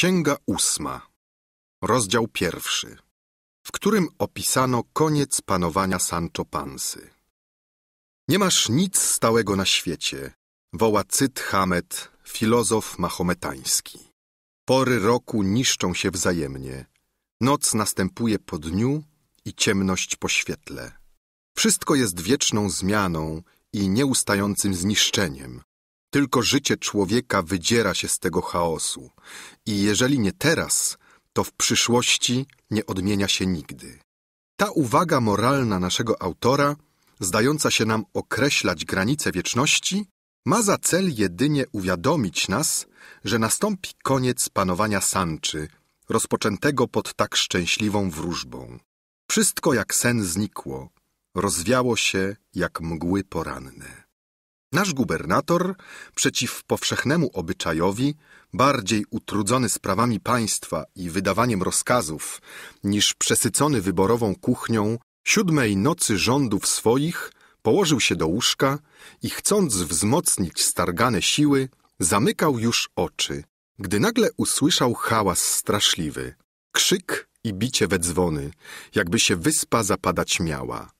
Księga ósma, rozdział pierwszy, w którym opisano koniec panowania Sancho Pansy. Nie masz nic stałego na świecie, woła Cyt Hamet, filozof mahometański. Pory roku niszczą się wzajemnie. Noc następuje po dniu i ciemność po świetle. Wszystko jest wieczną zmianą i nieustającym zniszczeniem, tylko życie człowieka wydziera się z tego chaosu i jeżeli nie teraz, to w przyszłości nie odmienia się nigdy. Ta uwaga moralna naszego autora, zdająca się nam określać granice wieczności, ma za cel jedynie uwiadomić nas, że nastąpi koniec panowania Sanczy, rozpoczętego pod tak szczęśliwą wróżbą. Wszystko jak sen znikło, rozwiało się jak mgły poranne. Nasz gubernator, przeciw powszechnemu obyczajowi, bardziej utrudzony sprawami państwa i wydawaniem rozkazów, niż przesycony wyborową kuchnią, siódmej nocy rządów swoich położył się do łóżka i chcąc wzmocnić stargane siły, zamykał już oczy, gdy nagle usłyszał hałas straszliwy, krzyk i bicie we dzwony, jakby się wyspa zapadać miała.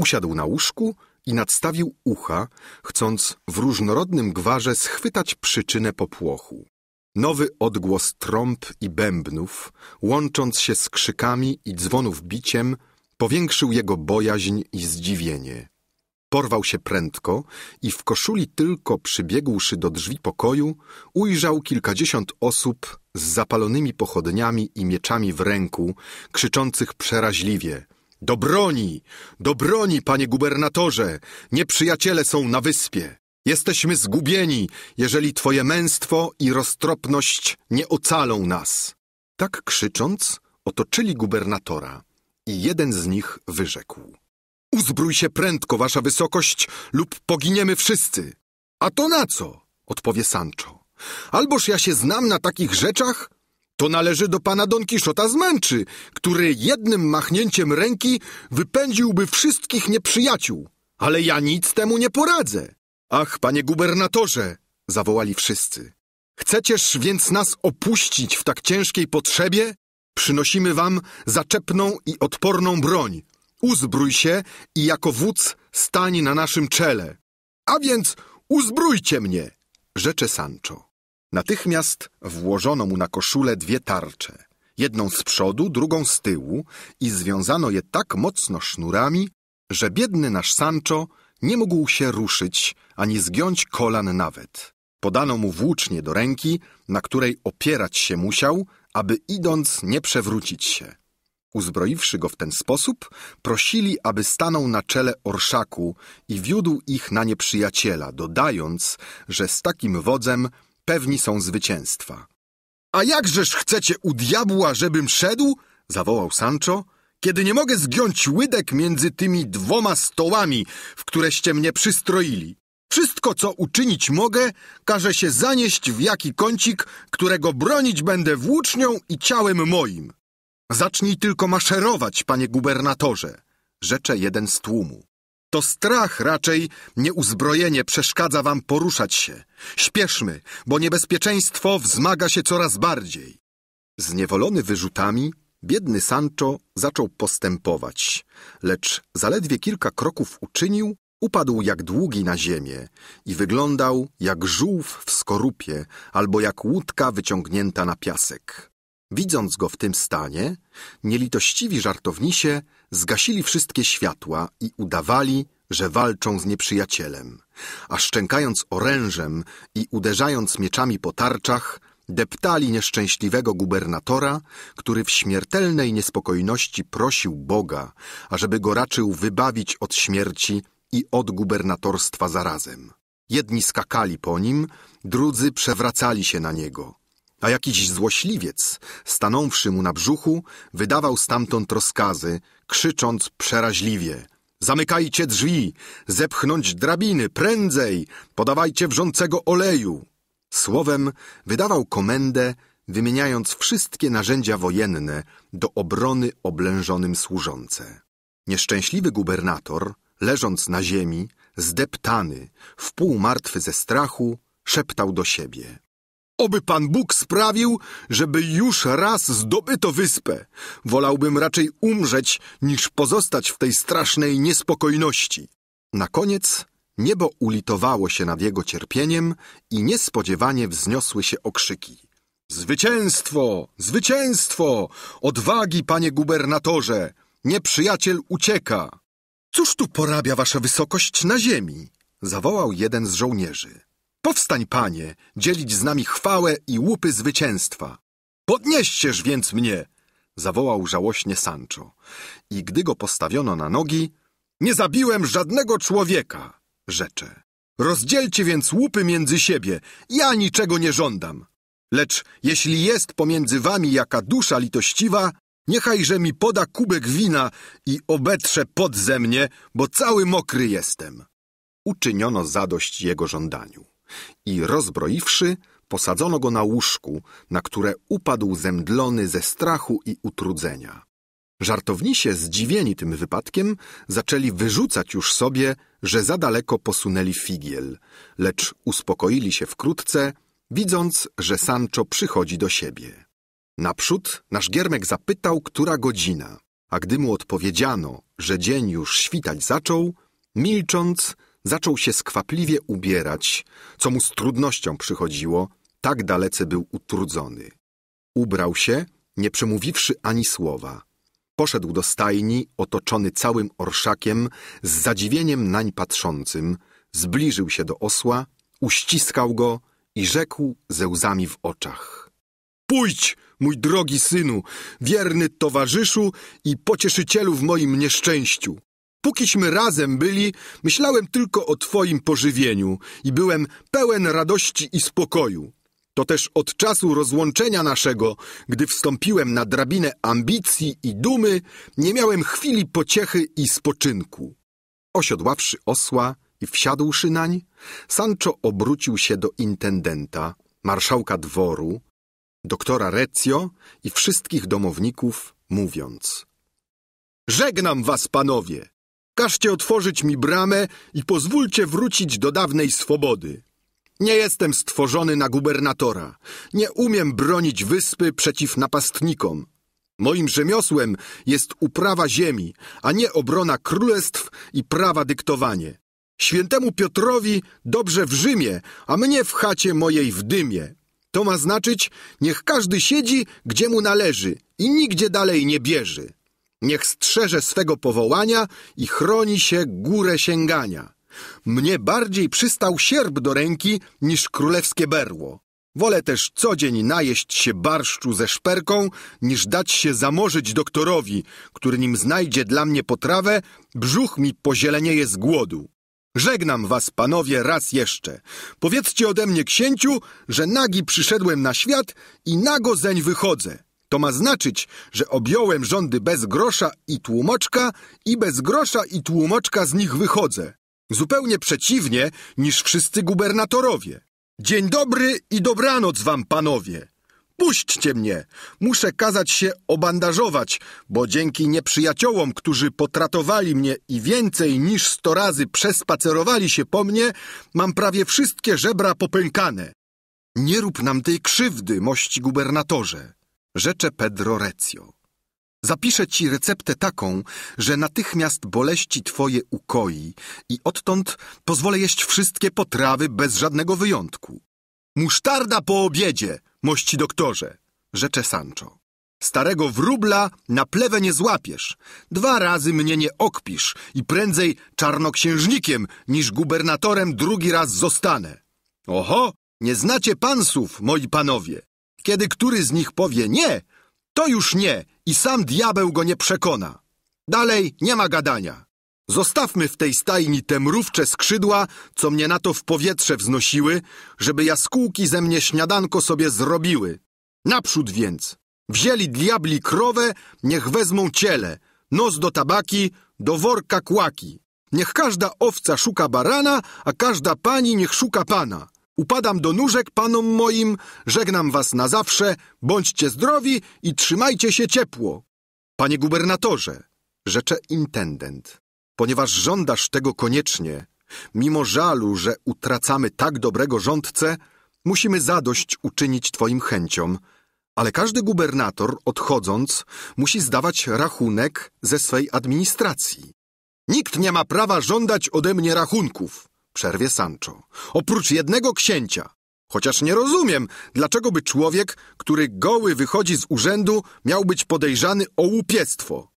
Usiadł na łóżku i nadstawił ucha, chcąc w różnorodnym gwarze schwytać przyczynę popłochu. Nowy odgłos trąb i bębnów, łącząc się z krzykami i dzwonów biciem, powiększył jego bojaźń i zdziwienie. Porwał się prędko i w koszuli tylko przybiegłszy do drzwi pokoju, ujrzał kilkadziesiąt osób z zapalonymi pochodniami i mieczami w ręku, krzyczących przeraźliwie – do broni! Do broni, panie gubernatorze! Nieprzyjaciele są na wyspie! Jesteśmy zgubieni, jeżeli twoje męstwo i roztropność nie ocalą nas! Tak krzycząc, otoczyli gubernatora i jeden z nich wyrzekł. Uzbrój się prędko, wasza wysokość, lub poginiemy wszyscy! A to na co? odpowie Sancho. Alboż ja się znam na takich rzeczach, to należy do pana Don Kiszota z Męczy, który jednym machnięciem ręki wypędziłby wszystkich nieprzyjaciół. Ale ja nic temu nie poradzę. Ach, panie gubernatorze, zawołali wszyscy. Chcecież więc nas opuścić w tak ciężkiej potrzebie? Przynosimy wam zaczepną i odporną broń. Uzbrój się i jako wódz stań na naszym czele. A więc uzbrójcie mnie, rzecze Sancho. Natychmiast włożono mu na koszulę dwie tarcze, jedną z przodu, drugą z tyłu i związano je tak mocno sznurami, że biedny nasz Sancho nie mógł się ruszyć ani zgiąć kolan nawet. Podano mu włócznie do ręki, na której opierać się musiał, aby idąc nie przewrócić się. Uzbroiwszy go w ten sposób, prosili, aby stanął na czele orszaku i wiódł ich na nieprzyjaciela, dodając, że z takim wodzem pewni są zwycięstwa. A jakżeż chcecie u diabła, żebym szedł? zawołał Sancho, kiedy nie mogę zgiąć łydek między tymi dwoma stołami, w któreście mnie przystroili. Wszystko, co uczynić mogę, każe się zanieść w jaki kącik, którego bronić będę włócznią i ciałem moim. Zacznij tylko maszerować, panie gubernatorze, rzecze jeden z tłumu. To strach raczej, nieuzbrojenie przeszkadza wam poruszać się. Śpieszmy, bo niebezpieczeństwo wzmaga się coraz bardziej. Zniewolony wyrzutami, biedny Sancho zaczął postępować, lecz zaledwie kilka kroków uczynił, upadł jak długi na ziemię i wyglądał jak żółw w skorupie albo jak łódka wyciągnięta na piasek. Widząc go w tym stanie, nielitościwi żartownisie zgasili wszystkie światła i udawali, że walczą z nieprzyjacielem, a szczękając orężem i uderzając mieczami po tarczach, deptali nieszczęśliwego gubernatora, który w śmiertelnej niespokojności prosił Boga, ażeby go raczył wybawić od śmierci i od gubernatorstwa zarazem. Jedni skakali po nim, drudzy przewracali się na niego. A jakiś złośliwiec, stanąwszy mu na brzuchu, wydawał stamtąd rozkazy, krzycząc przeraźliwie. Zamykajcie drzwi, zepchnąć drabiny, prędzej, podawajcie wrzącego oleju. Słowem wydawał komendę, wymieniając wszystkie narzędzia wojenne do obrony oblężonym służące. Nieszczęśliwy gubernator, leżąc na ziemi, zdeptany, wpół martwy ze strachu, szeptał do siebie. Oby Pan Bóg sprawił, żeby już raz zdobyto wyspę. Wolałbym raczej umrzeć, niż pozostać w tej strasznej niespokojności. Na koniec niebo ulitowało się nad jego cierpieniem i niespodziewanie wzniosły się okrzyki. Zwycięstwo! Zwycięstwo! Odwagi, panie gubernatorze! Nieprzyjaciel ucieka! Cóż tu porabia wasza wysokość na ziemi? zawołał jeden z żołnierzy. Powstań, panie, dzielić z nami chwałę i łupy zwycięstwa. Podnieścież więc mnie! zawołał żałośnie Sancho. I gdy go postawiono na nogi, nie zabiłem żadnego człowieka, rzecze. Rozdzielcie więc łupy między siebie, ja niczego nie żądam. Lecz jeśli jest pomiędzy wami jaka dusza litościwa, niechajże mi poda kubek wina i obetrze pod ze mnie, bo cały mokry jestem. Uczyniono zadość jego żądaniu i rozbroiwszy, posadzono go na łóżku, na które upadł zemdlony ze strachu i utrudzenia. Żartownisie, zdziwieni tym wypadkiem, zaczęli wyrzucać już sobie, że za daleko posunęli figiel, lecz uspokoili się wkrótce, widząc, że Sancho przychodzi do siebie. Naprzód nasz giermek zapytał, która godzina, a gdy mu odpowiedziano, że dzień już świtać zaczął, milcząc, Zaczął się skwapliwie ubierać, co mu z trudnością przychodziło, tak dalece był utrudzony. Ubrał się, nie przemówiwszy ani słowa. Poszedł do stajni, otoczony całym orszakiem, z zadziwieniem nań patrzącym, zbliżył się do osła, uściskał go i rzekł ze łzami w oczach. Pójdź, mój drogi synu, wierny towarzyszu i pocieszycielu w moim nieszczęściu. Pókiśmy razem byli, myślałem tylko o Twoim pożywieniu i byłem pełen radości i spokoju. To też od czasu rozłączenia naszego, gdy wstąpiłem na drabinę ambicji i dumy, nie miałem chwili pociechy i spoczynku. Osiodławszy osła i wsiadłszy nań, Sancho obrócił się do intendenta, marszałka dworu, doktora Recio i wszystkich domowników, mówiąc Żegnam was, panowie! Każcie otworzyć mi bramę i pozwólcie wrócić do dawnej swobody. Nie jestem stworzony na gubernatora. Nie umiem bronić wyspy przeciw napastnikom. Moim rzemiosłem jest uprawa ziemi, a nie obrona królestw i prawa dyktowanie. Świętemu Piotrowi dobrze w Rzymie, a mnie w chacie mojej w dymie. To ma znaczyć, niech każdy siedzi, gdzie mu należy i nigdzie dalej nie bierze. Niech strzeże swego powołania i chroni się górę sięgania. Mnie bardziej przystał sierp do ręki niż królewskie berło. Wolę też co dzień najeść się barszczu ze szperką, niż dać się zamorzyć doktorowi, który nim znajdzie dla mnie potrawę, brzuch mi pozielenieje z głodu. Żegnam was, panowie, raz jeszcze. Powiedzcie ode mnie, księciu, że nagi przyszedłem na świat i nago zeń wychodzę. To ma znaczyć, że objąłem rządy bez grosza i tłumoczka i bez grosza i tłumoczka z nich wychodzę. Zupełnie przeciwnie niż wszyscy gubernatorowie. Dzień dobry i dobranoc wam, panowie. Puśćcie mnie. Muszę kazać się obandażować, bo dzięki nieprzyjaciołom, którzy potratowali mnie i więcej niż sto razy przespacerowali się po mnie, mam prawie wszystkie żebra popękane. Nie rób nam tej krzywdy, mości gubernatorze rzecze Pedro Recio. Zapiszę ci receptę taką, że natychmiast boleści twoje ukoi i odtąd pozwolę jeść wszystkie potrawy bez żadnego wyjątku. Musztarda po obiedzie, mości doktorze, rzecze Sancho. Starego wróbla na plewę nie złapiesz. Dwa razy mnie nie okpisz i prędzej czarnoksiężnikiem niż gubernatorem drugi raz zostanę. Oho, nie znacie pansów, moi panowie. Kiedy który z nich powie nie, to już nie i sam diabeł go nie przekona. Dalej nie ma gadania. Zostawmy w tej stajni te mrówcze skrzydła, co mnie na to w powietrze wznosiły, żeby jaskółki ze mnie śniadanko sobie zrobiły. Naprzód więc. Wzięli diabli krowę, niech wezmą ciele, nos do tabaki, do worka kłaki. Niech każda owca szuka barana, a każda pani niech szuka pana. Upadam do nóżek panom moim, żegnam was na zawsze, bądźcie zdrowi i trzymajcie się ciepło. Panie gubernatorze, rzecze intendent, ponieważ żądasz tego koniecznie, mimo żalu, że utracamy tak dobrego rządcę, musimy zadość uczynić twoim chęciom, ale każdy gubernator, odchodząc, musi zdawać rachunek ze swej administracji. Nikt nie ma prawa żądać ode mnie rachunków przerwie Sancho. Oprócz jednego księcia. Chociaż nie rozumiem, dlaczego by człowiek, który goły wychodzi z urzędu, miał być podejrzany o łupiectwo.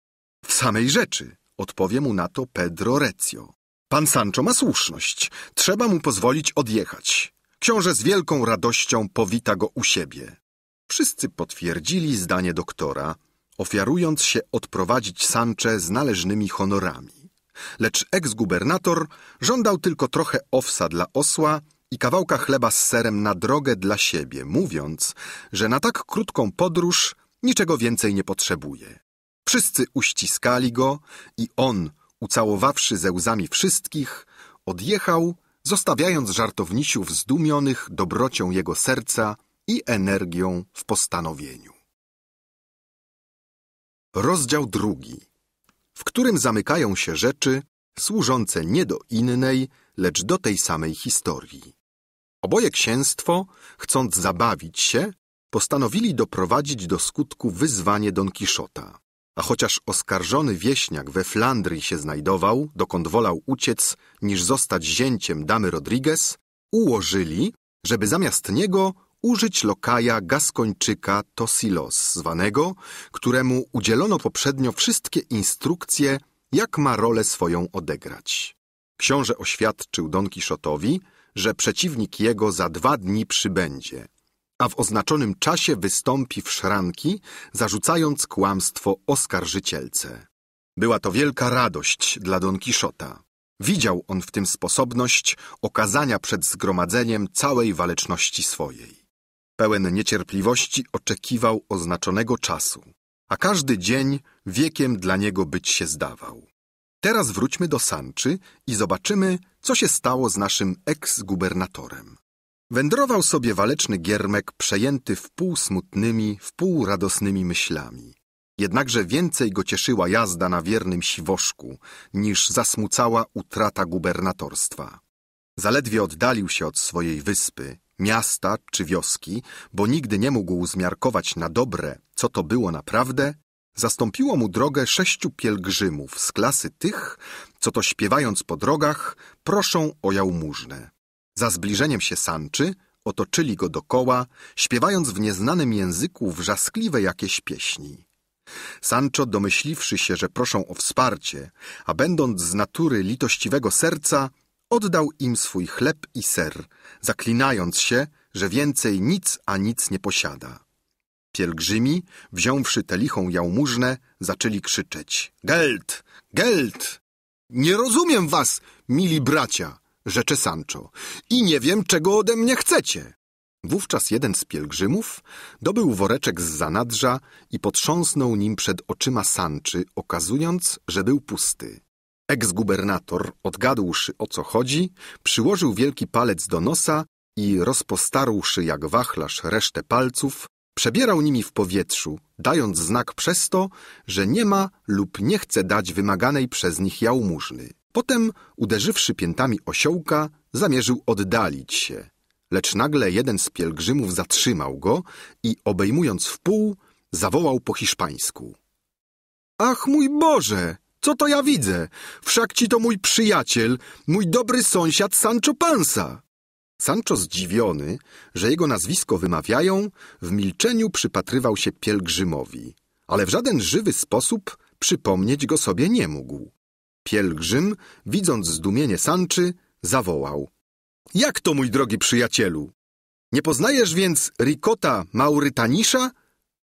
W samej rzeczy, odpowie mu na to Pedro Recio. Pan Sancho ma słuszność. Trzeba mu pozwolić odjechać. Książę z wielką radością powita go u siebie. Wszyscy potwierdzili zdanie doktora, ofiarując się odprowadzić Sanche z należnymi honorami lecz eksgubernator gubernator żądał tylko trochę owsa dla osła i kawałka chleba z serem na drogę dla siebie, mówiąc, że na tak krótką podróż niczego więcej nie potrzebuje. Wszyscy uściskali go i on, ucałowawszy ze łzami wszystkich, odjechał, zostawiając żartownisiów zdumionych dobrocią jego serca i energią w postanowieniu. Rozdział drugi w którym zamykają się rzeczy służące nie do innej, lecz do tej samej historii. Oboje księstwo, chcąc zabawić się, postanowili doprowadzić do skutku wyzwanie Don Kiszota. A chociaż oskarżony wieśniak we Flandrii się znajdował, dokąd wolał uciec, niż zostać zięciem damy Rodriguez, ułożyli, żeby zamiast niego użyć lokaja gaskończyka Tosilos, zwanego, któremu udzielono poprzednio wszystkie instrukcje, jak ma rolę swoją odegrać. Książę oświadczył Don Kiszotowi, że przeciwnik jego za dwa dni przybędzie, a w oznaczonym czasie wystąpi w szranki, zarzucając kłamstwo oskarżycielce. Była to wielka radość dla Don Kiszota. Widział on w tym sposobność okazania przed zgromadzeniem całej waleczności swojej pełen niecierpliwości oczekiwał oznaczonego czasu, a każdy dzień wiekiem dla niego być się zdawał. Teraz wróćmy do Sanczy i zobaczymy, co się stało z naszym eks-gubernatorem. Wędrował sobie waleczny giermek przejęty wpół smutnymi, wpół radosnymi myślami. Jednakże więcej go cieszyła jazda na wiernym siwoszku, niż zasmucała utrata gubernatorstwa. Zaledwie oddalił się od swojej wyspy miasta czy wioski, bo nigdy nie mógł zmiarkować na dobre, co to było naprawdę, zastąpiło mu drogę sześciu pielgrzymów z klasy tych, co to śpiewając po drogach, proszą o jałmużnę. Za zbliżeniem się Sanczy otoczyli go dokoła, śpiewając w nieznanym języku wrzaskliwe jakieś pieśni. Sancho, domyśliwszy się, że proszą o wsparcie, a będąc z natury litościwego serca, Oddał im swój chleb i ser, zaklinając się, że więcej nic a nic nie posiada. Pielgrzymi, wziąwszy tę lichą jałmużnę, zaczęli krzyczeć. Geld! Geld! Nie rozumiem was, mili bracia, rzecze Sancho, i nie wiem, czego ode mnie chcecie. Wówczas jeden z pielgrzymów dobył woreczek z zanadrza i potrząsnął nim przed oczyma Sanczy, okazując, że był pusty. Eksgubernator, odgadłszy o co chodzi, przyłożył wielki palec do nosa i rozpostarłszy jak wachlarz resztę palców, przebierał nimi w powietrzu, dając znak przez to, że nie ma lub nie chce dać wymaganej przez nich jałmużny. Potem, uderzywszy piętami osiołka, zamierzył oddalić się. Lecz nagle jeden z pielgrzymów zatrzymał go i, obejmując w pół, zawołał po hiszpańsku. Ach mój Boże! Co to ja widzę? Wszak ci to mój przyjaciel, mój dobry sąsiad Sancho Pansa. Sancho zdziwiony, że jego nazwisko wymawiają, w milczeniu przypatrywał się pielgrzymowi, ale w żaden żywy sposób przypomnieć go sobie nie mógł. Pielgrzym, widząc zdumienie Sanczy, zawołał. Jak to, mój drogi przyjacielu? Nie poznajesz więc Rikota Maurytanisza,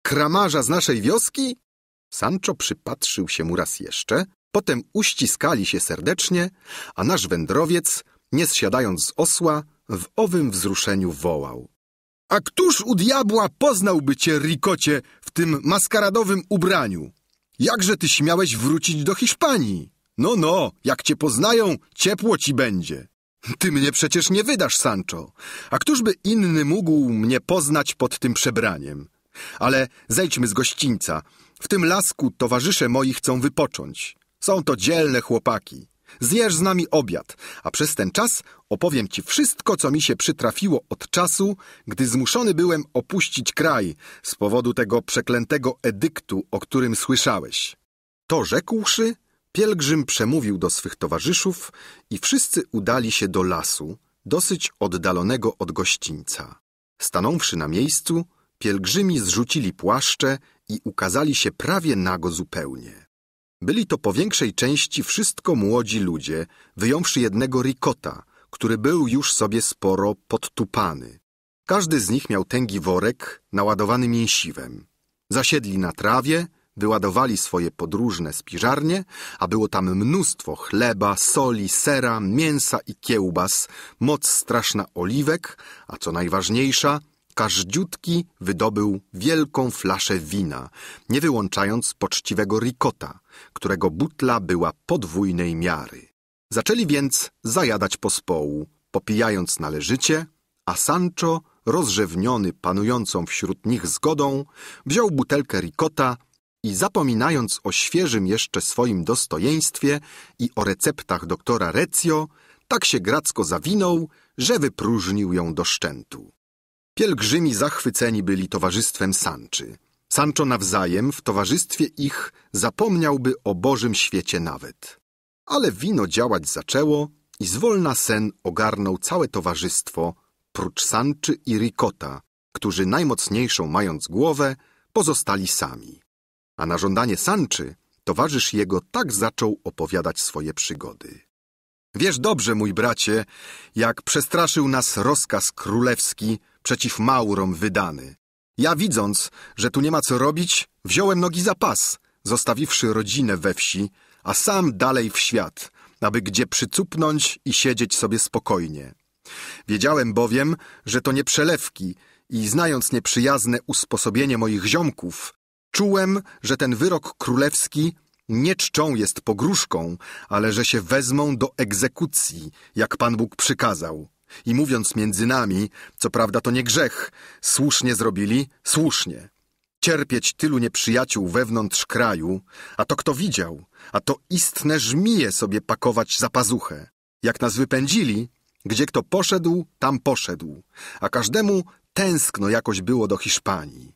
kramarza z naszej wioski? Sancho przypatrzył się mu raz jeszcze, potem uściskali się serdecznie, a nasz wędrowiec, nie zsiadając z osła, w owym wzruszeniu wołał. A któż u diabła poznałby cię, Rikocie, w tym maskaradowym ubraniu? Jakże ty śmiałeś wrócić do Hiszpanii? No, no, jak cię poznają, ciepło ci będzie. Ty mnie przecież nie wydasz, Sancho. A któżby inny mógł mnie poznać pod tym przebraniem? Ale zejdźmy z gościńca, w tym lasku towarzysze moi chcą wypocząć. Są to dzielne chłopaki. Zjesz z nami obiad, a przez ten czas opowiem ci wszystko, co mi się przytrafiło od czasu, gdy zmuszony byłem opuścić kraj z powodu tego przeklętego edyktu, o którym słyszałeś. To rzekłszy, pielgrzym przemówił do swych towarzyszów i wszyscy udali się do lasu, dosyć oddalonego od gościńca. Stanąwszy na miejscu, Pielgrzymi zrzucili płaszcze i ukazali się prawie nago zupełnie. Byli to po większej części wszystko młodzi ludzie, wyjąwszy jednego Rikota, który był już sobie sporo podtupany. Każdy z nich miał tęgi worek naładowany mięsiwem. Zasiedli na trawie, wyładowali swoje podróżne spiżarnie, a było tam mnóstwo chleba, soli, sera, mięsa i kiełbas, moc straszna oliwek, a co najważniejsza – każdziutki wydobył wielką flaszę wina, nie wyłączając poczciwego rikota, którego butla była podwójnej miary. Zaczęli więc zajadać pospołu, popijając należycie, a Sancho, rozrzewniony panującą wśród nich zgodą, wziął butelkę rikota i zapominając o świeżym jeszcze swoim dostojeństwie i o receptach doktora Recio, tak się gracko zawinął, że wypróżnił ją do szczętu. Pielgrzymi zachwyceni byli towarzystwem Sanczy. Sancho nawzajem w towarzystwie ich zapomniałby o Bożym świecie nawet. Ale wino działać zaczęło i zwolna sen ogarnął całe towarzystwo, prócz Sanczy i Ricota, którzy najmocniejszą mając głowę, pozostali sami. A na żądanie Sanczy towarzysz jego tak zaczął opowiadać swoje przygody. Wiesz dobrze, mój bracie, jak przestraszył nas rozkaz królewski – przeciw Maurom wydany. Ja widząc, że tu nie ma co robić, wziąłem nogi za pas, zostawiwszy rodzinę we wsi, a sam dalej w świat, aby gdzie przycupnąć i siedzieć sobie spokojnie. Wiedziałem bowiem, że to nie przelewki i znając nieprzyjazne usposobienie moich ziomków, czułem, że ten wyrok królewski nie czczą jest pogróżką, ale że się wezmą do egzekucji, jak Pan Bóg przykazał, i mówiąc między nami, co prawda to nie grzech, słusznie zrobili, słusznie. Cierpieć tylu nieprzyjaciół wewnątrz kraju, a to kto widział, a to istne żmije sobie pakować za pazuchę. Jak nas wypędzili, gdzie kto poszedł, tam poszedł, a każdemu tęskno jakoś było do Hiszpanii.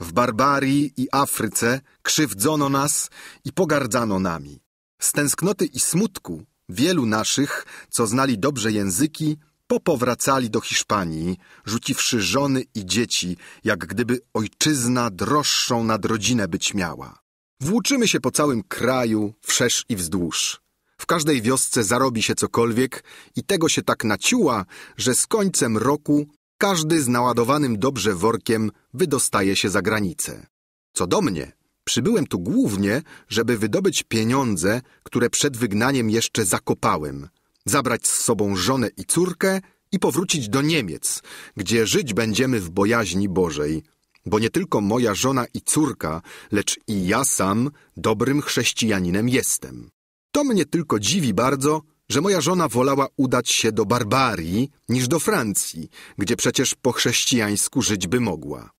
W Barbarii i Afryce krzywdzono nas i pogardzano nami. Z tęsknoty i smutku wielu naszych, co znali dobrze języki, popowracali do Hiszpanii, rzuciwszy żony i dzieci, jak gdyby ojczyzna droższą nad rodzinę być miała. Włóczymy się po całym kraju, wszerz i wzdłuż. W każdej wiosce zarobi się cokolwiek i tego się tak naciła, że z końcem roku każdy z naładowanym dobrze workiem wydostaje się za granicę. Co do mnie, przybyłem tu głównie, żeby wydobyć pieniądze, które przed wygnaniem jeszcze zakopałem – zabrać z sobą żonę i córkę i powrócić do Niemiec, gdzie żyć będziemy w bojaźni Bożej, bo nie tylko moja żona i córka, lecz i ja sam dobrym chrześcijaninem jestem. To mnie tylko dziwi bardzo, że moja żona wolała udać się do Barbarii niż do Francji, gdzie przecież po chrześcijańsku żyć by mogła.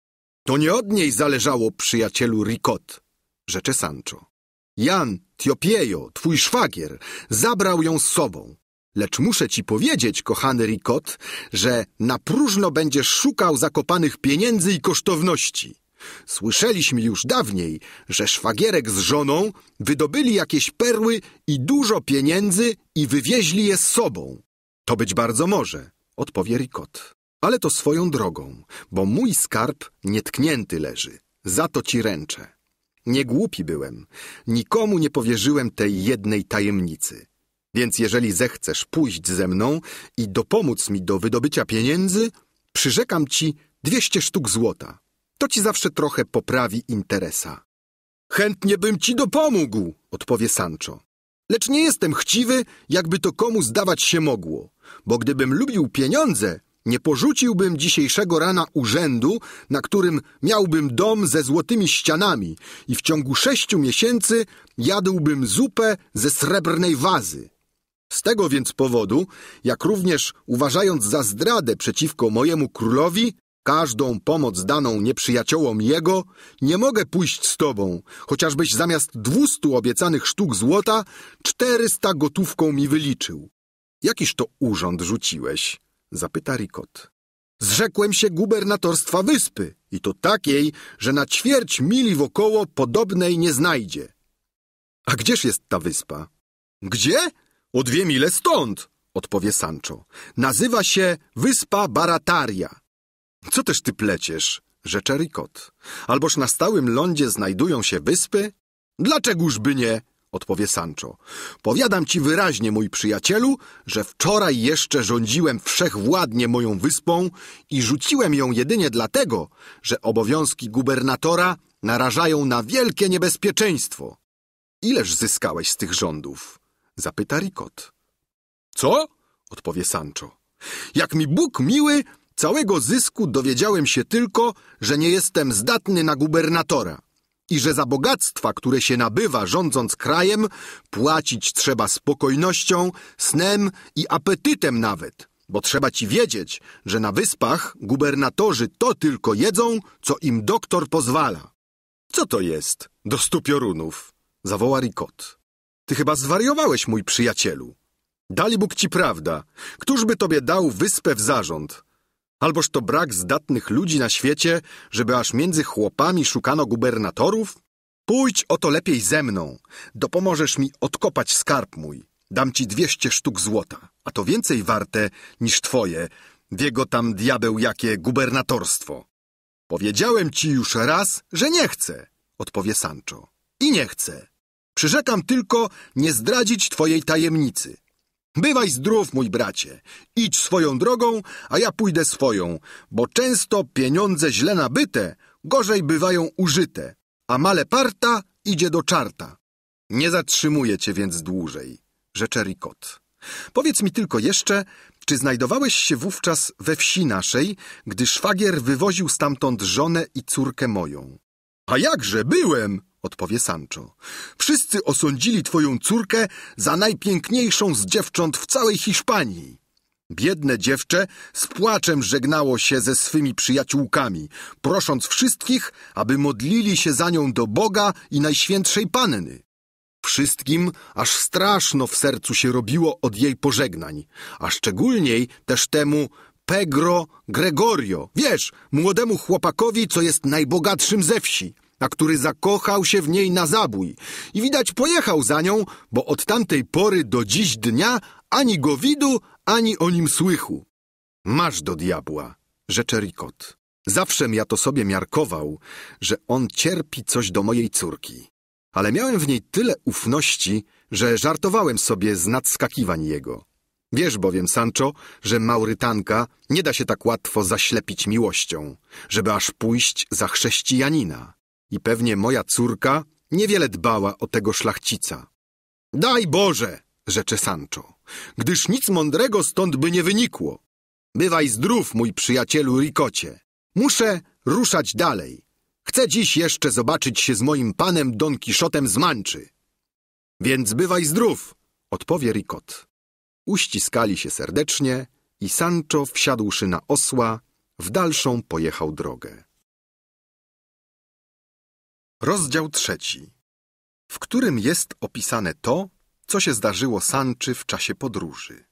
To nie od niej zależało przyjacielu Ricot, rzecze Sancho. Jan Tiopiejo, twój szwagier, zabrał ją z sobą. Lecz muszę ci powiedzieć, kochany Rikot, że na próżno będziesz szukał zakopanych pieniędzy i kosztowności. Słyszeliśmy już dawniej, że szwagierek z żoną wydobyli jakieś perły i dużo pieniędzy i wywieźli je z sobą. To być bardzo może, odpowie Rikot. Ale to swoją drogą, bo mój skarb nietknięty leży. Za to ci ręczę. Nie głupi byłem. Nikomu nie powierzyłem tej jednej tajemnicy. Więc jeżeli zechcesz pójść ze mną i dopomóc mi do wydobycia pieniędzy, przyrzekam ci 200 sztuk złota. To ci zawsze trochę poprawi interesa. Chętnie bym ci dopomógł, odpowie Sancho. Lecz nie jestem chciwy, jakby to komu zdawać się mogło, bo gdybym lubił pieniądze, nie porzuciłbym dzisiejszego rana urzędu, na którym miałbym dom ze złotymi ścianami i w ciągu sześciu miesięcy jadłbym zupę ze srebrnej wazy. Z tego więc powodu, jak również uważając za zdradę przeciwko mojemu królowi, każdą pomoc daną nieprzyjaciołom jego, nie mogę pójść z tobą, chociażbyś zamiast dwustu obiecanych sztuk złota czterysta gotówką mi wyliczył. Jakiż to urząd rzuciłeś? zapyta Rikot. Zrzekłem się gubernatorstwa wyspy i to takiej, że na ćwierć mili wokoło podobnej nie znajdzie. A gdzież jest ta wyspa? Gdzie? O dwie mile stąd, odpowie Sancho. Nazywa się Wyspa Barataria. Co też ty pleciesz, rzecze Rikot. Alboż na stałym lądzie znajdują się wyspy? by nie, odpowie Sancho. Powiadam ci wyraźnie, mój przyjacielu, że wczoraj jeszcze rządziłem wszechwładnie moją wyspą i rzuciłem ją jedynie dlatego, że obowiązki gubernatora narażają na wielkie niebezpieczeństwo. Ileż zyskałeś z tych rządów? Zapyta Rikot. Co? Odpowie Sancho. Jak mi Bóg miły, całego zysku dowiedziałem się tylko, że nie jestem zdatny na gubernatora i że za bogactwa, które się nabywa rządząc krajem, płacić trzeba spokojnością, snem i apetytem nawet, bo trzeba ci wiedzieć, że na wyspach gubernatorzy to tylko jedzą, co im doktor pozwala. Co to jest do stu piorunów? zawoła Rikot. Ty chyba zwariowałeś, mój przyjacielu. Dali Bóg ci prawda. Któżby tobie dał wyspę w zarząd? Alboż to brak zdatnych ludzi na świecie, żeby aż między chłopami szukano gubernatorów? Pójdź o to lepiej ze mną. Dopomożesz mi odkopać skarb mój. Dam ci dwieście sztuk złota, a to więcej warte niż twoje, wiego tam diabeł jakie gubernatorstwo. Powiedziałem ci już raz, że nie chcę, odpowie Sancho. I nie chcę. Przyrzekam tylko nie zdradzić twojej tajemnicy. Bywaj zdrów, mój bracie. Idź swoją drogą, a ja pójdę swoją, bo często pieniądze źle nabyte gorzej bywają użyte, a male parta idzie do czarta. Nie zatrzymuję cię więc dłużej, rzecze Rikot. Powiedz mi tylko jeszcze, czy znajdowałeś się wówczas we wsi naszej, gdy szwagier wywoził stamtąd żonę i córkę moją? A jakże byłem, odpowie Sancho. Wszyscy osądzili twoją córkę za najpiękniejszą z dziewcząt w całej Hiszpanii. Biedne dziewczę z płaczem żegnało się ze swymi przyjaciółkami, prosząc wszystkich, aby modlili się za nią do Boga i Najświętszej Panny. Wszystkim aż straszno w sercu się robiło od jej pożegnań, a szczególniej też temu Pegro Gregorio, wiesz, młodemu chłopakowi, co jest najbogatszym ze wsi a który zakochał się w niej na zabój i widać pojechał za nią, bo od tamtej pory do dziś dnia ani go widu, ani o nim słychu. Masz do diabła, rzecze Rikot. Zawszem ja to sobie miarkował, że on cierpi coś do mojej córki. Ale miałem w niej tyle ufności, że żartowałem sobie z nadskakiwań jego. Wiesz bowiem, Sancho, że Maurytanka nie da się tak łatwo zaślepić miłością, żeby aż pójść za chrześcijanina i pewnie moja córka niewiele dbała o tego szlachcica. Daj Boże, rzecze Sancho, gdyż nic mądrego stąd by nie wynikło. Bywaj zdrów, mój przyjacielu Rikocie. Muszę ruszać dalej. Chcę dziś jeszcze zobaczyć się z moim panem Don Kiszotem z Manczy. Więc bywaj zdrów, odpowie Rikot. Uściskali się serdecznie i Sancho, wsiadłszy na osła, w dalszą pojechał drogę. Rozdział trzeci, w którym jest opisane to, co się zdarzyło Sanczy w czasie podróży.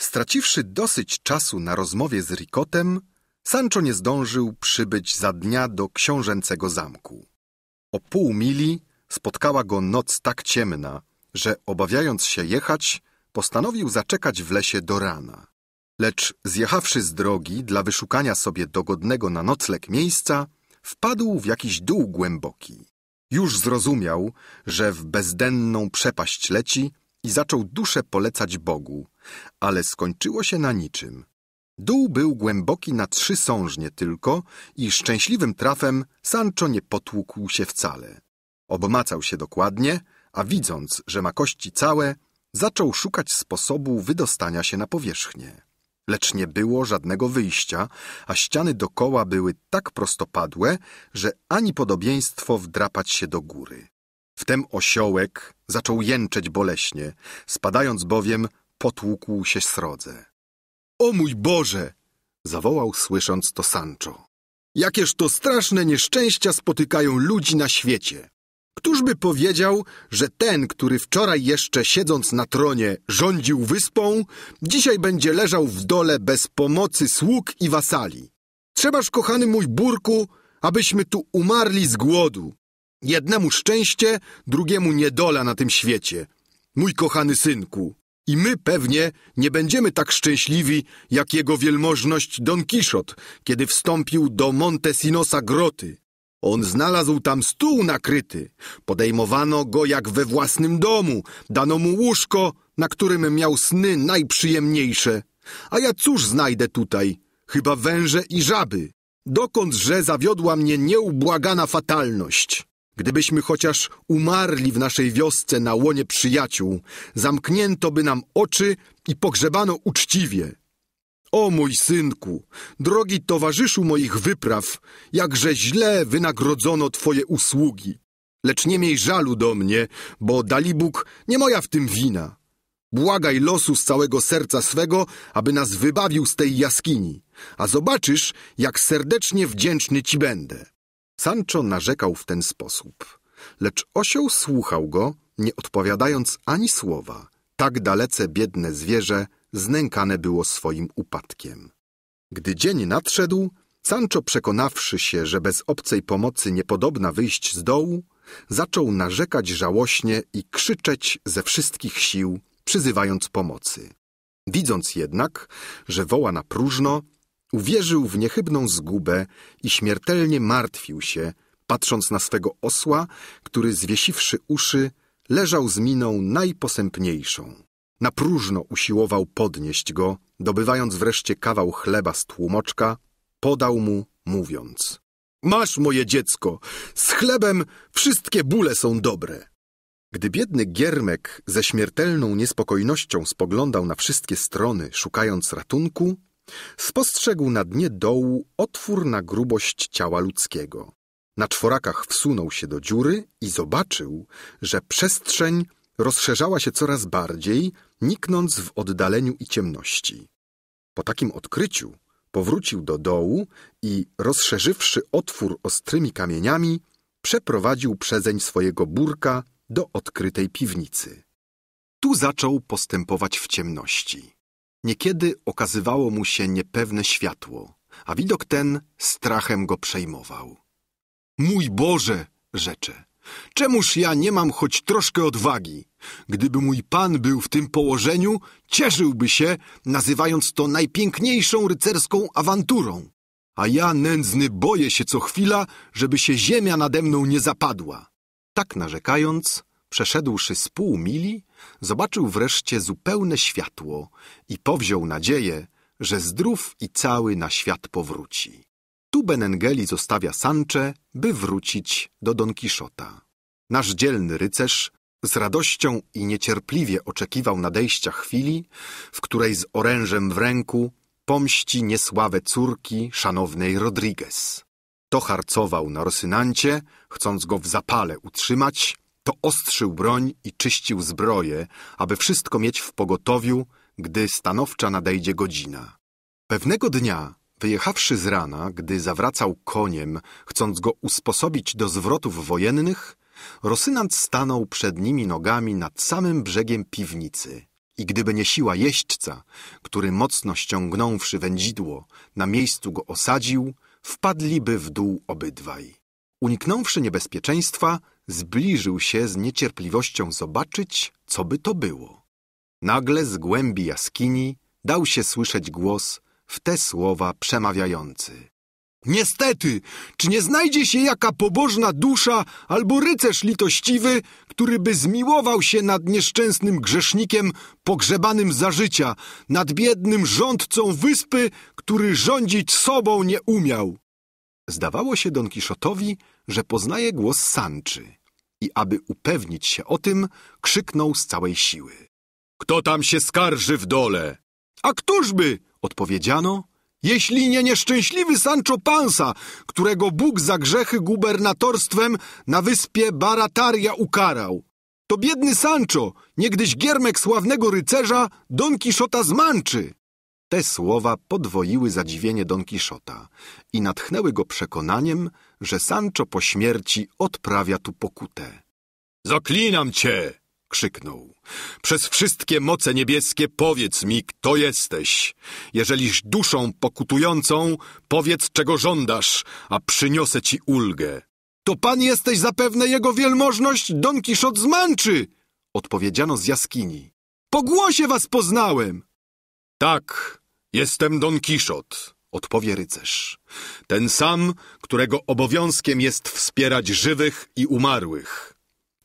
Straciwszy dosyć czasu na rozmowie z Ricotem, Sancho nie zdążył przybyć za dnia do książęcego zamku. O pół mili spotkała go noc tak ciemna, że obawiając się jechać, postanowił zaczekać w lesie do rana. Lecz zjechawszy z drogi dla wyszukania sobie dogodnego na nocleg miejsca, wpadł w jakiś dół głęboki. Już zrozumiał, że w bezdenną przepaść leci i zaczął duszę polecać Bogu, ale skończyło się na niczym. Dół był głęboki na trzy sążnie tylko i szczęśliwym trafem Sancho nie potłukł się wcale. Obmacał się dokładnie, a widząc, że ma kości całe, zaczął szukać sposobu wydostania się na powierzchnię lecz nie było żadnego wyjścia, a ściany dokoła były tak prostopadłe, że ani podobieństwo wdrapać się do góry. Wtem osiołek zaczął jęczeć boleśnie, spadając bowiem potłukł się srodze. O mój Boże! zawołał słysząc to Sancho. Jakież to straszne nieszczęścia spotykają ludzi na świecie! Któż by powiedział, że ten, który wczoraj jeszcze siedząc na tronie rządził wyspą, dzisiaj będzie leżał w dole bez pomocy sług i wasali? Trzebaż, kochany mój burku, abyśmy tu umarli z głodu. Jednemu szczęście, drugiemu niedola na tym świecie. Mój kochany synku, i my pewnie nie będziemy tak szczęśliwi, jak jego wielmożność Don Kiszot, kiedy wstąpił do Montesinosa groty. On znalazł tam stół nakryty. Podejmowano go jak we własnym domu. Dano mu łóżko, na którym miał sny najprzyjemniejsze. A ja cóż znajdę tutaj? Chyba węże i żaby. Dokądże zawiodła mnie nieubłagana fatalność. Gdybyśmy chociaż umarli w naszej wiosce na łonie przyjaciół, zamknięto by nam oczy i pogrzebano uczciwie. O mój synku, drogi towarzyszu moich wypraw, jakże źle wynagrodzono twoje usługi. Lecz nie miej żalu do mnie, bo dali nie moja w tym wina. Błagaj losu z całego serca swego, aby nas wybawił z tej jaskini, a zobaczysz, jak serdecznie wdzięczny ci będę. Sancho narzekał w ten sposób, lecz osioł słuchał go, nie odpowiadając ani słowa. Tak dalece biedne zwierzę znękane było swoim upadkiem. Gdy dzień nadszedł, Sancho przekonawszy się, że bez obcej pomocy niepodobna wyjść z dołu, zaczął narzekać żałośnie i krzyczeć ze wszystkich sił, przyzywając pomocy. Widząc jednak, że woła na próżno, uwierzył w niechybną zgubę i śmiertelnie martwił się, patrząc na swego osła, który zwiesiwszy uszy, leżał z miną najposępniejszą. Na próżno usiłował podnieść go, dobywając wreszcie kawał chleba z tłumoczka, podał mu, mówiąc. Masz moje dziecko, z chlebem wszystkie bóle są dobre. Gdy biedny giermek ze śmiertelną niespokojnością spoglądał na wszystkie strony, szukając ratunku, spostrzegł na dnie dołu otwór na grubość ciała ludzkiego. Na czworakach wsunął się do dziury i zobaczył, że przestrzeń rozszerzała się coraz bardziej, niknąc w oddaleniu i ciemności. Po takim odkryciu powrócił do dołu i, rozszerzywszy otwór ostrymi kamieniami, przeprowadził przezeń swojego burka do odkrytej piwnicy. Tu zaczął postępować w ciemności. Niekiedy okazywało mu się niepewne światło, a widok ten strachem go przejmował. Mój Boże! rzecze. Czemuż ja nie mam choć troszkę odwagi? Gdyby mój pan był w tym położeniu, cieszyłby się, nazywając to najpiękniejszą rycerską awanturą. A ja, nędzny, boję się co chwila, żeby się ziemia nade mną nie zapadła. Tak narzekając, przeszedłszy z pół mili, zobaczył wreszcie zupełne światło i powziął nadzieję, że zdrów i cały na świat powróci. Tu Benengeli zostawia Sanche, by wrócić do Don Kiszota. Nasz dzielny rycerz z radością i niecierpliwie oczekiwał nadejścia chwili, w której z orężem w ręku pomści niesławę córki szanownej Rodriguez. To harcował na Rosynancie, chcąc go w zapale utrzymać, to ostrzył broń i czyścił zbroję, aby wszystko mieć w pogotowiu, gdy stanowcza nadejdzie godzina. Pewnego dnia Wyjechawszy z rana, gdy zawracał koniem, chcąc go usposobić do zwrotów wojennych, Rosynant stanął przed nimi nogami nad samym brzegiem piwnicy. I gdyby nie siła jeźdźca, który mocno ściągnąwszy wędzidło, na miejscu go osadził, wpadliby w dół obydwaj. Uniknąwszy niebezpieczeństwa, zbliżył się z niecierpliwością zobaczyć, co by to było. Nagle z głębi jaskini dał się słyszeć głos w te słowa przemawiający. Niestety, czy nie znajdzie się jaka pobożna dusza albo rycerz litościwy, który by zmiłował się nad nieszczęsnym grzesznikiem pogrzebanym za życia, nad biednym rządcą wyspy, który rządzić sobą nie umiał? Zdawało się Don Kiszotowi, że poznaje głos Sanczy i aby upewnić się o tym, krzyknął z całej siły. Kto tam się skarży w dole? A któżby? Odpowiedziano, jeśli nie nieszczęśliwy Sancho Panza, którego Bóg za grzechy gubernatorstwem na wyspie Barataria ukarał. To biedny Sancho, niegdyś giermek sławnego rycerza Don Kiszota z Te słowa podwoiły zadziwienie Don Kiszota i natchnęły go przekonaniem, że Sancho po śmierci odprawia tu pokutę. Zaklinam cię! krzyknął. Przez wszystkie moce niebieskie powiedz mi, kto jesteś. Jeżeliś duszą pokutującą, powiedz, czego żądasz, a przyniosę ci ulgę. To pan jesteś zapewne jego wielmożność Don Kiszot z odpowiedziano z jaskini. Po głosie was poznałem. Tak, jestem Don Kiszot, odpowie rycerz. Ten sam, którego obowiązkiem jest wspierać żywych i umarłych.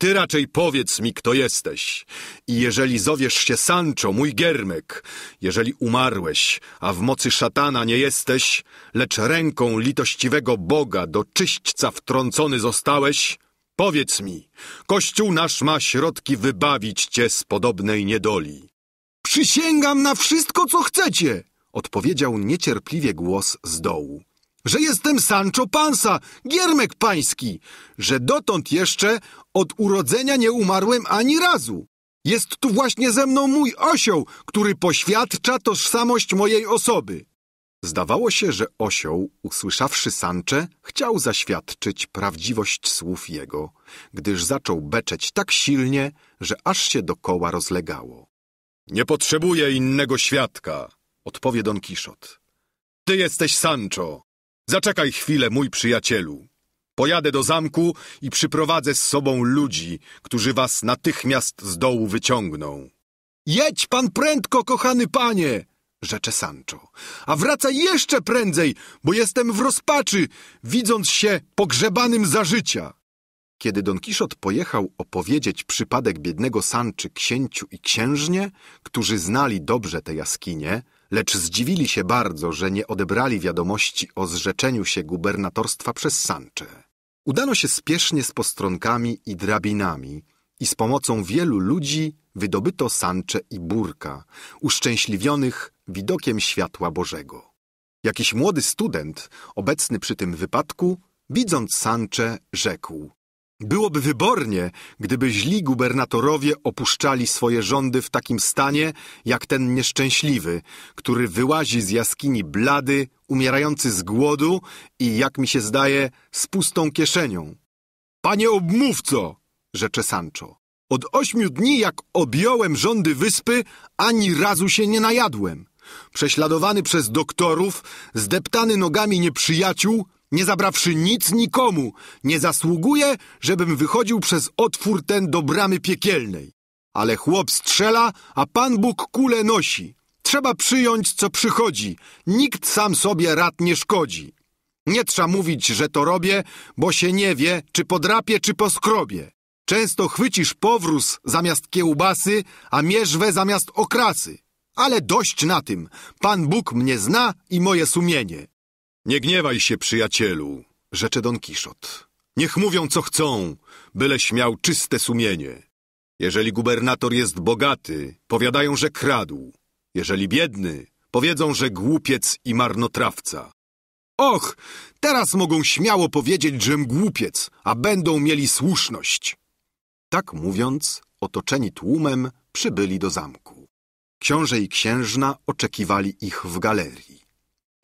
Ty raczej powiedz mi, kto jesteś. I jeżeli zowiesz się Sancho, mój giermek, jeżeli umarłeś, a w mocy szatana nie jesteś, lecz ręką litościwego Boga do czyśćca wtrącony zostałeś, powiedz mi, Kościół nasz ma środki wybawić cię z podobnej niedoli. Przysięgam na wszystko, co chcecie, odpowiedział niecierpliwie głos z dołu że jestem Sancho Panza, giermek pański, że dotąd jeszcze od urodzenia nie umarłem ani razu. Jest tu właśnie ze mną mój osioł, który poświadcza tożsamość mojej osoby. Zdawało się, że osioł, usłyszawszy Sancze, chciał zaświadczyć prawdziwość słów jego, gdyż zaczął beczeć tak silnie, że aż się dokoła rozlegało. Nie potrzebuję innego świadka, odpowie Don Kiszot. Ty jesteś Sancho, Zaczekaj chwilę, mój przyjacielu. Pojadę do zamku i przyprowadzę z sobą ludzi, którzy was natychmiast z dołu wyciągną. Jedź pan prędko, kochany panie! rzecze Sancho. A wracaj jeszcze prędzej, bo jestem w rozpaczy, widząc się pogrzebanym za życia. Kiedy Don Kiszot pojechał opowiedzieć przypadek biednego Sanczy księciu i księżnie, którzy znali dobrze te jaskinie, lecz zdziwili się bardzo, że nie odebrali wiadomości o zrzeczeniu się gubernatorstwa przez Sancze. Udano się spiesznie z postronkami i drabinami i z pomocą wielu ludzi wydobyto Sancze i Burka, uszczęśliwionych widokiem światła Bożego. Jakiś młody student, obecny przy tym wypadku, widząc Sancze, rzekł Byłoby wybornie, gdyby źli gubernatorowie opuszczali swoje rządy w takim stanie, jak ten nieszczęśliwy, który wyłazi z jaskini blady, umierający z głodu i, jak mi się zdaje, z pustą kieszenią. Panie obmówco, rzecze Sancho, od ośmiu dni, jak objąłem rządy wyspy, ani razu się nie najadłem. Prześladowany przez doktorów, zdeptany nogami nieprzyjaciół, nie zabrawszy nic nikomu, nie zasługuje, żebym wychodził przez otwór ten do bramy piekielnej. Ale chłop strzela, a Pan Bóg kule nosi. Trzeba przyjąć, co przychodzi. Nikt sam sobie rad nie szkodzi. Nie trzeba mówić, że to robię, bo się nie wie, czy podrapie, czy poskrobie. Często chwycisz powróz zamiast kiełbasy, a mierzwę zamiast okrasy. Ale dość na tym. Pan Bóg mnie zna i moje sumienie. Nie gniewaj się, przyjacielu, rzecze Don Kiszot. Niech mówią, co chcą, byleś miał czyste sumienie. Jeżeli gubernator jest bogaty, powiadają, że kradł. Jeżeli biedny, powiedzą, że głupiec i marnotrawca. Och, teraz mogą śmiało powiedzieć, żem głupiec, a będą mieli słuszność. Tak mówiąc, otoczeni tłumem, przybyli do zamku. Książę i księżna oczekiwali ich w galerii.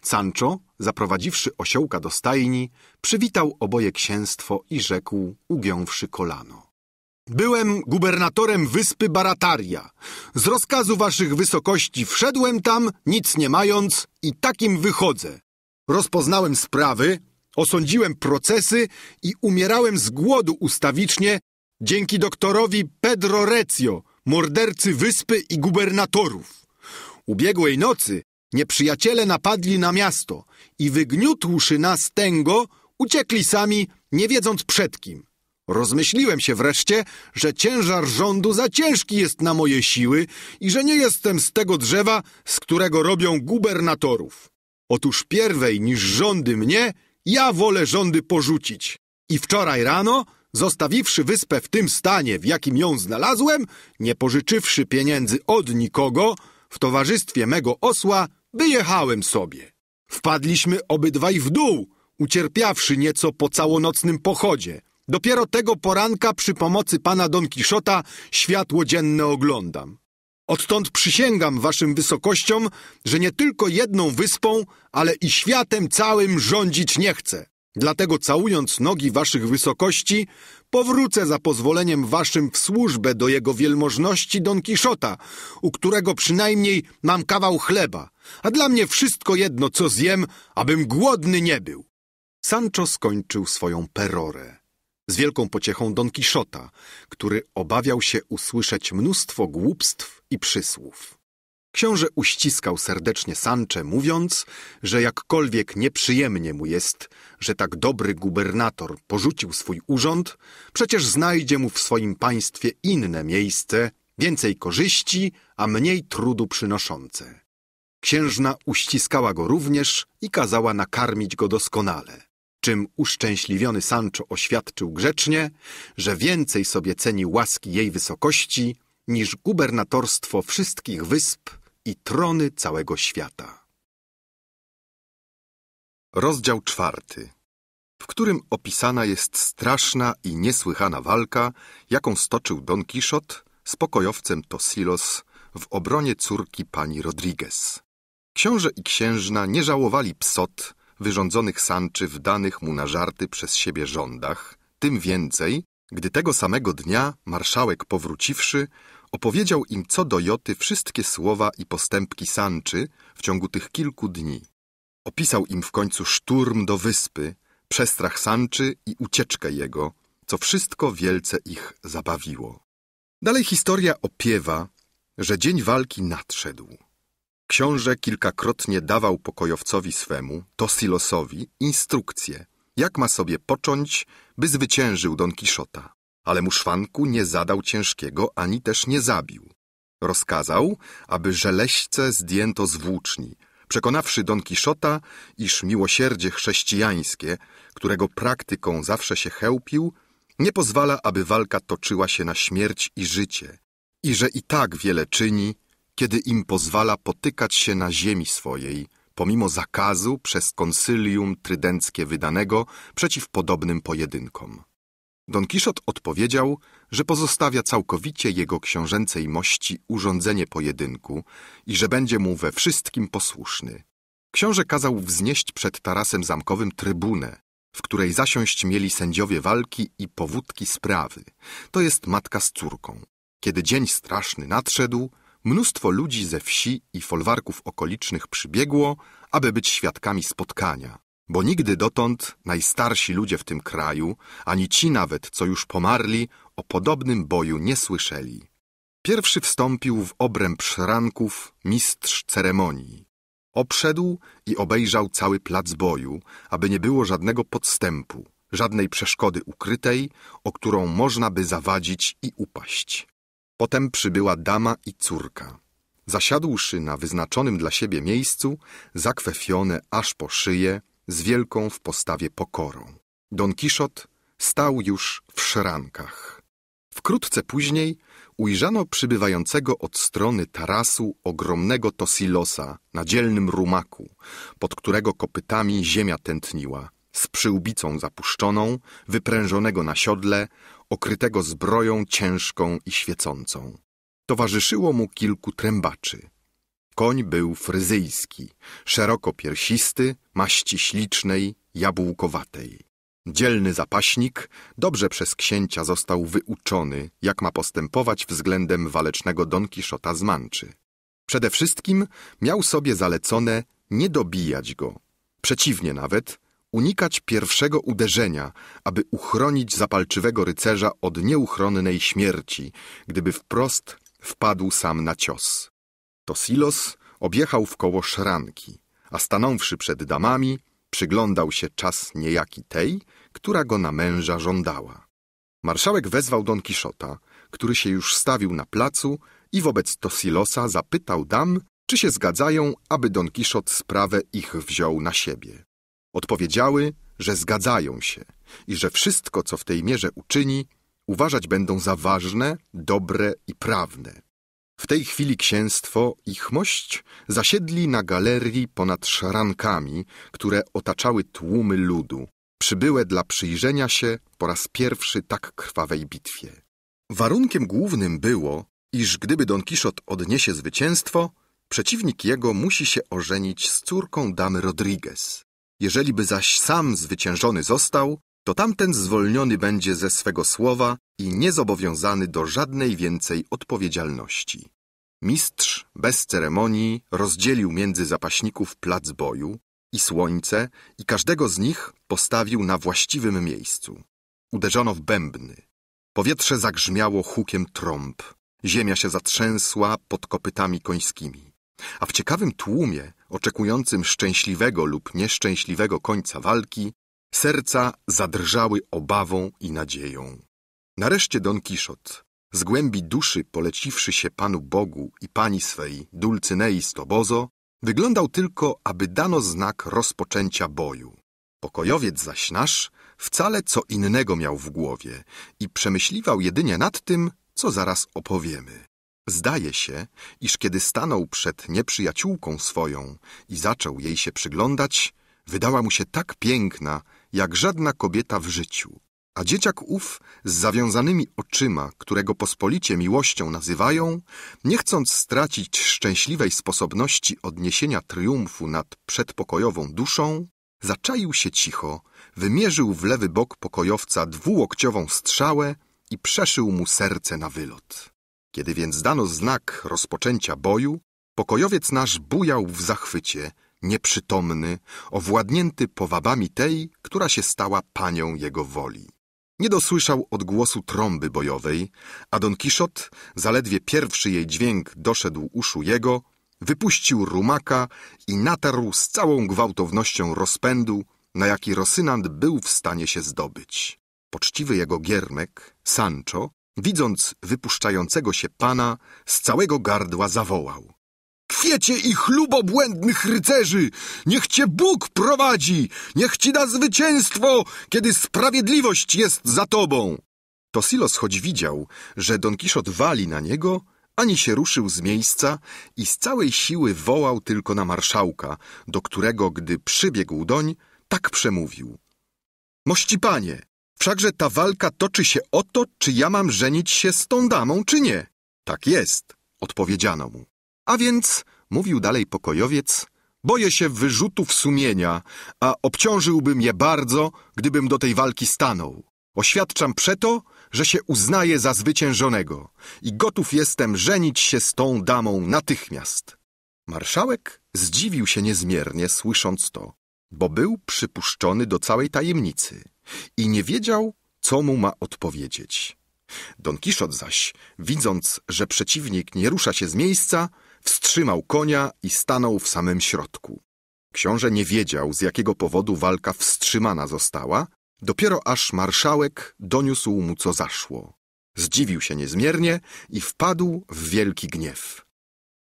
Sancho, zaprowadziwszy osiołka do stajni, przywitał oboje księstwo i rzekł, ugiąwszy kolano. Byłem gubernatorem wyspy Barataria. Z rozkazu waszych wysokości wszedłem tam, nic nie mając, i takim wychodzę. Rozpoznałem sprawy, osądziłem procesy i umierałem z głodu ustawicznie dzięki doktorowi Pedro Recio, mordercy wyspy i gubernatorów. Ubiegłej nocy Nieprzyjaciele napadli na miasto i wygniótłszy nas tęgo, uciekli sami, nie wiedząc przed kim. Rozmyśliłem się wreszcie, że ciężar rządu za ciężki jest na moje siły i że nie jestem z tego drzewa, z którego robią gubernatorów. Otóż pierwej niż rządy mnie, ja wolę rządy porzucić. I wczoraj rano, zostawiwszy wyspę w tym stanie, w jakim ją znalazłem, nie pożyczywszy pieniędzy od nikogo, w towarzystwie mego osła wyjechałem sobie. Wpadliśmy obydwaj w dół, ucierpiawszy nieco po całonocnym pochodzie. Dopiero tego poranka przy pomocy pana Don Kiszota światło dzienne oglądam. Odtąd przysięgam waszym wysokościom, że nie tylko jedną wyspą, ale i światem całym rządzić nie chcę. Dlatego całując nogi waszych wysokości, powrócę za pozwoleniem waszym w służbę do jego wielmożności Don Kiszota, u którego przynajmniej mam kawał chleba, a dla mnie wszystko jedno, co zjem, abym głodny nie był. Sancho skończył swoją perorę. Z wielką pociechą Don Kiszota, który obawiał się usłyszeć mnóstwo głupstw i przysłów. Książę uściskał serdecznie Sancze, mówiąc, że jakkolwiek nieprzyjemnie mu jest, że tak dobry gubernator porzucił swój urząd, przecież znajdzie mu w swoim państwie inne miejsce, więcej korzyści, a mniej trudu przynoszące. Księżna uściskała go również i kazała nakarmić go doskonale, czym uszczęśliwiony Sancho oświadczył grzecznie, że więcej sobie ceni łaski jej wysokości niż gubernatorstwo wszystkich wysp i trony całego świata. Rozdział czwarty, w którym opisana jest straszna i niesłychana walka, jaką stoczył Don Quixote z pokojowcem Tosilos w obronie córki pani Rodriguez. Książę i księżna nie żałowali psot wyrządzonych Sanczy w danych mu na żarty przez siebie rządach, tym więcej, gdy tego samego dnia marszałek powróciwszy Opowiedział im co do Joty wszystkie słowa i postępki Sanczy w ciągu tych kilku dni. Opisał im w końcu szturm do wyspy, przestrach Sanczy i ucieczkę jego, co wszystko wielce ich zabawiło. Dalej historia opiewa, że dzień walki nadszedł. Książę kilkakrotnie dawał pokojowcowi swemu, Tosilosowi, instrukcje, jak ma sobie począć, by zwyciężył Don Kiszota ale mu szwanku nie zadał ciężkiego ani też nie zabił. Rozkazał, aby żeleśce zdjęto z włóczni, przekonawszy Don Kiszota, iż miłosierdzie chrześcijańskie, którego praktyką zawsze się chełpił, nie pozwala, aby walka toczyła się na śmierć i życie i że i tak wiele czyni, kiedy im pozwala potykać się na ziemi swojej, pomimo zakazu przez konsylium trydenckie wydanego przeciw podobnym pojedynkom. Don Kiszot odpowiedział, że pozostawia całkowicie jego książęcej mości urządzenie pojedynku i że będzie mu we wszystkim posłuszny. Książę kazał wznieść przed tarasem zamkowym trybunę, w której zasiąść mieli sędziowie walki i powódki sprawy, to jest matka z córką. Kiedy dzień straszny nadszedł, mnóstwo ludzi ze wsi i folwarków okolicznych przybiegło, aby być świadkami spotkania bo nigdy dotąd najstarsi ludzie w tym kraju, ani ci nawet, co już pomarli, o podobnym boju nie słyszeli. Pierwszy wstąpił w obręb szranków mistrz ceremonii. Obszedł i obejrzał cały plac boju, aby nie było żadnego podstępu, żadnej przeszkody ukrytej, o którą można by zawadzić i upaść. Potem przybyła dama i córka. Zasiadłszy na wyznaczonym dla siebie miejscu, zakwefione aż po szyję, z wielką w postawie pokorą. Don Kiszot stał już w szrankach. Wkrótce później ujrzano przybywającego od strony tarasu ogromnego tosilosa na dzielnym rumaku, pod którego kopytami ziemia tętniła, z przyłbicą zapuszczoną, wyprężonego na siodle, okrytego zbroją ciężką i świecącą. Towarzyszyło mu kilku trębaczy – Koń był fryzyjski, szeroko piersisty, maści ślicznej, jabłkowatej. Dzielny zapaśnik dobrze przez księcia został wyuczony, jak ma postępować względem walecznego Don Kiszota z Manczy. Przede wszystkim miał sobie zalecone nie dobijać go. Przeciwnie nawet, unikać pierwszego uderzenia, aby uchronić zapalczywego rycerza od nieuchronnej śmierci, gdyby wprost wpadł sam na cios. Tosilos objechał w koło szranki, a stanąwszy przed damami, przyglądał się czas niejaki tej, która go na męża żądała. Marszałek wezwał Don Kiszota, który się już stawił na placu i wobec Tosilosa zapytał dam, czy się zgadzają, aby Don Kiszot sprawę ich wziął na siebie. Odpowiedziały, że zgadzają się i że wszystko, co w tej mierze uczyni, uważać będą za ważne, dobre i prawne. W tej chwili księstwo ich mość zasiedli na galerii ponad szrankami, które otaczały tłumy ludu, przybyłe dla przyjrzenia się po raz pierwszy tak krwawej bitwie. Warunkiem głównym było, iż gdyby Don Kiszot odniesie zwycięstwo, przeciwnik jego musi się ożenić z córką damy Rodriguez. Jeżeli by zaś sam zwyciężony został, to tamten zwolniony będzie ze swego słowa i niezobowiązany do żadnej więcej odpowiedzialności. Mistrz bez ceremonii rozdzielił między zapaśników plac boju i słońce i każdego z nich postawił na właściwym miejscu. Uderzono w bębny. Powietrze zagrzmiało hukiem trąb. Ziemia się zatrzęsła pod kopytami końskimi. A w ciekawym tłumie, oczekującym szczęśliwego lub nieszczęśliwego końca walki, Serca zadrżały obawą i nadzieją. Nareszcie Don Kiszot, z głębi duszy poleciwszy się Panu Bogu i Pani swej, Dulcynei Stobozo, wyglądał tylko, aby dano znak rozpoczęcia boju. Pokojowiec zaś nasz wcale co innego miał w głowie i przemyśliwał jedynie nad tym, co zaraz opowiemy. Zdaje się, iż kiedy stanął przed nieprzyjaciółką swoją i zaczął jej się przyglądać, wydała mu się tak piękna, jak żadna kobieta w życiu. A dzieciak ów z zawiązanymi oczyma, którego pospolicie miłością nazywają, nie chcąc stracić szczęśliwej sposobności odniesienia triumfu nad przedpokojową duszą, zaczaił się cicho, wymierzył w lewy bok pokojowca dwułokciową strzałę i przeszył mu serce na wylot. Kiedy więc dano znak rozpoczęcia boju, pokojowiec nasz bujał w zachwycie – nieprzytomny, owładnięty powabami tej, która się stała panią jego woli. Nie dosłyszał odgłosu trąby bojowej, a Don Kiszot, zaledwie pierwszy jej dźwięk doszedł uszu jego, wypuścił rumaka i natarł z całą gwałtownością rozpędu, na jaki Rosynant był w stanie się zdobyć. Poczciwy jego giermek, Sancho, widząc wypuszczającego się pana, z całego gardła zawołał kwiecie i chlubobłędnych rycerzy. Niech cię Bóg prowadzi, niech ci da zwycięstwo, kiedy sprawiedliwość jest za tobą. Tosilos choć widział, że Don Kiszot wali na niego, ani się ruszył z miejsca i z całej siły wołał tylko na marszałka, do którego, gdy przybiegł doń, tak przemówił. Mości panie, wszakże ta walka toczy się o to, czy ja mam żenić się z tą damą, czy nie. Tak jest, odpowiedziano mu. A więc, mówił dalej pokojowiec, boję się wyrzutów sumienia, a obciążyłbym je bardzo, gdybym do tej walki stanął. Oświadczam przeto, że się uznaję za zwyciężonego i gotów jestem żenić się z tą damą natychmiast. Marszałek zdziwił się niezmiernie, słysząc to, bo był przypuszczony do całej tajemnicy i nie wiedział, co mu ma odpowiedzieć. Don Kiszot zaś, widząc, że przeciwnik nie rusza się z miejsca, Wstrzymał konia i stanął w samym środku. Książę nie wiedział, z jakiego powodu walka wstrzymana została, dopiero aż marszałek doniósł mu, co zaszło. Zdziwił się niezmiernie i wpadł w wielki gniew.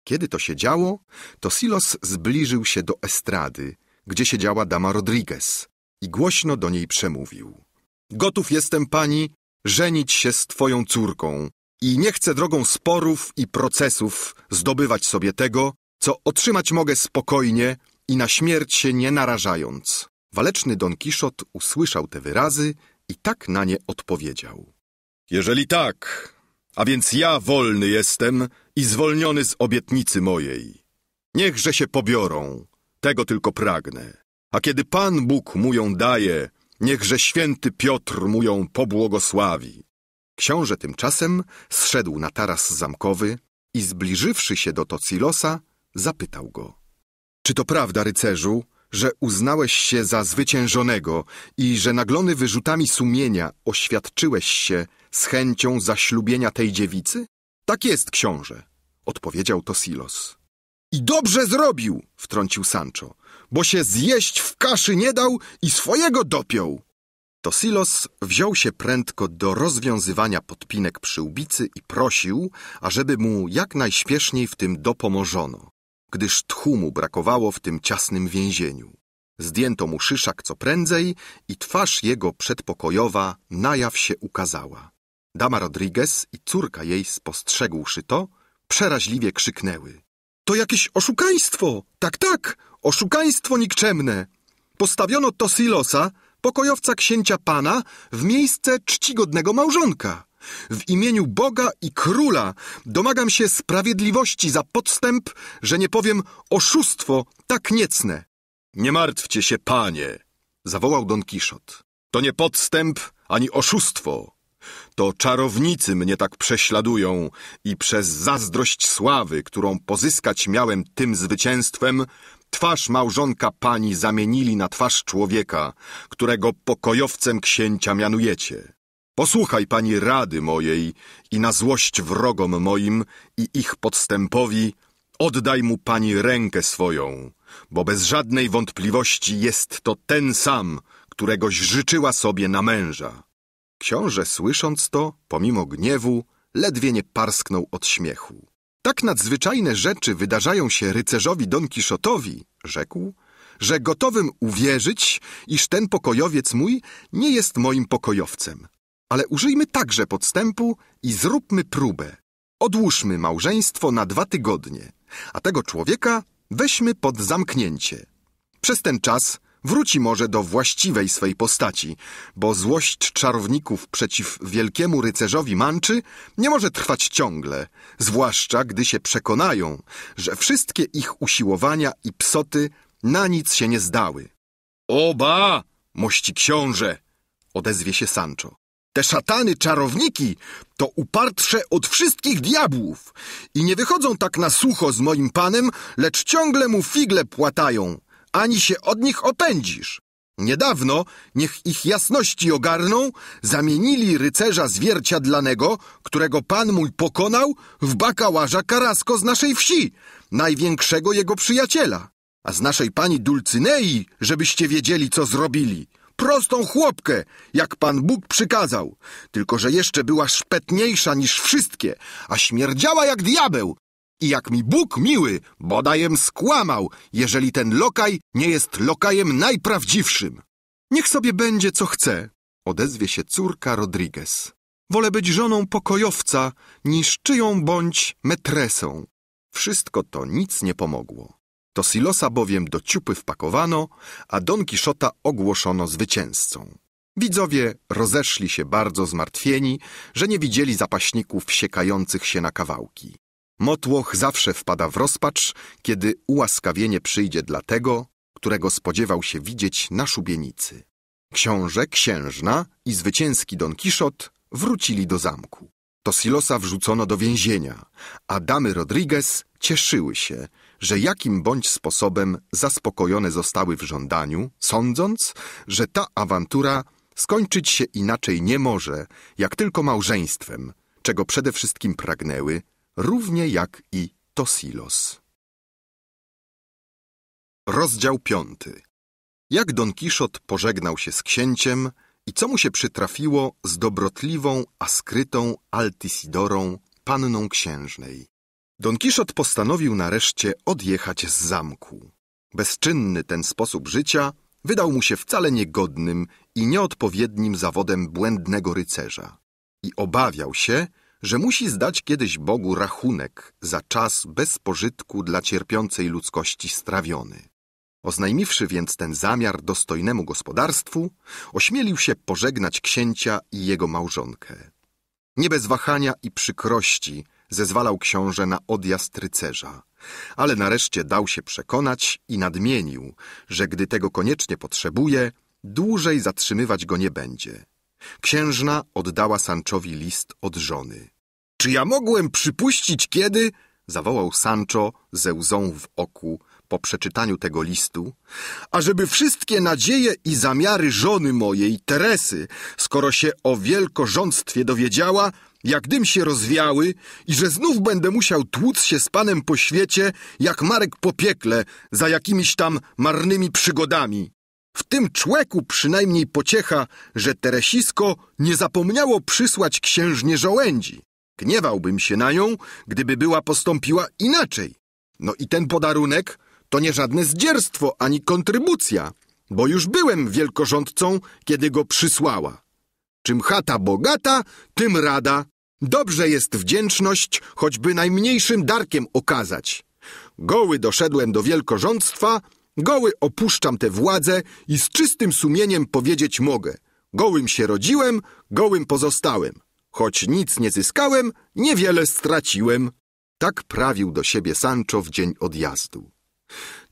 Kiedy to się działo, to Silos zbliżył się do estrady, gdzie siedziała dama Rodriguez i głośno do niej przemówił. Gotów jestem, pani, żenić się z twoją córką, i nie chcę drogą sporów i procesów zdobywać sobie tego, co otrzymać mogę spokojnie i na śmierć się nie narażając. Waleczny Don Kiszot usłyszał te wyrazy i tak na nie odpowiedział. Jeżeli tak, a więc ja wolny jestem i zwolniony z obietnicy mojej. Niechże się pobiorą, tego tylko pragnę. A kiedy Pan Bóg mu ją daje, niechże święty Piotr mu ją pobłogosławi. Książę tymczasem zszedł na taras zamkowy i zbliżywszy się do Tocilosa, zapytał go. Czy to prawda, rycerzu, że uznałeś się za zwyciężonego i że naglony wyrzutami sumienia oświadczyłeś się z chęcią zaślubienia tej dziewicy? Tak jest, książę, odpowiedział Tosilos. I dobrze zrobił, wtrącił Sancho, bo się zjeść w kaszy nie dał i swojego dopiął. Tosilos wziął się prędko do rozwiązywania podpinek przyłbicy i prosił, ażeby mu jak najśpieszniej w tym dopomożono, gdyż tchumu brakowało w tym ciasnym więzieniu. Zdjęto mu szyszak co prędzej i twarz jego przedpokojowa na jaw się ukazała. Dama Rodriguez i córka jej spostrzegłszy to, przeraźliwie krzyknęły. To jakieś oszukaństwo! Tak, tak! Oszukaństwo nikczemne! Postawiono Tosilosa, pokojowca księcia pana w miejsce czcigodnego małżonka. W imieniu Boga i króla domagam się sprawiedliwości za podstęp, że nie powiem oszustwo tak niecne. Nie martwcie się, panie, zawołał Don Kiszot. To nie podstęp ani oszustwo. To czarownicy mnie tak prześladują i przez zazdrość sławy, którą pozyskać miałem tym zwycięstwem, Twarz małżonka pani zamienili na twarz człowieka, którego pokojowcem księcia mianujecie. Posłuchaj pani rady mojej i na złość wrogom moim i ich podstępowi oddaj mu pani rękę swoją, bo bez żadnej wątpliwości jest to ten sam, któregoś życzyła sobie na męża. Książę słysząc to, pomimo gniewu, ledwie nie parsknął od śmiechu. Tak nadzwyczajne rzeczy wydarzają się rycerzowi Don Kiszotowi, rzekł, że gotowym uwierzyć, iż ten pokojowiec mój nie jest moim pokojowcem. Ale użyjmy także podstępu i zróbmy próbę. Odłóżmy małżeństwo na dwa tygodnie, a tego człowieka weźmy pod zamknięcie. Przez ten czas Wróci może do właściwej swej postaci, bo złość czarowników przeciw wielkiemu rycerzowi manczy nie może trwać ciągle, zwłaszcza gdy się przekonają, że wszystkie ich usiłowania i psoty na nic się nie zdały. Oba, mości książę, odezwie się Sancho. Te szatany czarowniki to upartsze od wszystkich diabłów i nie wychodzą tak na sucho z moim panem, lecz ciągle mu figle płatają ani się od nich opędzisz. Niedawno, niech ich jasności ogarną, zamienili rycerza zwierciadlanego, którego pan mój pokonał, w bakałarza Karasko z naszej wsi, największego jego przyjaciela. A z naszej pani Dulcynei, żebyście wiedzieli, co zrobili. Prostą chłopkę, jak pan Bóg przykazał. Tylko, że jeszcze była szpetniejsza niż wszystkie, a śmierdziała jak diabeł, i jak mi Bóg miły, bodajem skłamał, jeżeli ten lokaj nie jest lokajem najprawdziwszym. Niech sobie będzie, co chce, odezwie się córka Rodriguez. Wolę być żoną pokojowca, niż czyją bądź metresą. Wszystko to nic nie pomogło. To Silosa bowiem do ciupy wpakowano, a Don Kiszota ogłoszono zwycięzcą. Widzowie rozeszli się bardzo zmartwieni, że nie widzieli zapaśników siekających się na kawałki. Motłoch zawsze wpada w rozpacz, kiedy ułaskawienie przyjdzie dla tego, którego spodziewał się widzieć na szubienicy. Książę, księżna i zwycięski Don Kiszot wrócili do zamku. Tosilosa wrzucono do więzienia, a damy Rodriguez cieszyły się, że jakim bądź sposobem zaspokojone zostały w żądaniu, sądząc, że ta awantura skończyć się inaczej nie może, jak tylko małżeństwem, czego przede wszystkim pragnęły równie jak i Tosilos. Rozdział piąty. Jak Don Kiszot pożegnał się z księciem i co mu się przytrafiło z dobrotliwą, askrytą Altisidorą, panną księżnej. Don Kiszot postanowił nareszcie odjechać z zamku. Bezczynny ten sposób życia wydał mu się wcale niegodnym i nieodpowiednim zawodem błędnego rycerza. I obawiał się, że musi zdać kiedyś Bogu rachunek za czas bez pożytku dla cierpiącej ludzkości strawiony. Oznajmiwszy więc ten zamiar dostojnemu gospodarstwu, ośmielił się pożegnać księcia i jego małżonkę. Nie bez wahania i przykrości zezwalał książę na odjazd rycerza, ale nareszcie dał się przekonać i nadmienił, że gdy tego koniecznie potrzebuje, dłużej zatrzymywać go nie będzie. Księżna oddała Sanczowi list od żony. Czy ja mogłem przypuścić kiedy? zawołał Sancho ze łzą w oku po przeczytaniu tego listu, ażeby wszystkie nadzieje i zamiary żony mojej, Teresy, skoro się o wielkorządstwie dowiedziała, jak dym się rozwiały i że znów będę musiał tłuc się z panem po świecie, jak Marek po piekle, za jakimiś tam marnymi przygodami. W tym człeku przynajmniej pociecha, że Teresisko nie zapomniało przysłać księżnie żołędzi. Gniewałbym się na nią, gdyby była postąpiła inaczej. No i ten podarunek to nie żadne zdzierstwo ani kontrybucja, bo już byłem wielkorządcą, kiedy go przysłała. Czym chata bogata, tym rada. Dobrze jest wdzięczność choćby najmniejszym darkiem okazać. Goły doszedłem do wielkorządstwa, goły opuszczam tę władzę i z czystym sumieniem powiedzieć mogę. Gołym się rodziłem, gołym pozostałem. Choć nic nie zyskałem, niewiele straciłem. Tak prawił do siebie Sancho w dzień odjazdu.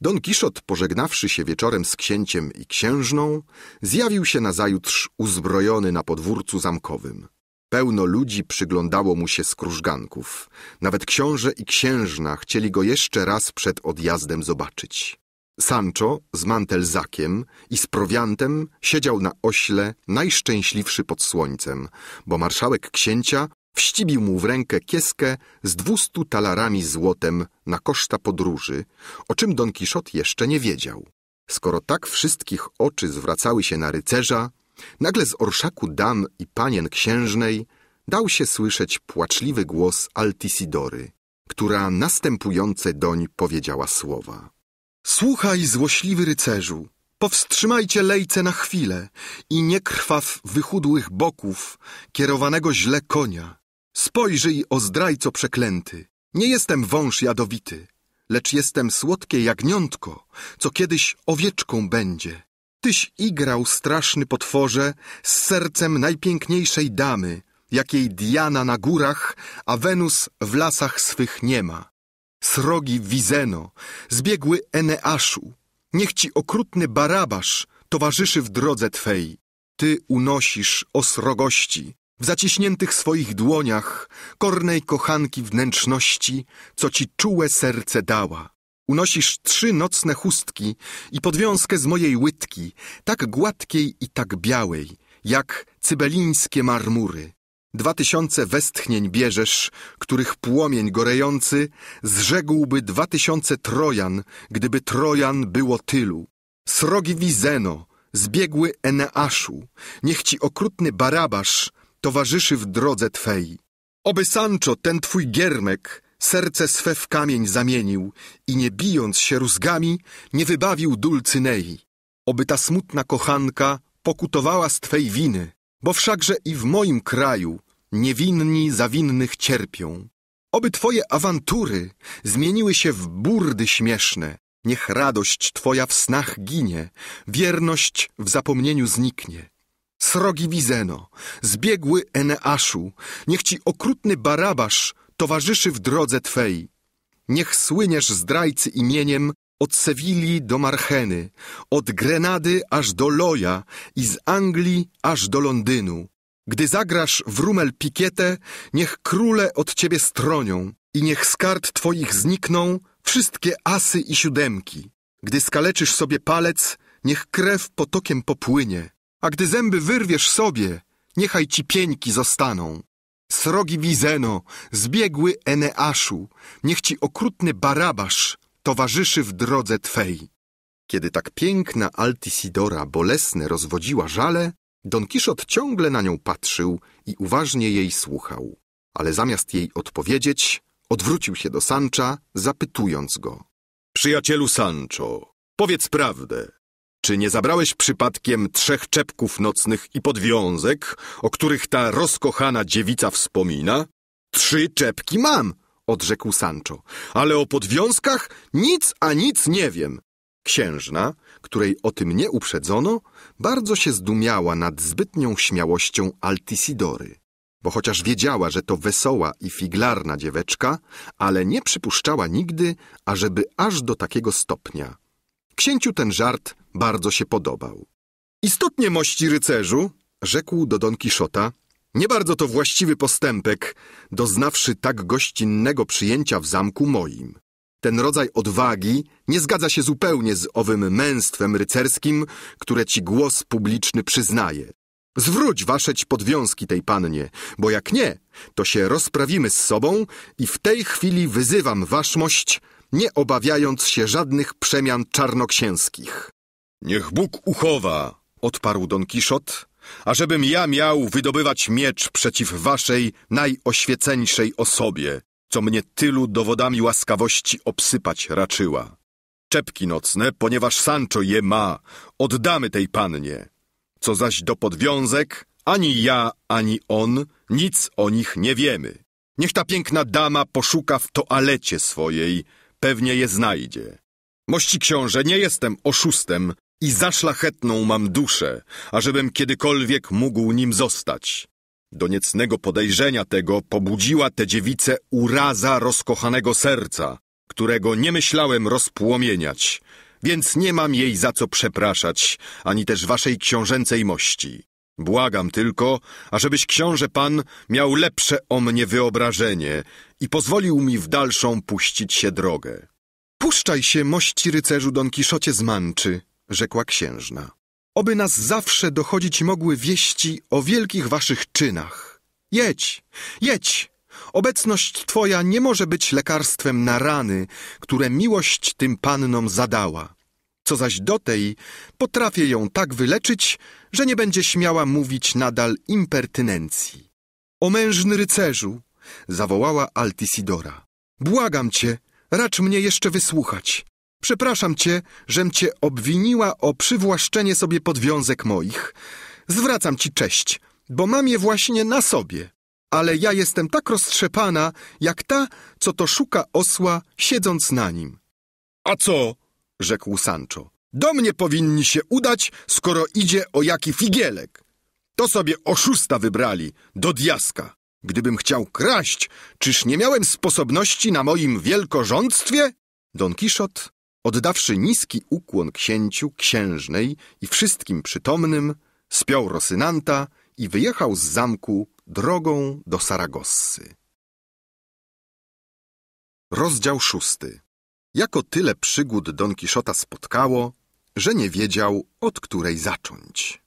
Don Kiszot, pożegnawszy się wieczorem z księciem i księżną, zjawił się nazajutrz uzbrojony na podwórcu zamkowym. Pełno ludzi przyglądało mu się z krużganków. Nawet książę i księżna chcieli go jeszcze raz przed odjazdem zobaczyć. Sancho z mantelzakiem i z prowiantem siedział na ośle najszczęśliwszy pod słońcem, bo marszałek księcia wścibił mu w rękę kieskę z dwustu talarami złotem na koszta podróży, o czym Don Kiszot jeszcze nie wiedział. Skoro tak wszystkich oczy zwracały się na rycerza, nagle z orszaku dam i panien księżnej dał się słyszeć płaczliwy głos Altisidory, która następujące doń powiedziała słowa. Słuchaj, złośliwy rycerzu, powstrzymajcie lejce na chwilę i nie krwaw wychudłych boków, kierowanego źle konia. Spojrzyj, o zdrajco przeklęty, nie jestem wąż jadowity, lecz jestem słodkie jagniątko, co kiedyś owieczką będzie. Tyś igrał straszny potworze z sercem najpiękniejszej damy, jakiej Diana na górach, a Wenus w lasach swych nie ma srogi Wizeno, zbiegły Eneaszu, niech ci okrutny Barabasz towarzyszy w drodze Twej. Ty unosisz o srogości, w zaciśniętych swoich dłoniach, kornej kochanki wnętrzności, co ci czułe serce dała. Unosisz trzy nocne chustki i podwiązkę z mojej łydki, tak gładkiej i tak białej, jak cybelińskie marmury. Dwa tysiące westchnień bierzesz, których płomień gorejący zrzegłby dwa tysiące Trojan, gdyby Trojan było tylu. Srogi Wizeno, zbiegły Eneaszu, niech ci okrutny Barabasz towarzyszy w drodze Twej. Oby Sancho, ten twój giermek, serce swe w kamień zamienił i nie bijąc się rózgami, nie wybawił Dulcynei. Oby ta smutna kochanka pokutowała z Twej winy bo wszakże i w moim kraju niewinni za winnych cierpią. Oby twoje awantury zmieniły się w burdy śmieszne. Niech radość twoja w snach ginie, wierność w zapomnieniu zniknie. Srogi Wizeno, zbiegły Eneaszu, niech ci okrutny Barabasz towarzyszy w drodze twej. Niech słyniesz zdrajcy imieniem od Sewilli do Marcheny, od Grenady aż do Loja i z Anglii aż do Londynu. Gdy zagrasz w rumel pikietę, niech króle od ciebie stronią i niech z kart twoich znikną wszystkie asy i siódemki. Gdy skaleczysz sobie palec, niech krew potokiem popłynie, a gdy zęby wyrwiesz sobie, niechaj ci pieńki zostaną. Srogi Wizeno, zbiegły Eneaszu, niech ci okrutny Barabasz towarzyszy w drodze Twej. Kiedy tak piękna Altisidora bolesne rozwodziła żale, Don Kiszot ciągle na nią patrzył i uważnie jej słuchał. Ale zamiast jej odpowiedzieć, odwrócił się do Sancha, zapytując go. Przyjacielu Sancho, powiedz prawdę. Czy nie zabrałeś przypadkiem trzech czepków nocnych i podwiązek, o których ta rozkochana dziewica wspomina? Trzy czepki mam, odrzekł Sancho, ale o podwiązkach nic a nic nie wiem. Księżna, której o tym nie uprzedzono, bardzo się zdumiała nad zbytnią śmiałością Altisidory, bo chociaż wiedziała, że to wesoła i figlarna dzieweczka, ale nie przypuszczała nigdy, ażeby aż do takiego stopnia. Księciu ten żart bardzo się podobał. Istotnie, mości rycerzu, rzekł do Don Kiszota, nie bardzo to właściwy postępek, doznawszy tak gościnnego przyjęcia w zamku moim. Ten rodzaj odwagi nie zgadza się zupełnie z owym męstwem rycerskim, które ci głos publiczny przyznaje. Zwróć waszeć podwiązki tej pannie, bo jak nie, to się rozprawimy z sobą i w tej chwili wyzywam waszmość, nie obawiając się żadnych przemian czarnoksięskich. Niech Bóg uchowa, odparł Don Kiszot, ażebym ja miał wydobywać miecz przeciw waszej najoświeceńszej osobie, co mnie tylu dowodami łaskawości obsypać raczyła. Czepki nocne, ponieważ Sancho je ma, oddamy tej pannie. Co zaś do podwiązek, ani ja, ani on nic o nich nie wiemy. Niech ta piękna dama poszuka w toalecie swojej, pewnie je znajdzie. Mości książę, nie jestem oszustem, i za szlachetną mam duszę, ażebym kiedykolwiek mógł nim zostać. Do niecnego podejrzenia tego pobudziła tę dziewicę uraza rozkochanego serca, którego nie myślałem rozpłomieniać, więc nie mam jej za co przepraszać, ani też waszej książęcej mości. Błagam tylko, ażebyś książę pan miał lepsze o mnie wyobrażenie i pozwolił mi w dalszą puścić się drogę. Puszczaj się, mości rycerzu Don Kiszocie z rzekła księżna. Oby nas zawsze dochodzić mogły wieści o wielkich waszych czynach. Jedź, jedź! Obecność twoja nie może być lekarstwem na rany, które miłość tym pannom zadała. Co zaś do tej, potrafię ją tak wyleczyć, że nie będzie śmiała mówić nadal impertynencji. O mężny rycerzu! zawołała Altisidora. Błagam cię, racz mnie jeszcze wysłuchać. Przepraszam cię, żem cię obwiniła o przywłaszczenie sobie podwiązek moich. Zwracam ci cześć, bo mam je właśnie na sobie. Ale ja jestem tak roztrzepana, jak ta, co to szuka osła, siedząc na nim. A co? rzekł Sancho. Do mnie powinni się udać, skoro idzie o jaki figielek. To sobie oszusta wybrali, do diaska. Gdybym chciał kraść, czyż nie miałem sposobności na moim wielkorządstwie? Don Kiszot Oddawszy niski ukłon księciu, księżnej i wszystkim przytomnym, spiął Rosynanta i wyjechał z zamku drogą do Saragossy. Rozdział szósty. Jako tyle przygód Don Kiszota spotkało, że nie wiedział, od której zacząć.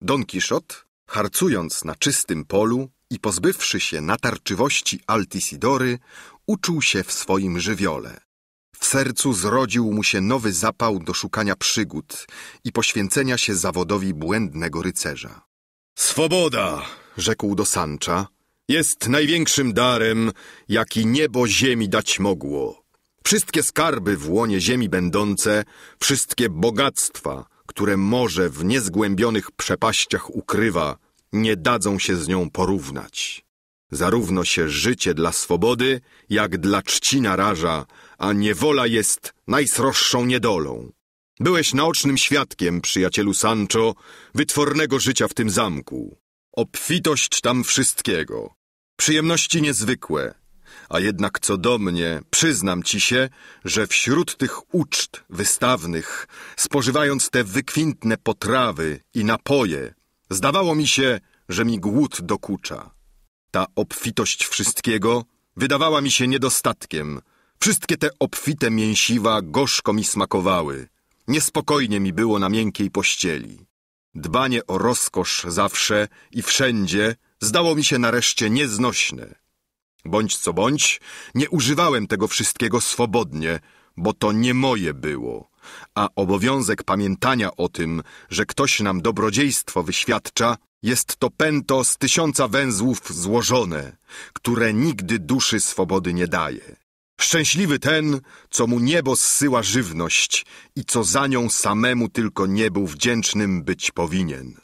Don Kiszot, harcując na czystym polu i pozbywszy się natarczywości Altisidory, uczuł się w swoim żywiole, w sercu zrodził mu się nowy zapał do szukania przygód i poświęcenia się zawodowi błędnego rycerza. Swoboda, rzekł do Sancha, jest największym darem, jaki niebo ziemi dać mogło. Wszystkie skarby w łonie ziemi będące, wszystkie bogactwa, które morze w niezgłębionych przepaściach ukrywa, nie dadzą się z nią porównać. Zarówno się życie dla swobody, jak dla czci naraża, a niewola jest najsroższą niedolą. Byłeś naocznym świadkiem, przyjacielu Sancho, wytwornego życia w tym zamku. Obfitość tam wszystkiego, przyjemności niezwykłe. A jednak co do mnie, przyznam ci się, że wśród tych uczt wystawnych, spożywając te wykwintne potrawy i napoje, zdawało mi się, że mi głód dokucza. Ta obfitość wszystkiego wydawała mi się niedostatkiem – Wszystkie te obfite mięsiwa gorzko mi smakowały. Niespokojnie mi było na miękkiej pościeli. Dbanie o rozkosz zawsze i wszędzie zdało mi się nareszcie nieznośne. Bądź co bądź, nie używałem tego wszystkiego swobodnie, bo to nie moje było, a obowiązek pamiętania o tym, że ktoś nam dobrodziejstwo wyświadcza, jest to pęto z tysiąca węzłów złożone, które nigdy duszy swobody nie daje. Szczęśliwy ten, co mu niebo zsyła żywność i co za nią samemu tylko nie był wdzięcznym być powinien.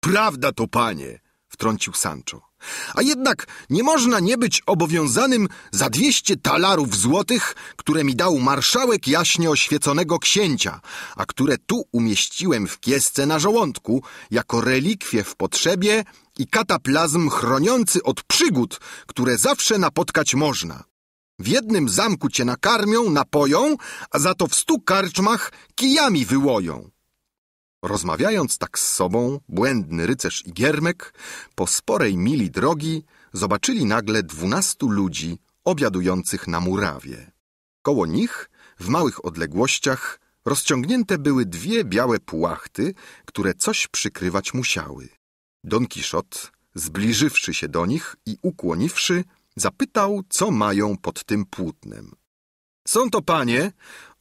Prawda to, panie, wtrącił Sancho. A jednak nie można nie być obowiązanym za dwieście talarów złotych, które mi dał marszałek jaśnie oświeconego księcia, a które tu umieściłem w kiesce na żołądku jako relikwie w potrzebie i kataplazm chroniący od przygód, które zawsze napotkać można. W jednym zamku cię nakarmią, napoją, a za to w stu karczmach kijami wyłoją. Rozmawiając tak z sobą, błędny rycerz i giermek, po sporej mili drogi zobaczyli nagle dwunastu ludzi obiadujących na murawie. Koło nich, w małych odległościach, rozciągnięte były dwie białe płachty, które coś przykrywać musiały. Don Kiszot, zbliżywszy się do nich i ukłoniwszy, Zapytał, co mają pod tym płótnem. Są to panie,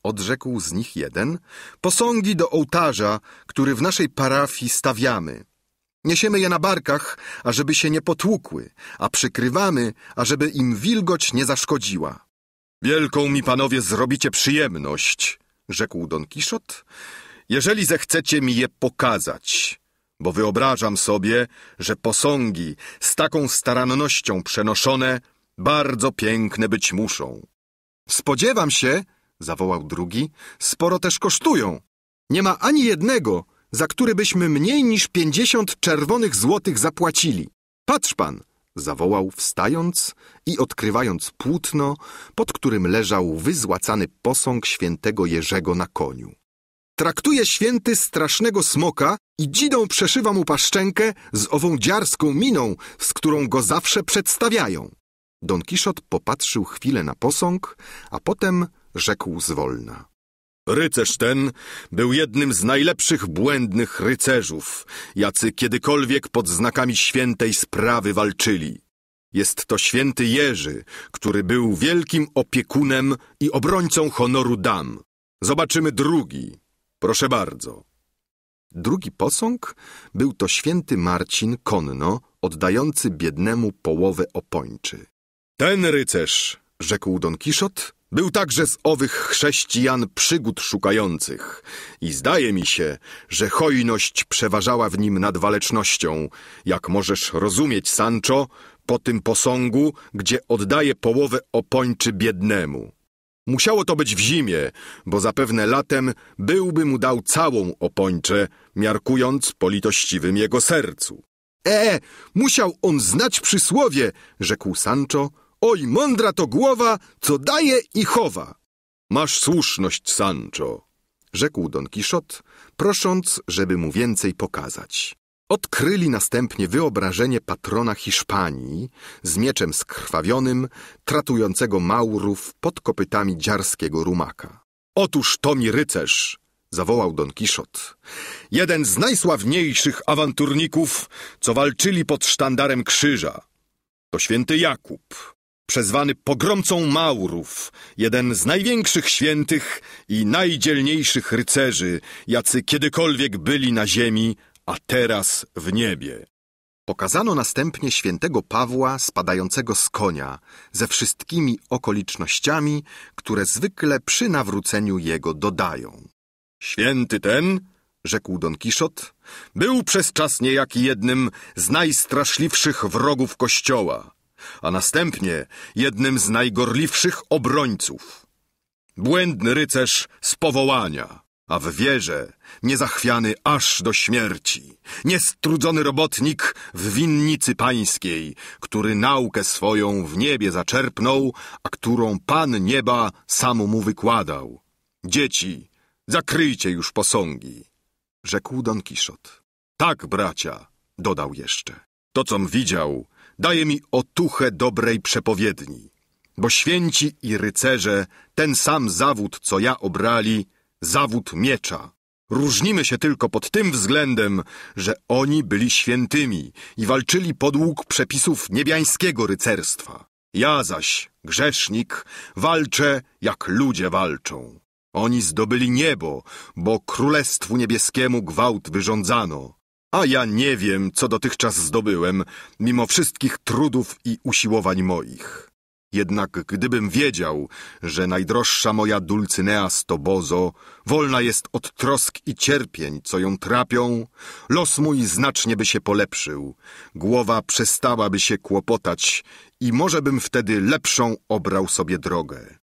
odrzekł z nich jeden, posągi do ołtarza, który w naszej parafii stawiamy. Niesiemy je na barkach, ażeby się nie potłukły, a przykrywamy, ażeby im wilgoć nie zaszkodziła. Wielką mi panowie zrobicie przyjemność, rzekł Don Kiszot, jeżeli zechcecie mi je pokazać bo wyobrażam sobie, że posągi z taką starannością przenoszone bardzo piękne być muszą. Spodziewam się, zawołał drugi, sporo też kosztują. Nie ma ani jednego, za który byśmy mniej niż pięćdziesiąt czerwonych złotych zapłacili. Patrz pan, zawołał wstając i odkrywając płótno, pod którym leżał wyzłacany posąg świętego Jerzego na koniu traktuje święty strasznego smoka i dzidą przeszywa mu paszczękę z ową dziarską miną, z którą go zawsze przedstawiają. Don Kiszot popatrzył chwilę na posąg, a potem rzekł zwolna. Rycerz ten był jednym z najlepszych błędnych rycerzów, jacy kiedykolwiek pod znakami świętej sprawy walczyli. Jest to święty Jerzy, który był wielkim opiekunem i obrońcą honoru dam. Zobaczymy drugi, Proszę bardzo. Drugi posąg był to święty Marcin konno, oddający biednemu połowę opończy. Ten rycerz, rzekł Don Kiszot, był także z owych chrześcijan przygód szukających i zdaje mi się, że hojność przeważała w nim nad walecznością. Jak możesz rozumieć, Sancho, po tym posągu, gdzie oddaje połowę opończy biednemu. Musiało to być w zimie, bo zapewne latem byłby mu dał całą opończę, miarkując po litościwym jego sercu. E, musiał on znać przysłowie, rzekł Sancho. Oj, mądra to głowa, co daje i chowa. Masz słuszność, Sancho, rzekł Don Kiszot, prosząc, żeby mu więcej pokazać. Odkryli następnie wyobrażenie patrona Hiszpanii z mieczem skrwawionym, tratującego Maurów pod kopytami dziarskiego rumaka. Otóż to mi rycerz! zawołał Don Kiszot. Jeden z najsławniejszych awanturników, co walczyli pod sztandarem krzyża. To święty Jakub, przezwany pogromcą Maurów, jeden z największych świętych i najdzielniejszych rycerzy, jacy kiedykolwiek byli na ziemi, a teraz w niebie. Pokazano następnie świętego Pawła spadającego z konia ze wszystkimi okolicznościami, które zwykle przy nawróceniu jego dodają. Święty ten, rzekł Don Kiszot, był przez czas niejaki jednym z najstraszliwszych wrogów Kościoła, a następnie jednym z najgorliwszych obrońców. Błędny rycerz z powołania – a w wierze niezachwiany aż do śmierci, niestrudzony robotnik w winnicy pańskiej, który naukę swoją w niebie zaczerpnął, a którą Pan Nieba sam mu wykładał. Dzieci, zakryjcie już posągi, rzekł Don Kiszot. Tak, bracia, dodał jeszcze. To, com widział, daje mi otuchę dobrej przepowiedni, bo święci i rycerze ten sam zawód, co ja obrali, zawód miecza. Różnimy się tylko pod tym względem, że oni byli świętymi i walczyli podług przepisów niebiańskiego rycerstwa. Ja zaś, grzesznik, walczę jak ludzie walczą. Oni zdobyli niebo, bo królestwu niebieskiemu gwałt wyrządzano. A ja nie wiem, co dotychczas zdobyłem, mimo wszystkich trudów i usiłowań moich. Jednak gdybym wiedział, że najdroższa moja Dulcynea Stobozo wolna jest od trosk i cierpień, co ją trapią, los mój znacznie by się polepszył, głowa przestałaby się kłopotać i może bym wtedy lepszą obrał sobie drogę.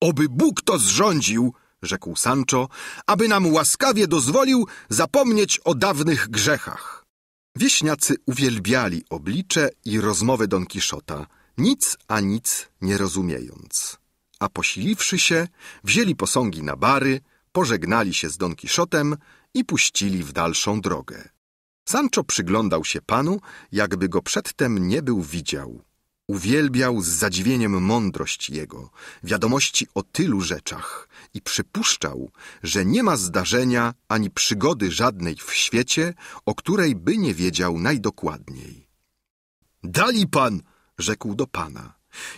Oby Bóg to zrządził, rzekł Sancho, aby nam łaskawie dozwolił zapomnieć o dawnych grzechach. Wieśniacy uwielbiali oblicze i rozmowy Don Kiszota – nic a nic nie rozumiejąc. A posiliwszy się, wzięli posągi na bary, pożegnali się z Don Kiszotem i puścili w dalszą drogę. Sancho przyglądał się panu, jakby go przedtem nie był widział. Uwielbiał z zadziwieniem mądrość jego, wiadomości o tylu rzeczach i przypuszczał, że nie ma zdarzenia ani przygody żadnej w świecie, o której by nie wiedział najdokładniej. Dali pan! rzekł do pana.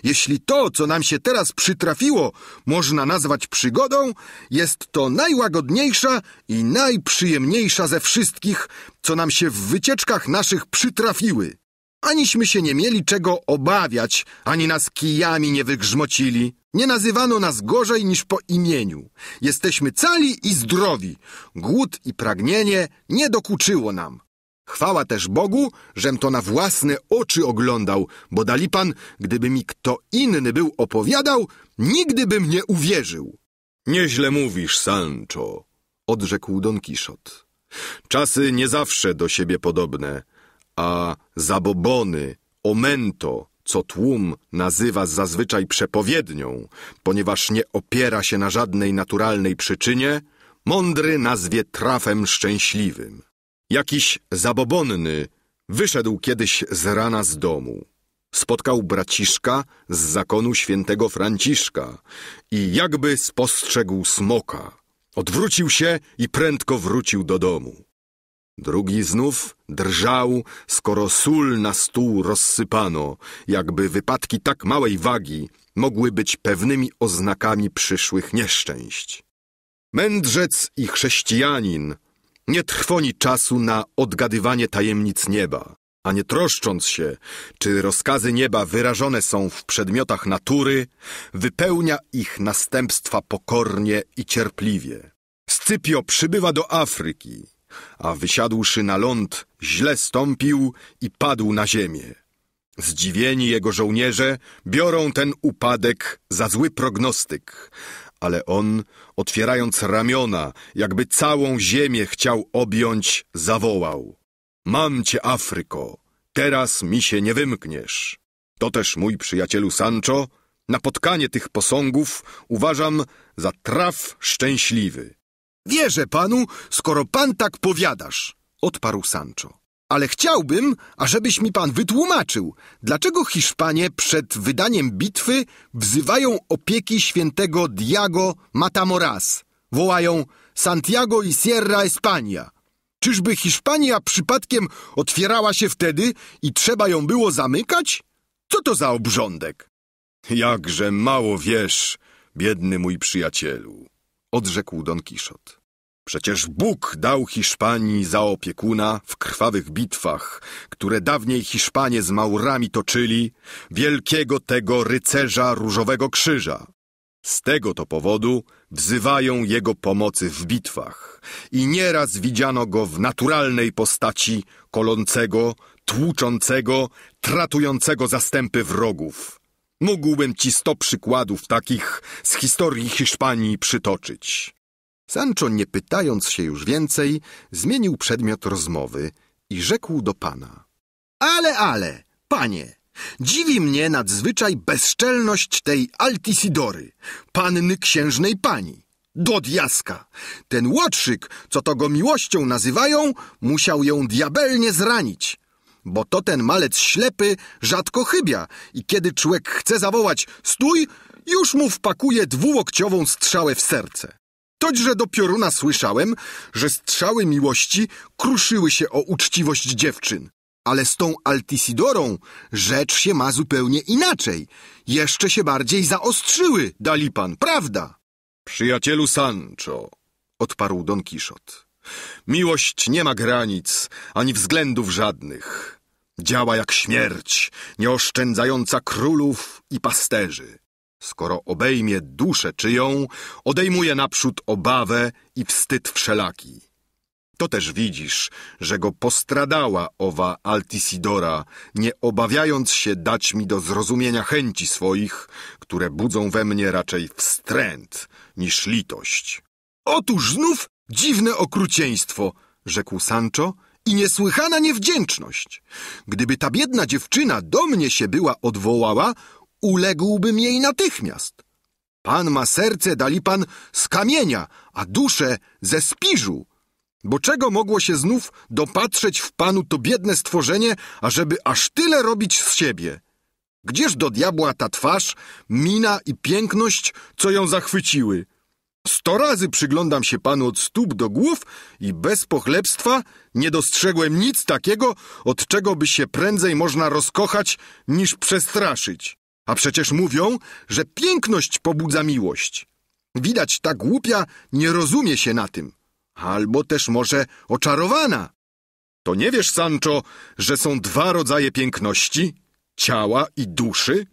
Jeśli to, co nam się teraz przytrafiło, można nazwać przygodą, jest to najłagodniejsza i najprzyjemniejsza ze wszystkich, co nam się w wycieczkach naszych przytrafiły. Aniśmy się nie mieli czego obawiać, ani nas kijami nie wygrzmocili. Nie nazywano nas gorzej niż po imieniu. Jesteśmy cali i zdrowi. Głód i pragnienie nie dokuczyło nam. Chwała też Bogu, żem to na własne oczy oglądał, bo dali pan, gdyby mi kto inny był opowiadał, nigdy bym nie uwierzył. Nieźle mówisz, Sancho, odrzekł Don Kiszot. Czasy nie zawsze do siebie podobne, a zabobony, omento, co tłum nazywa zazwyczaj przepowiednią, ponieważ nie opiera się na żadnej naturalnej przyczynie, mądry nazwie trafem szczęśliwym. Jakiś zabobonny wyszedł kiedyś z rana z domu. Spotkał braciszka z zakonu świętego Franciszka i jakby spostrzegł smoka. Odwrócił się i prędko wrócił do domu. Drugi znów drżał, skoro sól na stół rozsypano, jakby wypadki tak małej wagi mogły być pewnymi oznakami przyszłych nieszczęść. Mędrzec i chrześcijanin nie trwoni czasu na odgadywanie tajemnic nieba, a nie troszcząc się, czy rozkazy nieba wyrażone są w przedmiotach natury, wypełnia ich następstwa pokornie i cierpliwie. Scypio przybywa do Afryki, a wysiadłszy na ląd, źle stąpił i padł na ziemię. Zdziwieni jego żołnierze biorą ten upadek za zły prognostyk, ale on, otwierając ramiona, jakby całą ziemię chciał objąć, zawołał: Mam cię, Afryko, teraz mi się nie wymkniesz. To też mój przyjacielu Sancho, napotkanie tych posągów uważam za traf szczęśliwy. Wierzę panu, skoro pan tak powiadasz, odparł Sancho ale chciałbym, ażebyś mi pan wytłumaczył, dlaczego Hiszpanie przed wydaniem bitwy wzywają opieki świętego Diago Matamoras. Wołają Santiago i Sierra Espania. Czyżby Hiszpania przypadkiem otwierała się wtedy i trzeba ją było zamykać? Co to za obrządek? Jakże mało wiesz, biedny mój przyjacielu, odrzekł Don Kiszot. Przecież Bóg dał Hiszpanii za opiekuna w krwawych bitwach, które dawniej Hiszpanie z Maurami toczyli, wielkiego tego rycerza Różowego Krzyża. Z tego to powodu wzywają jego pomocy w bitwach i nieraz widziano go w naturalnej postaci kolącego, tłuczącego, tratującego zastępy wrogów. Mógłbym ci sto przykładów takich z historii Hiszpanii przytoczyć. Sancho, nie pytając się już więcej, zmienił przedmiot rozmowy i rzekł do pana. Ale, ale, panie, dziwi mnie nadzwyczaj bezczelność tej Altisidory, panny księżnej pani. Do diaska! Ten łotrzyk, co to go miłością nazywają, musiał ją diabelnie zranić. Bo to ten malec ślepy rzadko chybia i kiedy człowiek chce zawołać stój, już mu wpakuje dwułokciową strzałę w serce. Toćże do pioruna słyszałem, że strzały miłości kruszyły się o uczciwość dziewczyn. Ale z tą Altisidorą rzecz się ma zupełnie inaczej. Jeszcze się bardziej zaostrzyły, Dalipan, prawda? Przyjacielu Sancho, odparł Don Kiszot. Miłość nie ma granic, ani względów żadnych. Działa jak śmierć, nieoszczędzająca królów i pasterzy. Skoro obejmie duszę czyją, odejmuje naprzód obawę i wstyd wszelaki. To też widzisz, że go postradała owa Altisidora, nie obawiając się dać mi do zrozumienia chęci swoich, które budzą we mnie raczej wstręt niż litość. Otóż znów dziwne okrucieństwo, rzekł Sancho i niesłychana niewdzięczność. Gdyby ta biedna dziewczyna do mnie się była odwołała, uległbym jej natychmiast. Pan ma serce, dali pan z kamienia, a duszę ze spiżu. Bo czego mogło się znów dopatrzeć w panu to biedne stworzenie, ażeby aż tyle robić z siebie? Gdzież do diabła ta twarz, mina i piękność, co ją zachwyciły? Sto razy przyglądam się panu od stóp do głów i bez pochlebstwa nie dostrzegłem nic takiego, od czego by się prędzej można rozkochać niż przestraszyć. A przecież mówią, że piękność pobudza miłość. Widać, ta głupia nie rozumie się na tym. Albo też może oczarowana. To nie wiesz, Sancho, że są dwa rodzaje piękności? Ciała i duszy?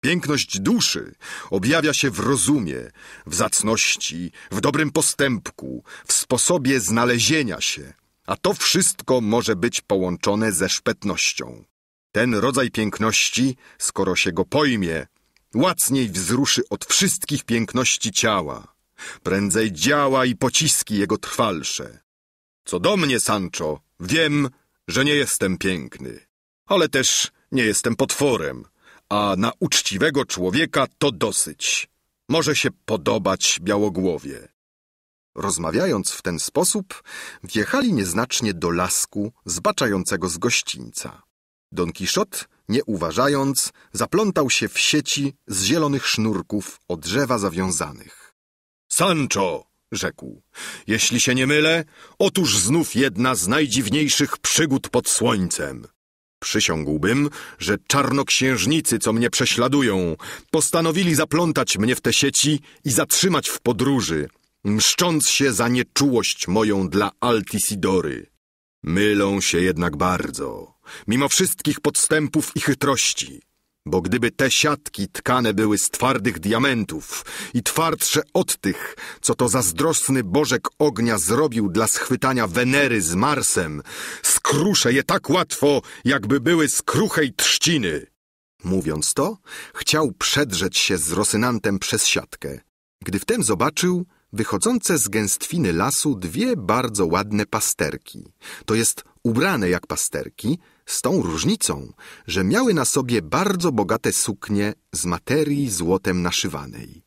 Piękność duszy objawia się w rozumie, w zacności, w dobrym postępku, w sposobie znalezienia się, a to wszystko może być połączone ze szpetnością. Ten rodzaj piękności, skoro się go pojmie, łacniej wzruszy od wszystkich piękności ciała. Prędzej działa i pociski jego trwalsze. Co do mnie, Sancho, wiem, że nie jestem piękny, ale też nie jestem potworem, a na uczciwego człowieka to dosyć. Może się podobać białogłowie. Rozmawiając w ten sposób, wjechali nieznacznie do lasku zbaczającego z gościńca. Don Kiszot, nie uważając, zaplątał się w sieci z zielonych sznurków o drzewa zawiązanych. Sancho! rzekł. Jeśli się nie mylę, otóż znów jedna z najdziwniejszych przygód pod słońcem. Przysiągłbym, że czarnoksiężnicy, co mnie prześladują, postanowili zaplątać mnie w te sieci i zatrzymać w podróży, mszcząc się za nieczułość moją dla Altisidory. Mylą się jednak bardzo mimo wszystkich podstępów i chytrości. Bo gdyby te siatki tkane były z twardych diamentów i twardsze od tych, co to zazdrosny bożek ognia zrobił dla schwytania Wenery z Marsem, skruszę je tak łatwo, jakby były z kruchej trzciny. Mówiąc to, chciał przedrzeć się z Rosynantem przez siatkę. Gdy wtem zobaczył wychodzące z gęstwiny lasu dwie bardzo ładne pasterki, to jest ubrane jak pasterki, z tą różnicą, że miały na sobie bardzo bogate suknie z materii złotem naszywanej.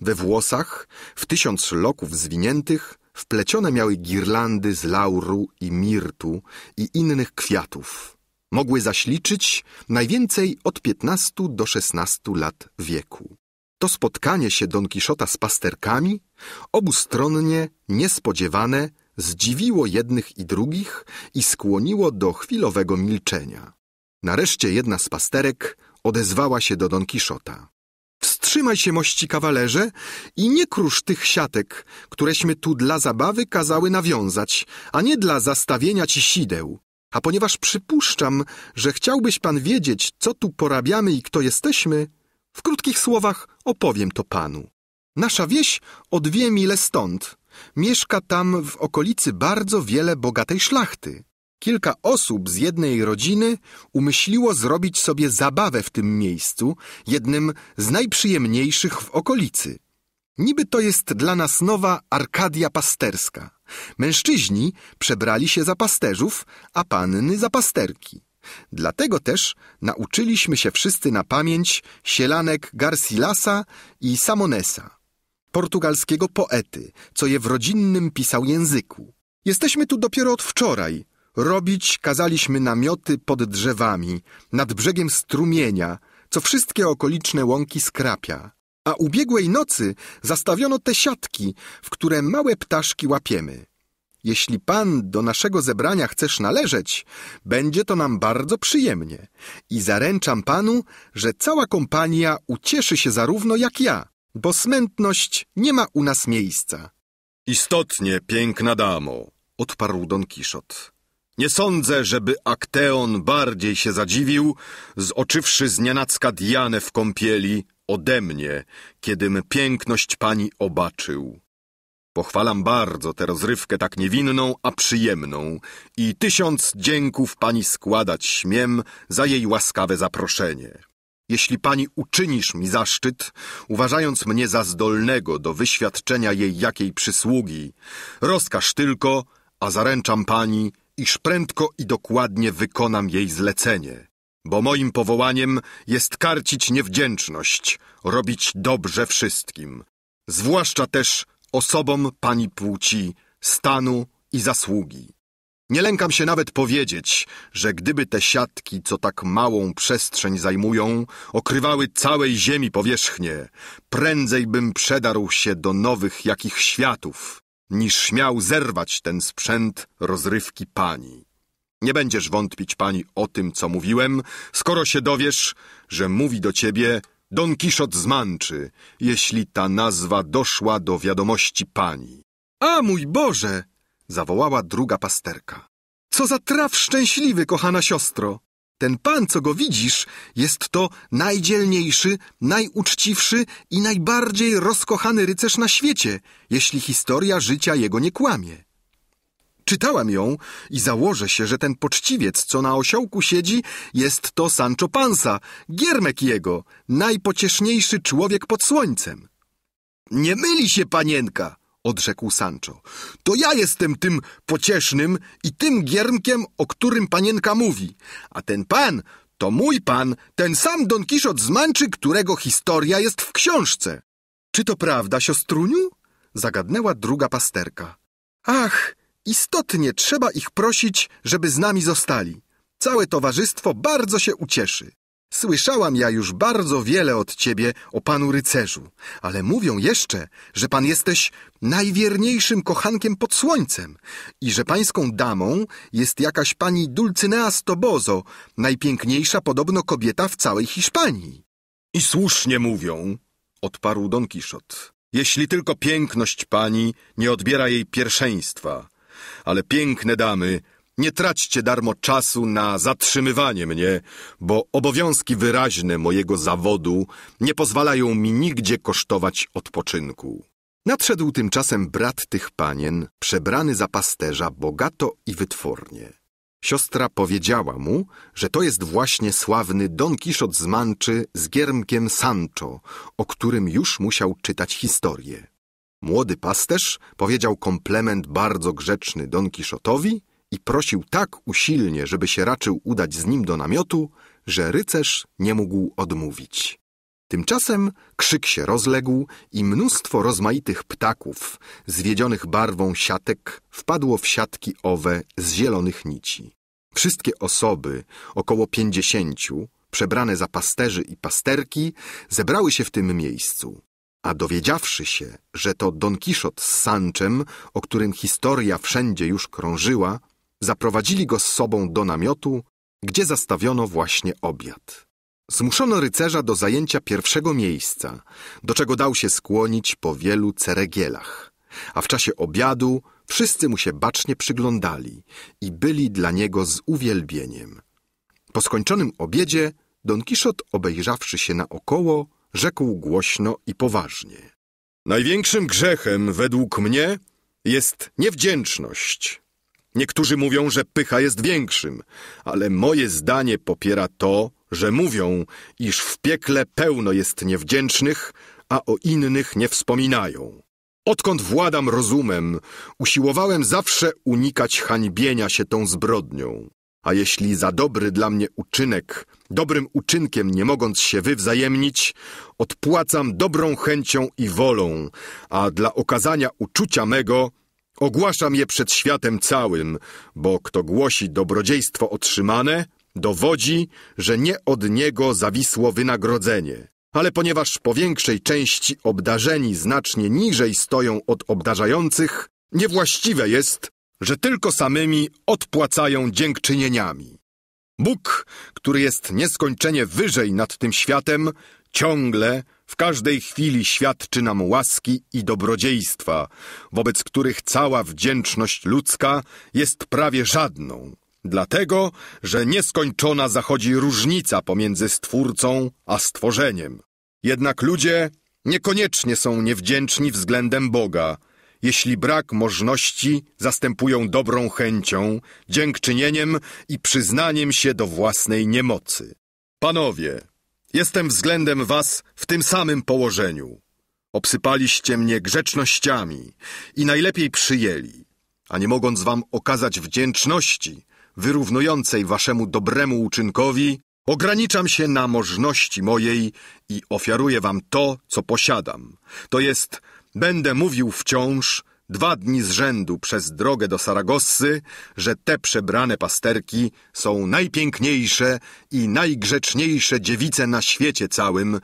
We włosach, w tysiąc loków zwiniętych, wplecione miały girlandy z lauru i mirtu i innych kwiatów. Mogły zaśliczyć najwięcej od piętnastu do szesnastu lat wieku. To spotkanie się Don Kiszota z pasterkami, obustronnie, niespodziewane, zdziwiło jednych i drugich i skłoniło do chwilowego milczenia. Nareszcie jedna z pasterek odezwała się do Don Kiszota. Wstrzymaj się, mości kawalerze, i nie krusz tych siatek, któreśmy tu dla zabawy kazały nawiązać, a nie dla zastawienia ci sideł. A ponieważ przypuszczam, że chciałbyś pan wiedzieć, co tu porabiamy i kto jesteśmy, w krótkich słowach opowiem to panu. Nasza wieś o dwie mile stąd, Mieszka tam w okolicy bardzo wiele bogatej szlachty. Kilka osób z jednej rodziny umyśliło zrobić sobie zabawę w tym miejscu, jednym z najprzyjemniejszych w okolicy. Niby to jest dla nas nowa Arkadia pasterska. Mężczyźni przebrali się za pasterzów, a panny za pasterki. Dlatego też nauczyliśmy się wszyscy na pamięć sielanek Garcilasa i Samonesa portugalskiego poety, co je w rodzinnym pisał języku. Jesteśmy tu dopiero od wczoraj. Robić kazaliśmy namioty pod drzewami, nad brzegiem strumienia, co wszystkie okoliczne łąki skrapia. A ubiegłej nocy zastawiono te siatki, w które małe ptaszki łapiemy. Jeśli pan do naszego zebrania chcesz należeć, będzie to nam bardzo przyjemnie i zaręczam panu, że cała kompania ucieszy się zarówno jak ja bo smętność nie ma u nas miejsca. Istotnie, piękna damo, odparł Don Kiszot. Nie sądzę, żeby Akteon bardziej się zadziwił, zoczywszy z nienacka Dianę w kąpieli ode mnie, kiedym piękność pani obaczył. Pochwalam bardzo tę rozrywkę tak niewinną, a przyjemną i tysiąc dzięków pani składać śmiem za jej łaskawe zaproszenie. Jeśli pani uczynisz mi zaszczyt, uważając mnie za zdolnego do wyświadczenia jej jakiej przysługi, rozkaż tylko, a zaręczam pani, iż prędko i dokładnie wykonam jej zlecenie. Bo moim powołaniem jest karcić niewdzięczność, robić dobrze wszystkim, zwłaszcza też osobom pani płci, stanu i zasługi. Nie lękam się nawet powiedzieć, że gdyby te siatki, co tak małą przestrzeń zajmują, okrywały całej ziemi powierzchnię, prędzej bym przedarł się do nowych jakich światów, niż śmiał zerwać ten sprzęt rozrywki pani. Nie będziesz wątpić pani o tym, co mówiłem, skoro się dowiesz, że mówi do ciebie Don Kiszot z jeśli ta nazwa doszła do wiadomości pani. A mój Boże! zawołała druga pasterka. Co za traf szczęśliwy, kochana siostro! Ten pan, co go widzisz, jest to najdzielniejszy, najuczciwszy i najbardziej rozkochany rycerz na świecie, jeśli historia życia jego nie kłamie. Czytałam ją i założę się, że ten poczciwiec, co na osiołku siedzi, jest to Sancho Panza, giermek jego, najpocieszniejszy człowiek pod słońcem. Nie myli się, panienka, odrzekł Sancho. To ja jestem tym pociesznym i tym giermkiem, o którym panienka mówi. A ten pan to mój pan, ten sam Don Kiszot z Manczy, którego historia jest w książce. Czy to prawda, siostruniu? Zagadnęła druga pasterka. Ach, istotnie trzeba ich prosić, żeby z nami zostali. Całe towarzystwo bardzo się ucieszy. Słyszałam ja już bardzo wiele od ciebie o panu rycerzu, ale mówią jeszcze, że pan jesteś najwierniejszym kochankiem pod słońcem i że pańską damą jest jakaś pani Dulcynea Stobozo, najpiękniejsza podobno kobieta w całej Hiszpanii. I słusznie mówią, odparł Don Kiszot, jeśli tylko piękność pani nie odbiera jej pierwszeństwa, ale piękne damy nie traćcie darmo czasu na zatrzymywanie mnie, bo obowiązki wyraźne mojego zawodu nie pozwalają mi nigdzie kosztować odpoczynku. Nadszedł tymczasem brat tych panien, przebrany za pasterza bogato i wytwornie. Siostra powiedziała mu, że to jest właśnie sławny Don Kiszot z Manczy z giermkiem Sancho, o którym już musiał czytać historię. Młody pasterz powiedział komplement bardzo grzeczny Don Kiszotowi i prosił tak usilnie, żeby się raczył udać z nim do namiotu, że rycerz nie mógł odmówić. Tymczasem krzyk się rozległ i mnóstwo rozmaitych ptaków, zwiedzionych barwą siatek, wpadło w siatki owe z zielonych nici. Wszystkie osoby, około pięćdziesięciu, przebrane za pasterzy i pasterki, zebrały się w tym miejscu. A dowiedziawszy się, że to Don Kiszot z Sanczem, o którym historia wszędzie już krążyła, Zaprowadzili go z sobą do namiotu, gdzie zastawiono właśnie obiad. Zmuszono rycerza do zajęcia pierwszego miejsca, do czego dał się skłonić po wielu ceregielach. A w czasie obiadu wszyscy mu się bacznie przyglądali i byli dla niego z uwielbieniem. Po skończonym obiedzie Don Kiszot, obejrzawszy się naokoło, rzekł głośno i poważnie. Największym grzechem według mnie jest niewdzięczność. Niektórzy mówią, że pycha jest większym, ale moje zdanie popiera to, że mówią, iż w piekle pełno jest niewdzięcznych, a o innych nie wspominają. Odkąd władam rozumem, usiłowałem zawsze unikać hańbienia się tą zbrodnią. A jeśli za dobry dla mnie uczynek, dobrym uczynkiem nie mogąc się wywzajemnić, odpłacam dobrą chęcią i wolą, a dla okazania uczucia mego Ogłaszam je przed światem całym, bo kto głosi dobrodziejstwo otrzymane, dowodzi, że nie od niego zawisło wynagrodzenie. Ale ponieważ po większej części obdarzeni znacznie niżej stoją od obdarzających, niewłaściwe jest, że tylko samymi odpłacają dziękczynieniami. Bóg, który jest nieskończenie wyżej nad tym światem, ciągle w każdej chwili świadczy nam łaski i dobrodziejstwa, wobec których cała wdzięczność ludzka jest prawie żadną, dlatego, że nieskończona zachodzi różnica pomiędzy Stwórcą a stworzeniem. Jednak ludzie niekoniecznie są niewdzięczni względem Boga, jeśli brak możności zastępują dobrą chęcią, dziękczynieniem i przyznaniem się do własnej niemocy. Panowie, Jestem względem was w tym samym położeniu. Obsypaliście mnie grzecznościami i najlepiej przyjęli, a nie mogąc wam okazać wdzięczności wyrównującej waszemu dobremu uczynkowi, ograniczam się na możności mojej i ofiaruję wam to, co posiadam. To jest, będę mówił wciąż dwa dni z rzędu przez drogę do Saragossy, że te przebrane pasterki są najpiękniejsze i najgrzeczniejsze dziewice na świecie całym,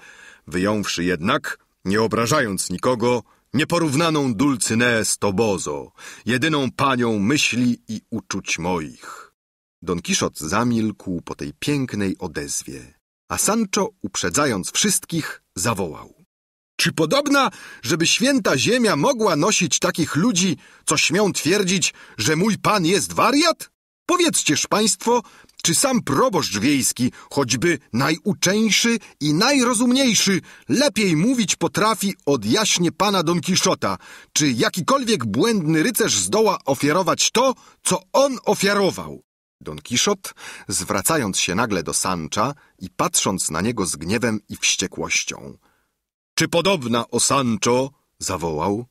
wyjąwszy jednak, nie obrażając nikogo, nieporównaną dulcynę z jedyną panią myśli i uczuć moich. Don Kiszot zamilkł po tej pięknej odezwie, a Sancho, uprzedzając wszystkich, zawołał. Czy podobna, żeby święta ziemia mogła nosić takich ludzi, co śmią twierdzić, że mój pan jest wariat? Powiedzcież państwo, czy sam proboszcz wiejski, choćby najuczeńszy i najrozumniejszy, lepiej mówić potrafi od jaśnie pana Don Kiszota? Czy jakikolwiek błędny rycerz zdoła ofiarować to, co on ofiarował? Don Kiszot, zwracając się nagle do Sancha i patrząc na niego z gniewem i wściekłością czy podobna, o Sancho, zawołał,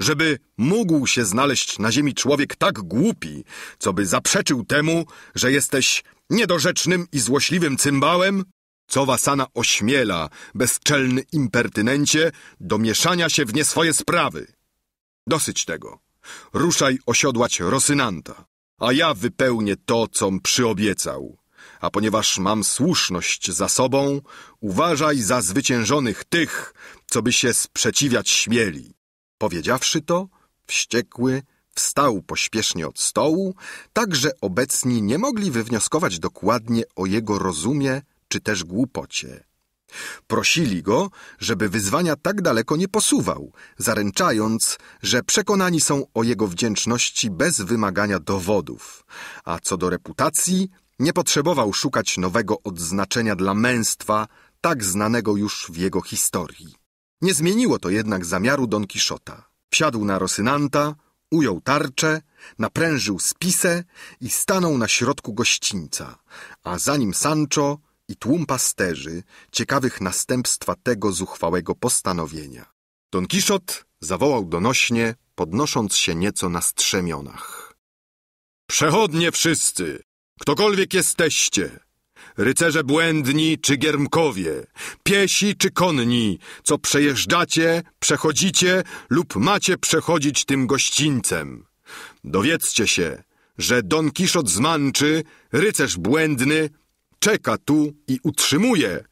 żeby mógł się znaleźć na ziemi człowiek tak głupi, co by zaprzeczył temu, że jesteś niedorzecznym i złośliwym cymbałem? Co Wasana ośmiela, bezczelny impertynencie, do mieszania się w nie swoje sprawy? Dosyć tego. Ruszaj osiodłać Rosynanta, a ja wypełnię to, com przyobiecał a ponieważ mam słuszność za sobą, uważaj za zwyciężonych tych, co by się sprzeciwiać śmieli. Powiedziawszy to, wściekły wstał pośpiesznie od stołu, tak że obecni nie mogli wywnioskować dokładnie o jego rozumie czy też głupocie. Prosili go, żeby wyzwania tak daleko nie posuwał, zaręczając, że przekonani są o jego wdzięczności bez wymagania dowodów, a co do reputacji, nie potrzebował szukać nowego odznaczenia dla męstwa, tak znanego już w jego historii. Nie zmieniło to jednak zamiaru Don Kiszota. Wsiadł na Rosynanta, ujął tarczę, naprężył spisę i stanął na środku gościńca, a za nim Sancho i tłum pasterzy, ciekawych następstwa tego zuchwałego postanowienia. Don Kiszot zawołał donośnie, podnosząc się nieco na strzemionach. Przechodnie wszyscy! Ktokolwiek jesteście, rycerze błędni czy giermkowie, piesi czy konni, co przejeżdżacie, przechodzicie lub macie przechodzić tym gościńcem. Dowiedzcie się, że Don Kiszot z rycerz błędny, czeka tu i utrzymuje,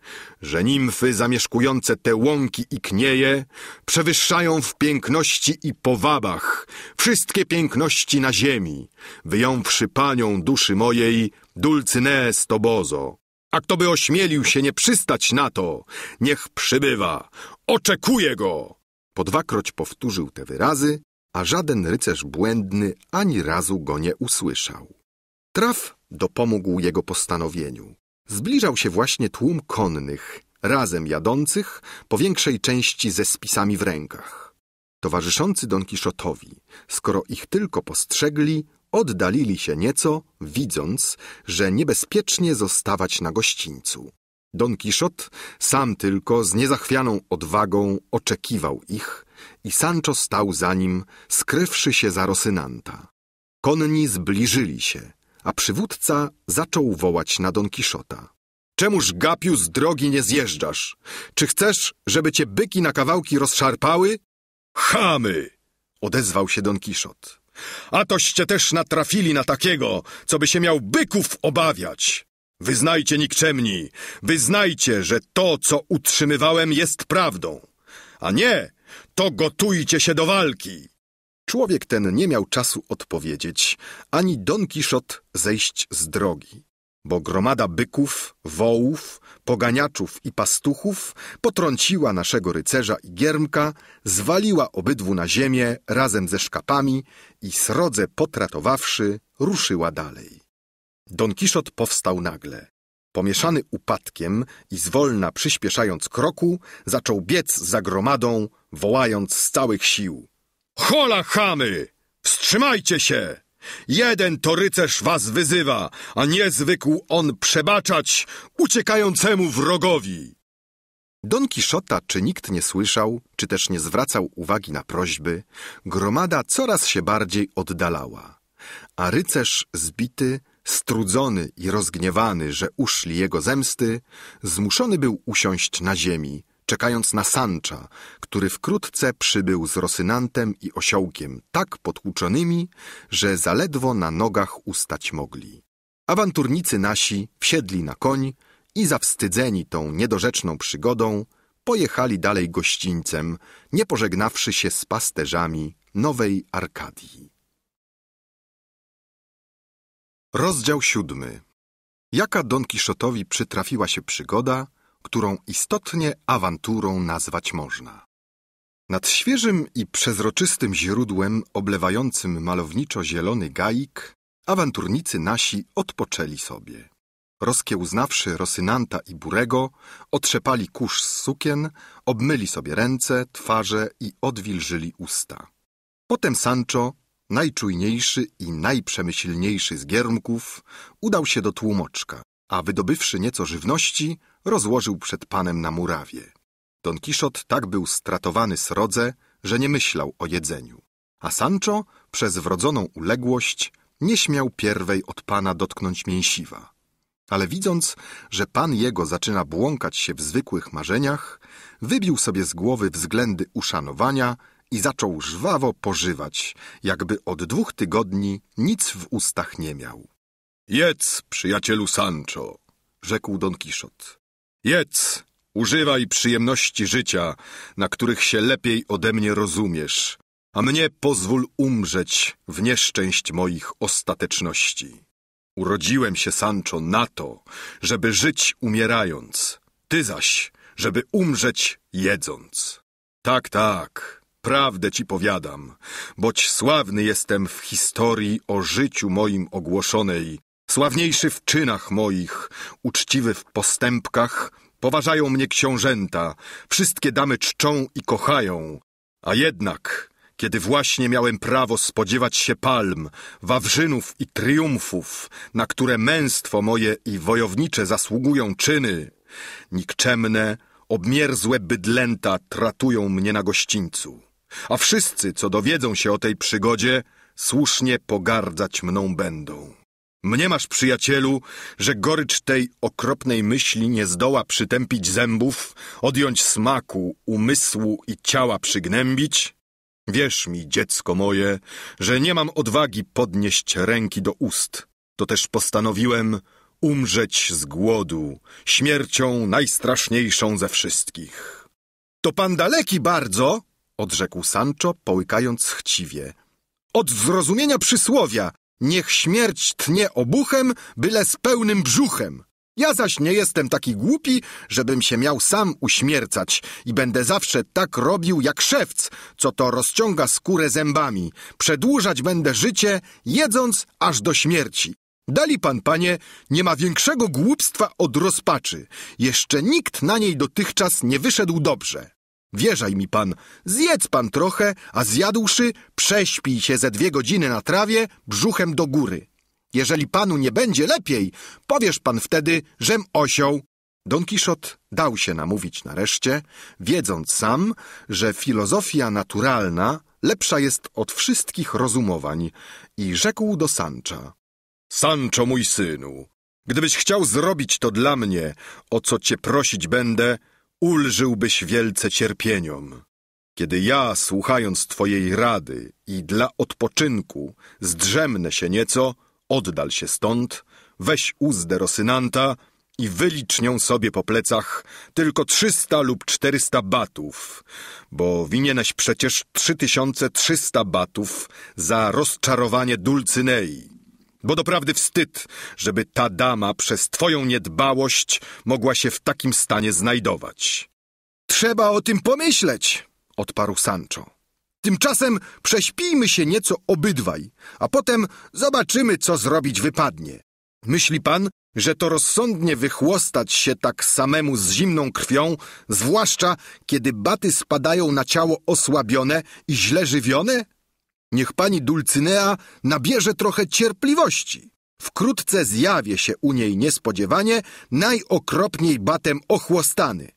że nimfy zamieszkujące te łąki i knieje przewyższają w piękności i powabach wszystkie piękności na ziemi, wyjąwszy panią duszy mojej Dulcyneę Stobozo. A kto by ośmielił się nie przystać na to, niech przybywa, oczekuje go! Po dwakroć powtórzył te wyrazy, a żaden rycerz błędny ani razu go nie usłyszał. Traf dopomógł jego postanowieniu. Zbliżał się właśnie tłum konnych, razem jadących, po większej części ze spisami w rękach. Towarzyszący Don Kiszotowi, skoro ich tylko postrzegli, oddalili się nieco, widząc, że niebezpiecznie zostawać na gościńcu. Don Kiszot sam tylko z niezachwianą odwagą oczekiwał ich i Sancho stał za nim, skrywszy się za Rosynanta. Konni zbliżyli się, a przywódca zaczął wołać na Don Kiszota. Czemuż, gapiu, z drogi nie zjeżdżasz? Czy chcesz, żeby cię byki na kawałki rozszarpały? Chamy! odezwał się Don Kiszot. A toście też natrafili na takiego, co by się miał byków obawiać. Wyznajcie nikczemni, wyznajcie, że to, co utrzymywałem, jest prawdą. A nie, to gotujcie się do walki. Człowiek ten nie miał czasu odpowiedzieć, ani Don Kiszot zejść z drogi, bo gromada byków, wołów, poganiaczów i pastuchów potrąciła naszego rycerza i giermka, zwaliła obydwu na ziemię razem ze szkapami i srodze potratowawszy ruszyła dalej. Don Kiszot powstał nagle. Pomieszany upadkiem i zwolna przyspieszając kroku, zaczął biec za gromadą, wołając z całych sił – Hola, chamy! Wstrzymajcie się! Jeden to rycerz was wyzywa, a niezwykł on przebaczać uciekającemu wrogowi. Don Kiszota, czy nikt nie słyszał, czy też nie zwracał uwagi na prośby, gromada coraz się bardziej oddalała, a rycerz zbity, strudzony i rozgniewany, że uszli jego zemsty, zmuszony był usiąść na ziemi, czekając na Sancha, który wkrótce przybył z Rosynantem i Osiołkiem tak potłuczonymi, że zaledwo na nogach ustać mogli. Awanturnicy nasi wsiedli na koń i zawstydzeni tą niedorzeczną przygodą pojechali dalej gościńcem, nie pożegnawszy się z pasterzami Nowej Arkadii. Rozdział siódmy Jaka Don Kiszotowi przytrafiła się przygoda, którą istotnie awanturą nazwać można. Nad świeżym i przezroczystym źródłem oblewającym malowniczo zielony gaik awanturnicy nasi odpoczęli sobie. Rozkiełznawszy Rosynanta i Burego, otrzepali kurz z sukien, obmyli sobie ręce, twarze i odwilżyli usta. Potem Sancho, najczujniejszy i najprzemyślniejszy z giermków, udał się do tłumoczka, a wydobywszy nieco żywności, rozłożył przed panem na murawie. Don Kiszot tak był stratowany srodze, że nie myślał o jedzeniu, a Sancho przez wrodzoną uległość nie śmiał pierwej od pana dotknąć mięsiwa. Ale widząc, że pan jego zaczyna błąkać się w zwykłych marzeniach, wybił sobie z głowy względy uszanowania i zaczął żwawo pożywać, jakby od dwóch tygodni nic w ustach nie miał. Jedz, przyjacielu Sancho, rzekł Don Kiszot. Jedz, używaj przyjemności życia, na których się lepiej ode mnie rozumiesz, a mnie pozwól umrzeć w nieszczęść moich ostateczności. Urodziłem się, Sancho, na to, żeby żyć umierając, ty zaś, żeby umrzeć jedząc. Tak, tak, prawdę ci powiadam, boć sławny jestem w historii o życiu moim ogłoszonej Sławniejszy w czynach moich, uczciwy w postępkach, poważają mnie książęta, wszystkie damy czczą i kochają. A jednak, kiedy właśnie miałem prawo spodziewać się palm, wawrzynów i triumfów, na które męstwo moje i wojownicze zasługują czyny, nikczemne, obmierzłe bydlęta tratują mnie na gościńcu. A wszyscy, co dowiedzą się o tej przygodzie, słusznie pogardzać mną będą. Mnie masz, przyjacielu, że gorycz tej okropnej myśli nie zdoła przytępić zębów, odjąć smaku, umysłu i ciała przygnębić? Wierz mi, dziecko moje, że nie mam odwagi podnieść ręki do ust. To też postanowiłem umrzeć z głodu, śmiercią najstraszniejszą ze wszystkich. To pan daleki bardzo, odrzekł Sancho, połykając chciwie. Od zrozumienia przysłowia, Niech śmierć tnie obuchem, byle z pełnym brzuchem. Ja zaś nie jestem taki głupi, żebym się miał sam uśmiercać i będę zawsze tak robił jak szewc, co to rozciąga skórę zębami. Przedłużać będę życie, jedząc aż do śmierci. Dali pan, panie, nie ma większego głupstwa od rozpaczy. Jeszcze nikt na niej dotychczas nie wyszedł dobrze. Wierzaj mi pan, zjedz pan trochę, a zjadłszy, prześpij się ze dwie godziny na trawie, brzuchem do góry. Jeżeli panu nie będzie lepiej, powiesz pan wtedy, żem osioł. Don Kiszot dał się namówić nareszcie, wiedząc sam, że filozofia naturalna lepsza jest od wszystkich rozumowań i rzekł do Sancha. Sancho, mój synu, gdybyś chciał zrobić to dla mnie, o co cię prosić będę, ulżyłbyś wielce cierpieniom, kiedy ja, słuchając Twojej rady i dla odpoczynku, zdrzemnę się nieco, oddal się stąd, weź uzdę Rosynanta i wylicz nią sobie po plecach tylko trzysta lub czterysta batów, bo winieneś przecież trzy tysiące trzysta batów za rozczarowanie Dulcynei. Bo doprawdy wstyd, żeby ta dama przez twoją niedbałość mogła się w takim stanie znajdować. Trzeba o tym pomyśleć, odparł Sancho. Tymczasem prześpijmy się nieco obydwaj, a potem zobaczymy, co zrobić wypadnie. Myśli pan, że to rozsądnie wychłostać się tak samemu z zimną krwią, zwłaszcza kiedy baty spadają na ciało osłabione i źle żywione? Niech pani Dulcynea nabierze trochę cierpliwości. Wkrótce zjawię się u niej niespodziewanie, najokropniej batem ochłostany.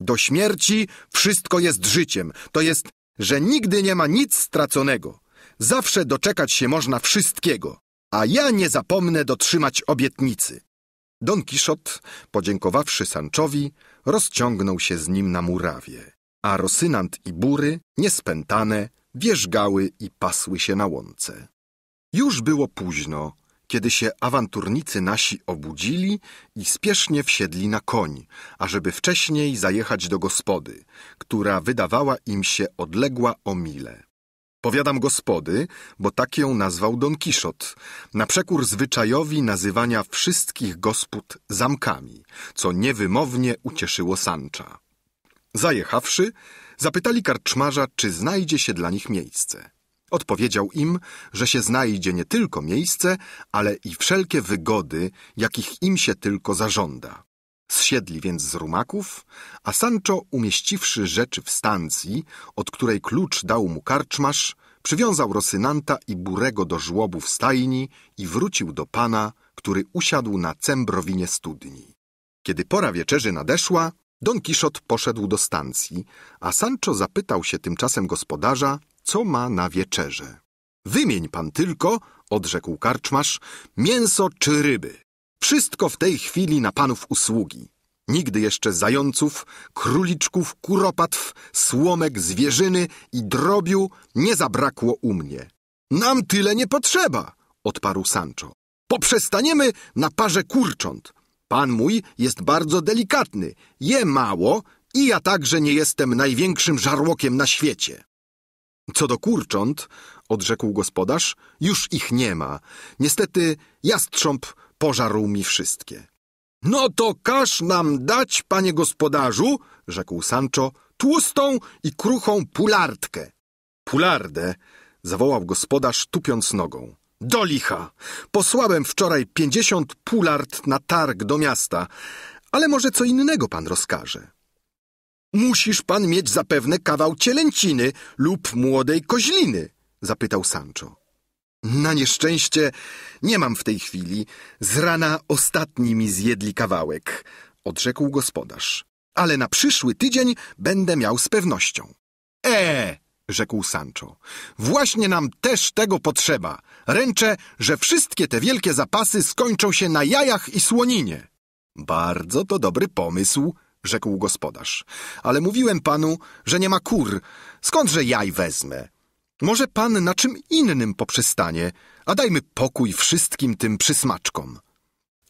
Do śmierci wszystko jest życiem, to jest, że nigdy nie ma nic straconego. Zawsze doczekać się można wszystkiego, a ja nie zapomnę dotrzymać obietnicy. Don Kiszot, podziękowawszy Sanczowi, rozciągnął się z nim na murawie, a Rosynant i Bury, niespętane, wierzgały i pasły się na łące. Już było późno, kiedy się awanturnicy nasi obudzili i spiesznie wsiedli na koń, ażeby wcześniej zajechać do gospody, która wydawała im się odległa o mile. Powiadam gospody, bo tak ją nazwał Don Kiszot, na przekór zwyczajowi nazywania wszystkich gospod zamkami, co niewymownie ucieszyło Sancha. Zajechawszy, Zapytali karczmarza, czy znajdzie się dla nich miejsce. Odpowiedział im, że się znajdzie nie tylko miejsce, ale i wszelkie wygody, jakich im się tylko zażąda. Zsiedli więc z rumaków, a Sancho, umieściwszy rzeczy w stancji, od której klucz dał mu karczmasz, przywiązał Rosynanta i Burego do żłobu w stajni i wrócił do pana, który usiadł na cembrowinie studni. Kiedy pora wieczerzy nadeszła, Don Kiszot poszedł do stancji, a Sancho zapytał się tymczasem gospodarza, co ma na wieczerze. Wymień pan tylko, odrzekł karczmasz, mięso czy ryby. Wszystko w tej chwili na panów usługi. Nigdy jeszcze zająców, króliczków, kuropatw, słomek, zwierzyny i drobiu nie zabrakło u mnie. Nam tyle nie potrzeba, odparł Sancho. Poprzestaniemy na parze kurcząt, Pan mój jest bardzo delikatny, je mało i ja także nie jestem największym żarłokiem na świecie. Co do kurcząt, odrzekł gospodarz, już ich nie ma. Niestety jastrząb pożarł mi wszystkie. No to każ nam dać, panie gospodarzu, rzekł Sancho, tłustą i kruchą pulartkę. Pulardę, zawołał gospodarz, tupiąc nogą. Do licha. Posłałem wczoraj pięćdziesiąt pulart na targ do miasta, ale może co innego pan rozkaże. Musisz pan mieć zapewne kawał cielęciny lub młodej koźliny, zapytał Sancho. Na nieszczęście nie mam w tej chwili. Z rana ostatni mi zjedli kawałek, odrzekł gospodarz. Ale na przyszły tydzień będę miał z pewnością. E, rzekł Sancho. Właśnie nam też tego potrzeba. Ręczę, że wszystkie te wielkie zapasy skończą się na jajach i słoninie. Bardzo to dobry pomysł, rzekł gospodarz. Ale mówiłem panu, że nie ma kur. Skądże jaj wezmę? Może pan na czym innym poprzestanie, a dajmy pokój wszystkim tym przysmaczkom.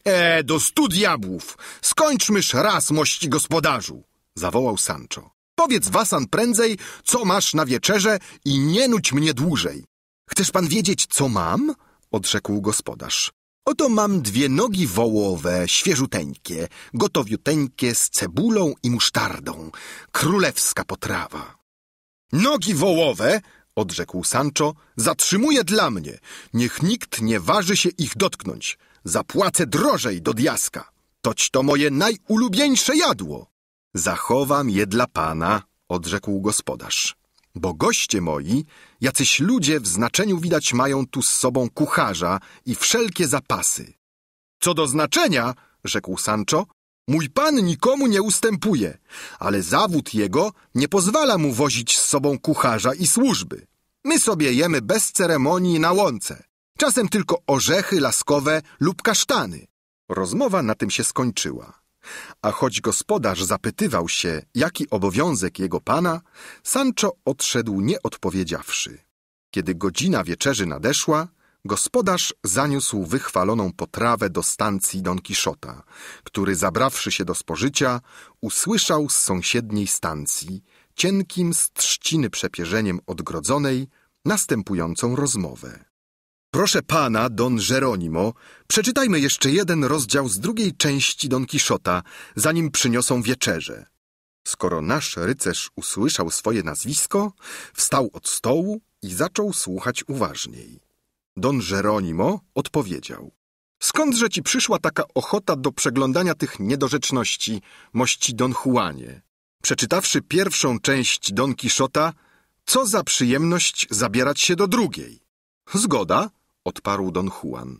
E, do stu diabłów! Skończmyż raz, mości gospodarzu! zawołał Sancho. Powiedz, Wasan, prędzej, co masz na wieczerze i nie nuć mnie dłużej. Chcesz pan wiedzieć, co mam? Odrzekł gospodarz. Oto mam dwie nogi wołowe, świeżuteńkie, gotowiuteńkie z cebulą i musztardą. Królewska potrawa. Nogi wołowe, odrzekł Sancho, zatrzymuje dla mnie. Niech nikt nie waży się ich dotknąć. Zapłacę drożej do diaska. Toć to moje najulubieńsze jadło. Zachowam je dla pana, odrzekł gospodarz. Bo goście moi, jacyś ludzie w znaczeniu widać mają tu z sobą kucharza i wszelkie zapasy. Co do znaczenia, rzekł Sancho, mój pan nikomu nie ustępuje, ale zawód jego nie pozwala mu wozić z sobą kucharza i służby. My sobie jemy bez ceremonii na łące, czasem tylko orzechy laskowe lub kasztany. Rozmowa na tym się skończyła. A choć gospodarz zapytywał się, jaki obowiązek jego pana, Sancho odszedł nie odpowiedziawszy. Kiedy godzina wieczerzy nadeszła, gospodarz zaniósł wychwaloną potrawę do stancji Don Quixota, który zabrawszy się do spożycia, usłyszał z sąsiedniej stancji, cienkim z trzciny przepierzeniem odgrodzonej, następującą rozmowę. Proszę pana, Don Jeronimo, przeczytajmy jeszcze jeden rozdział z drugiej części Don Kiszota, zanim przyniosą wieczerze. Skoro nasz rycerz usłyszał swoje nazwisko, wstał od stołu i zaczął słuchać uważniej. Don Jeronimo odpowiedział. Skądże ci przyszła taka ochota do przeglądania tych niedorzeczności, mości Don Juanie? Przeczytawszy pierwszą część Don Kiszota, co za przyjemność zabierać się do drugiej? Zgoda, odparł don Juan.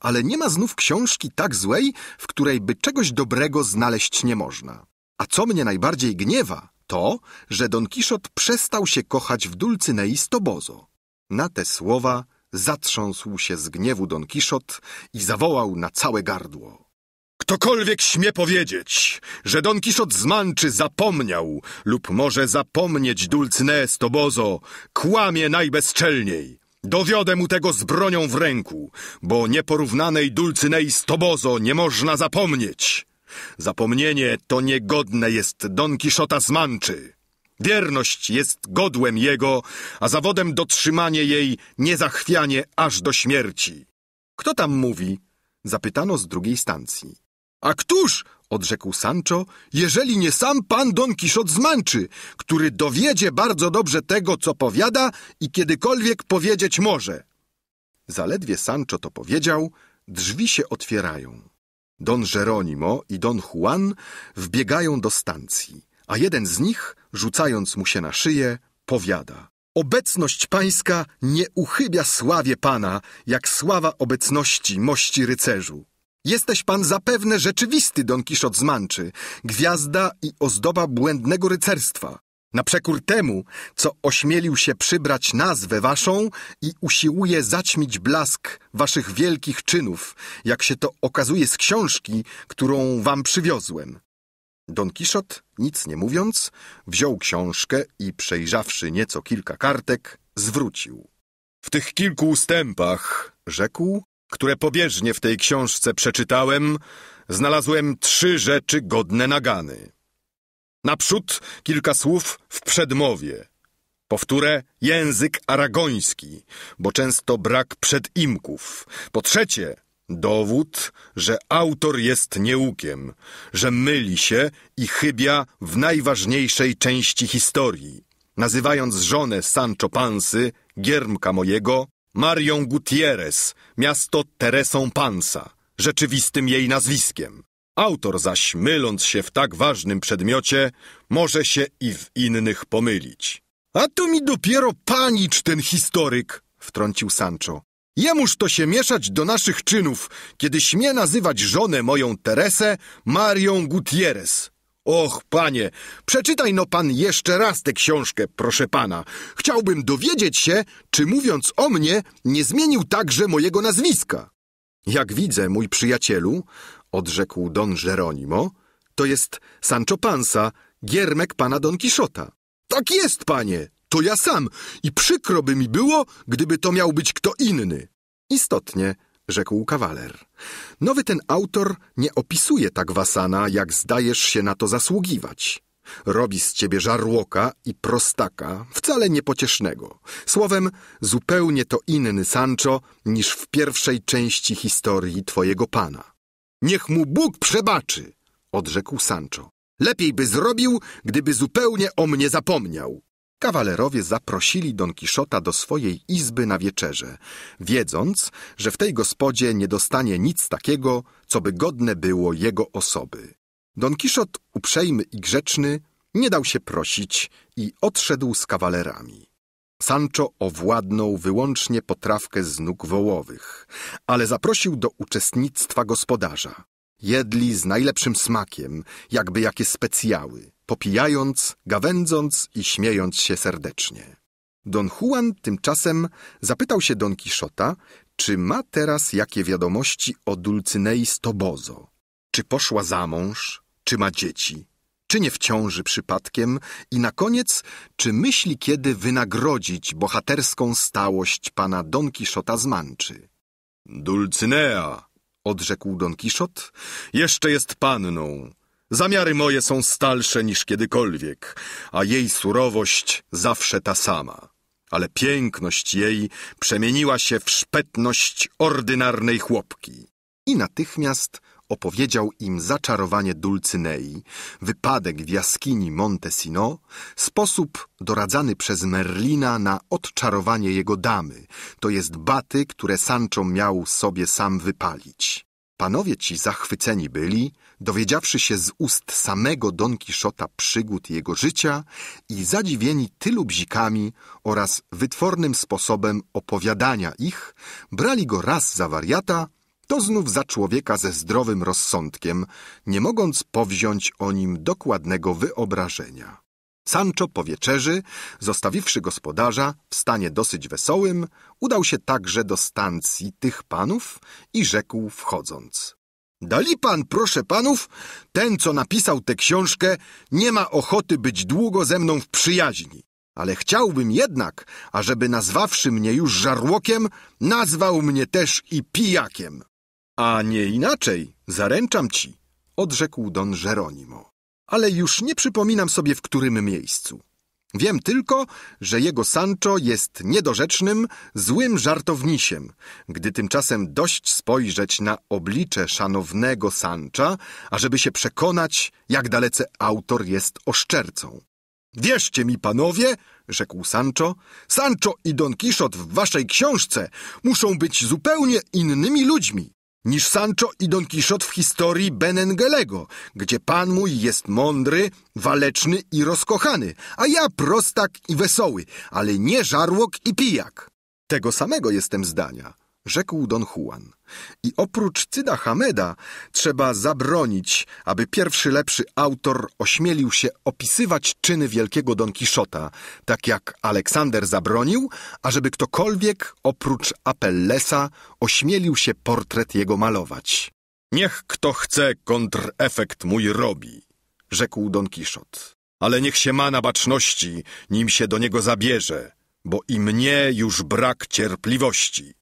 Ale nie ma znów książki tak złej, w której by czegoś dobrego znaleźć nie można. A co mnie najbardziej gniewa, to, że Don Kiszot przestał się kochać w Dulcynei Stobozo. Na te słowa zatrząsł się z gniewu Don Kiszot i zawołał na całe gardło. Ktokolwiek śmie powiedzieć, że Don Kiszot z Manczy zapomniał lub może zapomnieć Dulcyneę Stobozo, kłamie najbezczelniej. Dowiodę mu tego z bronią w ręku, bo nieporównanej Dulcynei Stobozo nie można zapomnieć. Zapomnienie to niegodne jest Don Kiszota z Manczy. Wierność jest godłem jego, a zawodem dotrzymanie jej niezachwianie aż do śmierci. Kto tam mówi? Zapytano z drugiej stacji. A któż odrzekł Sancho, jeżeli nie sam pan Don Kiszot zmęczy, który dowiedzie bardzo dobrze tego, co powiada i kiedykolwiek powiedzieć może. Zaledwie Sancho to powiedział, drzwi się otwierają. Don Jeronimo i Don Juan wbiegają do stacji, a jeden z nich, rzucając mu się na szyję, powiada. Obecność pańska nie uchybia sławie pana, jak sława obecności mości rycerzu. Jesteś pan zapewne rzeczywisty Don Kiszot z Manczy, gwiazda i ozdoba błędnego rycerstwa. Na przekór temu, co ośmielił się przybrać nazwę waszą i usiłuje zaćmić blask waszych wielkich czynów, jak się to okazuje z książki, którą wam przywiozłem. Don Kiszot, nic nie mówiąc, wziął książkę i przejrzawszy nieco kilka kartek, zwrócił. W tych kilku ustępach, rzekł, które pobieżnie w tej książce przeczytałem, znalazłem trzy rzeczy godne nagany. Naprzód kilka słów w przedmowie. Powtórę, język aragoński, bo często brak przedimków. Po trzecie, dowód, że autor jest nieukiem, że myli się i chybia w najważniejszej części historii, nazywając żonę Sancho Pansy, giermka mojego, Marią Gutierrez, miasto Teresą Pansa, rzeczywistym jej nazwiskiem. Autor zaś, myląc się w tak ważnym przedmiocie, może się i w innych pomylić. A tu mi dopiero panicz ten historyk, wtrącił Sancho. Jemuż to się mieszać do naszych czynów, kiedy śmie nazywać żonę moją Teresę Marią Gutierrez. Och, panie, przeczytaj no pan jeszcze raz tę książkę, proszę pana. Chciałbym dowiedzieć się, czy mówiąc o mnie, nie zmienił także mojego nazwiska. Jak widzę, mój przyjacielu, odrzekł don Jeronimo, to jest Sancho Panza, giermek pana Don Kiszota. Tak jest, panie, to ja sam i przykro by mi było, gdyby to miał być kto inny. Istotnie, rzekł kawaler. Nowy ten autor nie opisuje tak Wasana, jak zdajesz się na to zasługiwać. Robi z ciebie żarłoka i prostaka, wcale niepociesznego. Słowem, zupełnie to inny Sancho niż w pierwszej części historii twojego pana. Niech mu Bóg przebaczy, odrzekł Sancho. Lepiej by zrobił, gdyby zupełnie o mnie zapomniał. Kawalerowie zaprosili Don Kiszota do swojej izby na wieczerze, wiedząc, że w tej gospodzie nie dostanie nic takiego, co by godne było jego osoby. Don Kiszot, uprzejmy i grzeczny, nie dał się prosić i odszedł z kawalerami. Sancho owładnął wyłącznie potrawkę z nóg wołowych, ale zaprosił do uczestnictwa gospodarza. Jedli z najlepszym smakiem, jakby jakie specjały popijając, gawędząc i śmiejąc się serdecznie. Don Juan tymczasem zapytał się Don Kiszota, czy ma teraz jakie wiadomości o Dulcynei Stobozo. Czy poszła za mąż, czy ma dzieci, czy nie w ciąży przypadkiem i na koniec, czy myśli kiedy wynagrodzić bohaterską stałość pana Don Kiszota z Manczy. Dulcynea, odrzekł Don Kiszot, jeszcze jest panną, Zamiary moje są stalsze niż kiedykolwiek, a jej surowość zawsze ta sama. Ale piękność jej przemieniła się w szpetność ordynarnej chłopki. I natychmiast opowiedział im zaczarowanie Dulcynei, wypadek w jaskini Montesino, sposób doradzany przez Merlina na odczarowanie jego damy, to jest baty, które Sancho miał sobie sam wypalić. Panowie ci zachwyceni byli, dowiedziawszy się z ust samego Don Kiszota przygód jego życia i zadziwieni tylu bzikami oraz wytwornym sposobem opowiadania ich, brali go raz za wariata, to znów za człowieka ze zdrowym rozsądkiem, nie mogąc powziąć o nim dokładnego wyobrażenia. Sancho po wieczerzy, zostawiwszy gospodarza w stanie dosyć wesołym, udał się także do stancji tych panów i rzekł wchodząc. Dali pan, proszę panów, ten, co napisał tę książkę, nie ma ochoty być długo ze mną w przyjaźni. Ale chciałbym jednak, ażeby nazwawszy mnie już żarłokiem, nazwał mnie też i pijakiem. A nie inaczej, zaręczam ci, odrzekł don Jeronimo. Ale już nie przypominam sobie, w którym miejscu. Wiem tylko, że jego Sancho jest niedorzecznym, złym żartownisiem. Gdy tymczasem dość spojrzeć na oblicze szanownego Sancha, ażeby się przekonać, jak dalece autor jest oszczercą. Wierzcie mi, panowie, rzekł Sancho, Sancho i Don Kiszot w waszej książce muszą być zupełnie innymi ludźmi niż Sancho i Don Quixote w historii Benengelego, gdzie pan mój jest mądry, waleczny i rozkochany, a ja prostak i wesoły, ale nie żarłok i pijak. Tego samego jestem zdania rzekł Don Juan. I oprócz Cyda Hameda trzeba zabronić, aby pierwszy lepszy autor ośmielił się opisywać czyny wielkiego Don Kiszota, tak jak Aleksander zabronił, ażeby ktokolwiek oprócz Apellesa ośmielił się portret jego malować. Niech kto chce, kontrefekt mój robi, rzekł Don Kiszot. Ale niech się ma na baczności, nim się do niego zabierze, bo i mnie już brak cierpliwości.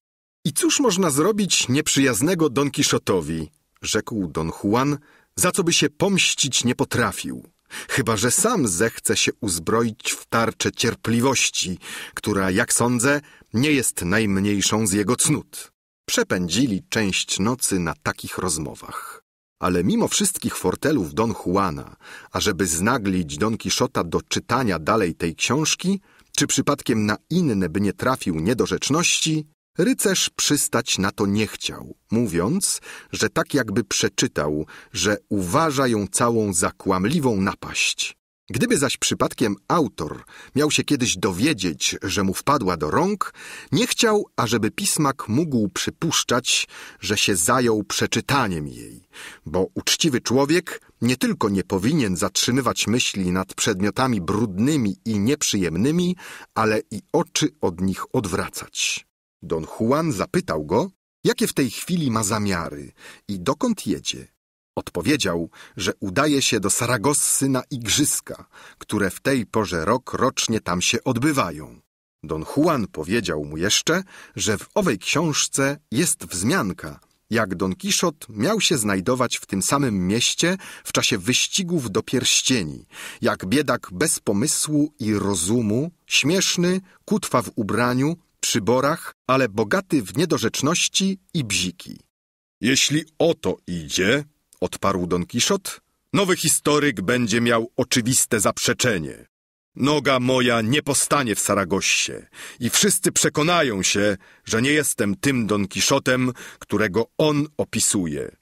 I cóż można zrobić nieprzyjaznego Don Kiszotowi, rzekł Don Juan, za co by się pomścić nie potrafił, chyba że sam zechce się uzbroić w tarczę cierpliwości, która, jak sądzę, nie jest najmniejszą z jego cnót. Przepędzili część nocy na takich rozmowach. Ale mimo wszystkich fortelów Don Juana, ażeby znaglić Don Kiszota do czytania dalej tej książki, czy przypadkiem na inne by nie trafił niedorzeczności, Rycerz przystać na to nie chciał, mówiąc, że tak jakby przeczytał, że uważa ją całą za kłamliwą napaść. Gdyby zaś przypadkiem autor miał się kiedyś dowiedzieć, że mu wpadła do rąk, nie chciał, ażeby pismak mógł przypuszczać, że się zajął przeczytaniem jej, bo uczciwy człowiek nie tylko nie powinien zatrzymywać myśli nad przedmiotami brudnymi i nieprzyjemnymi, ale i oczy od nich odwracać. Don Juan zapytał go, jakie w tej chwili ma zamiary i dokąd jedzie. Odpowiedział, że udaje się do Saragossy na igrzyska, które w tej porze rok rocznie tam się odbywają. Don Juan powiedział mu jeszcze, że w owej książce jest wzmianka, jak Don Kiszot miał się znajdować w tym samym mieście w czasie wyścigów do pierścieni, jak biedak bez pomysłu i rozumu, śmieszny, kutwa w ubraniu, przyborach, ale bogaty w niedorzeczności i bziki. Jeśli o to idzie, odparł Don Kiszot, nowy historyk będzie miał oczywiste zaprzeczenie. Noga moja nie postanie w Saragoście i wszyscy przekonają się, że nie jestem tym Don Kiszotem, którego on opisuje.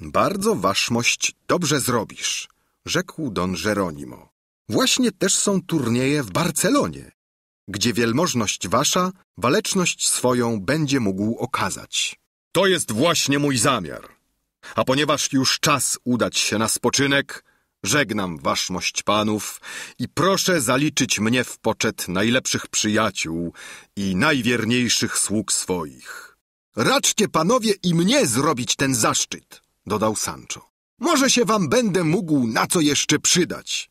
Bardzo waszmość dobrze zrobisz, rzekł Don Jeronimo. Właśnie też są turnieje w Barcelonie gdzie wielmożność wasza waleczność swoją będzie mógł okazać. To jest właśnie mój zamiar. A ponieważ już czas udać się na spoczynek, żegnam waszmość panów i proszę zaliczyć mnie w poczet najlepszych przyjaciół i najwierniejszych sług swoich. Raczcie panowie i mnie zrobić ten zaszczyt, dodał Sancho. Może się wam będę mógł na co jeszcze przydać.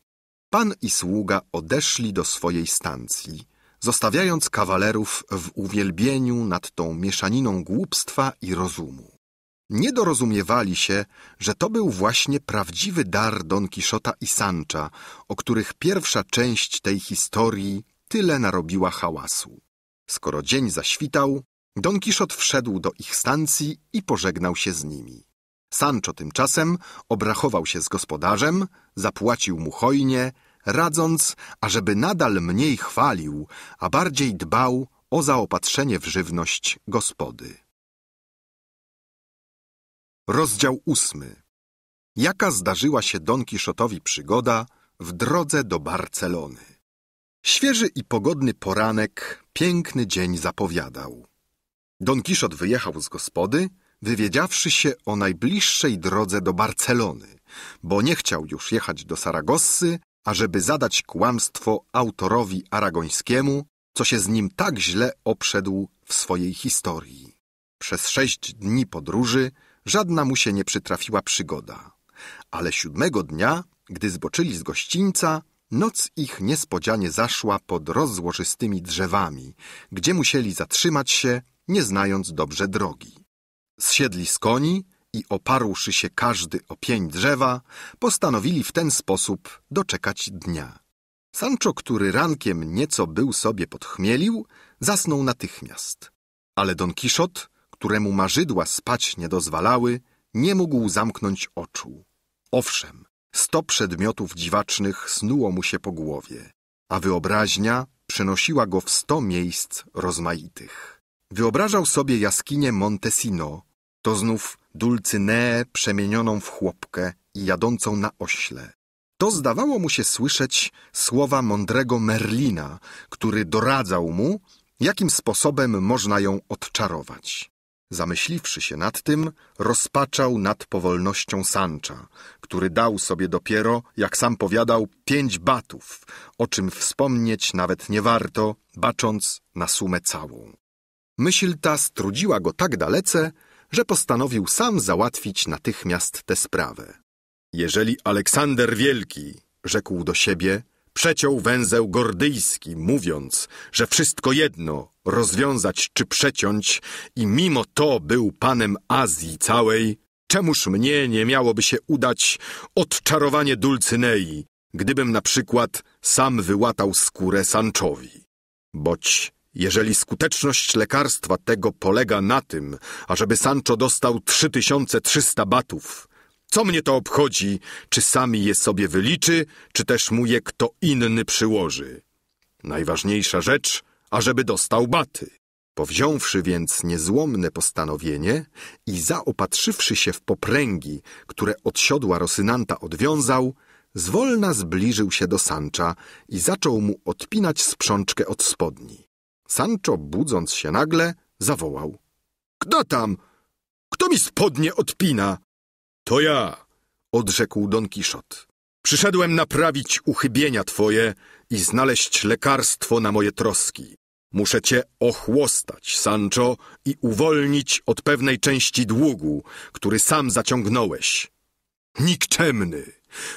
Pan i sługa odeszli do swojej stancji zostawiając kawalerów w uwielbieniu nad tą mieszaniną głupstwa i rozumu. Nie dorozumiewali się, że to był właśnie prawdziwy dar Don Kiszota i Sancha, o których pierwsza część tej historii tyle narobiła hałasu. Skoro dzień zaświtał, Don Kiszot wszedł do ich stacji i pożegnał się z nimi. Sancho tymczasem obrachował się z gospodarzem, zapłacił mu hojnie, radząc, ażeby nadal mniej chwalił, a bardziej dbał o zaopatrzenie w żywność gospody. Rozdział ósmy. Jaka zdarzyła się Don Kiszotowi przygoda w drodze do Barcelony? Świeży i pogodny poranek piękny dzień zapowiadał. Don Kiszot wyjechał z gospody, wywiedziawszy się o najbliższej drodze do Barcelony, bo nie chciał już jechać do Saragossy, ażeby zadać kłamstwo autorowi aragońskiemu, co się z nim tak źle obszedł w swojej historii. Przez sześć dni podróży żadna mu się nie przytrafiła przygoda, ale siódmego dnia, gdy zboczyli z gościńca, noc ich niespodzianie zaszła pod rozłożystymi drzewami, gdzie musieli zatrzymać się, nie znając dobrze drogi. Zsiedli z koni, i oparłszy się każdy o pień drzewa, postanowili w ten sposób doczekać dnia. Sancho, który rankiem nieco był sobie podchmielił, zasnął natychmiast. Ale Don Kiszot, któremu marzydła spać nie dozwalały, nie mógł zamknąć oczu. Owszem, sto przedmiotów dziwacznych snuło mu się po głowie, a wyobraźnia przenosiła go w sto miejsc rozmaitych. Wyobrażał sobie jaskinie Montesino, to znów Dulcyneę przemienioną w chłopkę i jadącą na ośle. To zdawało mu się słyszeć słowa mądrego Merlina, który doradzał mu, jakim sposobem można ją odczarować. Zamyśliwszy się nad tym, rozpaczał nad powolnością Sancha, który dał sobie dopiero, jak sam powiadał, pięć batów, o czym wspomnieć nawet nie warto, bacząc na sumę całą. Myśl ta strudziła go tak dalece, że postanowił sam załatwić natychmiast tę sprawę. Jeżeli Aleksander Wielki, rzekł do siebie, przeciął węzeł gordyjski, mówiąc, że wszystko jedno rozwiązać czy przeciąć i mimo to był panem Azji całej, czemuż mnie nie miałoby się udać odczarowanie Dulcynei, gdybym na przykład sam wyłatał skórę Sanczowi? Boć jeżeli skuteczność lekarstwa tego polega na tym, ażeby Sancho dostał 3300 batów, co mnie to obchodzi, czy sami je sobie wyliczy, czy też mu je kto inny przyłoży? Najważniejsza rzecz, ażeby dostał baty. Powziąwszy więc niezłomne postanowienie i zaopatrzywszy się w popręgi, które od siodła Rosynanta odwiązał, zwolna zbliżył się do Sancha i zaczął mu odpinać sprzączkę od spodni. Sancho, budząc się nagle, zawołał. Kto tam? Kto mi spodnie odpina? To ja, odrzekł Don Kiszot. Przyszedłem naprawić uchybienia twoje i znaleźć lekarstwo na moje troski. Muszę cię ochłostać, Sancho, i uwolnić od pewnej części długu, który sam zaciągnąłeś. Nikczemny!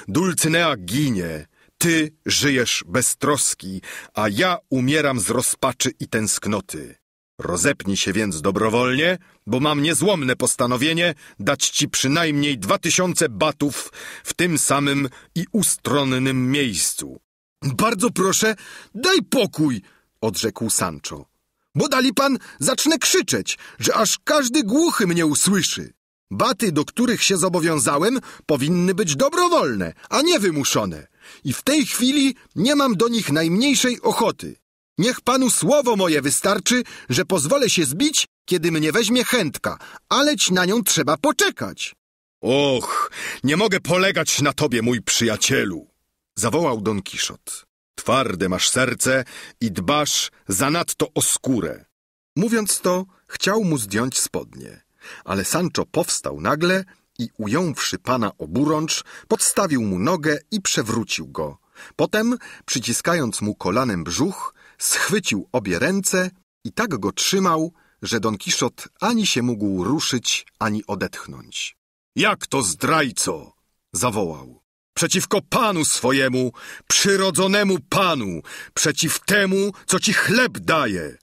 Dulcynea ginie, ty żyjesz bez troski, a ja umieram z rozpaczy i tęsknoty. Rozepnij się więc dobrowolnie, bo mam niezłomne postanowienie dać ci przynajmniej dwa tysiące batów w tym samym i ustronnym miejscu. Bardzo proszę, daj pokój, odrzekł Sancho. Bo dali pan zacznę krzyczeć, że aż każdy głuchy mnie usłyszy. Baty, do których się zobowiązałem, powinny być dobrowolne, a nie wymuszone i w tej chwili nie mam do nich najmniejszej ochoty. Niech panu słowo moje wystarczy, że pozwolę się zbić, kiedy mnie weźmie chętka, aleć na nią trzeba poczekać. Och, nie mogę polegać na tobie, mój przyjacielu, zawołał Don Kiszot. Twarde masz serce i dbasz zanadto o skórę. Mówiąc to, chciał mu zdjąć spodnie, ale Sancho powstał nagle i ująwszy pana oburącz, podstawił mu nogę i przewrócił go. Potem, przyciskając mu kolanem brzuch, schwycił obie ręce i tak go trzymał, że Don Kiszot ani się mógł ruszyć, ani odetchnąć. Jak to zdrajco! zawołał. Przeciwko panu swojemu, przyrodzonemu panu, przeciw temu, co ci chleb daje.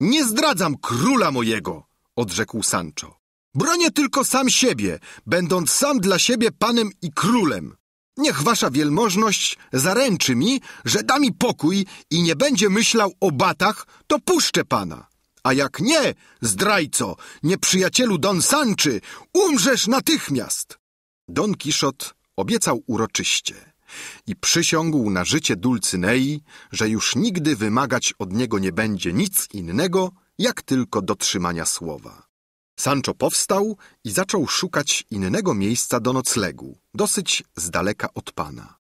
Nie zdradzam króla mojego, odrzekł Sancho. Bronię tylko sam siebie, będąc sam dla siebie panem i królem. Niech wasza wielmożność zaręczy mi, że da mi pokój i nie będzie myślał o batach, to puszczę pana. A jak nie, zdrajco, nieprzyjacielu Don Sanczy, umrzesz natychmiast! Don Kiszot obiecał uroczyście i przysiągł na życie Dulcynei, że już nigdy wymagać od niego nie będzie nic innego, jak tylko dotrzymania słowa. Sancho powstał i zaczął szukać innego miejsca do noclegu, dosyć z daleka od pana.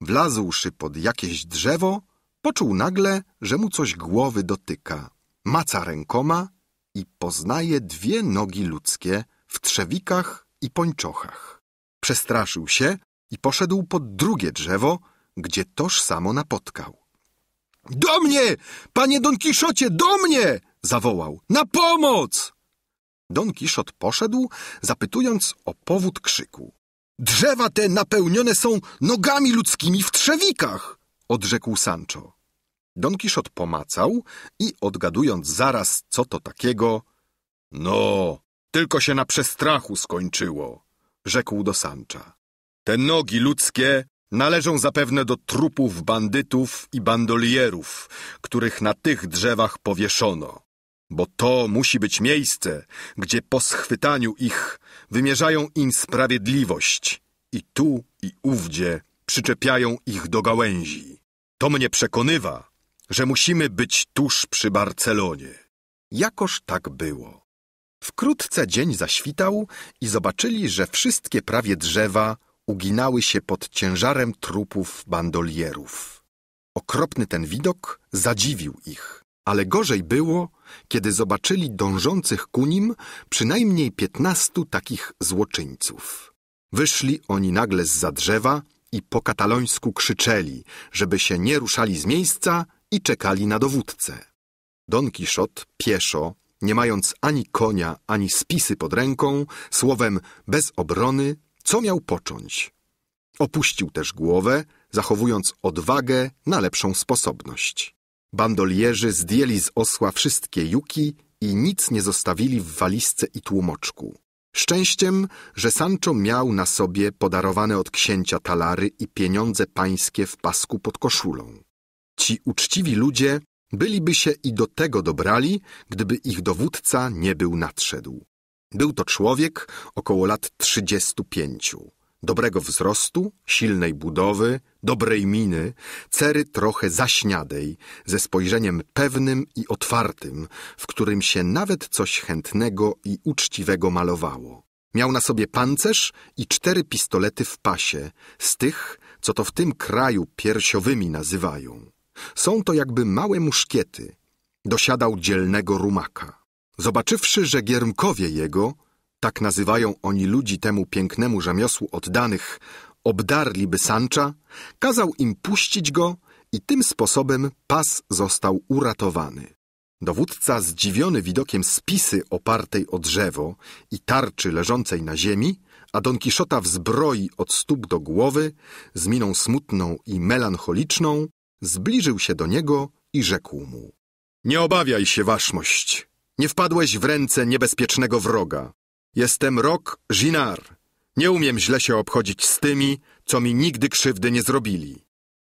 Wlazłszy pod jakieś drzewo, poczuł nagle, że mu coś głowy dotyka. Maca rękoma i poznaje dwie nogi ludzkie w trzewikach i pończochach. Przestraszył się i poszedł pod drugie drzewo, gdzie toż samo napotkał. Do mnie! Panie Don Kiszocie, do mnie! zawołał. Na pomoc! Don Kiszot poszedł, zapytując o powód krzyku. Drzewa te napełnione są nogami ludzkimi w trzewikach, odrzekł Sancho. Don Kiszot pomacał i odgadując zaraz, co to takiego, no, tylko się na przestrachu skończyło, rzekł do Sancha. Te nogi ludzkie należą zapewne do trupów bandytów i bandolierów, których na tych drzewach powieszono bo to musi być miejsce, gdzie po schwytaniu ich wymierzają im sprawiedliwość i tu i ówdzie przyczepiają ich do gałęzi. To mnie przekonywa, że musimy być tuż przy Barcelonie. Jakoż tak było. Wkrótce dzień zaświtał i zobaczyli, że wszystkie prawie drzewa uginały się pod ciężarem trupów bandolierów. Okropny ten widok zadziwił ich, ale gorzej było, kiedy zobaczyli dążących ku nim przynajmniej piętnastu takich złoczyńców. Wyszli oni nagle z za drzewa i po katalońsku krzyczeli, żeby się nie ruszali z miejsca i czekali na dowódcę. Don Kiszot pieszo, nie mając ani konia, ani spisy pod ręką, słowem bez obrony, co miał począć? Opuścił też głowę, zachowując odwagę na lepszą sposobność. Bandolierzy zdjęli z osła wszystkie juki i nic nie zostawili w walizce i tłumoczku. Szczęściem, że Sancho miał na sobie podarowane od księcia talary i pieniądze pańskie w pasku pod koszulą. Ci uczciwi ludzie byliby się i do tego dobrali, gdyby ich dowódca nie był nadszedł. Był to człowiek około lat trzydziestu pięciu dobrego wzrostu, silnej budowy, dobrej miny, cery trochę zaśniadej, ze spojrzeniem pewnym i otwartym, w którym się nawet coś chętnego i uczciwego malowało. Miał na sobie pancerz i cztery pistolety w pasie, z tych, co to w tym kraju piersiowymi nazywają. Są to jakby małe muszkiety. Dosiadał dzielnego rumaka. Zobaczywszy, że Giermkowie jego tak nazywają oni ludzi temu pięknemu rzemiosłu oddanych, obdarliby Sancha, kazał im puścić go i tym sposobem pas został uratowany. Dowódca, zdziwiony widokiem spisy opartej o drzewo i tarczy leżącej na ziemi, a Don Kiszota w zbroi od stóp do głowy, z miną smutną i melancholiczną, zbliżył się do niego i rzekł mu – Nie obawiaj się, waszmość, nie wpadłeś w ręce niebezpiecznego wroga. Jestem Rok Żinar. Nie umiem źle się obchodzić z tymi, co mi nigdy krzywdy nie zrobili.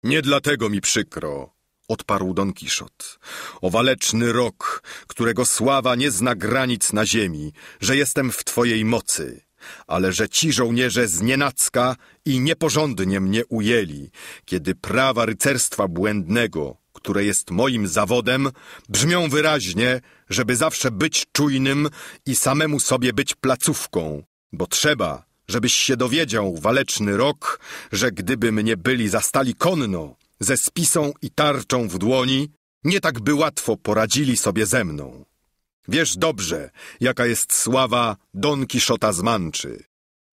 Nie dlatego mi przykro, odparł Don Kiszot. O waleczny rok, którego sława nie zna granic na ziemi, że jestem w twojej mocy, ale że ci żołnierze znienacka i nieporządnie mnie ujęli, kiedy prawa rycerstwa błędnego, które jest moim zawodem, brzmią wyraźnie, żeby zawsze być czujnym i samemu sobie być placówką, bo trzeba, żebyś się dowiedział, waleczny rok, że gdyby mnie byli zastali konno, ze spisą i tarczą w dłoni, nie tak by łatwo poradzili sobie ze mną. Wiesz dobrze, jaka jest sława Don Kiszota z Manczy.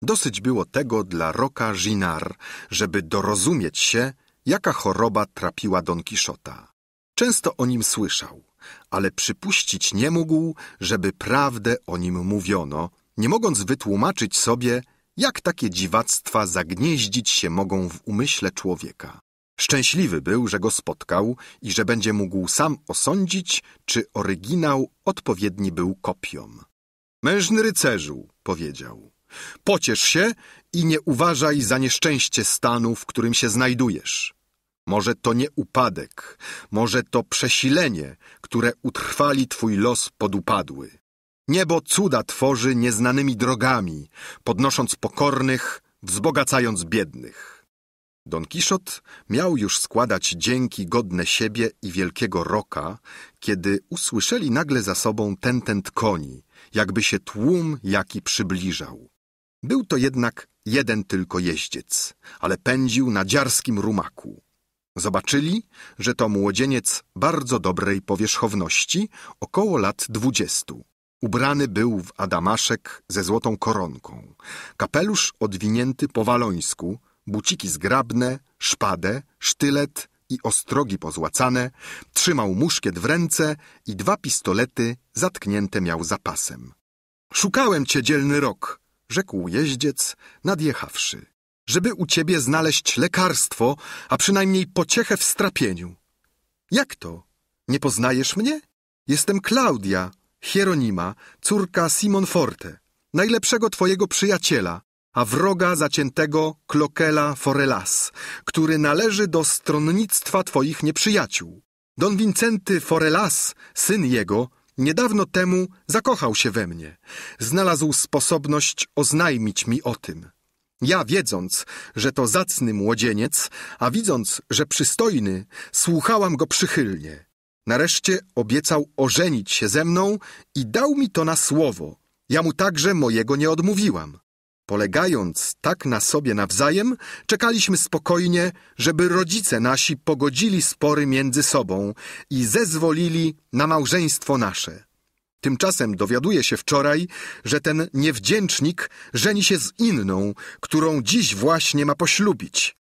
Dosyć było tego dla Roka Ginar, żeby dorozumieć się, jaka choroba trapiła Don Kiszota. Często o nim słyszał ale przypuścić nie mógł, żeby prawdę o nim mówiono, nie mogąc wytłumaczyć sobie, jak takie dziwactwa zagnieździć się mogą w umyśle człowieka. Szczęśliwy był, że go spotkał i że będzie mógł sam osądzić, czy oryginał odpowiedni był kopią. Mężny rycerzu, powiedział, pociesz się i nie uważaj za nieszczęście stanu, w którym się znajdujesz. Może to nie upadek, może to przesilenie, które utrwali twój los podupadły. Niebo cuda tworzy nieznanymi drogami, podnosząc pokornych, wzbogacając biednych. Don Kiszot miał już składać dzięki godne siebie i wielkiego roka, kiedy usłyszeli nagle za sobą tentent koni, jakby się tłum jaki przybliżał. Był to jednak jeden tylko jeździec, ale pędził na dziarskim rumaku. Zobaczyli, że to młodzieniec bardzo dobrej powierzchowności, około lat dwudziestu. Ubrany był w adamaszek ze złotą koronką, kapelusz odwinięty po walońsku, buciki zgrabne, szpadę, sztylet i ostrogi pozłacane, trzymał muszkiet w ręce i dwa pistolety zatknięte miał za pasem. Szukałem cię, dzielny rok, rzekł jeździec, nadjechawszy żeby u ciebie znaleźć lekarstwo, a przynajmniej pociechę w strapieniu. Jak to? Nie poznajesz mnie? Jestem Klaudia, Hieronima, córka Simon Forte, najlepszego twojego przyjaciela, a wroga zaciętego Klokela Forelas, który należy do stronnictwa twoich nieprzyjaciół. Don Vincenty Forelas, syn jego, niedawno temu zakochał się we mnie. Znalazł sposobność oznajmić mi o tym. Ja, wiedząc, że to zacny młodzieniec, a widząc, że przystojny, słuchałam go przychylnie. Nareszcie obiecał ożenić się ze mną i dał mi to na słowo. Ja mu także mojego nie odmówiłam. Polegając tak na sobie nawzajem, czekaliśmy spokojnie, żeby rodzice nasi pogodzili spory między sobą i zezwolili na małżeństwo nasze. Tymczasem dowiaduje się wczoraj, że ten niewdzięcznik żeni się z inną, którą dziś właśnie ma poślubić.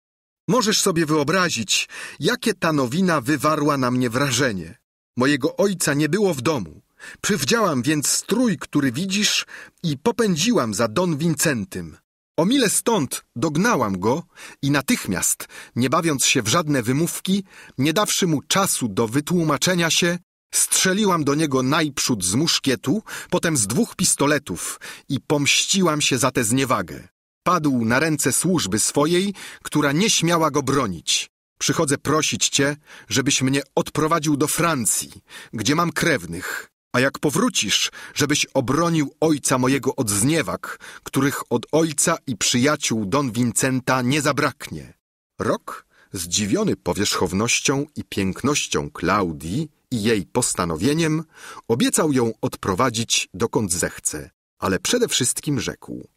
Możesz sobie wyobrazić, jakie ta nowina wywarła na mnie wrażenie. Mojego ojca nie było w domu. Przywdziałam więc strój, który widzisz, i popędziłam za Don Wincentym. O mile stąd dognałam go i natychmiast, nie bawiąc się w żadne wymówki, nie dawszy mu czasu do wytłumaczenia się, Strzeliłam do niego najprzód z muszkietu, potem z dwóch pistoletów i pomściłam się za tę zniewagę. Padł na ręce służby swojej, która nie śmiała go bronić. Przychodzę prosić cię, żebyś mnie odprowadził do Francji, gdzie mam krewnych, a jak powrócisz, żebyś obronił ojca mojego od zniewag, których od ojca i przyjaciół Don Vincenta nie zabraknie. Rok, zdziwiony powierzchownością i pięknością Klaudii i jej postanowieniem, obiecał ją odprowadzić dokąd zechce, ale przede wszystkim rzekł: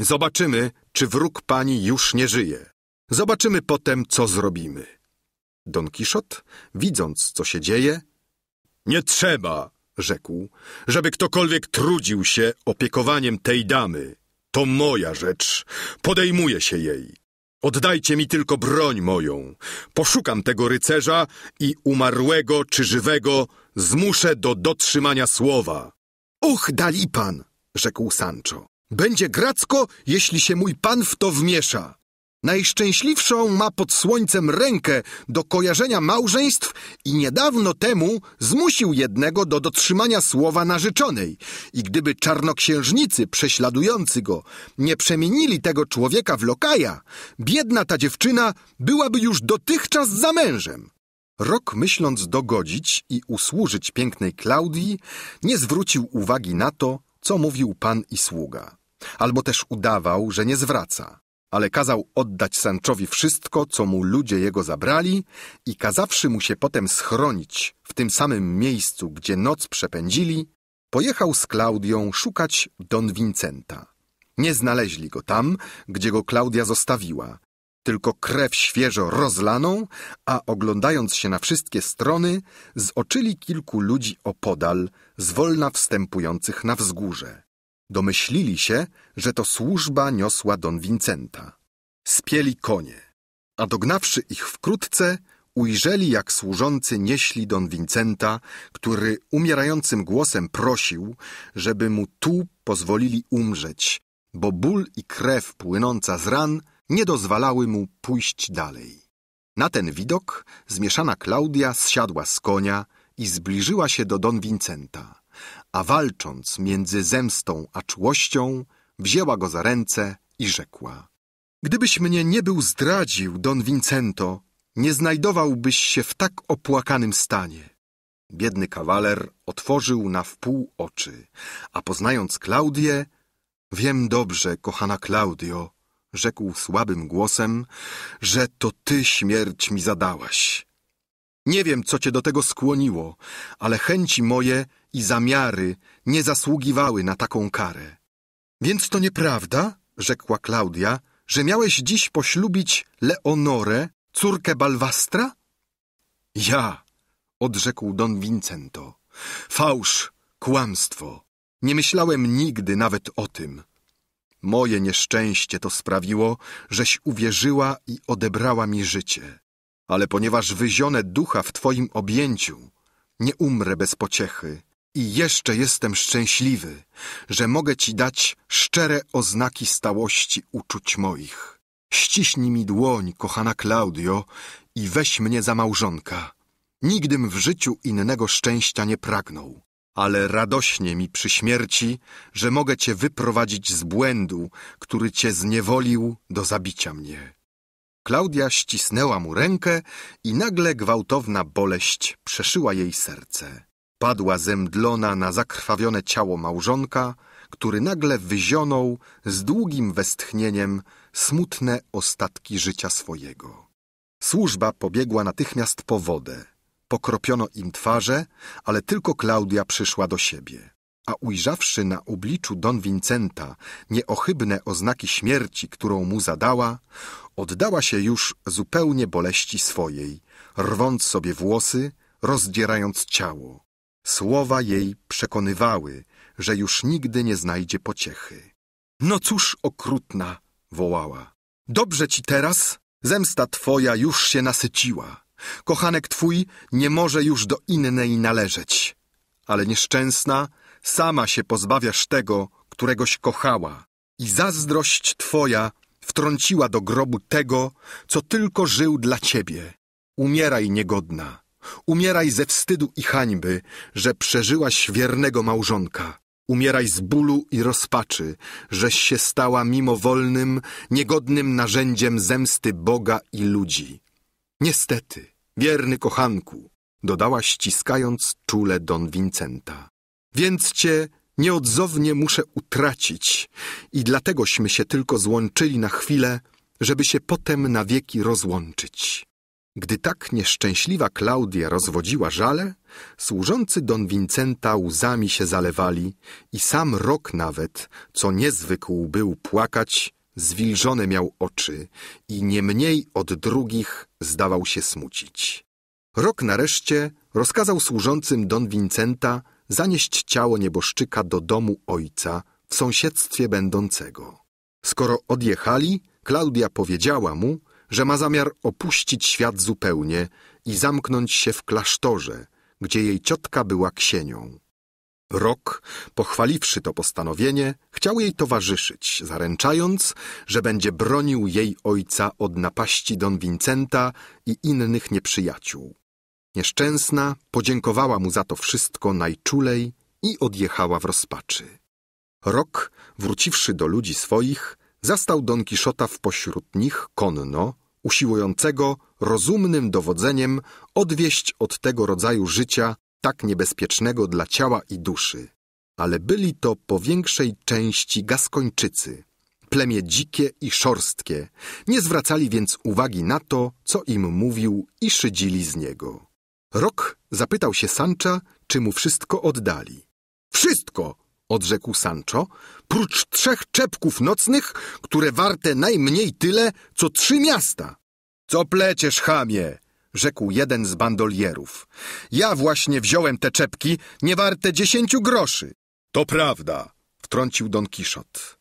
Zobaczymy, czy wróg pani już nie żyje. Zobaczymy potem, co zrobimy. Don Kiszot, widząc, co się dzieje, nie trzeba, rzekł, żeby ktokolwiek trudził się opiekowaniem tej damy. To moja rzecz. Podejmuję się jej. Oddajcie mi tylko broń moją. Poszukam tego rycerza i umarłego czy żywego zmuszę do dotrzymania słowa. Och, dali pan, rzekł Sancho. Będzie gracko, jeśli się mój pan w to wmiesza. Najszczęśliwszą ma pod słońcem rękę do kojarzenia małżeństw i niedawno temu zmusił jednego do dotrzymania słowa narzeczonej. I gdyby czarnoksiężnicy prześladujący go nie przemienili tego człowieka w lokaja, biedna ta dziewczyna byłaby już dotychczas za mężem. Rok myśląc dogodzić i usłużyć pięknej Klaudii, nie zwrócił uwagi na to, co mówił pan i sługa. Albo też udawał, że nie zwraca ale kazał oddać Sanczowi wszystko, co mu ludzie jego zabrali i kazawszy mu się potem schronić w tym samym miejscu, gdzie noc przepędzili, pojechał z Klaudią szukać Don Vincenta. Nie znaleźli go tam, gdzie go Klaudia zostawiła, tylko krew świeżo rozlaną, a oglądając się na wszystkie strony, zoczyli kilku ludzi opodal, zwolna wstępujących na wzgórze. Domyślili się, że to służba niosła Don Vincenta. Spieli konie, a dognawszy ich wkrótce, ujrzeli, jak służący nieśli Don Vincenta, który umierającym głosem prosił, żeby mu tu pozwolili umrzeć, bo ból i krew płynąca z ran nie dozwalały mu pójść dalej. Na ten widok zmieszana Klaudia zsiadła z konia i zbliżyła się do Don Vincenta a walcząc między zemstą a czułością, wzięła go za ręce i rzekła: Gdybyś mnie nie był zdradził, don Vincento, nie znajdowałbyś się w tak opłakanym stanie. Biedny kawaler otworzył na wpół oczy, a poznając Klaudię, wiem dobrze, kochana Klaudio, rzekł słabym głosem, że to ty śmierć mi zadałaś. Nie wiem, co cię do tego skłoniło, ale chęci moje i zamiary nie zasługiwały na taką karę. Więc to nieprawda, rzekła Klaudia, że miałeś dziś poślubić Leonorę, córkę Balwastra? Ja, odrzekł don Vincento. Fałsz, kłamstwo. Nie myślałem nigdy nawet o tym. Moje nieszczęście to sprawiło, żeś uwierzyła i odebrała mi życie. Ale ponieważ wyzionę ducha w twoim objęciu, nie umrę bez pociechy i jeszcze jestem szczęśliwy, że mogę Ci dać szczere oznaki stałości uczuć moich. Ściśnij mi dłoń, kochana Klaudio, i weź mnie za małżonka. Nigdym w życiu innego szczęścia nie pragnął, ale radośnie mi przy śmierci, że mogę Cię wyprowadzić z błędu, który Cię zniewolił do zabicia mnie. Klaudia ścisnęła mu rękę i nagle gwałtowna boleść przeszyła jej serce. Padła zemdlona na zakrwawione ciało małżonka, który nagle wyzionął z długim westchnieniem smutne ostatki życia swojego. Służba pobiegła natychmiast po wodę. Pokropiono im twarze, ale tylko Klaudia przyszła do siebie. A ujrzawszy na obliczu Don Vincenta nieochybne oznaki śmierci, którą mu zadała, oddała się już zupełnie boleści swojej, rwąc sobie włosy, rozdzierając ciało. Słowa jej przekonywały, że już nigdy nie znajdzie pociechy. No cóż, okrutna, wołała. Dobrze ci teraz? Zemsta twoja już się nasyciła. Kochanek twój nie może już do innej należeć. Ale nieszczęsna, sama się pozbawiasz tego, któregoś kochała. I zazdrość twoja wtrąciła do grobu tego, co tylko żył dla ciebie. Umieraj niegodna Umieraj ze wstydu i hańby, że przeżyłaś wiernego małżonka. Umieraj z bólu i rozpaczy, żeś się stała mimowolnym, niegodnym narzędziem zemsty Boga i ludzi. Niestety, wierny kochanku, dodała ściskając czule Don Vincenta. Więc cię nieodzownie muszę utracić i dlategośmy się tylko złączyli na chwilę, żeby się potem na wieki rozłączyć. Gdy tak nieszczęśliwa Klaudia rozwodziła żale, służący Don Vincenta łzami się zalewali i sam rok nawet, co niezwykł był płakać, zwilżone miał oczy i nie mniej od drugich zdawał się smucić. Rok nareszcie rozkazał służącym Don Vincenta zanieść ciało nieboszczyka do domu ojca w sąsiedztwie będącego. Skoro odjechali, Klaudia powiedziała mu, że ma zamiar opuścić świat zupełnie i zamknąć się w klasztorze, gdzie jej ciotka była ksienią. Rok, pochwaliwszy to postanowienie, chciał jej towarzyszyć, zaręczając, że będzie bronił jej ojca od napaści Don Vincenta i innych nieprzyjaciół. Nieszczęsna podziękowała mu za to wszystko najczulej i odjechała w rozpaczy. Rok, wróciwszy do ludzi swoich, zastał Don Kiszota w pośród nich konno, usiłującego rozumnym dowodzeniem odwieść od tego rodzaju życia tak niebezpiecznego dla ciała i duszy. Ale byli to po większej części Gaskończycy, plemię dzikie i szorstkie, nie zwracali więc uwagi na to, co im mówił i szydzili z niego. Rok zapytał się Sancha, czy mu wszystko oddali. Wszystko! odrzekł Sancho, prócz trzech czepków nocnych, które warte najmniej tyle, co trzy miasta. Co pleciesz, chamie? rzekł jeden z bandolierów. Ja właśnie wziąłem te czepki, nie warte dziesięciu groszy. To prawda, wtrącił Don Kiszot.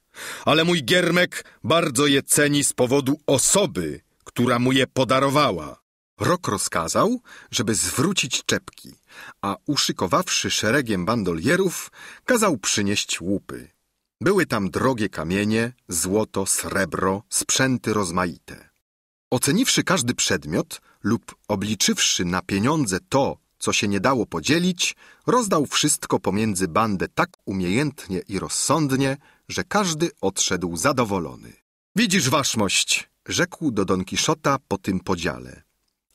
Ale mój giermek bardzo je ceni z powodu osoby, która mu je podarowała. Rok rozkazał, żeby zwrócić czepki, a uszykowawszy szeregiem bandolierów, kazał przynieść łupy. Były tam drogie kamienie, złoto, srebro, sprzęty rozmaite. Oceniwszy każdy przedmiot lub obliczywszy na pieniądze to, co się nie dało podzielić, rozdał wszystko pomiędzy bandę tak umiejętnie i rozsądnie, że każdy odszedł zadowolony. Widzisz, waszmość, rzekł do Don Kiszota po tym podziale.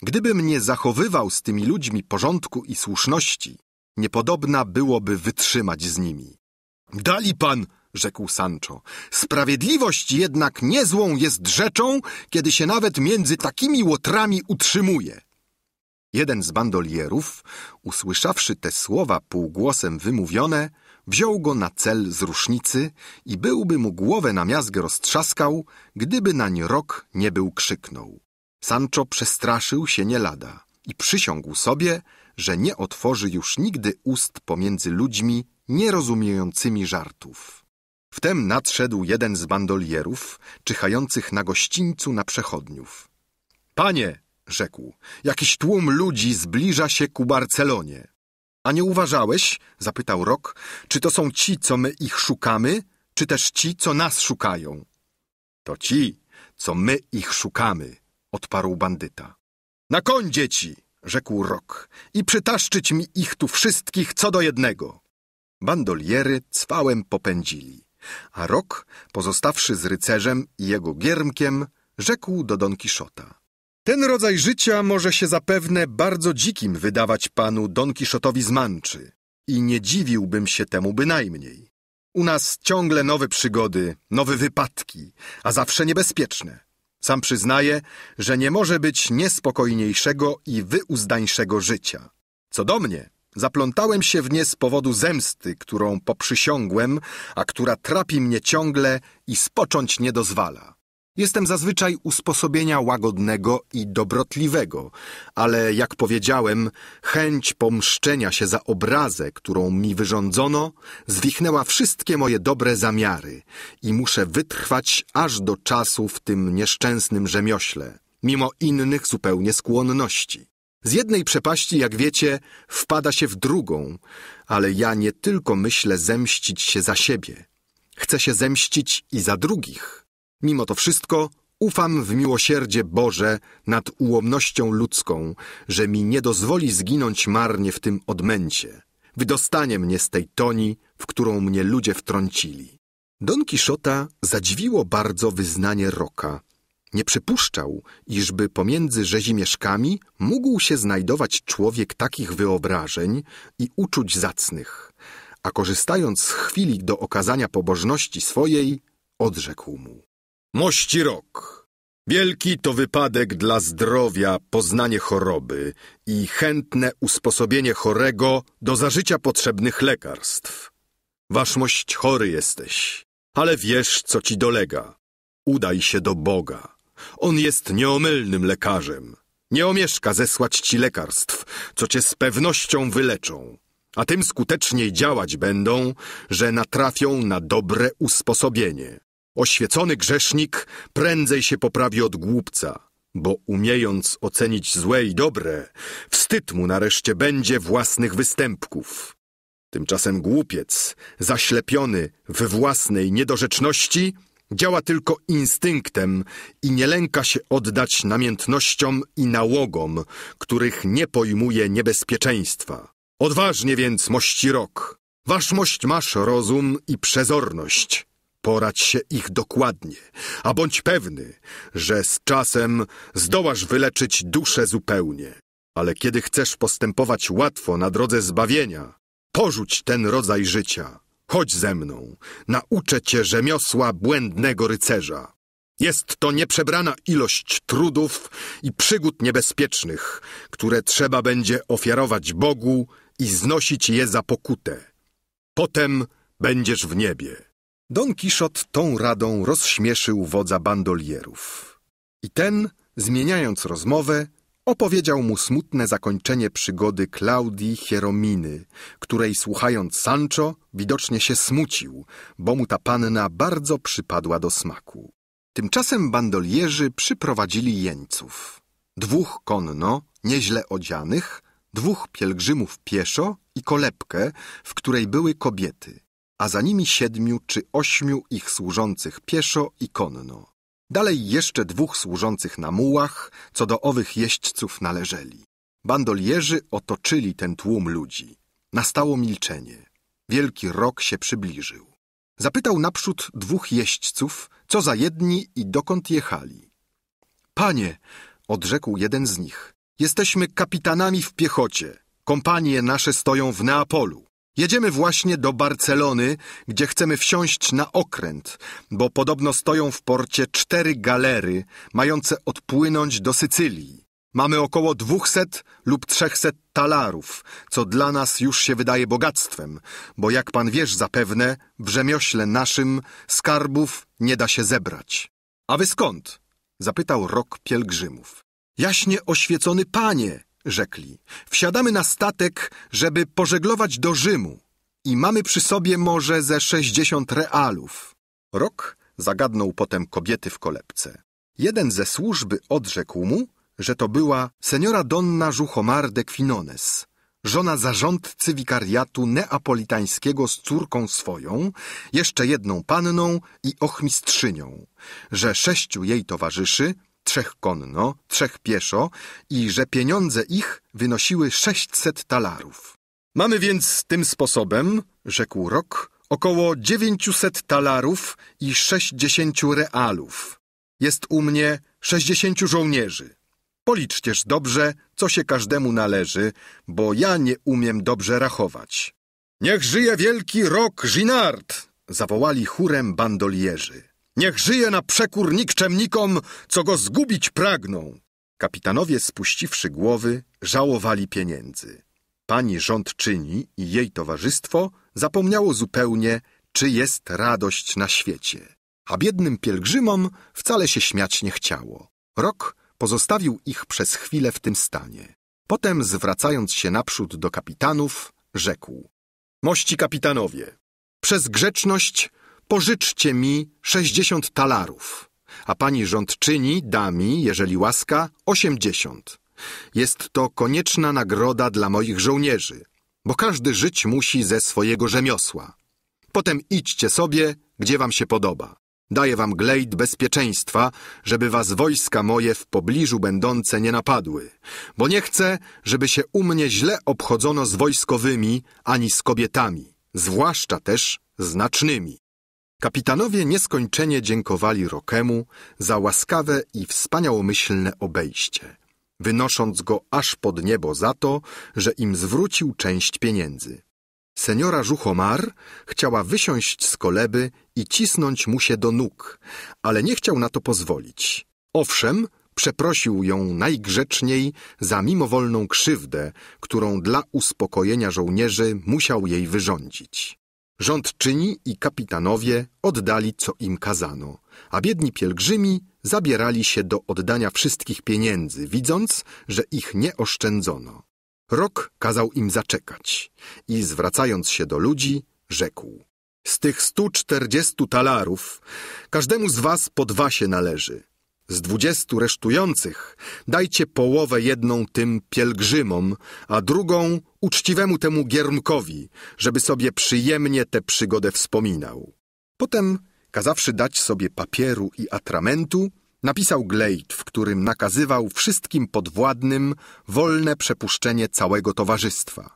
Gdybym nie zachowywał z tymi ludźmi porządku i słuszności, niepodobna byłoby wytrzymać z nimi. Dali pan, rzekł Sancho. Sprawiedliwość jednak niezłą jest rzeczą, kiedy się nawet między takimi łotrami utrzymuje. Jeden z bandolierów, usłyszawszy te słowa półgłosem wymówione, wziął go na cel z rusznicy i byłby mu głowę na miazgę roztrzaskał, gdyby nań rok nie był krzyknął. Sancho przestraszył się nie lada i przysiągł sobie, że nie otworzy już nigdy ust pomiędzy ludźmi nierozumiejącymi żartów. Wtem nadszedł jeden z bandolierów, czyhających na gościńcu na przechodniów. Panie, rzekł, jakiś tłum ludzi zbliża się ku Barcelonie. A nie uważałeś, zapytał Rok, czy to są ci, co my ich szukamy, czy też ci, co nas szukają? To ci, co my ich szukamy, odparł bandyta. Na koń dzieci! rzekł Rok i przytaszczyć mi ich tu wszystkich co do jednego. Bandoliery cwałem popędzili, a Rok, pozostawszy z rycerzem i jego giermkiem, rzekł do Don Kiszota. Ten rodzaj życia może się zapewne bardzo dzikim wydawać panu Don Kiszotowi z i nie dziwiłbym się temu bynajmniej. U nas ciągle nowe przygody, nowe wypadki, a zawsze niebezpieczne. Sam przyznaje, że nie może być niespokojniejszego i wyuzdańszego życia. Co do mnie, zaplątałem się w nie z powodu zemsty, którą poprzysiągłem, a która trapi mnie ciągle i spocząć nie dozwala. Jestem zazwyczaj usposobienia łagodnego i dobrotliwego, ale jak powiedziałem, chęć pomszczenia się za obrazę, którą mi wyrządzono, zwichnęła wszystkie moje dobre zamiary i muszę wytrwać aż do czasu w tym nieszczęsnym rzemiośle, mimo innych zupełnie skłonności. Z jednej przepaści, jak wiecie, wpada się w drugą, ale ja nie tylko myślę zemścić się za siebie. Chcę się zemścić i za drugich. Mimo to wszystko ufam w miłosierdzie Boże nad ułomnością ludzką, że mi nie dozwoli zginąć marnie w tym odmęcie. Wydostanie mnie z tej toni, w którą mnie ludzie wtrącili. Don Kiszota zadziwiło bardzo wyznanie Roka. Nie przypuszczał, iżby pomiędzy rzezimieszkami mógł się znajdować człowiek takich wyobrażeń i uczuć zacnych, a korzystając z chwili do okazania pobożności swojej, odrzekł mu. Mości rok. Wielki to wypadek dla zdrowia, poznanie choroby i chętne usposobienie chorego do zażycia potrzebnych lekarstw. Waszmość chory jesteś, ale wiesz, co ci dolega. Udaj się do Boga. On jest nieomylnym lekarzem. Nie omieszka zesłać ci lekarstw, co cię z pewnością wyleczą, a tym skuteczniej działać będą, że natrafią na dobre usposobienie. Oświecony grzesznik prędzej się poprawi od głupca, bo umiejąc ocenić złe i dobre, wstyd mu nareszcie będzie własnych występków. Tymczasem głupiec, zaślepiony w własnej niedorzeczności, działa tylko instynktem i nie lęka się oddać namiętnościom i nałogom, których nie pojmuje niebezpieczeństwa. Odważnie więc mości rok. Wasz mość masz rozum i przezorność. Porać się ich dokładnie, a bądź pewny, że z czasem zdołasz wyleczyć duszę zupełnie. Ale kiedy chcesz postępować łatwo na drodze zbawienia, porzuć ten rodzaj życia. Chodź ze mną, nauczę cię rzemiosła błędnego rycerza. Jest to nieprzebrana ilość trudów i przygód niebezpiecznych, które trzeba będzie ofiarować Bogu i znosić je za pokutę. Potem będziesz w niebie. Don Kiszot tą radą rozśmieszył wodza bandolierów. I ten, zmieniając rozmowę, opowiedział mu smutne zakończenie przygody Klaudii Hierominy, której słuchając Sancho widocznie się smucił, bo mu ta panna bardzo przypadła do smaku. Tymczasem bandolierzy przyprowadzili jeńców. Dwóch konno, nieźle odzianych, dwóch pielgrzymów pieszo i kolebkę, w której były kobiety a za nimi siedmiu czy ośmiu ich służących pieszo i konno. Dalej jeszcze dwóch służących na mułach, co do owych jeźdźców należeli. Bandolierzy otoczyli ten tłum ludzi. Nastało milczenie. Wielki rok się przybliżył. Zapytał naprzód dwóch jeźdźców, co za jedni i dokąd jechali. Panie, odrzekł jeden z nich, jesteśmy kapitanami w piechocie. Kompanie nasze stoją w Neapolu. Jedziemy właśnie do Barcelony, gdzie chcemy wsiąść na okręt, bo podobno stoją w porcie cztery galery mające odpłynąć do Sycylii. Mamy około 200 lub 300 talarów, co dla nas już się wydaje bogactwem, bo jak pan wiesz zapewne, w rzemiośle naszym skarbów nie da się zebrać. A wy skąd? zapytał rok pielgrzymów. Jaśnie oświecony panie, rzekli, wsiadamy na statek, żeby pożeglować do Rzymu i mamy przy sobie może ze sześćdziesiąt realów. Rok zagadnął potem kobiety w kolebce. Jeden ze służby odrzekł mu, że to była seniora Donna Juchomar de Quinones, żona zarządcy wikariatu neapolitańskiego z córką swoją, jeszcze jedną panną i ochmistrzynią, że sześciu jej towarzyszy trzech konno, trzech pieszo i że pieniądze ich wynosiły sześćset talarów. Mamy więc tym sposobem, rzekł Rok, około dziewięciuset talarów i sześćdziesięciu realów. Jest u mnie sześćdziesięciu żołnierzy. Policzcież dobrze, co się każdemu należy, bo ja nie umiem dobrze rachować. Niech żyje wielki Rok Ginard! zawołali chórem bandolierzy. Niech żyje na przekór nikczemnikom, co go zgubić pragną. Kapitanowie, spuściwszy głowy, żałowali pieniędzy. Pani rządczyni i jej towarzystwo zapomniało zupełnie, czy jest radość na świecie. A biednym pielgrzymom wcale się śmiać nie chciało. Rok pozostawił ich przez chwilę w tym stanie. Potem, zwracając się naprzód do kapitanów, rzekł: Mości kapitanowie, przez grzeczność pożyczcie mi sześćdziesiąt talarów, a pani rządczyni da mi, jeżeli łaska, osiemdziesiąt. Jest to konieczna nagroda dla moich żołnierzy, bo każdy żyć musi ze swojego rzemiosła. Potem idźcie sobie, gdzie wam się podoba. Daję wam glejt bezpieczeństwa, żeby was wojska moje w pobliżu będące nie napadły, bo nie chcę, żeby się u mnie źle obchodzono z wojskowymi ani z kobietami, zwłaszcza też znacznymi. Kapitanowie nieskończenie dziękowali Rokemu za łaskawe i wspaniałomyślne obejście, wynosząc go aż pod niebo za to, że im zwrócił część pieniędzy. Seniora Żuchomar chciała wysiąść z koleby i cisnąć mu się do nóg, ale nie chciał na to pozwolić. Owszem, przeprosił ją najgrzeczniej za mimowolną krzywdę, którą dla uspokojenia żołnierzy musiał jej wyrządzić. Rządczyni i kapitanowie oddali, co im kazano, a biedni pielgrzymi zabierali się do oddania wszystkich pieniędzy, widząc, że ich nie oszczędzono. Rok kazał im zaczekać i zwracając się do ludzi, rzekł Z tych stu czterdziestu talarów każdemu z was po dwa się należy. Z dwudziestu resztujących dajcie połowę jedną tym pielgrzymom, a drugą uczciwemu temu Giermkowi, żeby sobie przyjemnie tę przygodę wspominał. Potem, kazawszy dać sobie papieru i atramentu, napisał glejt, w którym nakazywał wszystkim podwładnym wolne przepuszczenie całego towarzystwa.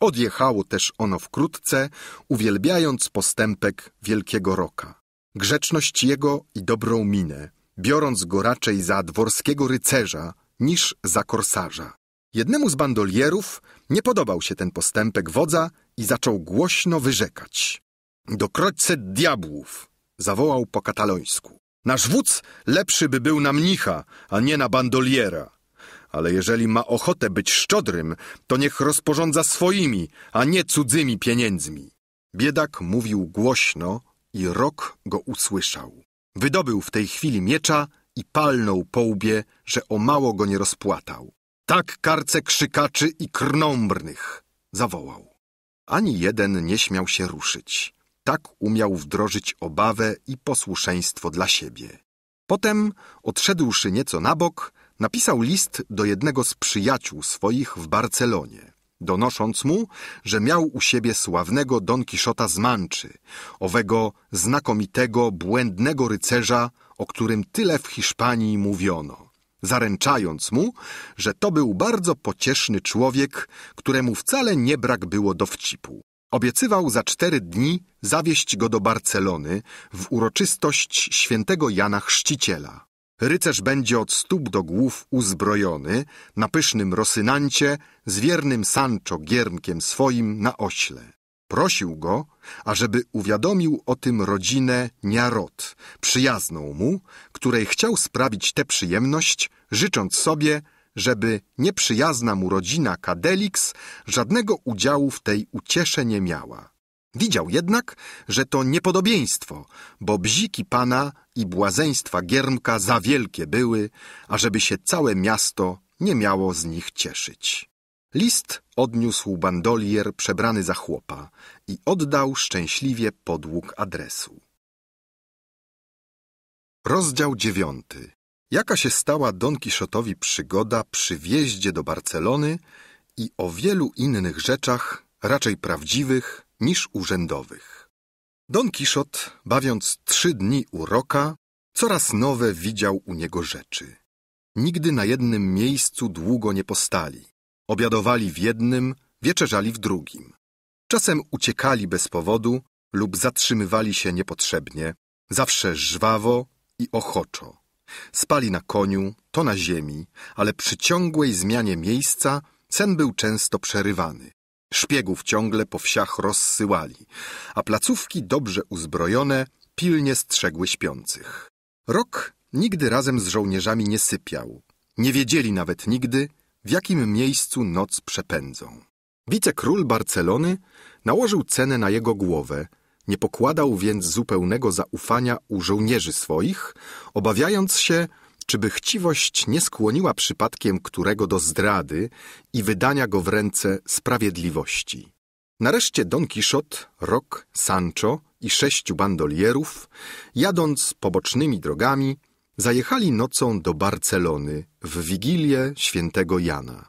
Odjechało też ono wkrótce, uwielbiając postępek wielkiego roka. Grzeczność jego i dobrą minę, biorąc go raczej za dworskiego rycerza niż za korsarza. Jednemu z bandolierów nie podobał się ten postępek wodza i zaczął głośno wyrzekać. Dokroćce diabłów! zawołał po katalońsku. Nasz wódz lepszy by był na mnicha, a nie na bandoliera. Ale jeżeli ma ochotę być szczodrym, to niech rozporządza swoimi, a nie cudzymi pieniędzmi. Biedak mówił głośno i rok go usłyszał. Wydobył w tej chwili miecza i palnął po łbie, że o mało go nie rozpłatał. Tak karce krzykaczy i krnąbrnych! zawołał. Ani jeden nie śmiał się ruszyć. Tak umiał wdrożyć obawę i posłuszeństwo dla siebie. Potem, odszedłszy nieco na bok, napisał list do jednego z przyjaciół swoich w Barcelonie, donosząc mu, że miał u siebie sławnego Don Kiszota z Manczy, owego znakomitego, błędnego rycerza, o którym tyle w Hiszpanii mówiono zaręczając mu, że to był bardzo pocieszny człowiek, któremu wcale nie brak było dowcipu. Obiecywał za cztery dni zawieść go do Barcelony w uroczystość świętego Jana Chrzciciela. Rycerz będzie od stóp do głów uzbrojony, na pysznym rosynancie, z wiernym Sancho giernkiem swoim na ośle. Prosił go, ażeby uwiadomił o tym rodzinę Niarot, przyjazną mu, której chciał sprawić tę przyjemność, życząc sobie, żeby nieprzyjazna mu rodzina Kadelix żadnego udziału w tej uciesze nie miała. Widział jednak, że to niepodobieństwo, bo bziki pana i błazeństwa Giermka za wielkie były, ażeby się całe miasto nie miało z nich cieszyć. List odniósł bandolier przebrany za chłopa i oddał szczęśliwie podług adresu. Rozdział dziewiąty. Jaka się stała Don Kiszotowi przygoda przy wjeździe do Barcelony i o wielu innych rzeczach, raczej prawdziwych niż urzędowych. Don Kiszot, bawiąc trzy dni uroka, coraz nowe widział u niego rzeczy. Nigdy na jednym miejscu długo nie postali. Obiadowali w jednym, wieczerzali w drugim. Czasem uciekali bez powodu lub zatrzymywali się niepotrzebnie, zawsze żwawo i ochoczo. Spali na koniu, to na ziemi, ale przy ciągłej zmianie miejsca sen był często przerywany. Szpiegów ciągle po wsiach rozsyłali, a placówki dobrze uzbrojone pilnie strzegły śpiących. Rok nigdy razem z żołnierzami nie sypiał. Nie wiedzieli nawet nigdy, w jakim miejscu noc przepędzą. Wicekról Barcelony nałożył cenę na jego głowę, nie pokładał więc zupełnego zaufania u żołnierzy swoich, obawiając się, czyby chciwość nie skłoniła przypadkiem którego do zdrady i wydania go w ręce sprawiedliwości. Nareszcie Don Quixote, Rock, Sancho i sześciu bandolierów, jadąc pobocznymi drogami, Zajechali nocą do Barcelony w Wigilię świętego Jana.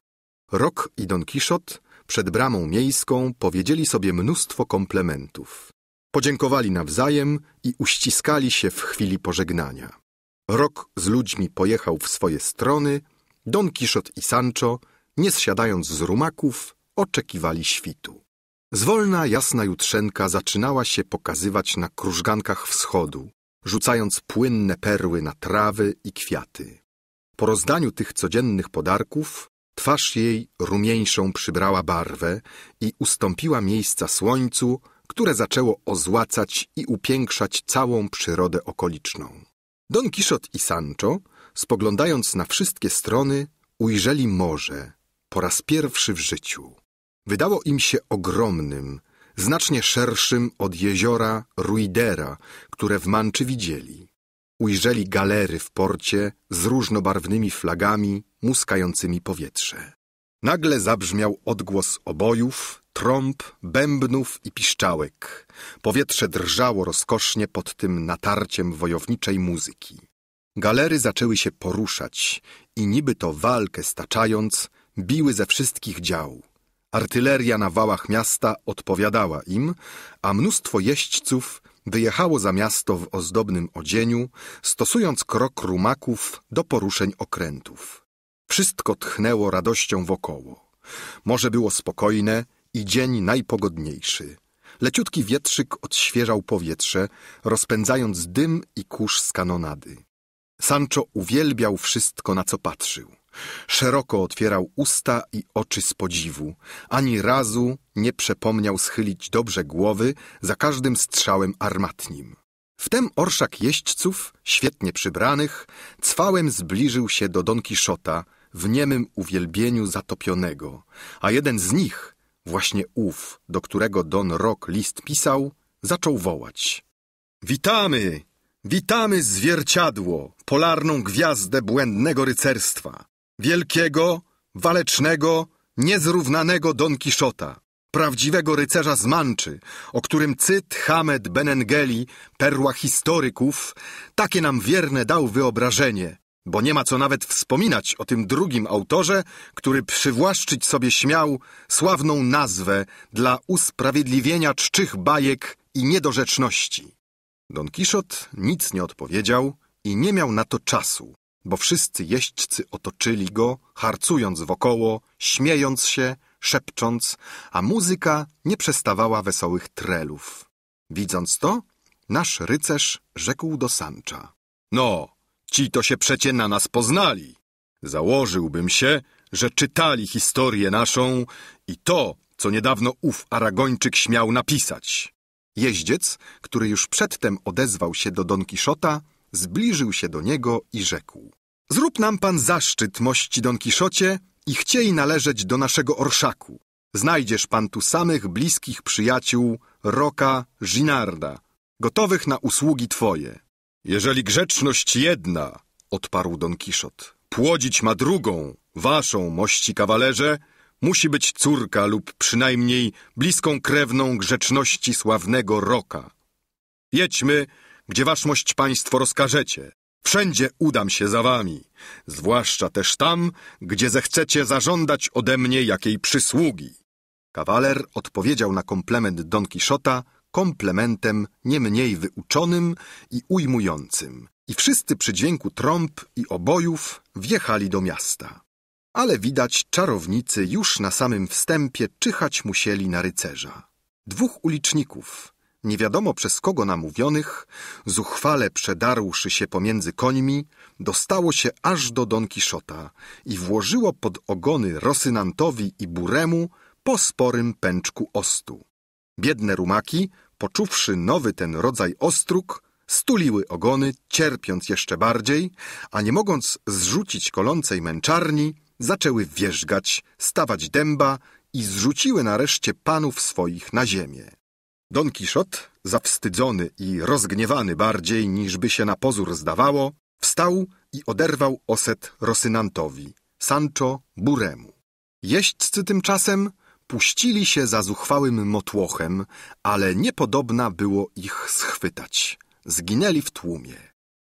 Rok i Don Kiszot przed bramą miejską powiedzieli sobie mnóstwo komplementów. Podziękowali nawzajem i uściskali się w chwili pożegnania. Rok z ludźmi pojechał w swoje strony, Don Kiszot i Sancho, nie zsiadając z rumaków, oczekiwali świtu. Zwolna jasna jutrzenka zaczynała się pokazywać na krużgankach wschodu, rzucając płynne perły na trawy i kwiaty. Po rozdaniu tych codziennych podarków twarz jej rumieńszą przybrała barwę i ustąpiła miejsca słońcu, które zaczęło ozłacać i upiększać całą przyrodę okoliczną. Don Kiszot i Sancho, spoglądając na wszystkie strony, ujrzeli morze po raz pierwszy w życiu. Wydało im się ogromnym, znacznie szerszym od jeziora Ruidera, które w Manczy widzieli. Ujrzeli galery w porcie z różnobarwnymi flagami muskającymi powietrze. Nagle zabrzmiał odgłos obojów, trąb, bębnów i piszczałek. Powietrze drżało rozkosznie pod tym natarciem wojowniczej muzyki. Galery zaczęły się poruszać i niby to walkę staczając, biły ze wszystkich dział. Artyleria na wałach miasta odpowiadała im, a mnóstwo jeźdźców wyjechało za miasto w ozdobnym odzieniu, stosując krok rumaków do poruszeń okrętów. Wszystko tchnęło radością wokoło. Morze było spokojne i dzień najpogodniejszy. Leciutki wietrzyk odświeżał powietrze, rozpędzając dym i kurz z kanonady. Sancho uwielbiał wszystko, na co patrzył. Szeroko otwierał usta i oczy z podziwu. Ani razu nie przepomniał schylić dobrze głowy za każdym strzałem armatnim. Wtem orszak jeźdźców, świetnie przybranych, cwałem zbliżył się do Don Kiszota w niemym uwielbieniu zatopionego, a jeden z nich, właśnie ów, do którego Don Rok list pisał, zaczął wołać. Witamy! Witamy zwierciadło, polarną gwiazdę błędnego rycerstwa! wielkiego, walecznego, niezrównanego Don Kiszota, prawdziwego rycerza z Manczy, o którym Cyt Hamed Benengeli, perła historyków, takie nam wierne dał wyobrażenie, bo nie ma co nawet wspominać o tym drugim autorze, który przywłaszczyć sobie śmiał sławną nazwę dla usprawiedliwienia czczych bajek i niedorzeczności. Don Kiszot nic nie odpowiedział i nie miał na to czasu bo wszyscy jeźdźcy otoczyli go, harcując wokoło, śmiejąc się, szepcząc, a muzyka nie przestawała wesołych trelów. Widząc to, nasz rycerz rzekł do Sancha. No, ci to się przecie na nas poznali. Założyłbym się, że czytali historię naszą i to, co niedawno ów Aragończyk śmiał napisać. Jeździec, który już przedtem odezwał się do Don Kiszota, zbliżył się do niego i rzekł. Zrób nam pan zaszczyt, mości Don Kiszocie, i chciej należeć do naszego orszaku. Znajdziesz pan tu samych bliskich przyjaciół Roka Ginarda, gotowych na usługi twoje. Jeżeli grzeczność jedna, odparł Don Kiszot, płodzić ma drugą, waszą, mości kawalerze, musi być córka lub przynajmniej bliską krewną grzeczności sławnego Roka. Jedźmy gdzie waszmość państwo rozkażecie. Wszędzie udam się za wami, zwłaszcza też tam, gdzie zechcecie zażądać ode mnie jakiej przysługi. Kawaler odpowiedział na komplement Don Quixota komplementem nie mniej wyuczonym i ujmującym. I wszyscy przy dźwięku trąb i obojów wjechali do miasta. Ale widać, czarownicy już na samym wstępie czyhać musieli na rycerza. Dwóch uliczników, nie wiadomo przez kogo namówionych, zuchwale przedarłszy się pomiędzy końmi, dostało się aż do Don Kiszota i włożyło pod ogony Rosynantowi i Buremu po sporym pęczku ostu. Biedne rumaki, poczuwszy nowy ten rodzaj ostróg, stuliły ogony, cierpiąc jeszcze bardziej, a nie mogąc zrzucić kolącej męczarni, zaczęły wierzgać, stawać dęba i zrzuciły nareszcie panów swoich na ziemię. Don Kiszot, zawstydzony i rozgniewany bardziej niż by się na pozór zdawało, wstał i oderwał oset Rosynantowi, Sancho Buremu. Jeźdźcy tymczasem puścili się za zuchwałym motłochem, ale niepodobna było ich schwytać. Zginęli w tłumie.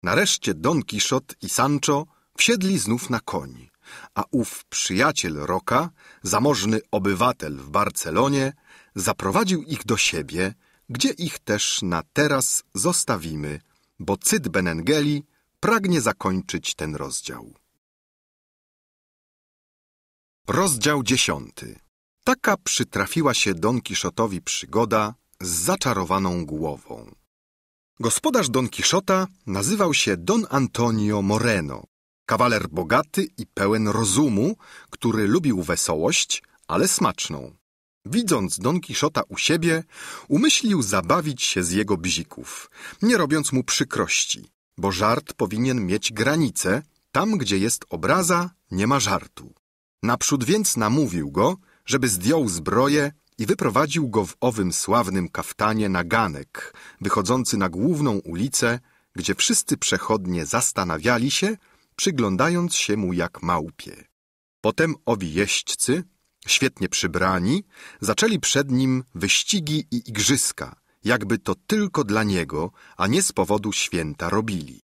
Nareszcie Don Kiszot i Sancho wsiedli znów na koń, a ów przyjaciel Roka, zamożny obywatel w Barcelonie, zaprowadził ich do siebie, gdzie ich też na teraz zostawimy, bo Cyd Benengeli pragnie zakończyć ten rozdział. Rozdział dziesiąty. Taka przytrafiła się Don Kiszotowi przygoda z zaczarowaną głową. Gospodarz Don Kiszota nazywał się Don Antonio Moreno, kawaler bogaty i pełen rozumu, który lubił wesołość, ale smaczną. Widząc Don Kiszota u siebie, umyślił zabawić się z jego bzików, nie robiąc mu przykrości, bo żart powinien mieć granice, tam gdzie jest obraza, nie ma żartu. Naprzód więc namówił go, żeby zdjął zbroję i wyprowadził go w owym sławnym kaftanie na ganek, wychodzący na główną ulicę, gdzie wszyscy przechodnie zastanawiali się, przyglądając się mu jak małpie. Potem owi jeźdźcy Świetnie przybrani, zaczęli przed nim wyścigi i igrzyska, jakby to tylko dla niego, a nie z powodu święta robili.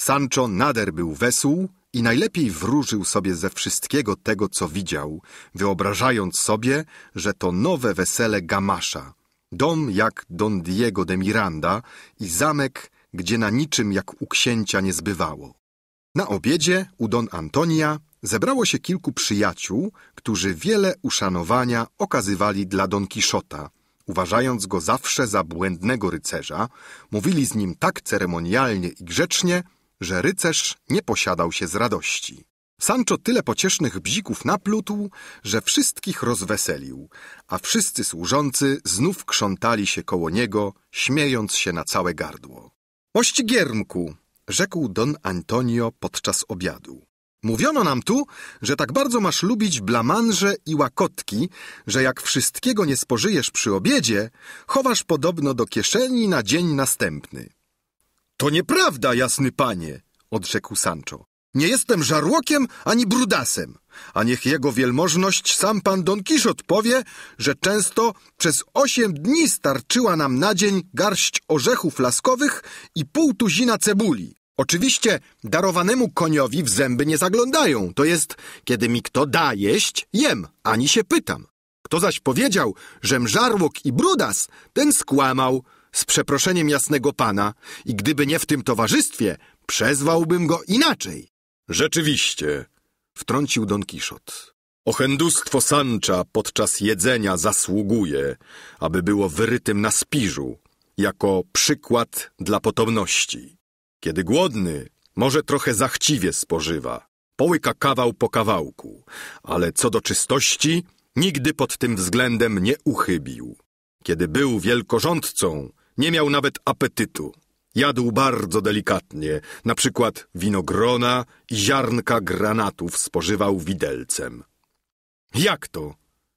Sancho nader był wesół i najlepiej wróżył sobie ze wszystkiego tego, co widział, wyobrażając sobie, że to nowe wesele Gamasza, dom jak Don Diego de Miranda i zamek, gdzie na niczym jak u księcia nie zbywało. Na obiedzie u Don Antonia zebrało się kilku przyjaciół, którzy wiele uszanowania okazywali dla Don Kiszota, uważając go zawsze za błędnego rycerza, mówili z nim tak ceremonialnie i grzecznie, że rycerz nie posiadał się z radości. Sancho tyle pociesznych bzików naplutł, że wszystkich rozweselił, a wszyscy służący znów krzątali się koło niego, śmiejąc się na całe gardło. Mościgiermku, rzekł don Antonio podczas obiadu. Mówiono nam tu, że tak bardzo masz lubić blamanże i łakotki, że jak wszystkiego nie spożyjesz przy obiedzie, chowasz podobno do kieszeni na dzień następny. To nieprawda, jasny panie, odrzekł Sancho. Nie jestem żarłokiem ani brudasem, a niech jego wielmożność sam pan Don Kiszot powie, że często przez osiem dni starczyła nam na dzień garść orzechów laskowych i pół tuzina cebuli, Oczywiście darowanemu koniowi w zęby nie zaglądają. To jest, kiedy mi kto da jeść, jem, ani się pytam. Kto zaś powiedział, żem żarłok i brudas, ten skłamał, z przeproszeniem jasnego pana, i gdyby nie w tym towarzystwie, przezwałbym go inaczej. Rzeczywiście, wtrącił Don Kiszot. Ochędustwo Sancha podczas jedzenia zasługuje, aby było wyrytym na spiżu, jako przykład dla potomności. Kiedy głodny, może trochę zachciwie spożywa, połyka kawał po kawałku, ale co do czystości, nigdy pod tym względem nie uchybił. Kiedy był wielkorządcą, nie miał nawet apetytu. Jadł bardzo delikatnie, na przykład winogrona i ziarnka granatów spożywał widelcem. Jak to?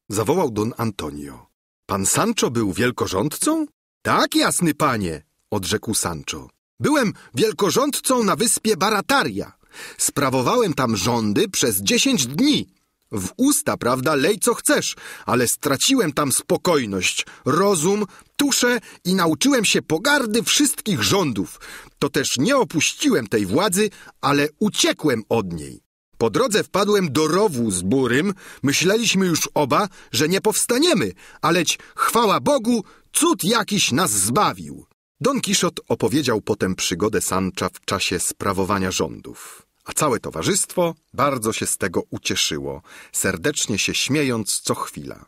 zawołał don Antonio. Pan Sancho był wielkorządcą? Tak, jasny panie, odrzekł Sancho. Byłem wielkorządcą na wyspie Barataria. Sprawowałem tam rządy przez dziesięć dni. W usta, prawda, lej co chcesz, ale straciłem tam spokojność, rozum, tuszę i nauczyłem się pogardy wszystkich rządów. To też nie opuściłem tej władzy, ale uciekłem od niej. Po drodze wpadłem do rowu z burym, myśleliśmy już oba, że nie powstaniemy, aleć chwała Bogu, cud jakiś nas zbawił. Don Kiszot opowiedział potem przygodę Sancha w czasie sprawowania rządów, a całe towarzystwo bardzo się z tego ucieszyło, serdecznie się śmiejąc co chwila.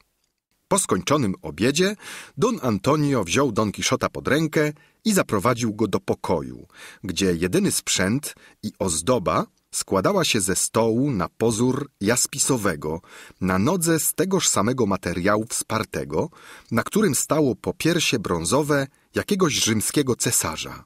Po skończonym obiedzie Don Antonio wziął Don Kiszota pod rękę i zaprowadził go do pokoju, gdzie jedyny sprzęt i ozdoba składała się ze stołu na pozór jaspisowego, na nodze z tegoż samego materiału wspartego, na którym stało popiersie brązowe jakiegoś rzymskiego cesarza.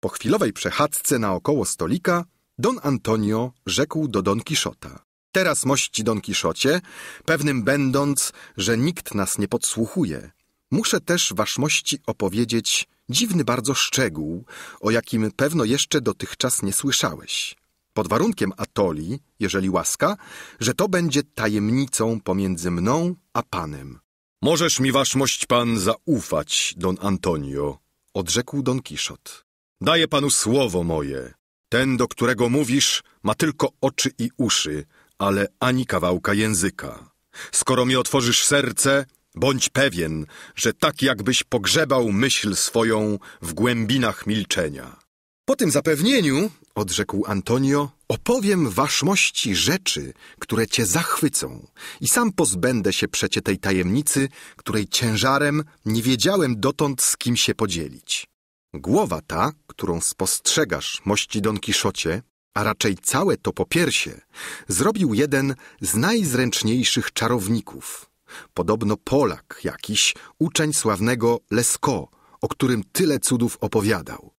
Po chwilowej przechadzce naokoło stolika Don Antonio rzekł do Don Kiszota. Teraz, mości Don Kiszocie, pewnym będąc, że nikt nas nie podsłuchuje, muszę też waszmości opowiedzieć dziwny bardzo szczegół, o jakim pewno jeszcze dotychczas nie słyszałeś. Pod warunkiem Atoli, jeżeli łaska, że to będzie tajemnicą pomiędzy mną a panem. Możesz mi, waszmość pan, zaufać, don Antonio, odrzekł don Kiszot. Daję panu słowo moje. Ten, do którego mówisz, ma tylko oczy i uszy, ale ani kawałka języka. Skoro mi otworzysz serce, bądź pewien, że tak jakbyś pogrzebał myśl swoją w głębinach milczenia. Po tym zapewnieniu odrzekł Antonio, opowiem waszmości rzeczy, które cię zachwycą i sam pozbędę się przecie tej tajemnicy, której ciężarem nie wiedziałem dotąd z kim się podzielić. Głowa ta, którą spostrzegasz, mości Don Kiszocie, a raczej całe to popiersie, zrobił jeden z najzręczniejszych czarowników. Podobno Polak jakiś, uczeń sławnego Lesko, o którym tyle cudów opowiadał.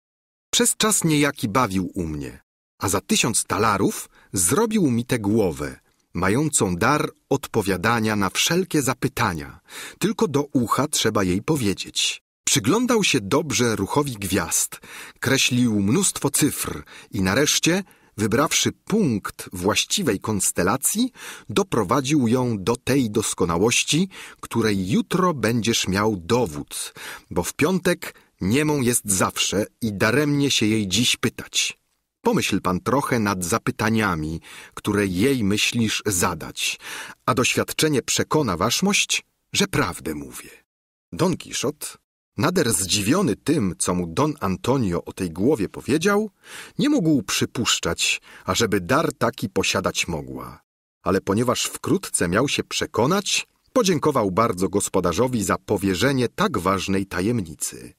Przez czas niejaki bawił u mnie, a za tysiąc talarów zrobił mi tę głowę, mającą dar odpowiadania na wszelkie zapytania. Tylko do ucha trzeba jej powiedzieć. Przyglądał się dobrze ruchowi gwiazd, kreślił mnóstwo cyfr i nareszcie, wybrawszy punkt właściwej konstelacji, doprowadził ją do tej doskonałości, której jutro będziesz miał dowód, bo w piątek Niemą jest zawsze i daremnie się jej dziś pytać. Pomyśl pan trochę nad zapytaniami, które jej myślisz zadać, a doświadczenie przekona waszmość, że prawdę mówię. Don Kiszot, nader zdziwiony tym, co mu Don Antonio o tej głowie powiedział, nie mógł przypuszczać, ażeby dar taki posiadać mogła. Ale ponieważ wkrótce miał się przekonać, podziękował bardzo gospodarzowi za powierzenie tak ważnej tajemnicy.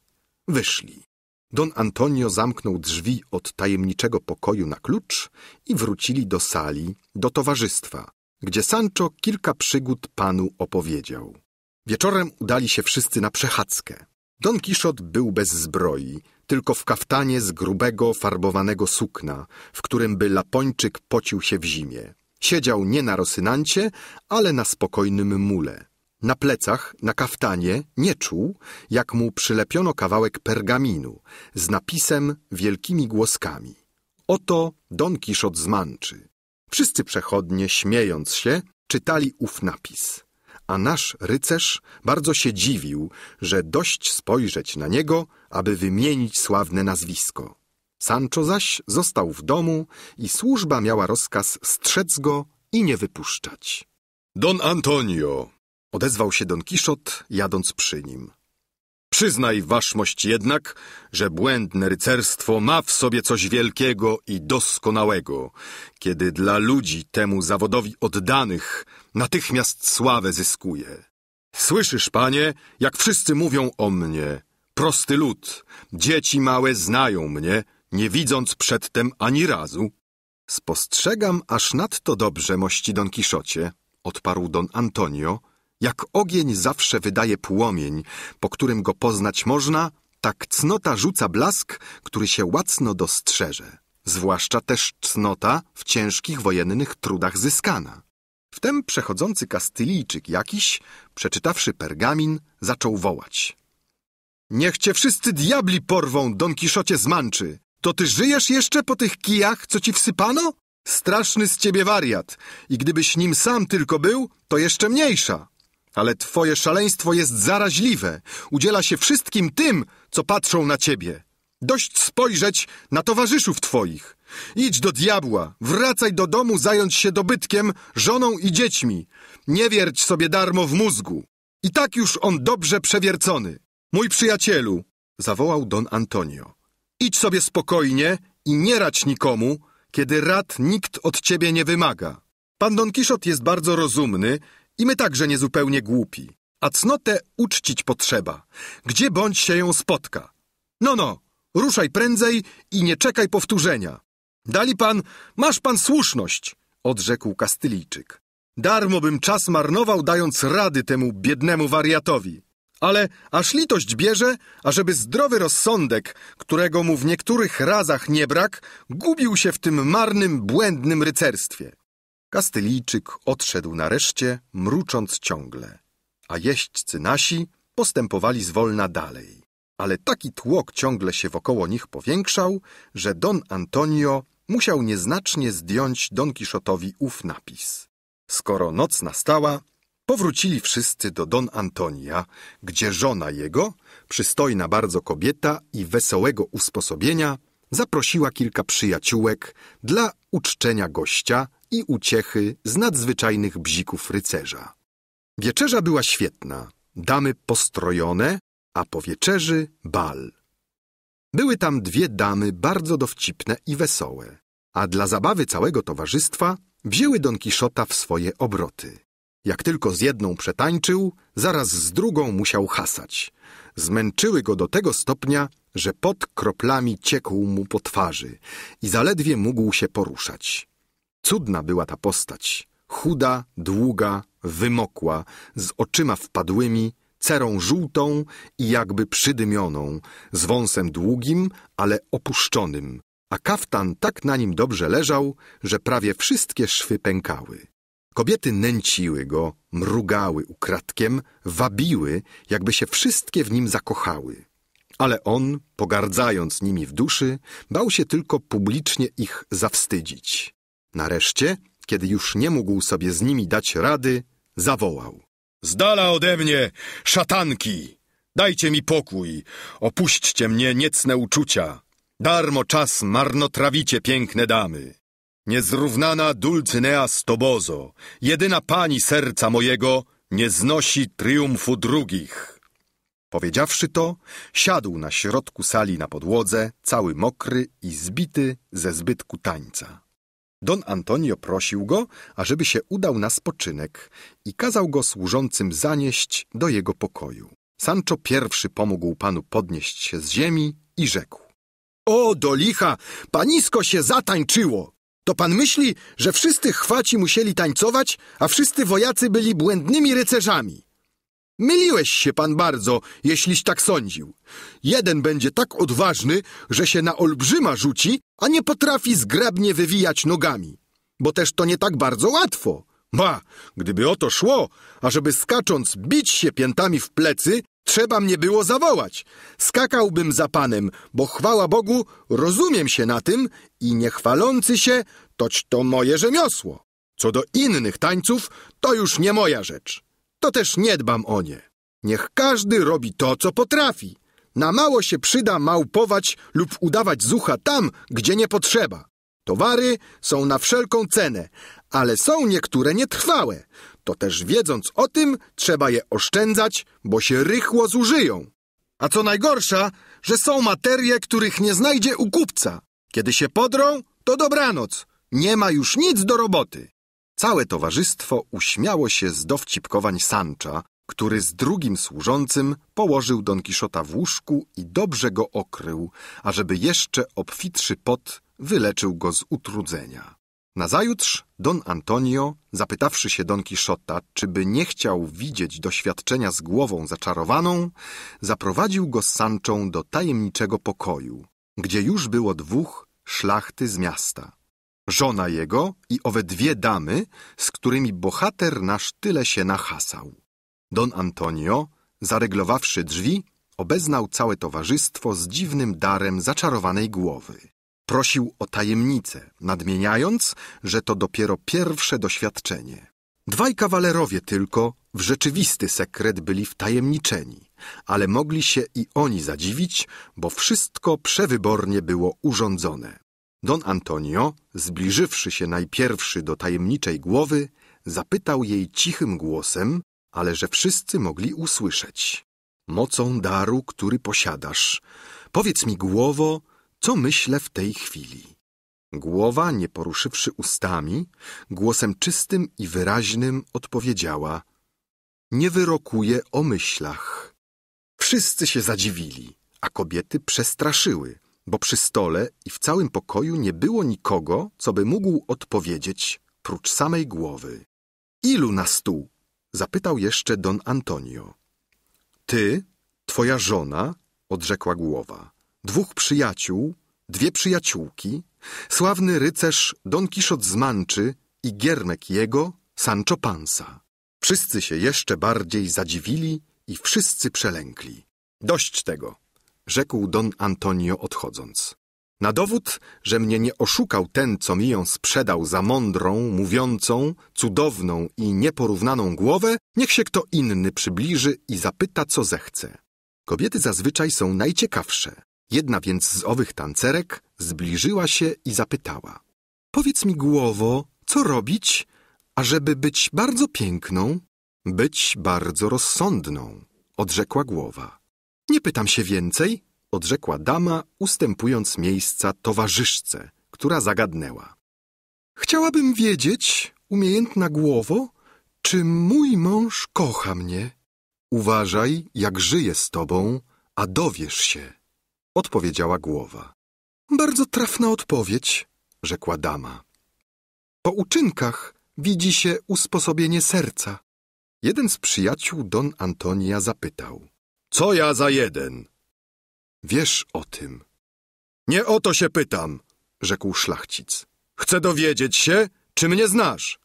Wyszli. Don Antonio zamknął drzwi od tajemniczego pokoju na klucz i wrócili do sali, do towarzystwa, gdzie Sancho kilka przygód panu opowiedział. Wieczorem udali się wszyscy na przechadzkę. Don Kiszot był bez zbroi, tylko w kaftanie z grubego, farbowanego sukna, w którym by Lapończyk pocił się w zimie. Siedział nie na rosynancie, ale na spokojnym mule na plecach, na kaftanie, nie czuł, jak mu przylepiono kawałek pergaminu z napisem wielkimi głoskami. Oto Don Kiszot z Manczy. Wszyscy przechodnie, śmiejąc się, czytali ów napis. A nasz rycerz bardzo się dziwił, że dość spojrzeć na niego, aby wymienić sławne nazwisko. Sancho zaś został w domu i służba miała rozkaz strzec go i nie wypuszczać. Don Antonio, Odezwał się Don Kiszot, jadąc przy nim. Przyznaj, waszmość jednak, że błędne rycerstwo ma w sobie coś wielkiego i doskonałego, kiedy dla ludzi temu zawodowi oddanych natychmiast sławę zyskuje. Słyszysz, panie, jak wszyscy mówią o mnie. Prosty lud, dzieci małe znają mnie, nie widząc przedtem ani razu. Spostrzegam aż nadto dobrze, mości Don Kiszocie, odparł Don Antonio, jak ogień zawsze wydaje płomień, po którym go poznać można, tak cnota rzuca blask, który się łacno dostrzeże. Zwłaszcza też cnota w ciężkich wojennych trudach zyskana. Wtem przechodzący kastylijczyk jakiś, przeczytawszy pergamin, zaczął wołać. Niech cię wszyscy diabli porwą, Don Kiszocie zmanczy, To ty żyjesz jeszcze po tych kijach, co ci wsypano? Straszny z ciebie wariat i gdybyś nim sam tylko był, to jeszcze mniejsza ale twoje szaleństwo jest zaraźliwe. Udziela się wszystkim tym, co patrzą na ciebie. Dość spojrzeć na towarzyszów twoich. Idź do diabła, wracaj do domu zająć się dobytkiem, żoną i dziećmi. Nie wierć sobie darmo w mózgu. I tak już on dobrze przewiercony. Mój przyjacielu, zawołał don Antonio. Idź sobie spokojnie i nie rać nikomu, kiedy rad nikt od ciebie nie wymaga. Pan Don Kiszot jest bardzo rozumny i my także niezupełnie głupi. A cnotę uczcić potrzeba, gdzie bądź się ją spotka. No, no, ruszaj prędzej i nie czekaj powtórzenia. Dali pan, masz pan słuszność, odrzekł Kastylijczyk. Darmo bym czas marnował, dając rady temu biednemu wariatowi. Ale aż litość bierze, ażeby zdrowy rozsądek, którego mu w niektórych razach nie brak, gubił się w tym marnym, błędnym rycerstwie. Kastylijczyk odszedł nareszcie, mrucząc ciągle, a jeźdźcy nasi postępowali zwolna dalej. Ale taki tłok ciągle się wokoło nich powiększał, że Don Antonio musiał nieznacznie zdjąć Don Kiszotowi ów napis. Skoro noc nastała, powrócili wszyscy do Don Antonia, gdzie żona jego, przystojna bardzo kobieta i wesołego usposobienia, zaprosiła kilka przyjaciółek dla uczczenia gościa i uciechy z nadzwyczajnych bzików rycerza. Wieczerza była świetna, damy postrojone, a po wieczerzy bal. Były tam dwie damy bardzo dowcipne i wesołe, a dla zabawy całego towarzystwa wzięły Don Kiszota w swoje obroty. Jak tylko z jedną przetańczył, zaraz z drugą musiał hasać. Zmęczyły go do tego stopnia, że pod kroplami ciekł mu po twarzy i zaledwie mógł się poruszać. Cudna była ta postać. Chuda, długa, wymokła, z oczyma wpadłymi, cerą żółtą i jakby przydymioną, z wąsem długim, ale opuszczonym, a kaftan tak na nim dobrze leżał, że prawie wszystkie szwy pękały. Kobiety nęciły go, mrugały ukradkiem, wabiły, jakby się wszystkie w nim zakochały. Ale on, pogardzając nimi w duszy, bał się tylko publicznie ich zawstydzić. Nareszcie, kiedy już nie mógł sobie z nimi dać rady, zawołał. Z dala ode mnie, szatanki! Dajcie mi pokój, opuśćcie mnie niecne uczucia. Darmo czas marnotrawicie, piękne damy. Niezrównana Dulcynea Stobozo, jedyna pani serca mojego, nie znosi triumfu drugich. Powiedziawszy to, siadł na środku sali na podłodze, cały mokry i zbity ze zbytku tańca. Don Antonio prosił go, ażeby się udał na spoczynek i kazał go służącym zanieść do jego pokoju. Sancho pierwszy pomógł panu podnieść się z ziemi i rzekł. O, do licha! Panisko się zatańczyło! To pan myśli, że wszyscy chwaci musieli tańcować, a wszyscy wojacy byli błędnymi rycerzami. Myliłeś się pan bardzo, jeśliś tak sądził. Jeden będzie tak odważny, że się na olbrzyma rzuci, a nie potrafi zgrabnie wywijać nogami. Bo też to nie tak bardzo łatwo. Ba, gdyby o to szło, ażeby skacząc bić się piętami w plecy, trzeba mnie było zawołać. Skakałbym za panem, bo chwała Bogu, rozumiem się na tym i niechwalący się, toć to moje rzemiosło. Co do innych tańców, to już nie moja rzecz to też nie dbam o nie. Niech każdy robi to, co potrafi. Na mało się przyda małpować lub udawać zucha tam, gdzie nie potrzeba. Towary są na wszelką cenę, ale są niektóre nietrwałe. To też wiedząc o tym, trzeba je oszczędzać, bo się rychło zużyją. A co najgorsza, że są materie, których nie znajdzie u kupca. Kiedy się podrą, to dobranoc. Nie ma już nic do roboty. Całe towarzystwo uśmiało się z dowcipkowań Sancha, który z drugim służącym położył Don Kiszota w łóżku i dobrze go okrył, ażeby jeszcze obfitszy pot wyleczył go z utrudzenia. Nazajutrz Don Antonio, zapytawszy się Don Kiszota, czy by nie chciał widzieć doświadczenia z głową zaczarowaną, zaprowadził go z Sanczą do tajemniczego pokoju, gdzie już było dwóch szlachty z miasta żona jego i owe dwie damy, z którymi bohater nasz tyle się nachasał. Don Antonio, zareglowawszy drzwi, obeznał całe towarzystwo z dziwnym darem zaczarowanej głowy. Prosił o tajemnicę, nadmieniając, że to dopiero pierwsze doświadczenie. Dwaj kawalerowie tylko w rzeczywisty sekret byli wtajemniczeni, ale mogli się i oni zadziwić, bo wszystko przewybornie było urządzone. Don Antonio, zbliżywszy się najpierwszy do tajemniczej głowy, zapytał jej cichym głosem, ale że wszyscy mogli usłyszeć. Mocą daru, który posiadasz, powiedz mi, głowo, co myślę w tej chwili. Głowa, nie poruszywszy ustami, głosem czystym i wyraźnym odpowiedziała: Nie wyrokuję o myślach. Wszyscy się zadziwili, a kobiety przestraszyły bo przy stole i w całym pokoju nie było nikogo, co by mógł odpowiedzieć, prócz samej głowy. Ilu na stół? zapytał jeszcze don Antonio. Ty, twoja żona, odrzekła głowa, dwóch przyjaciół, dwie przyjaciółki, sławny rycerz Don Kiszot z Manczy i giermek jego, Sancho Panza. Wszyscy się jeszcze bardziej zadziwili i wszyscy przelękli. Dość tego, rzekł don Antonio odchodząc. Na dowód, że mnie nie oszukał ten, co mi ją sprzedał za mądrą, mówiącą, cudowną i nieporównaną głowę, niech się kto inny przybliży i zapyta, co zechce. Kobiety zazwyczaj są najciekawsze. Jedna więc z owych tancerek zbliżyła się i zapytała. Powiedz mi głowo, co robić, ażeby być bardzo piękną? Być bardzo rozsądną, odrzekła głowa. Nie pytam się więcej, odrzekła dama, ustępując miejsca towarzyszce, która zagadnęła. Chciałabym wiedzieć, umiejętna głowo, czy mój mąż kocha mnie. Uważaj, jak żyje z tobą, a dowiesz się, odpowiedziała głowa. Bardzo trafna odpowiedź, rzekła dama. Po uczynkach widzi się usposobienie serca. Jeden z przyjaciół Don Antonia zapytał. Co ja za jeden? Wiesz o tym. Nie o to się pytam, rzekł szlachcic. Chcę dowiedzieć się, czy mnie znasz.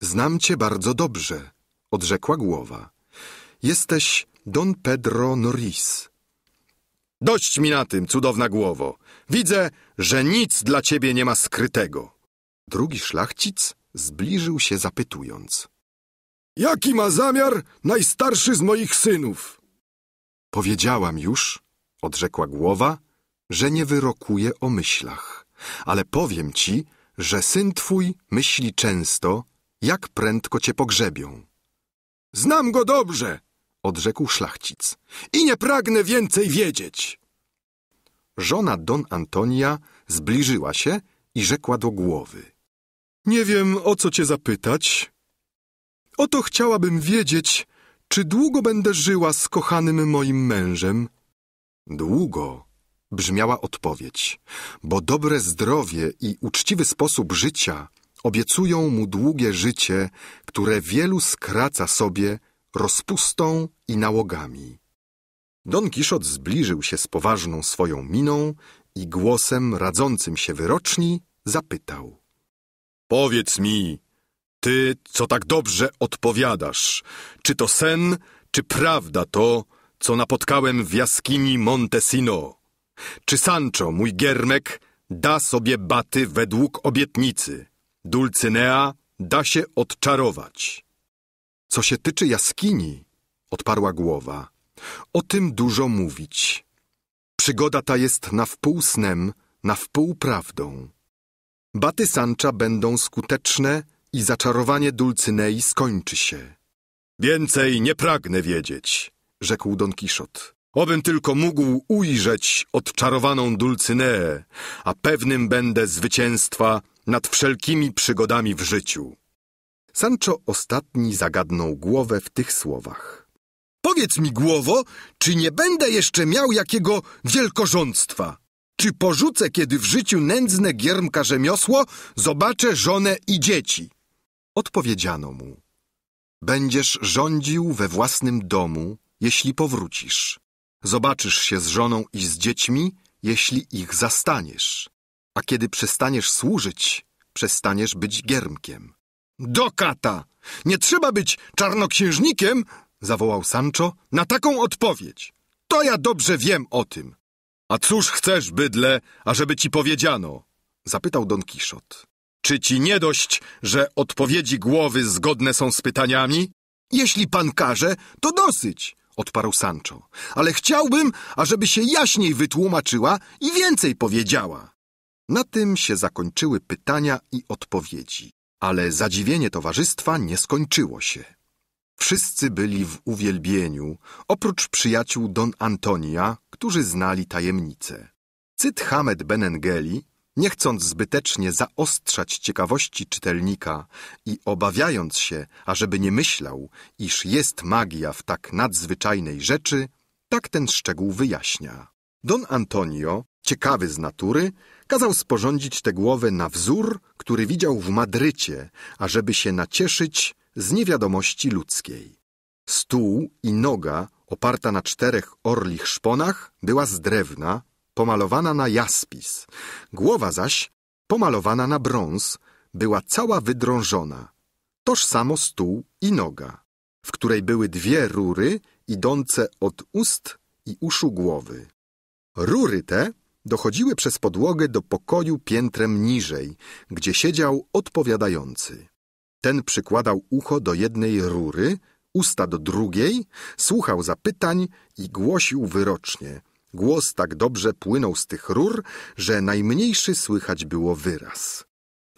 Znam cię bardzo dobrze, odrzekła głowa. Jesteś Don Pedro Norris. Dość mi na tym, cudowna głowo. Widzę, że nic dla ciebie nie ma skrytego. Drugi szlachcic zbliżył się zapytując. Jaki ma zamiar najstarszy z moich synów? Powiedziałam już, odrzekła głowa, że nie wyrokuję o myślach, ale powiem ci, że syn twój myśli często, jak prędko cię pogrzebią. Znam go dobrze, odrzekł szlachcic, i nie pragnę więcej wiedzieć. Żona Don Antonia zbliżyła się i rzekła do głowy. Nie wiem, o co cię zapytać. Oto chciałabym wiedzieć, czy długo będę żyła z kochanym moim mężem? Długo, brzmiała odpowiedź, bo dobre zdrowie i uczciwy sposób życia obiecują mu długie życie, które wielu skraca sobie rozpustą i nałogami. Don Kiszot zbliżył się z poważną swoją miną i głosem radzącym się wyroczni zapytał. Powiedz mi, ty, co tak dobrze odpowiadasz, czy to sen, czy prawda to, co napotkałem w jaskini Montesino? Czy Sancho, mój giermek, da sobie baty według obietnicy? Dulcynea da się odczarować. Co się tyczy jaskini, odparła głowa, o tym dużo mówić. Przygoda ta jest na wpół snem, na wpół prawdą. Baty Sancha będą skuteczne i zaczarowanie Dulcynei skończy się. Więcej nie pragnę wiedzieć, rzekł Don Kiszot. Obym tylko mógł ujrzeć odczarowaną Dulcyneę, a pewnym będę zwycięstwa nad wszelkimi przygodami w życiu. Sancho ostatni zagadnął głowę w tych słowach. Powiedz mi, głowo, czy nie będę jeszcze miał jakiego wielkorządstwa? Czy porzucę kiedy w życiu nędzne giermka rzemiosło, zobaczę żonę i dzieci? Odpowiedziano mu: Będziesz rządził we własnym domu, jeśli powrócisz. Zobaczysz się z żoną i z dziećmi, jeśli ich zastaniesz. A kiedy przestaniesz służyć, przestaniesz być giermkiem. Do kata! Nie trzeba być czarnoksiężnikiem, zawołał Sancho, na taką odpowiedź. To ja dobrze wiem o tym. A cóż chcesz, bydle, ażeby ci powiedziano? zapytał Don Kiszot. Czy ci nie dość, że odpowiedzi głowy zgodne są z pytaniami? Jeśli pan każe, to dosyć, odparł Sancho. Ale chciałbym, ażeby się jaśniej wytłumaczyła i więcej powiedziała. Na tym się zakończyły pytania i odpowiedzi, ale zadziwienie towarzystwa nie skończyło się. Wszyscy byli w uwielbieniu, oprócz przyjaciół Don Antonia, którzy znali tajemnicę. Cyd Hamed Benengeli nie chcąc zbytecznie zaostrzać ciekawości czytelnika i obawiając się, ażeby nie myślał, iż jest magia w tak nadzwyczajnej rzeczy, tak ten szczegół wyjaśnia. Don Antonio, ciekawy z natury, kazał sporządzić tę głowę na wzór, który widział w Madrycie, ażeby się nacieszyć z niewiadomości ludzkiej. Stół i noga, oparta na czterech orlich szponach, była z drewna, pomalowana na jaspis, głowa zaś, pomalowana na brąz, była cała wydrążona. Toż samo stół i noga, w której były dwie rury idące od ust i uszu głowy. Rury te dochodziły przez podłogę do pokoju piętrem niżej, gdzie siedział odpowiadający. Ten przykładał ucho do jednej rury, usta do drugiej, słuchał zapytań i głosił wyrocznie – Głos tak dobrze płynął z tych rur, że najmniejszy słychać było wyraz.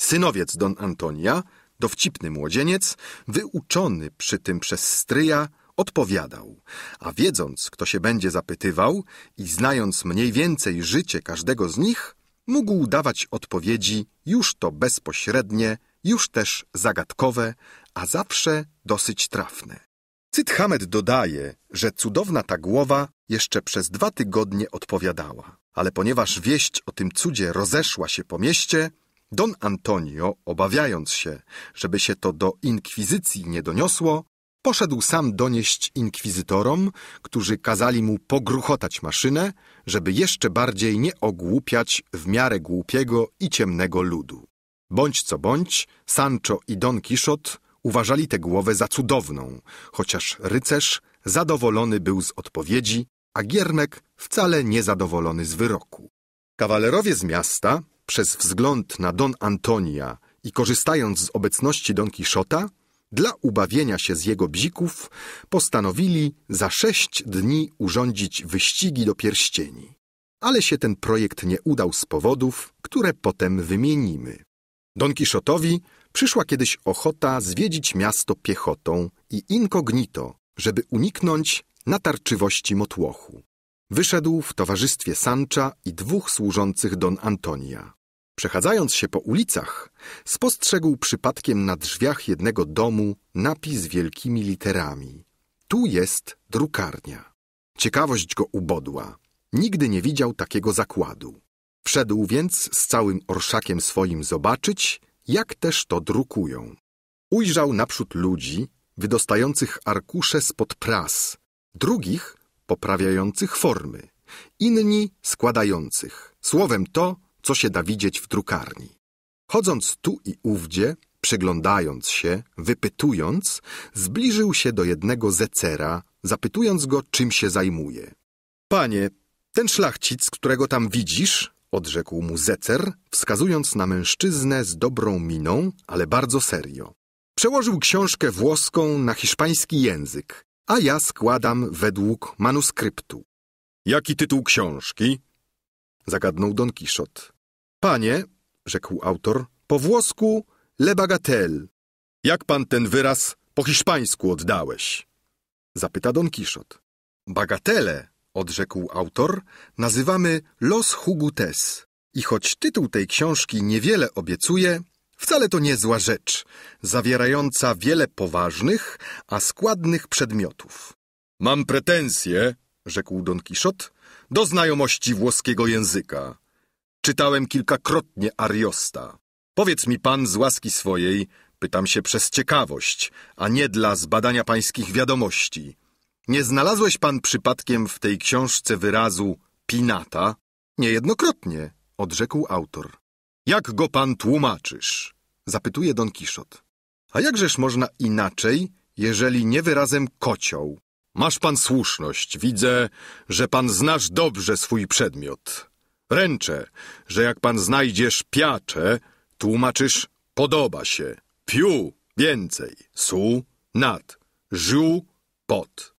Synowiec Don Antonia, dowcipny młodzieniec, wyuczony przy tym przez stryja, odpowiadał, a wiedząc, kto się będzie zapytywał i znając mniej więcej życie każdego z nich, mógł dawać odpowiedzi już to bezpośrednie, już też zagadkowe, a zawsze dosyć trafne. Hamet dodaje, że cudowna ta głowa jeszcze przez dwa tygodnie odpowiadała. Ale ponieważ wieść o tym cudzie rozeszła się po mieście, Don Antonio, obawiając się, żeby się to do inkwizycji nie doniosło, poszedł sam donieść inkwizytorom, którzy kazali mu pogruchotać maszynę, żeby jeszcze bardziej nie ogłupiać w miarę głupiego i ciemnego ludu. Bądź co bądź, Sancho i Don Quixote uważali tę głowę za cudowną, chociaż rycerz zadowolony był z odpowiedzi, a Giermek wcale niezadowolony z wyroku. Kawalerowie z miasta, przez wzgląd na Don Antonia i korzystając z obecności Don Kiszota, dla ubawienia się z jego bzików, postanowili za sześć dni urządzić wyścigi do pierścieni. Ale się ten projekt nie udał z powodów, które potem wymienimy. Don Kiszotowi Przyszła kiedyś ochota zwiedzić miasto piechotą i inkognito, żeby uniknąć natarczywości motłochu. Wyszedł w towarzystwie Sancha i dwóch służących Don Antonia. Przechadzając się po ulicach, spostrzegł przypadkiem na drzwiach jednego domu napis wielkimi literami. Tu jest drukarnia. Ciekawość go ubodła. Nigdy nie widział takiego zakładu. Wszedł więc z całym orszakiem swoim zobaczyć jak też to drukują. Ujrzał naprzód ludzi, wydostających arkusze spod pras, drugich poprawiających formy, inni składających, słowem to, co się da widzieć w drukarni. Chodząc tu i ówdzie, przyglądając się, wypytując, zbliżył się do jednego zecera, zapytując go, czym się zajmuje. Panie, ten szlachcic, którego tam widzisz, odrzekł mu Zecer, wskazując na mężczyznę z dobrą miną, ale bardzo serio. Przełożył książkę włoską na hiszpański język, a ja składam według manuskryptu. Jaki tytuł książki? Zagadnął Don Kiszot. Panie, rzekł autor, po włosku le bagatel. Jak pan ten wyraz po hiszpańsku oddałeś? Zapyta Don Kiszot. Bagatele odrzekł autor, nazywamy Los Hugutes I choć tytuł tej książki niewiele obiecuje, wcale to nie zła rzecz, zawierająca wiele poważnych, a składnych przedmiotów. Mam pretensje, rzekł Don Kiszot, do znajomości włoskiego języka. Czytałem kilkakrotnie Ariosta. Powiedz mi pan z łaski swojej, pytam się przez ciekawość, a nie dla zbadania pańskich wiadomości – nie znalazłeś pan przypadkiem w tej książce wyrazu pinata? Niejednokrotnie, odrzekł autor. Jak go pan tłumaczysz? Zapytuje Don Kiszot. A jakżeż można inaczej, jeżeli nie wyrazem kocioł? Masz pan słuszność, widzę, że pan znasz dobrze swój przedmiot. Ręczę, że jak pan znajdziesz piacze, tłumaczysz podoba się, piu, więcej, su, nad, żu, pot.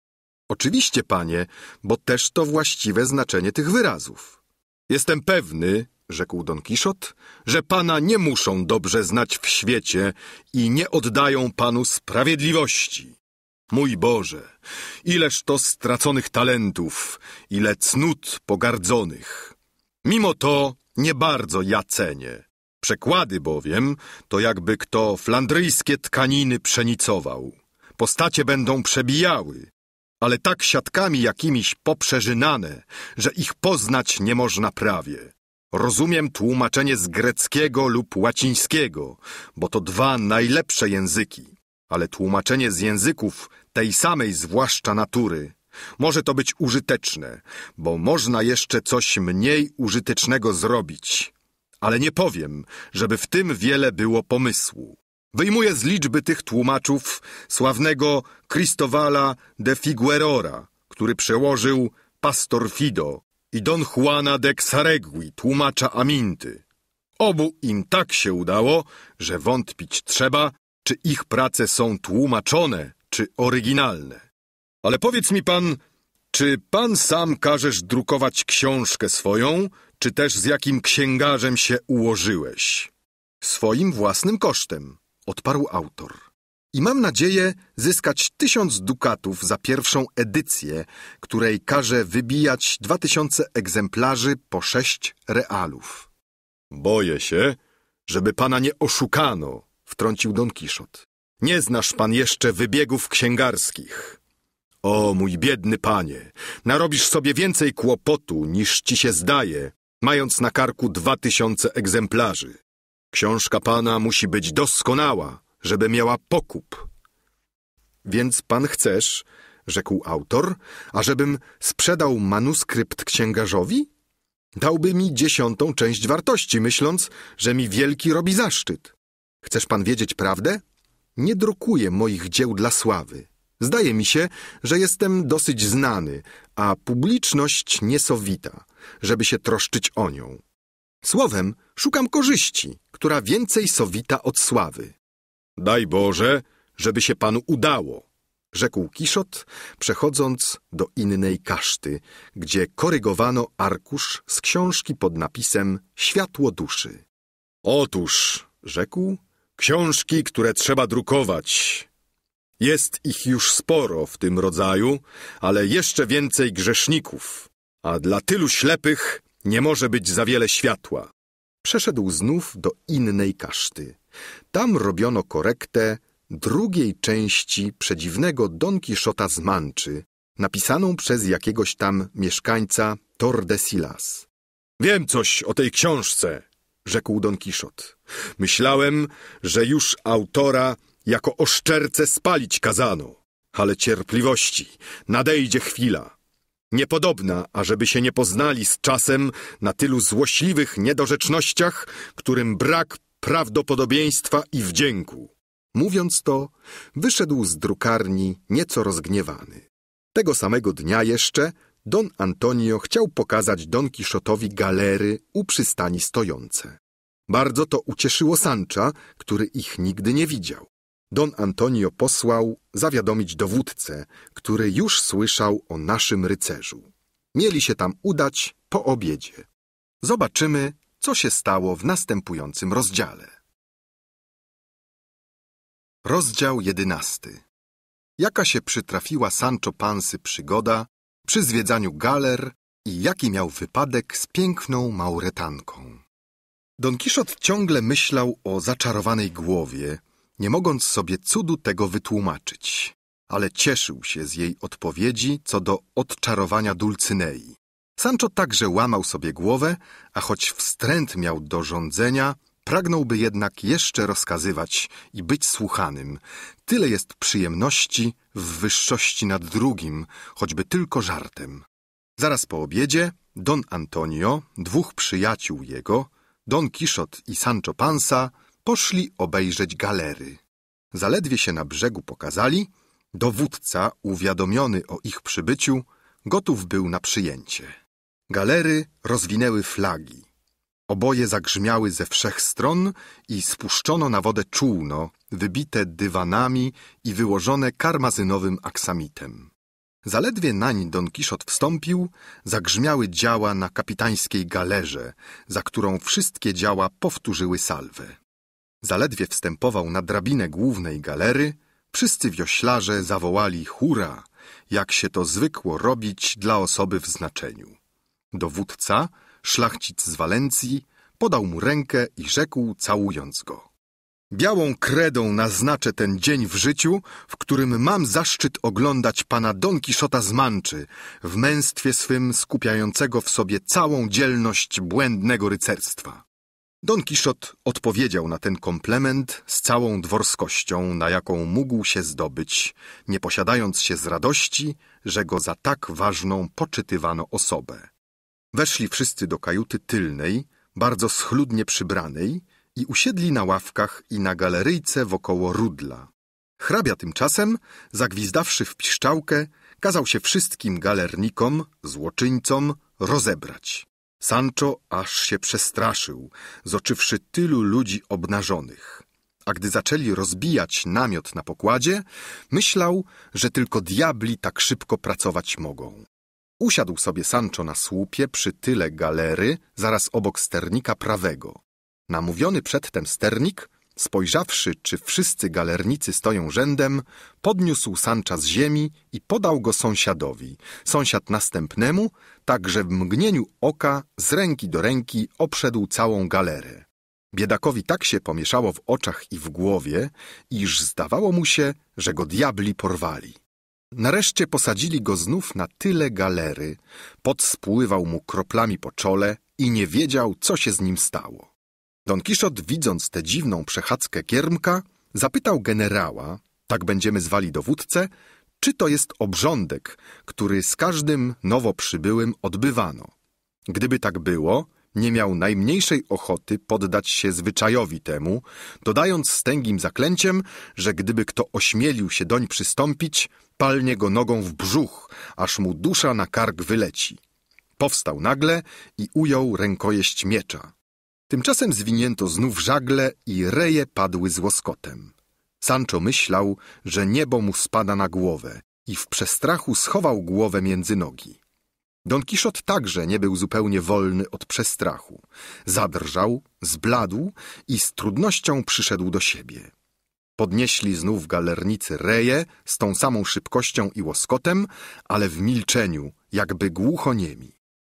Oczywiście, panie, bo też to właściwe znaczenie tych wyrazów. Jestem pewny, rzekł Don Kiszot, że pana nie muszą dobrze znać w świecie i nie oddają panu sprawiedliwości. Mój Boże, ileż to straconych talentów, ile cnót pogardzonych. Mimo to nie bardzo ja cenię. Przekłady bowiem to jakby kto flandryjskie tkaniny przenicował. Postacie będą przebijały, ale tak siatkami jakimiś poprzeżynane, że ich poznać nie można prawie. Rozumiem tłumaczenie z greckiego lub łacińskiego, bo to dwa najlepsze języki, ale tłumaczenie z języków tej samej zwłaszcza natury może to być użyteczne, bo można jeszcze coś mniej użytecznego zrobić. Ale nie powiem, żeby w tym wiele było pomysłu. Wyjmuję z liczby tych tłumaczów sławnego Cristobala de Figuerora, który przełożył Pastor Fido i Don Juana de Xaregui, tłumacza Aminty. Obu im tak się udało, że wątpić trzeba, czy ich prace są tłumaczone, czy oryginalne. Ale powiedz mi pan, czy pan sam każesz drukować książkę swoją, czy też z jakim księgarzem się ułożyłeś? Swoim własnym kosztem odparł autor. I mam nadzieję zyskać tysiąc dukatów za pierwszą edycję, której każe wybijać dwa tysiące egzemplarzy po sześć realów. Boję się, żeby pana nie oszukano, wtrącił Don Kiszot. Nie znasz pan jeszcze wybiegów księgarskich. O mój biedny panie, narobisz sobie więcej kłopotu niż ci się zdaje, mając na karku dwa tysiące egzemplarzy. Książka Pana musi być doskonała, żeby miała pokup. Więc Pan chcesz, rzekł autor, ażebym sprzedał manuskrypt księgarzowi? Dałby mi dziesiątą część wartości, myśląc, że mi wielki robi zaszczyt. Chcesz pan wiedzieć prawdę? Nie drukuję moich dzieł dla sławy. Zdaje mi się, że jestem dosyć znany, a publiczność niesowita, żeby się troszczyć o nią. Słowem, szukam korzyści, która więcej sowita od sławy. Daj Boże, żeby się panu udało, rzekł Kiszot, przechodząc do innej kaszty, gdzie korygowano arkusz z książki pod napisem Światło duszy. Otóż, rzekł, książki, które trzeba drukować. Jest ich już sporo w tym rodzaju, ale jeszcze więcej grzeszników, a dla tylu ślepych nie może być za wiele światła. Przeszedł znów do innej kaszty. Tam robiono korektę drugiej części przedziwnego Don Quixota z Manczy, napisaną przez jakiegoś tam mieszkańca Tordesillas. Wiem coś o tej książce, rzekł Don Quixot. Myślałem, że już autora jako oszczerce spalić kazano, ale cierpliwości, nadejdzie chwila niepodobna, ażeby się nie poznali z czasem na tylu złośliwych niedorzecznościach, którym brak prawdopodobieństwa i wdzięku. Mówiąc to, wyszedł z drukarni nieco rozgniewany. Tego samego dnia jeszcze Don Antonio chciał pokazać Don Kiszotowi galery u przystani stojące. Bardzo to ucieszyło Sancha, który ich nigdy nie widział. Don Antonio posłał zawiadomić dowódcę, który już słyszał o naszym rycerzu. Mieli się tam udać po obiedzie. Zobaczymy, co się stało w następującym rozdziale. Rozdział jedenasty. Jaka się przytrafiła Sancho Pansy przygoda przy zwiedzaniu galer i jaki miał wypadek z piękną Mauretanką. Don Kiszot ciągle myślał o zaczarowanej głowie, nie mogąc sobie cudu tego wytłumaczyć, ale cieszył się z jej odpowiedzi co do odczarowania Dulcynei. Sancho także łamał sobie głowę, a choć wstręt miał do rządzenia, pragnąłby jednak jeszcze rozkazywać i być słuchanym. Tyle jest przyjemności w wyższości nad drugim, choćby tylko żartem. Zaraz po obiedzie Don Antonio, dwóch przyjaciół jego, Don Kiszot i Sancho Panza, poszli obejrzeć galery. Zaledwie się na brzegu pokazali, dowódca, uwiadomiony o ich przybyciu, gotów był na przyjęcie. Galery rozwinęły flagi. Oboje zagrzmiały ze wszech stron i spuszczono na wodę czółno, wybite dywanami i wyłożone karmazynowym aksamitem. Zaledwie nań Don Kiszot wstąpił, zagrzmiały działa na kapitańskiej galerze, za którą wszystkie działa powtórzyły salwę. Zaledwie wstępował na drabinę głównej galery, wszyscy wioślarze zawołali hura, jak się to zwykło robić dla osoby w znaczeniu. Dowódca, szlachcic z Walencji, podał mu rękę i rzekł, całując go. Białą kredą naznaczę ten dzień w życiu, w którym mam zaszczyt oglądać pana Don Kiszota z Manczy, w męstwie swym skupiającego w sobie całą dzielność błędnego rycerstwa. Don Kiszot odpowiedział na ten komplement z całą dworskością, na jaką mógł się zdobyć, nie posiadając się z radości, że go za tak ważną poczytywano osobę. Weszli wszyscy do kajuty tylnej, bardzo schludnie przybranej, i usiedli na ławkach i na galeryjce wokoło rudla. Hrabia tymczasem, zagwizdawszy w piszczałkę, kazał się wszystkim galernikom, złoczyńcom rozebrać. Sancho aż się przestraszył, zoczywszy tylu ludzi obnażonych. A gdy zaczęli rozbijać namiot na pokładzie, myślał, że tylko diabli tak szybko pracować mogą. Usiadł sobie Sancho na słupie przy tyle galery, zaraz obok sternika prawego. Namówiony przedtem sternik Spojrzawszy, czy wszyscy galernicy stoją rzędem, podniósł Sancha z ziemi i podał go sąsiadowi, sąsiad następnemu, tak że w mgnieniu oka z ręki do ręki obszedł całą galerę. Biedakowi tak się pomieszało w oczach i w głowie, iż zdawało mu się, że go diabli porwali. Nareszcie posadzili go znów na tyle galery, podspływał mu kroplami po czole i nie wiedział, co się z nim stało. Don Kiszot, widząc tę dziwną przechadzkę kiermka, zapytał generała, tak będziemy zwali dowódcę, czy to jest obrządek, który z każdym nowo przybyłym odbywano. Gdyby tak było, nie miał najmniejszej ochoty poddać się zwyczajowi temu, dodając stęgim zaklęciem, że gdyby kto ośmielił się doń przystąpić, palnie go nogą w brzuch, aż mu dusza na kark wyleci. Powstał nagle i ujął rękojeść miecza. Tymczasem zwinięto znów żagle i reje padły z łoskotem. Sancho myślał, że niebo mu spada na głowę i w przestrachu schował głowę między nogi. Don Kiszot także nie był zupełnie wolny od przestrachu. Zadrżał, zbladł i z trudnością przyszedł do siebie. Podnieśli znów galernicy reje z tą samą szybkością i łoskotem, ale w milczeniu, jakby głucho niemi.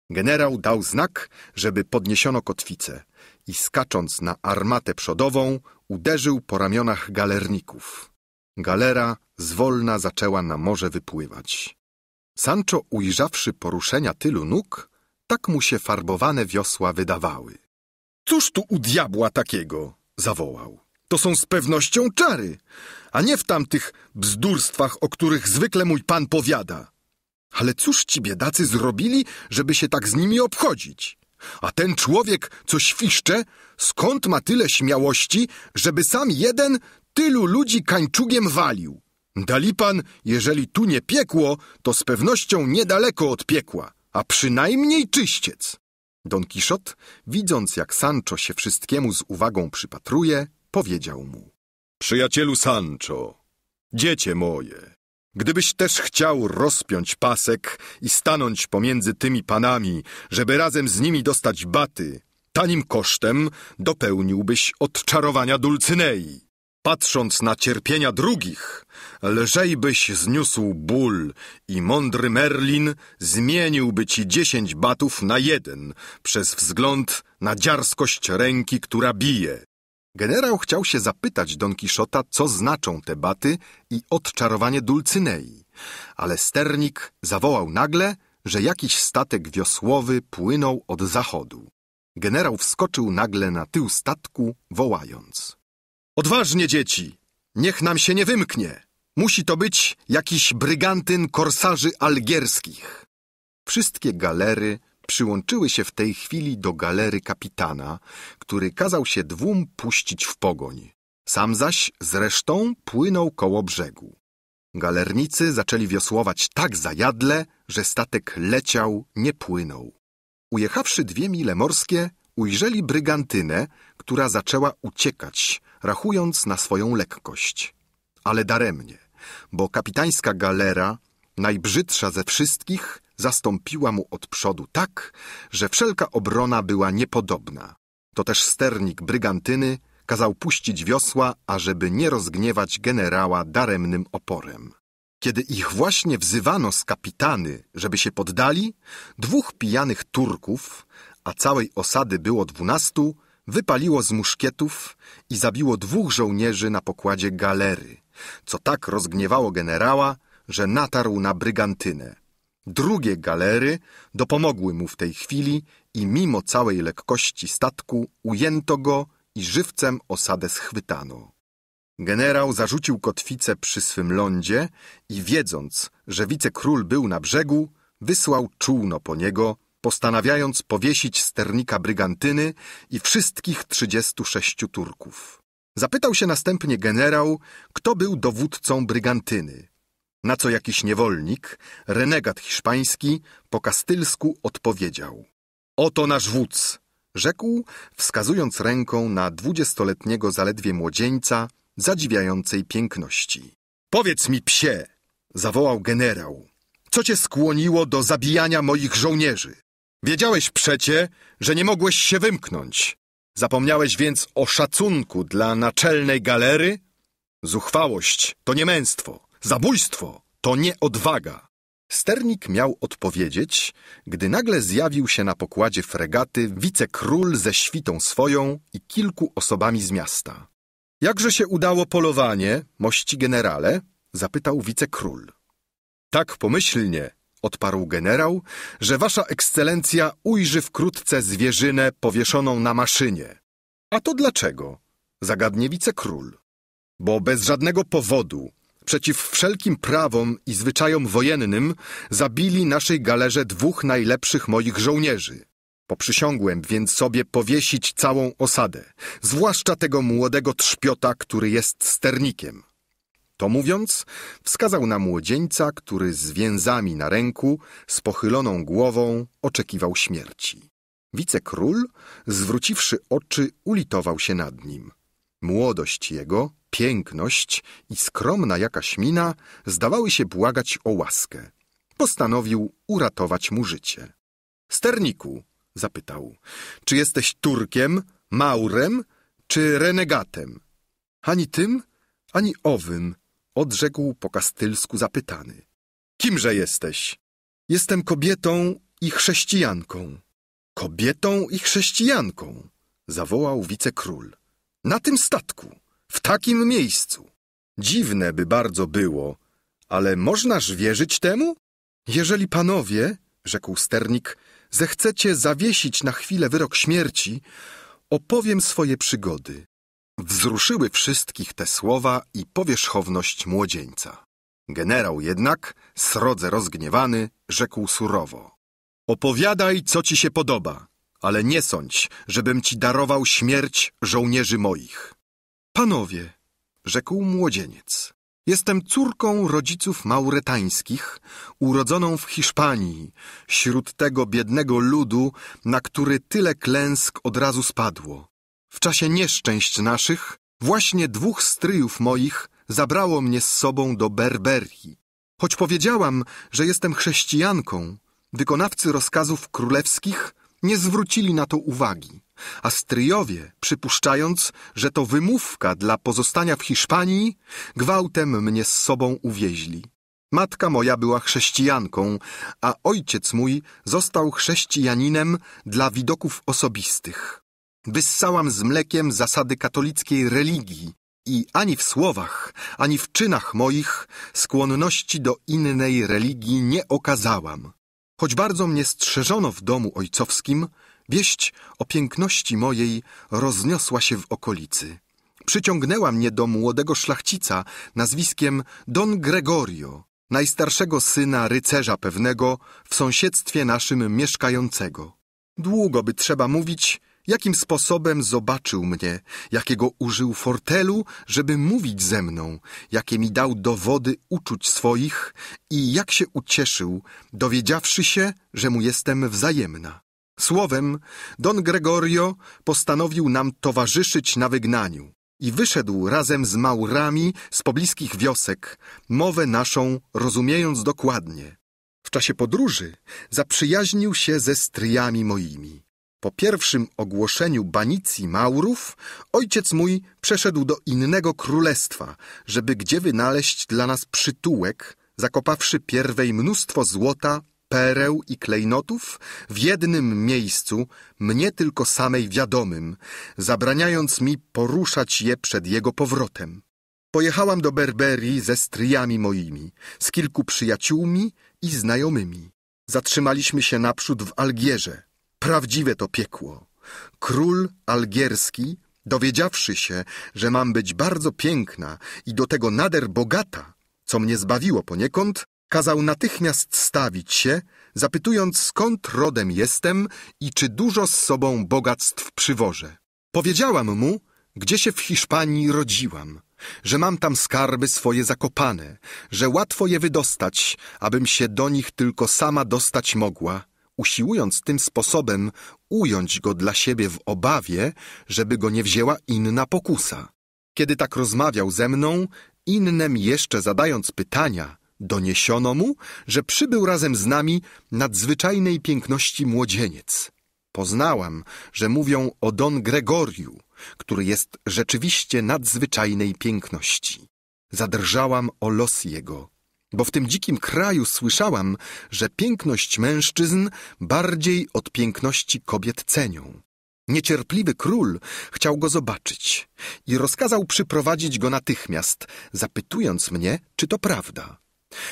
Generał dał znak, żeby podniesiono kotwicę – i skacząc na armatę przodową, uderzył po ramionach galerników. Galera zwolna zaczęła na morze wypływać. Sancho, ujrzawszy poruszenia tylu nóg, tak mu się farbowane wiosła wydawały. Cóż tu u diabła takiego? zawołał. To są z pewnością czary, a nie w tamtych bzdurstwach, o których zwykle mój pan powiada. Ale cóż ci biedacy zrobili, żeby się tak z nimi obchodzić? A ten człowiek, co świszcze, skąd ma tyle śmiałości, żeby sam jeden tylu ludzi kańczugiem walił? Dalipan, jeżeli tu nie piekło, to z pewnością niedaleko od piekła, a przynajmniej czyściec. Don Kiszot, widząc jak Sancho się wszystkiemu z uwagą przypatruje, powiedział mu. Przyjacielu Sancho, dziecię moje, Gdybyś też chciał rozpiąć pasek i stanąć pomiędzy tymi panami, żeby razem z nimi dostać baty, tanim kosztem dopełniłbyś odczarowania Dulcynei. Patrząc na cierpienia drugich, lżej byś zniósł ból i mądry Merlin zmieniłby ci dziesięć batów na jeden przez wzgląd na dziarskość ręki, która bije. Generał chciał się zapytać Don Kiszota, co znaczą te baty i odczarowanie Dulcynei, ale sternik zawołał nagle, że jakiś statek wiosłowy płynął od zachodu. Generał wskoczył nagle na tył statku, wołając. Odważnie, dzieci! Niech nam się nie wymknie! Musi to być jakiś brygantyn korsarzy algierskich! Wszystkie galery przyłączyły się w tej chwili do galery kapitana, który kazał się dwóm puścić w pogoń. Sam zaś z resztą płynął koło brzegu. Galernicy zaczęli wiosłować tak zajadle, że statek leciał, nie płynął. Ujechawszy dwie mile morskie, ujrzeli brygantynę, która zaczęła uciekać, rachując na swoją lekkość. Ale daremnie, bo kapitańska galera, najbrzydsza ze wszystkich, zastąpiła mu od przodu tak, że wszelka obrona była niepodobna. To też sternik brygantyny kazał puścić wiosła, ażeby nie rozgniewać generała daremnym oporem. Kiedy ich właśnie wzywano z kapitany, żeby się poddali, dwóch pijanych Turków, a całej osady było dwunastu, wypaliło z muszkietów i zabiło dwóch żołnierzy na pokładzie galery, co tak rozgniewało generała, że natarł na brygantynę. Drugie galery dopomogły mu w tej chwili i mimo całej lekkości statku ujęto go i żywcem osadę schwytano. Generał zarzucił kotwicę przy swym lądzie i wiedząc, że wicekról był na brzegu, wysłał czółno po niego, postanawiając powiesić sternika brygantyny i wszystkich 36 Turków. Zapytał się następnie generał, kto był dowódcą brygantyny – na co jakiś niewolnik, renegat hiszpański, po kastylsku odpowiedział. Oto nasz wódz, rzekł, wskazując ręką na dwudziestoletniego zaledwie młodzieńca zadziwiającej piękności. Powiedz mi, psie, zawołał generał, co cię skłoniło do zabijania moich żołnierzy? Wiedziałeś przecie, że nie mogłeś się wymknąć. Zapomniałeś więc o szacunku dla naczelnej galery? Zuchwałość to niemęstwo. Zabójstwo to nie odwaga. Sternik miał odpowiedzieć, gdy nagle zjawił się na pokładzie fregaty wicekról ze świtą swoją i kilku osobami z miasta. Jakże się udało polowanie, mości generale? zapytał wicekról. Tak pomyślnie, odparł generał, że wasza ekscelencja ujrzy wkrótce zwierzynę powieszoną na maszynie. A to dlaczego? zagadnie wicekról. Bo bez żadnego powodu przeciw wszelkim prawom i zwyczajom wojennym zabili naszej galerze dwóch najlepszych moich żołnierzy. Poprzysiągłem więc sobie powiesić całą osadę, zwłaszcza tego młodego trzpiota, który jest sternikiem. To mówiąc, wskazał na młodzieńca, który z więzami na ręku, z pochyloną głową oczekiwał śmierci. Wicekról, zwróciwszy oczy, ulitował się nad nim. Młodość jego piękność i skromna jakaś mina zdawały się błagać o łaskę. Postanowił uratować mu życie. Sterniku, zapytał, czy jesteś Turkiem, Maurem czy renegatem? Ani tym, ani owym, odrzekł po kastylsku zapytany. Kimże jesteś? Jestem kobietą i chrześcijanką. Kobietą i chrześcijanką, zawołał wicekról. Na tym statku w takim miejscu. Dziwne by bardzo było, ale możnaż wierzyć temu? Jeżeli panowie, rzekł sternik, zechcecie zawiesić na chwilę wyrok śmierci, opowiem swoje przygody. Wzruszyły wszystkich te słowa i powierzchowność młodzieńca. Generał jednak, srodze rozgniewany, rzekł surowo. Opowiadaj, co ci się podoba, ale nie sądź, żebym ci darował śmierć żołnierzy moich. Panowie, rzekł młodzieniec, jestem córką rodziców mauretańskich, urodzoną w Hiszpanii, wśród tego biednego ludu, na który tyle klęsk od razu spadło. W czasie nieszczęść naszych, właśnie dwóch stryjów moich zabrało mnie z sobą do Berberii. Choć powiedziałam, że jestem chrześcijanką, wykonawcy rozkazów królewskich nie zwrócili na to uwagi, a stryjowie, przypuszczając, że to wymówka dla pozostania w Hiszpanii, gwałtem mnie z sobą uwieźli. Matka moja była chrześcijanką, a ojciec mój został chrześcijaninem dla widoków osobistych. Wyssałam z mlekiem zasady katolickiej religii i ani w słowach, ani w czynach moich skłonności do innej religii nie okazałam. Choć bardzo mnie strzeżono w domu ojcowskim, wieść o piękności mojej rozniosła się w okolicy. Przyciągnęła mnie do młodego szlachcica nazwiskiem Don Gregorio, najstarszego syna rycerza pewnego w sąsiedztwie naszym mieszkającego. Długo by trzeba mówić, jakim sposobem zobaczył mnie, jakiego użył fortelu, żeby mówić ze mną, jakie mi dał dowody uczuć swoich i jak się ucieszył, dowiedziawszy się, że mu jestem wzajemna. Słowem, Don Gregorio postanowił nam towarzyszyć na wygnaniu i wyszedł razem z Maurami z pobliskich wiosek, mowę naszą rozumiejąc dokładnie. W czasie podróży zaprzyjaźnił się ze stryjami moimi. Po pierwszym ogłoszeniu banicji Maurów, ojciec mój przeszedł do innego królestwa, żeby gdzie wynaleźć dla nas przytułek, zakopawszy pierwej mnóstwo złota, pereł i klejnotów w jednym miejscu, mnie tylko samej wiadomym, zabraniając mi poruszać je przed jego powrotem. Pojechałam do Berberii ze stryjami moimi, z kilku przyjaciółmi i znajomymi. Zatrzymaliśmy się naprzód w Algierze. Prawdziwe to piekło. Król algierski, dowiedziawszy się, że mam być bardzo piękna i do tego nader bogata, co mnie zbawiło poniekąd, kazał natychmiast stawić się, zapytując skąd rodem jestem i czy dużo z sobą bogactw przywożę. Powiedziałam mu, gdzie się w Hiszpanii rodziłam, że mam tam skarby swoje zakopane, że łatwo je wydostać, abym się do nich tylko sama dostać mogła usiłując tym sposobem ująć go dla siebie w obawie, żeby go nie wzięła inna pokusa. Kiedy tak rozmawiał ze mną, innym jeszcze zadając pytania, doniesiono mu, że przybył razem z nami nadzwyczajnej piękności młodzieniec. Poznałam, że mówią o Don Gregoriu, który jest rzeczywiście nadzwyczajnej piękności. Zadrżałam o los jego bo w tym dzikim kraju słyszałam, że piękność mężczyzn bardziej od piękności kobiet cenią. Niecierpliwy król chciał go zobaczyć i rozkazał przyprowadzić go natychmiast, zapytując mnie, czy to prawda.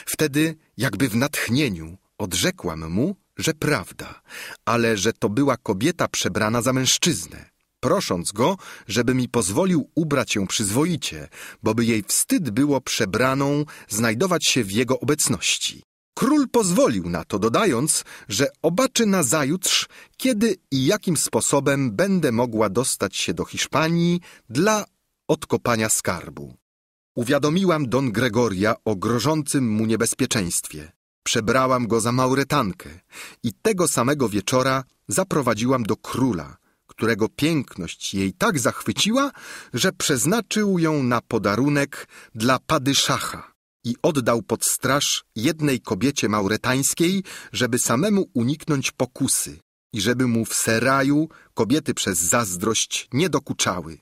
Wtedy, jakby w natchnieniu, odrzekłam mu, że prawda, ale że to była kobieta przebrana za mężczyznę prosząc go, żeby mi pozwolił ubrać ją przyzwoicie, bo by jej wstyd było przebraną znajdować się w jego obecności. Król pozwolił na to, dodając, że obaczy na zajutrz, kiedy i jakim sposobem będę mogła dostać się do Hiszpanii dla odkopania skarbu. Uwiadomiłam Don Gregoria o grożącym mu niebezpieczeństwie. Przebrałam go za Mauretankę i tego samego wieczora zaprowadziłam do króla, którego piękność jej tak zachwyciła, że przeznaczył ją na podarunek dla padyszacha i oddał pod straż jednej kobiecie mauretańskiej, żeby samemu uniknąć pokusy i żeby mu w seraju kobiety przez zazdrość nie dokuczały.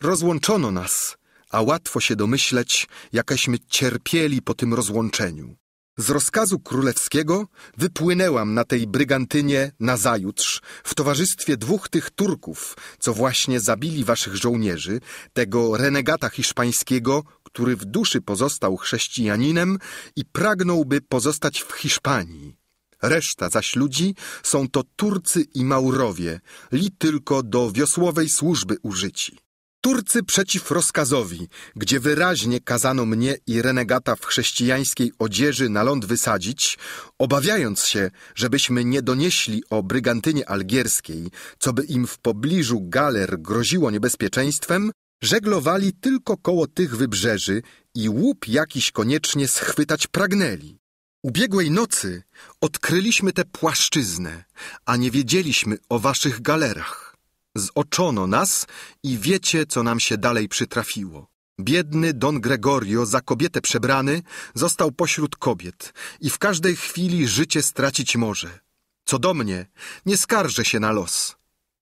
Rozłączono nas, a łatwo się domyśleć, jakaśmy cierpieli po tym rozłączeniu. Z rozkazu królewskiego wypłynęłam na tej brygantynie nazajutrz w towarzystwie dwóch tych Turków, co właśnie zabili waszych żołnierzy, tego renegata hiszpańskiego, który w duszy pozostał chrześcijaninem i pragnąłby pozostać w Hiszpanii. Reszta zaś ludzi są to Turcy i Maurowie, li tylko do wiosłowej służby użyci. Turcy przeciw rozkazowi, gdzie wyraźnie kazano mnie i renegata w chrześcijańskiej odzieży na ląd wysadzić, obawiając się, żebyśmy nie donieśli o brygantynie algierskiej, co by im w pobliżu galer groziło niebezpieczeństwem, żeglowali tylko koło tych wybrzeży i łup jakiś koniecznie schwytać pragnęli. Ubiegłej nocy odkryliśmy tę płaszczyznę, a nie wiedzieliśmy o waszych galerach. Zoczono nas i wiecie, co nam się dalej przytrafiło. Biedny Don Gregorio, za kobietę przebrany, został pośród kobiet i w każdej chwili życie stracić może. Co do mnie, nie skarżę się na los.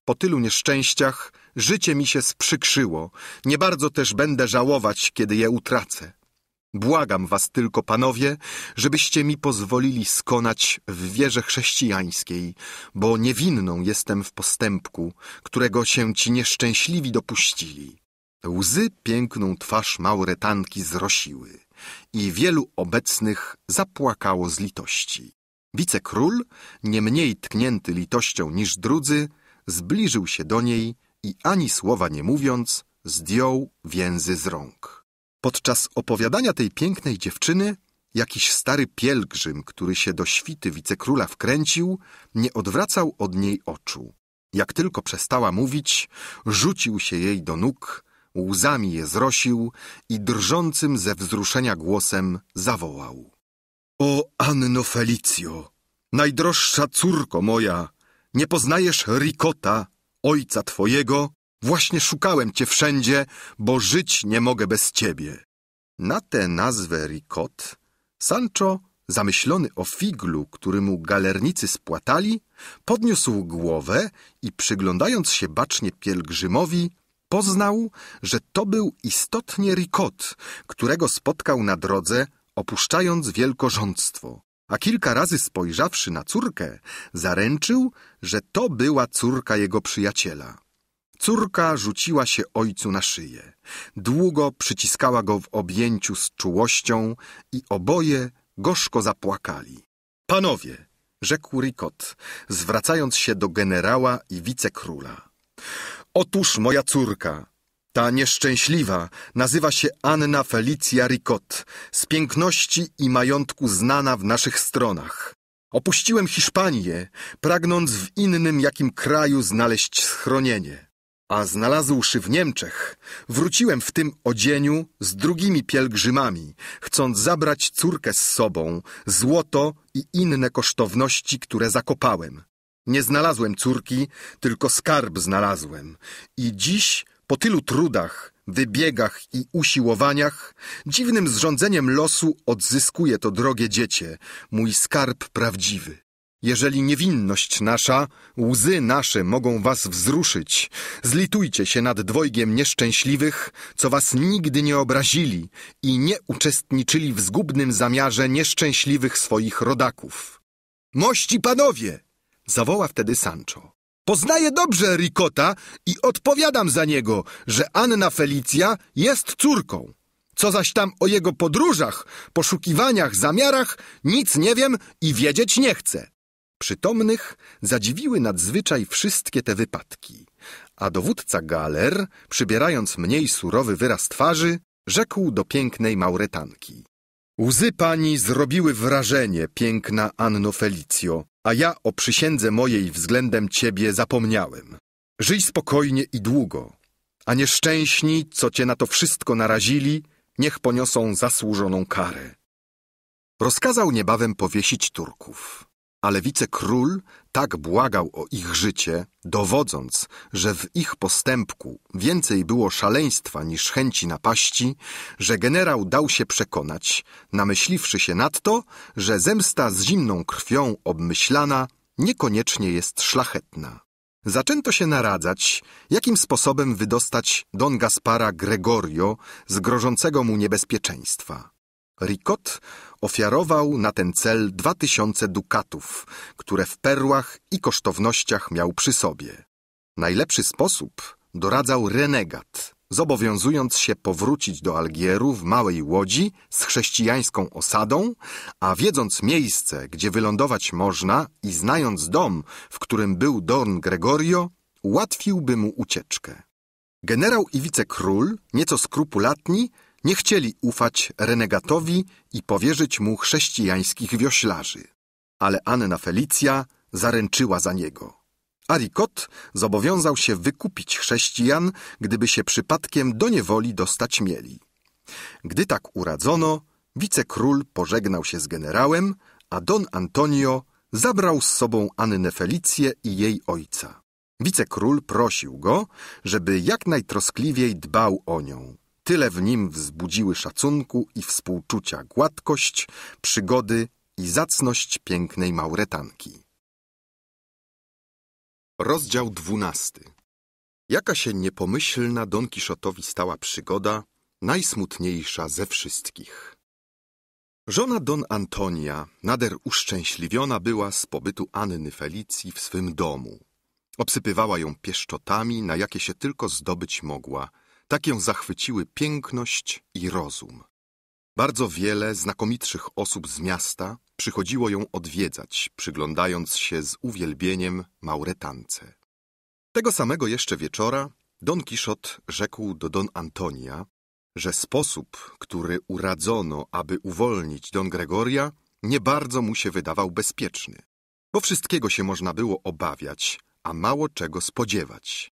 Po tylu nieszczęściach życie mi się sprzykrzyło, nie bardzo też będę żałować, kiedy je utracę. Błagam was tylko, panowie, żebyście mi pozwolili skonać w wierze chrześcijańskiej, bo niewinną jestem w postępku, którego się ci nieszczęśliwi dopuścili. Łzy piękną twarz mauretanki zrosiły i wielu obecnych zapłakało z litości. Wicekról, nie mniej tknięty litością niż drudzy, zbliżył się do niej i ani słowa nie mówiąc, zdjął więzy z rąk. Podczas opowiadania tej pięknej dziewczyny jakiś stary pielgrzym, który się do świty wicekróla wkręcił, nie odwracał od niej oczu. Jak tylko przestała mówić, rzucił się jej do nóg, łzami je zrosił i drżącym ze wzruszenia głosem zawołał. O Anno Felicio, najdroższa córko moja, nie poznajesz Rikota, ojca twojego, Właśnie szukałem cię wszędzie, bo żyć nie mogę bez ciebie. Na tę nazwę Rikot Sancho, zamyślony o figlu, który mu galernicy spłatali, podniósł głowę i przyglądając się bacznie pielgrzymowi, poznał, że to był istotnie Rikot, którego spotkał na drodze, opuszczając wielkorządstwo. A kilka razy spojrzawszy na córkę, zaręczył, że to była córka jego przyjaciela. Córka rzuciła się ojcu na szyję. Długo przyciskała go w objęciu z czułością i oboje gorzko zapłakali. Panowie, rzekł Ricot, zwracając się do generała i wicekróla. Otóż moja córka, ta nieszczęśliwa, nazywa się Anna Felicia Ricot, z piękności i majątku znana w naszych stronach. Opuściłem Hiszpanię, pragnąc w innym jakim kraju znaleźć schronienie a znalazłszy w Niemczech, wróciłem w tym odzieniu z drugimi pielgrzymami, chcąc zabrać córkę z sobą, złoto i inne kosztowności, które zakopałem. Nie znalazłem córki, tylko skarb znalazłem. I dziś, po tylu trudach, wybiegach i usiłowaniach, dziwnym zrządzeniem losu odzyskuję to drogie dziecię, mój skarb prawdziwy. Jeżeli niewinność nasza, łzy nasze mogą was wzruszyć, zlitujcie się nad dwojgiem nieszczęśliwych, co was nigdy nie obrazili i nie uczestniczyli w zgubnym zamiarze nieszczęśliwych swoich rodaków. Mości panowie! zawoła wtedy Sancho. Poznaję dobrze Ricota i odpowiadam za niego, że Anna Felicja jest córką. Co zaś tam o jego podróżach, poszukiwaniach, zamiarach, nic nie wiem i wiedzieć nie chcę. Przytomnych zadziwiły nadzwyczaj wszystkie te wypadki, a dowódca galer, przybierając mniej surowy wyraz twarzy, rzekł do pięknej Mauretanki. Łzy pani zrobiły wrażenie, piękna Anno Felicjo, a ja o przysiędze mojej względem ciebie zapomniałem. Żyj spokojnie i długo, a nieszczęśni, co cię na to wszystko narazili, niech poniosą zasłużoną karę. Rozkazał niebawem powiesić Turków ale wicekról tak błagał o ich życie, dowodząc, że w ich postępku więcej było szaleństwa niż chęci napaści, że generał dał się przekonać, namyśliwszy się nadto, że zemsta z zimną krwią obmyślana niekoniecznie jest szlachetna. Zaczęto się naradzać, jakim sposobem wydostać Don Gaspara Gregorio z grożącego mu niebezpieczeństwa. Ricot ofiarował na ten cel dwa tysiące dukatów, które w perłach i kosztownościach miał przy sobie. Najlepszy sposób doradzał renegat, zobowiązując się powrócić do Algieru w małej łodzi z chrześcijańską osadą, a wiedząc miejsce, gdzie wylądować można i znając dom, w którym był Don Gregorio, ułatwiłby mu ucieczkę. Generał i wicekról, nieco skrupulatni, nie chcieli ufać renegatowi i powierzyć mu chrześcijańskich wioślarzy, ale Anna Felicja zaręczyła za niego. Arikot zobowiązał się wykupić chrześcijan, gdyby się przypadkiem do niewoli dostać mieli. Gdy tak uradzono, wicekról pożegnał się z generałem, a don Antonio zabrał z sobą Annę Felicję i jej ojca. Wicekról prosił go, żeby jak najtroskliwiej dbał o nią. Tyle w nim wzbudziły szacunku i współczucia gładkość, przygody i zacność pięknej Mauretanki. Rozdział dwunasty. Jaka się niepomyślna Don Kiszotowi stała przygoda, najsmutniejsza ze wszystkich. Żona Don Antonia nader uszczęśliwiona była z pobytu Anny Felicji w swym domu. Obsypywała ją pieszczotami, na jakie się tylko zdobyć mogła – tak ją zachwyciły piękność i rozum. Bardzo wiele znakomitszych osób z miasta przychodziło ją odwiedzać, przyglądając się z uwielbieniem Mauretance. Tego samego jeszcze wieczora Don Kiszot rzekł do Don Antonia, że sposób, który uradzono, aby uwolnić Don Gregoria, nie bardzo mu się wydawał bezpieczny, bo wszystkiego się można było obawiać, a mało czego spodziewać.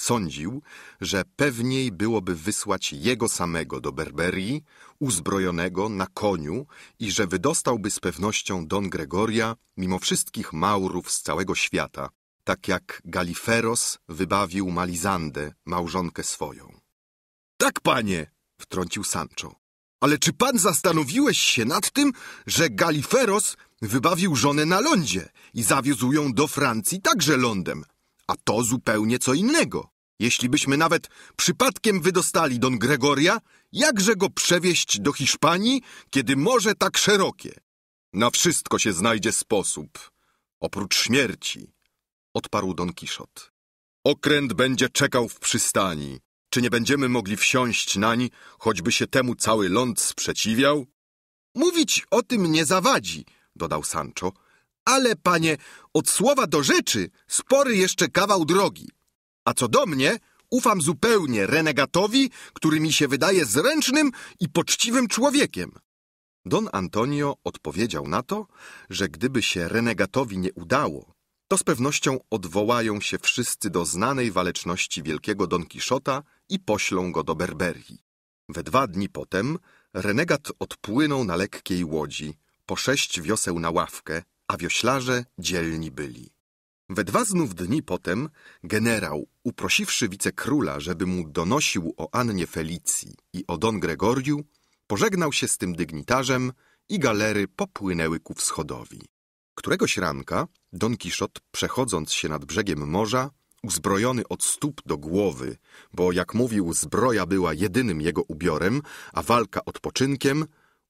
Sądził, że pewniej byłoby wysłać jego samego do Berberii, uzbrojonego na koniu i że wydostałby z pewnością Don Gregoria mimo wszystkich Maurów z całego świata, tak jak Galiferos wybawił Malizandę, małżonkę swoją. Tak, panie, wtrącił Sancho. Ale czy pan zastanowiłeś się nad tym, że Galiferos wybawił żonę na lądzie i zawiózł ją do Francji także lądem, a to zupełnie co innego. Jeśli byśmy nawet przypadkiem wydostali Don Gregoria, jakże go przewieźć do Hiszpanii, kiedy morze tak szerokie? Na wszystko się znajdzie sposób, oprócz śmierci, odparł Don Kiszot. Okręt będzie czekał w przystani. Czy nie będziemy mogli wsiąść nań, choćby się temu cały ląd sprzeciwiał? Mówić o tym nie zawadzi, dodał Sancho, ale, panie, od słowa do rzeczy spory jeszcze kawał drogi. A co do mnie, ufam zupełnie renegatowi, który mi się wydaje zręcznym i poczciwym człowiekiem. Don Antonio odpowiedział na to, że gdyby się renegatowi nie udało, to z pewnością odwołają się wszyscy do znanej waleczności wielkiego Don Kiszota i poślą go do Berberii. We dwa dni potem renegat odpłynął na lekkiej łodzi, po sześć wioseł na ławkę, a wioślarze dzielni byli. We dwa znów dni potem generał, uprosiwszy wicekróla, żeby mu donosił o Annie Felicji i o Don Gregoriu, pożegnał się z tym dygnitarzem i galery popłynęły ku wschodowi. Któregoś ranka Don Kiszot, przechodząc się nad brzegiem morza, uzbrojony od stóp do głowy, bo jak mówił, zbroja była jedynym jego ubiorem, a walka odpoczynkiem,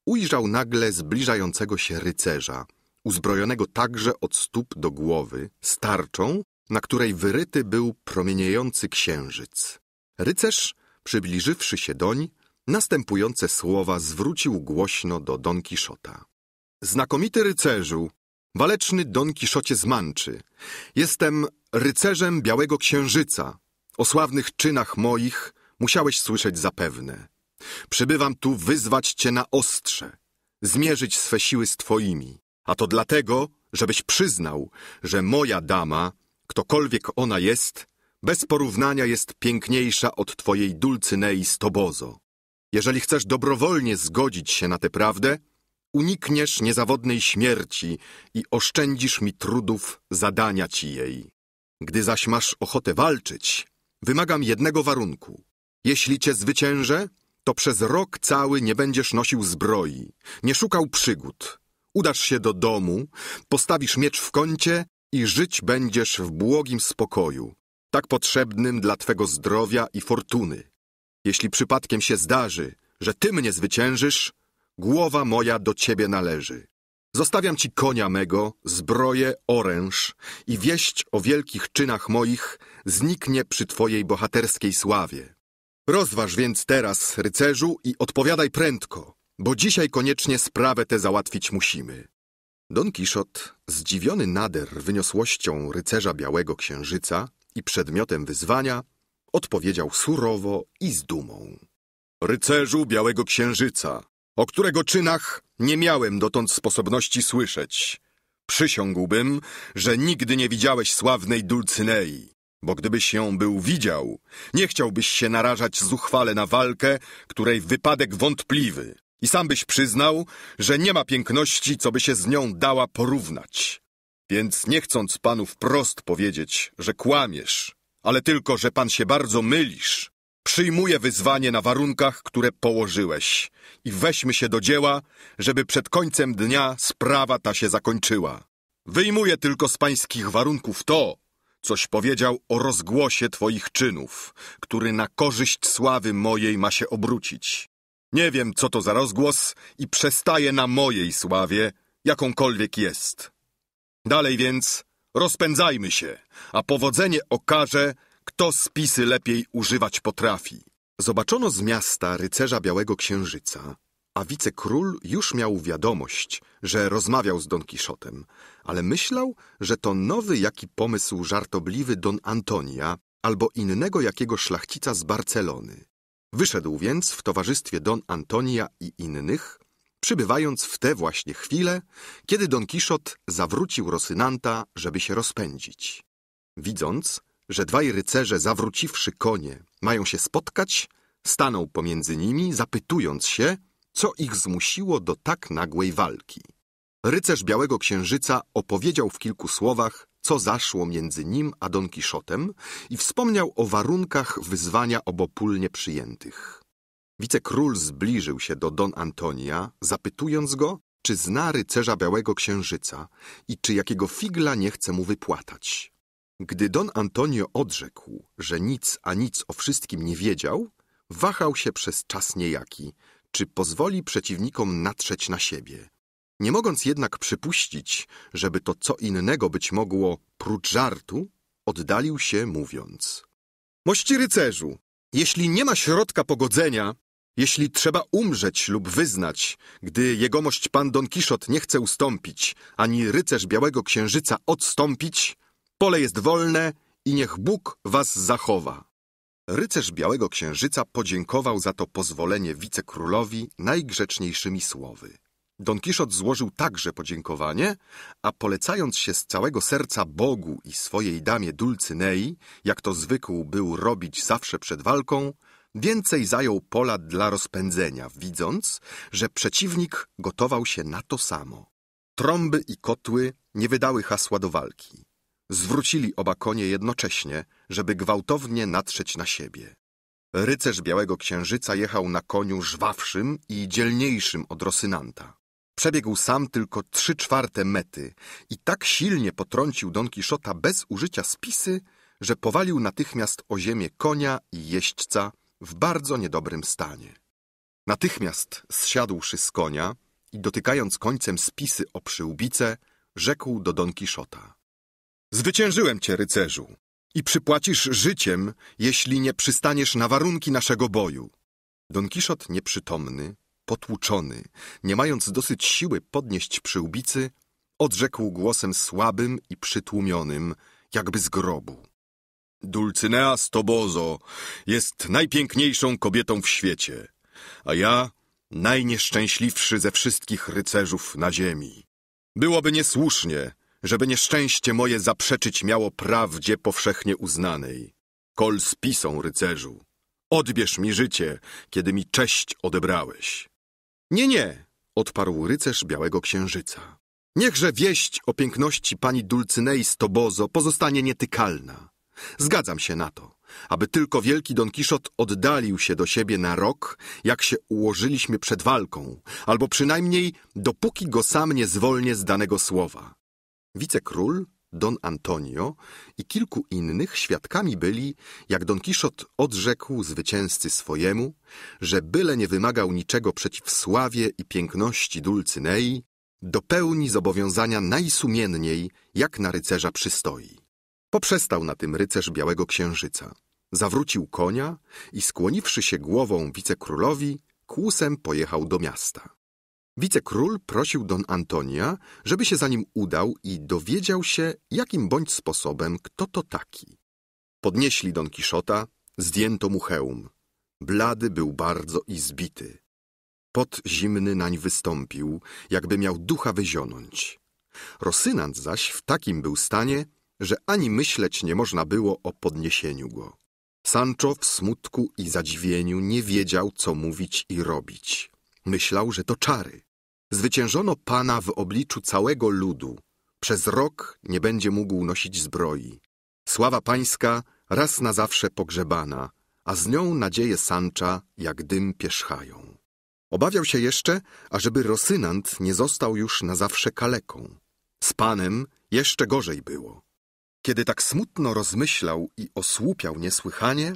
ujrzał nagle zbliżającego się rycerza – uzbrojonego także od stóp do głowy, starczą, na której wyryty był promieniejący księżyc. Rycerz, przybliżywszy się doń, następujące słowa zwrócił głośno do Don Kiszota. Znakomity rycerzu, waleczny Don Kiszocie z Manczy, jestem rycerzem Białego Księżyca. O sławnych czynach moich musiałeś słyszeć zapewne. Przybywam tu wyzwać cię na ostrze, zmierzyć swe siły z twoimi. A to dlatego, żebyś przyznał, że moja dama, ktokolwiek ona jest, bez porównania jest piękniejsza od twojej Dulcynei z Jeżeli chcesz dobrowolnie zgodzić się na tę prawdę, unikniesz niezawodnej śmierci i oszczędzisz mi trudów zadania ci jej. Gdy zaś masz ochotę walczyć, wymagam jednego warunku. Jeśli cię zwyciężę, to przez rok cały nie będziesz nosił zbroi, nie szukał przygód, udasz się do domu, postawisz miecz w kącie i żyć będziesz w błogim spokoju, tak potrzebnym dla twego zdrowia i fortuny. Jeśli przypadkiem się zdarzy, że ty mnie zwyciężysz, głowa moja do ciebie należy. Zostawiam ci konia mego, zbroję, oręż i wieść o wielkich czynach moich zniknie przy twojej bohaterskiej sławie. Rozważ więc teraz, rycerzu, i odpowiadaj prędko bo dzisiaj koniecznie sprawę tę załatwić musimy. Don Kiszot, zdziwiony nader wyniosłością rycerza Białego Księżyca i przedmiotem wyzwania, odpowiedział surowo i z dumą. Rycerzu Białego Księżyca, o którego czynach nie miałem dotąd sposobności słyszeć. Przysiągłbym, że nigdy nie widziałeś sławnej Dulcynei, bo gdybyś ją był widział, nie chciałbyś się narażać zuchwale na walkę, której wypadek wątpliwy, i sam byś przyznał, że nie ma piękności, co by się z nią dała porównać. Więc nie chcąc panu wprost powiedzieć, że kłamiesz, ale tylko, że pan się bardzo mylisz, przyjmuję wyzwanie na warunkach, które położyłeś i weźmy się do dzieła, żeby przed końcem dnia sprawa ta się zakończyła. Wyjmuję tylko z pańskich warunków to, coś powiedział o rozgłosie twoich czynów, który na korzyść sławy mojej ma się obrócić. Nie wiem, co to za rozgłos i przestaje na mojej sławie, jakąkolwiek jest. Dalej więc rozpędzajmy się, a powodzenie okaże, kto spisy lepiej używać potrafi. Zobaczono z miasta rycerza Białego Księżyca, a wicekról już miał wiadomość, że rozmawiał z Don Kiszotem, ale myślał, że to nowy jaki pomysł żartobliwy Don Antonia albo innego jakiego szlachcica z Barcelony. Wyszedł więc w towarzystwie Don Antonia i innych, przybywając w te właśnie chwile, kiedy Don Kiszot zawrócił Rosynanta, żeby się rozpędzić. Widząc, że dwaj rycerze, zawróciwszy konie, mają się spotkać, stanął pomiędzy nimi, zapytując się, co ich zmusiło do tak nagłej walki. Rycerz Białego Księżyca opowiedział w kilku słowach, co zaszło między nim a Don Kiszotem i wspomniał o warunkach wyzwania obopólnie przyjętych. Wicekról zbliżył się do Don Antonia, zapytując go, czy zna rycerza Białego Księżyca i czy jakiego figla nie chce mu wypłatać. Gdy Don Antonio odrzekł, że nic a nic o wszystkim nie wiedział, wahał się przez czas niejaki, czy pozwoli przeciwnikom natrzeć na siebie, nie mogąc jednak przypuścić, żeby to co innego być mogło prócz żartu, oddalił się mówiąc. Mości rycerzu, jeśli nie ma środka pogodzenia, jeśli trzeba umrzeć lub wyznać, gdy jegomość pan Don Kiszot nie chce ustąpić, ani rycerz Białego Księżyca odstąpić, pole jest wolne i niech Bóg was zachowa. Rycerz Białego Księżyca podziękował za to pozwolenie wicekrólowi najgrzeczniejszymi słowy. Don Kiszot złożył także podziękowanie, a polecając się z całego serca Bogu i swojej damie Dulcynei, jak to zwykł był robić zawsze przed walką, więcej zajął pola dla rozpędzenia, widząc, że przeciwnik gotował się na to samo. Trąby i kotły nie wydały hasła do walki. Zwrócili oba konie jednocześnie, żeby gwałtownie natrzeć na siebie. Rycerz Białego Księżyca jechał na koniu żwawszym i dzielniejszym od Rosynanta. Przebiegł sam tylko trzy czwarte mety i tak silnie potrącił Don Kiszota bez użycia spisy, że powalił natychmiast o ziemię konia i jeźdźca w bardzo niedobrym stanie. Natychmiast zsiadłszy z konia i dotykając końcem spisy o przyłbicę, rzekł do Don Kiszota. Zwyciężyłem cię, rycerzu, i przypłacisz życiem, jeśli nie przystaniesz na warunki naszego boju. Don Kiszot nieprzytomny, potłuczony, nie mając dosyć siły podnieść przyłbicy, odrzekł głosem słabym i przytłumionym, jakby z grobu. Dulcynea Stobozo jest najpiękniejszą kobietą w świecie, a ja najnieszczęśliwszy ze wszystkich rycerzów na ziemi. Byłoby niesłusznie, żeby nieszczęście moje zaprzeczyć miało prawdzie powszechnie uznanej. Kol spisą rycerzu. Odbierz mi życie, kiedy mi cześć odebrałeś. Nie, nie, odparł rycerz Białego Księżyca. Niechże wieść o piękności pani Dulcynei Toboso pozostanie nietykalna. Zgadzam się na to, aby tylko wielki Don Kiszot oddalił się do siebie na rok, jak się ułożyliśmy przed walką, albo przynajmniej dopóki go sam nie zwolnię z danego słowa. Wicekról don Antonio i kilku innych świadkami byli, jak Don Kiszot odrzekł zwycięzcy swojemu, że byle nie wymagał niczego przeciw sławie i piękności Dulcynei, dopełni zobowiązania najsumienniej, jak na rycerza przystoi. Poprzestał na tym rycerz Białego Księżyca. Zawrócił konia i skłoniwszy się głową wicekrólowi, kłusem pojechał do miasta. Wicekról prosił Don Antonia, żeby się za nim udał i dowiedział się, jakim bądź sposobem, kto to taki. Podnieśli Don Kiszota, zdjęto mu hełm. Blady był bardzo i zbity. Pot zimny nań wystąpił, jakby miał ducha wyzionąć. Rosynant zaś w takim był stanie, że ani myśleć nie można było o podniesieniu go. Sancho w smutku i zadziwieniu nie wiedział, co mówić i robić. Myślał, że to czary. Zwyciężono Pana w obliczu całego ludu. Przez rok nie będzie mógł nosić zbroi. Sława Pańska raz na zawsze pogrzebana, a z nią nadzieje Sancha jak dym pierzchają. Obawiał się jeszcze, ażeby Rosynant nie został już na zawsze kaleką. Z Panem jeszcze gorzej było. Kiedy tak smutno rozmyślał i osłupiał niesłychanie,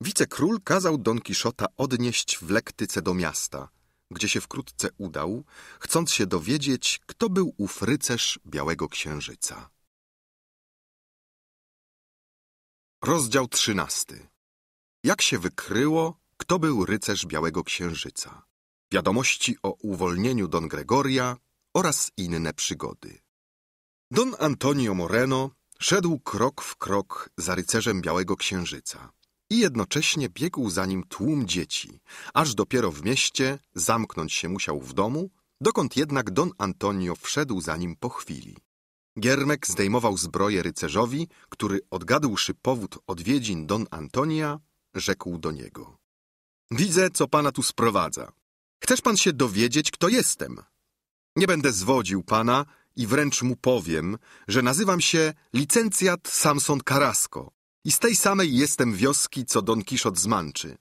wicekról kazał Don Kiszota odnieść w lektyce do miasta – gdzie się wkrótce udał, chcąc się dowiedzieć, kto był ów rycerz Białego Księżyca. Rozdział trzynasty. Jak się wykryło, kto był rycerz Białego Księżyca? Wiadomości o uwolnieniu Don Gregoria oraz inne przygody. Don Antonio Moreno szedł krok w krok za rycerzem Białego Księżyca i jednocześnie biegł za nim tłum dzieci, aż dopiero w mieście zamknąć się musiał w domu, dokąd jednak Don Antonio wszedł za nim po chwili. Giermek zdejmował zbroję rycerzowi, który odgadłszy powód odwiedzin Don Antonia, rzekł do niego. Widzę, co pana tu sprowadza. Chcesz pan się dowiedzieć, kto jestem? Nie będę zwodził pana i wręcz mu powiem, że nazywam się licencjat Samson Carrasco, i z tej samej jestem wioski, co Don Kiszot z Manczy.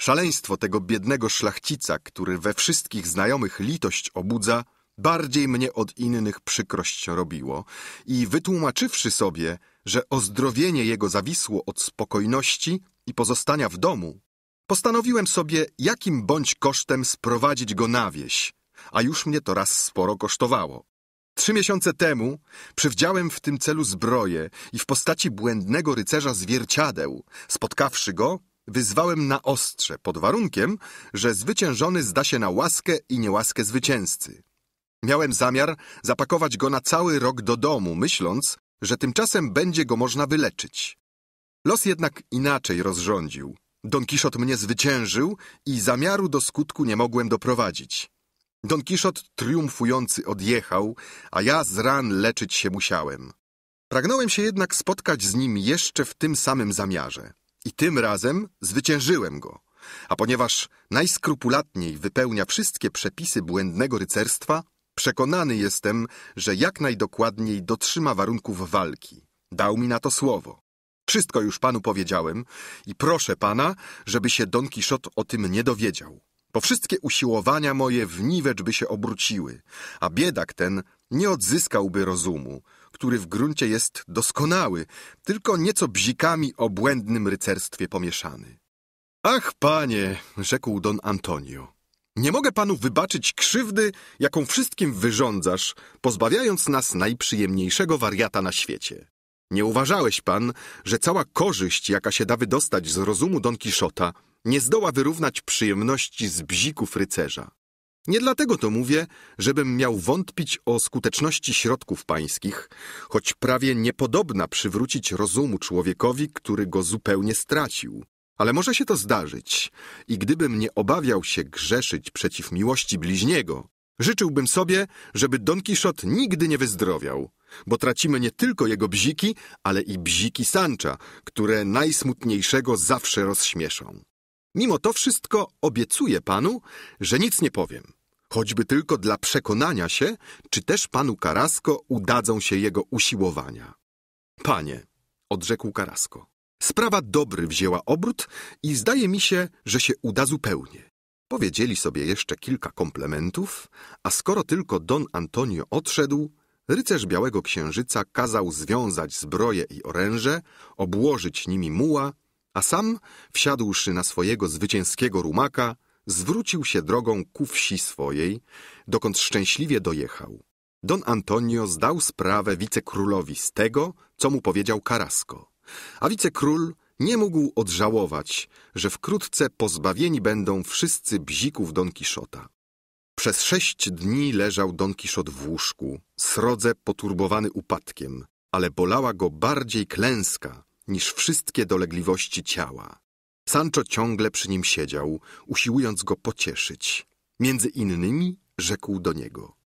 Szaleństwo tego biednego szlachcica, który we wszystkich znajomych litość obudza, bardziej mnie od innych przykrość robiło i wytłumaczywszy sobie, że ozdrowienie jego zawisło od spokojności i pozostania w domu, postanowiłem sobie jakim bądź kosztem sprowadzić go na wieś, a już mnie to raz sporo kosztowało. Trzy miesiące temu przywdziałem w tym celu zbroję i w postaci błędnego rycerza zwierciadeł, spotkawszy go, wyzwałem na ostrze, pod warunkiem, że zwyciężony zda się na łaskę i niełaskę zwycięzcy. Miałem zamiar zapakować go na cały rok do domu, myśląc, że tymczasem będzie go można wyleczyć. Los jednak inaczej rozrządził. Don Kiszot mnie zwyciężył i zamiaru do skutku nie mogłem doprowadzić. Don Kiszot triumfujący odjechał, a ja z ran leczyć się musiałem. Pragnąłem się jednak spotkać z nim jeszcze w tym samym zamiarze. I tym razem zwyciężyłem go. A ponieważ najskrupulatniej wypełnia wszystkie przepisy błędnego rycerstwa, przekonany jestem, że jak najdokładniej dotrzyma warunków walki. Dał mi na to słowo. Wszystko już panu powiedziałem i proszę pana, żeby się Don Kiszot o tym nie dowiedział bo wszystkie usiłowania moje w niwecz by się obróciły, a biedak ten nie odzyskałby rozumu, który w gruncie jest doskonały, tylko nieco bzikami o błędnym rycerstwie pomieszany. Ach, panie, rzekł don Antonio, nie mogę panu wybaczyć krzywdy, jaką wszystkim wyrządzasz, pozbawiając nas najprzyjemniejszego wariata na świecie. Nie uważałeś pan, że cała korzyść, jaka się da wydostać z rozumu Don Kiszota – nie zdoła wyrównać przyjemności z bzików rycerza. Nie dlatego to mówię, żebym miał wątpić o skuteczności środków pańskich, choć prawie niepodobna przywrócić rozumu człowiekowi, który go zupełnie stracił. Ale może się to zdarzyć i gdybym nie obawiał się grzeszyć przeciw miłości bliźniego, życzyłbym sobie, żeby Don Kiszot nigdy nie wyzdrowiał, bo tracimy nie tylko jego bziki, ale i bziki Sancha, które najsmutniejszego zawsze rozśmieszą. Mimo to wszystko obiecuję panu, że nic nie powiem, choćby tylko dla przekonania się, czy też panu Karasko udadzą się jego usiłowania. Panie, odrzekł Karasko, sprawa dobry wzięła obrót i zdaje mi się, że się uda zupełnie. Powiedzieli sobie jeszcze kilka komplementów, a skoro tylko Don Antonio odszedł, rycerz Białego Księżyca kazał związać zbroje i oręże, obłożyć nimi muła a sam, wsiadłszy na swojego zwycięskiego rumaka, zwrócił się drogą ku wsi swojej, dokąd szczęśliwie dojechał. Don Antonio zdał sprawę wicekrólowi z tego, co mu powiedział Karasko, a wicekról nie mógł odżałować, że wkrótce pozbawieni będą wszyscy bzików Don Kiszota. Przez sześć dni leżał Don Kiszot w łóżku, srodze poturbowany upadkiem, ale bolała go bardziej klęska niż wszystkie dolegliwości ciała. Sancho ciągle przy nim siedział, usiłując go pocieszyć. Między innymi rzekł do niego.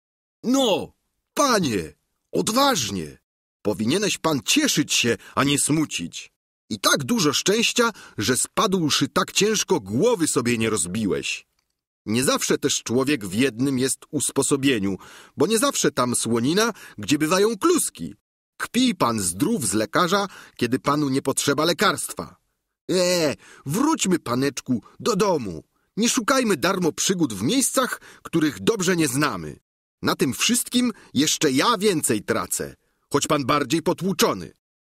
No, panie, odważnie! Powinieneś pan cieszyć się, a nie smucić. I tak dużo szczęścia, że spadłszy tak ciężko, głowy sobie nie rozbiłeś. Nie zawsze też człowiek w jednym jest usposobieniu, bo nie zawsze tam słonina, gdzie bywają kluski, Kpi pan zdrów z lekarza, kiedy panu nie potrzeba lekarstwa. E, wróćmy, paneczku, do domu. Nie szukajmy darmo przygód w miejscach, których dobrze nie znamy. Na tym wszystkim jeszcze ja więcej tracę, choć pan bardziej potłuczony.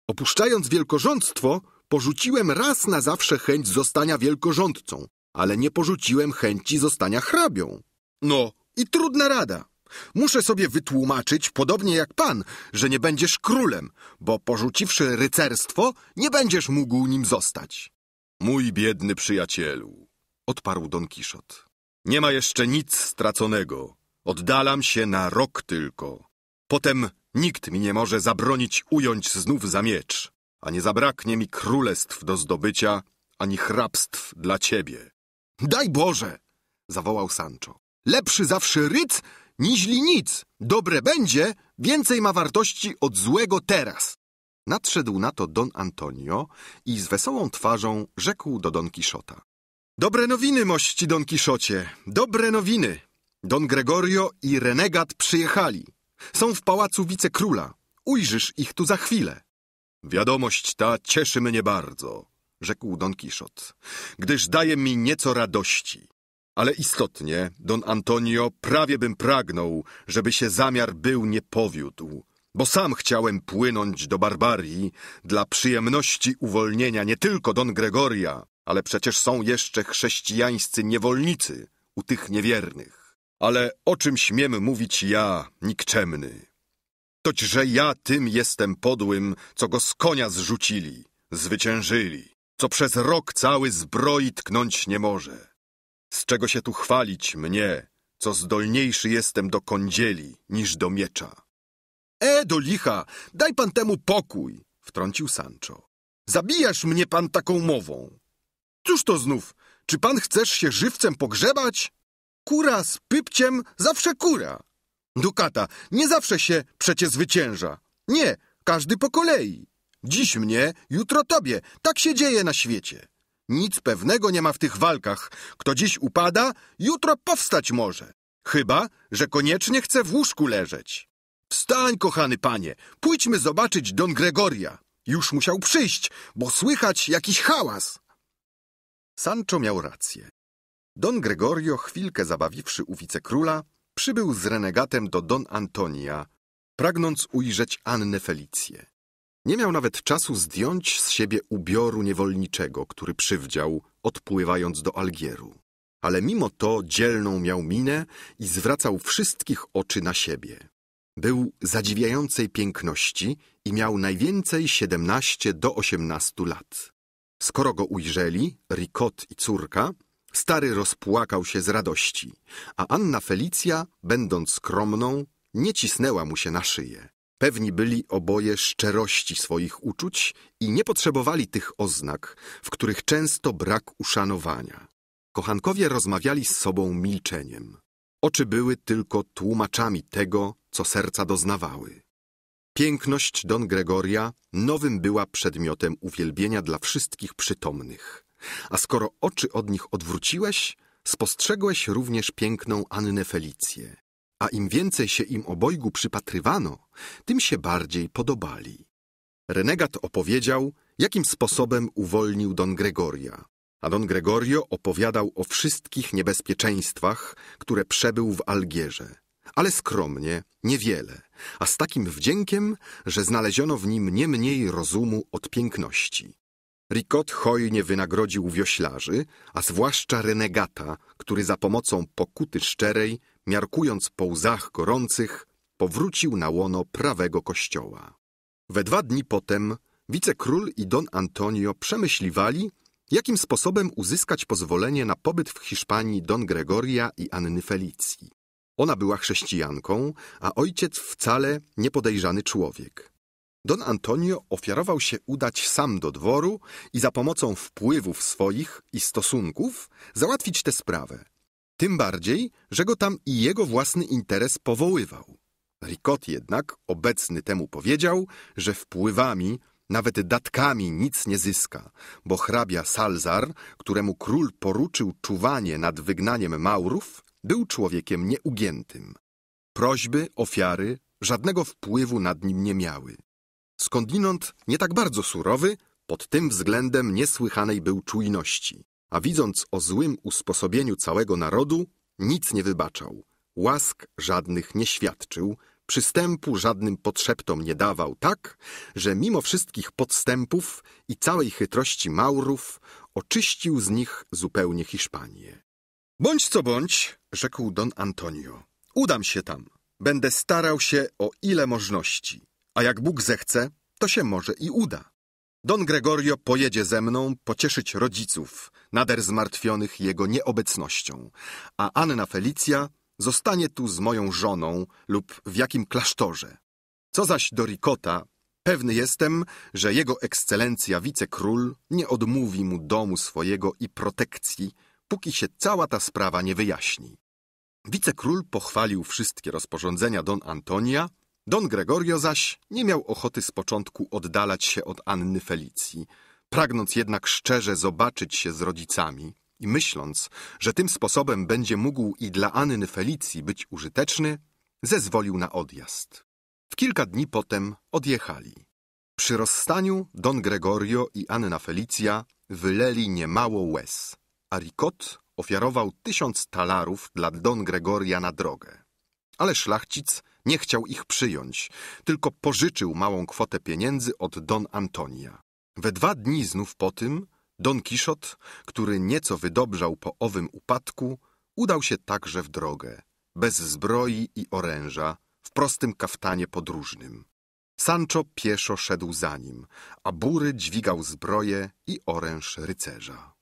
Opuszczając wielkorządztwo, porzuciłem raz na zawsze chęć zostania wielkorządcą, ale nie porzuciłem chęci zostania hrabią. No i trudna rada. Muszę sobie wytłumaczyć, podobnie jak pan, że nie będziesz królem, bo porzuciwszy rycerstwo, nie będziesz mógł nim zostać. Mój biedny przyjacielu, odparł Don Kiszot. Nie ma jeszcze nic straconego. Oddalam się na rok tylko. Potem nikt mi nie może zabronić ująć znów za miecz, a nie zabraknie mi królestw do zdobycia, ani hrabstw dla ciebie. Daj Boże! zawołał Sancho. Lepszy zawsze ryc niźli nic. Dobre będzie, więcej ma wartości od złego teraz. Nadszedł na to Don Antonio i z wesołą twarzą rzekł do Don Kiszota. Dobre nowiny, mości Don Kiszocie, dobre nowiny. Don Gregorio i renegat przyjechali. Są w pałacu wicekróla. Ujrzysz ich tu za chwilę. Wiadomość ta cieszy mnie bardzo, rzekł Don Kiszot, gdyż daje mi nieco radości. Ale istotnie, don Antonio, prawie bym pragnął, żeby się zamiar był nie powiódł, bo sam chciałem płynąć do Barbarii dla przyjemności uwolnienia nie tylko don Gregoria, ale przecież są jeszcze chrześcijańscy niewolnicy u tych niewiernych. Ale o czym śmiem mówić ja, nikczemny? Toć, że ja tym jestem podłym, co go z konia zrzucili, zwyciężyli, co przez rok cały zbroi tknąć nie może. Z czego się tu chwalić mnie, co zdolniejszy jestem do kądzieli niż do miecza? E, do licha, daj pan temu pokój, wtrącił Sancho. Zabijasz mnie pan taką mową. Cóż to znów, czy pan chcesz się żywcem pogrzebać? Kura z pypciem zawsze kura. Dukata, nie zawsze się przecie zwycięża. Nie, każdy po kolei. Dziś mnie, jutro tobie. Tak się dzieje na świecie. Nic pewnego nie ma w tych walkach. Kto dziś upada, jutro powstać może. Chyba, że koniecznie chce w łóżku leżeć. Wstań, kochany panie, pójdźmy zobaczyć Don Gregoria. Już musiał przyjść, bo słychać jakiś hałas. Sancho miał rację. Don Gregorio, chwilkę zabawiwszy u wicekróla, przybył z renegatem do Don Antonia, pragnąc ujrzeć Annę Felicję. Nie miał nawet czasu zdjąć z siebie ubioru niewolniczego, który przywdział, odpływając do Algieru. Ale mimo to dzielną miał minę i zwracał wszystkich oczy na siebie. Był zadziwiającej piękności i miał najwięcej 17 do 18 lat. Skoro go ujrzeli, Rikot i córka, stary rozpłakał się z radości, a Anna Felicja, będąc skromną, nie cisnęła mu się na szyję Pewni byli oboje szczerości swoich uczuć i nie potrzebowali tych oznak, w których często brak uszanowania. Kochankowie rozmawiali z sobą milczeniem. Oczy były tylko tłumaczami tego, co serca doznawały. Piękność Don Gregoria nowym była przedmiotem uwielbienia dla wszystkich przytomnych. A skoro oczy od nich odwróciłeś, spostrzegłeś również piękną Annę Felicję a im więcej się im obojgu przypatrywano, tym się bardziej podobali. Renegat opowiedział, jakim sposobem uwolnił Don Gregoria, a Don Gregorio opowiadał o wszystkich niebezpieczeństwach, które przebył w Algierze, ale skromnie, niewiele, a z takim wdziękiem, że znaleziono w nim nie mniej rozumu od piękności. Ricot hojnie wynagrodził wioślarzy, a zwłaszcza renegata, który za pomocą pokuty szczerej miarkując po łzach gorących, powrócił na łono prawego kościoła. We dwa dni potem wicekról i don Antonio przemyśliwali, jakim sposobem uzyskać pozwolenie na pobyt w Hiszpanii don Gregoria i Anny Felicji. Ona była chrześcijanką, a ojciec wcale niepodejrzany człowiek. Don Antonio ofiarował się udać sam do dworu i za pomocą wpływów swoich i stosunków załatwić tę sprawę – tym bardziej, że go tam i jego własny interes powoływał. Ricot jednak, obecny temu powiedział, że wpływami, nawet datkami nic nie zyska, bo hrabia Salzar, któremu król poruczył czuwanie nad wygnaniem Maurów, był człowiekiem nieugiętym. Prośby, ofiary żadnego wpływu nad nim nie miały. Skądinąd nie tak bardzo surowy, pod tym względem niesłychanej był czujności a widząc o złym usposobieniu całego narodu, nic nie wybaczał, łask żadnych nie świadczył, przystępu żadnym podszeptom nie dawał, tak, że mimo wszystkich podstępów i całej chytrości Maurów oczyścił z nich zupełnie Hiszpanię. Bądź co bądź, rzekł don Antonio, udam się tam. Będę starał się o ile możności, a jak Bóg zechce, to się może i uda. Don Gregorio pojedzie ze mną pocieszyć rodziców, nader zmartwionych jego nieobecnością, a Anna Felicja zostanie tu z moją żoną lub w jakim klasztorze. Co zaś do Ricota, pewny jestem, że jego ekscelencja wicekról nie odmówi mu domu swojego i protekcji, póki się cała ta sprawa nie wyjaśni. Wicekról pochwalił wszystkie rozporządzenia Don Antonia, Don Gregorio zaś nie miał ochoty z początku oddalać się od Anny Felicji, pragnąc jednak szczerze zobaczyć się z rodzicami i myśląc, że tym sposobem będzie mógł i dla Anny Felicji być użyteczny, zezwolił na odjazd. W kilka dni potem odjechali. Przy rozstaniu Don Gregorio i Anna Felicja wyleli niemało łez, a Ricot ofiarował tysiąc talarów dla Don Gregoria na drogę. Ale szlachcic nie chciał ich przyjąć, tylko pożyczył małą kwotę pieniędzy od Don Antonia. We dwa dni znów po tym Don Kiszot, który nieco wydobrzał po owym upadku, udał się także w drogę, bez zbroi i oręża, w prostym kaftanie podróżnym. Sancho pieszo szedł za nim, a Bury dźwigał zbroję i oręż rycerza.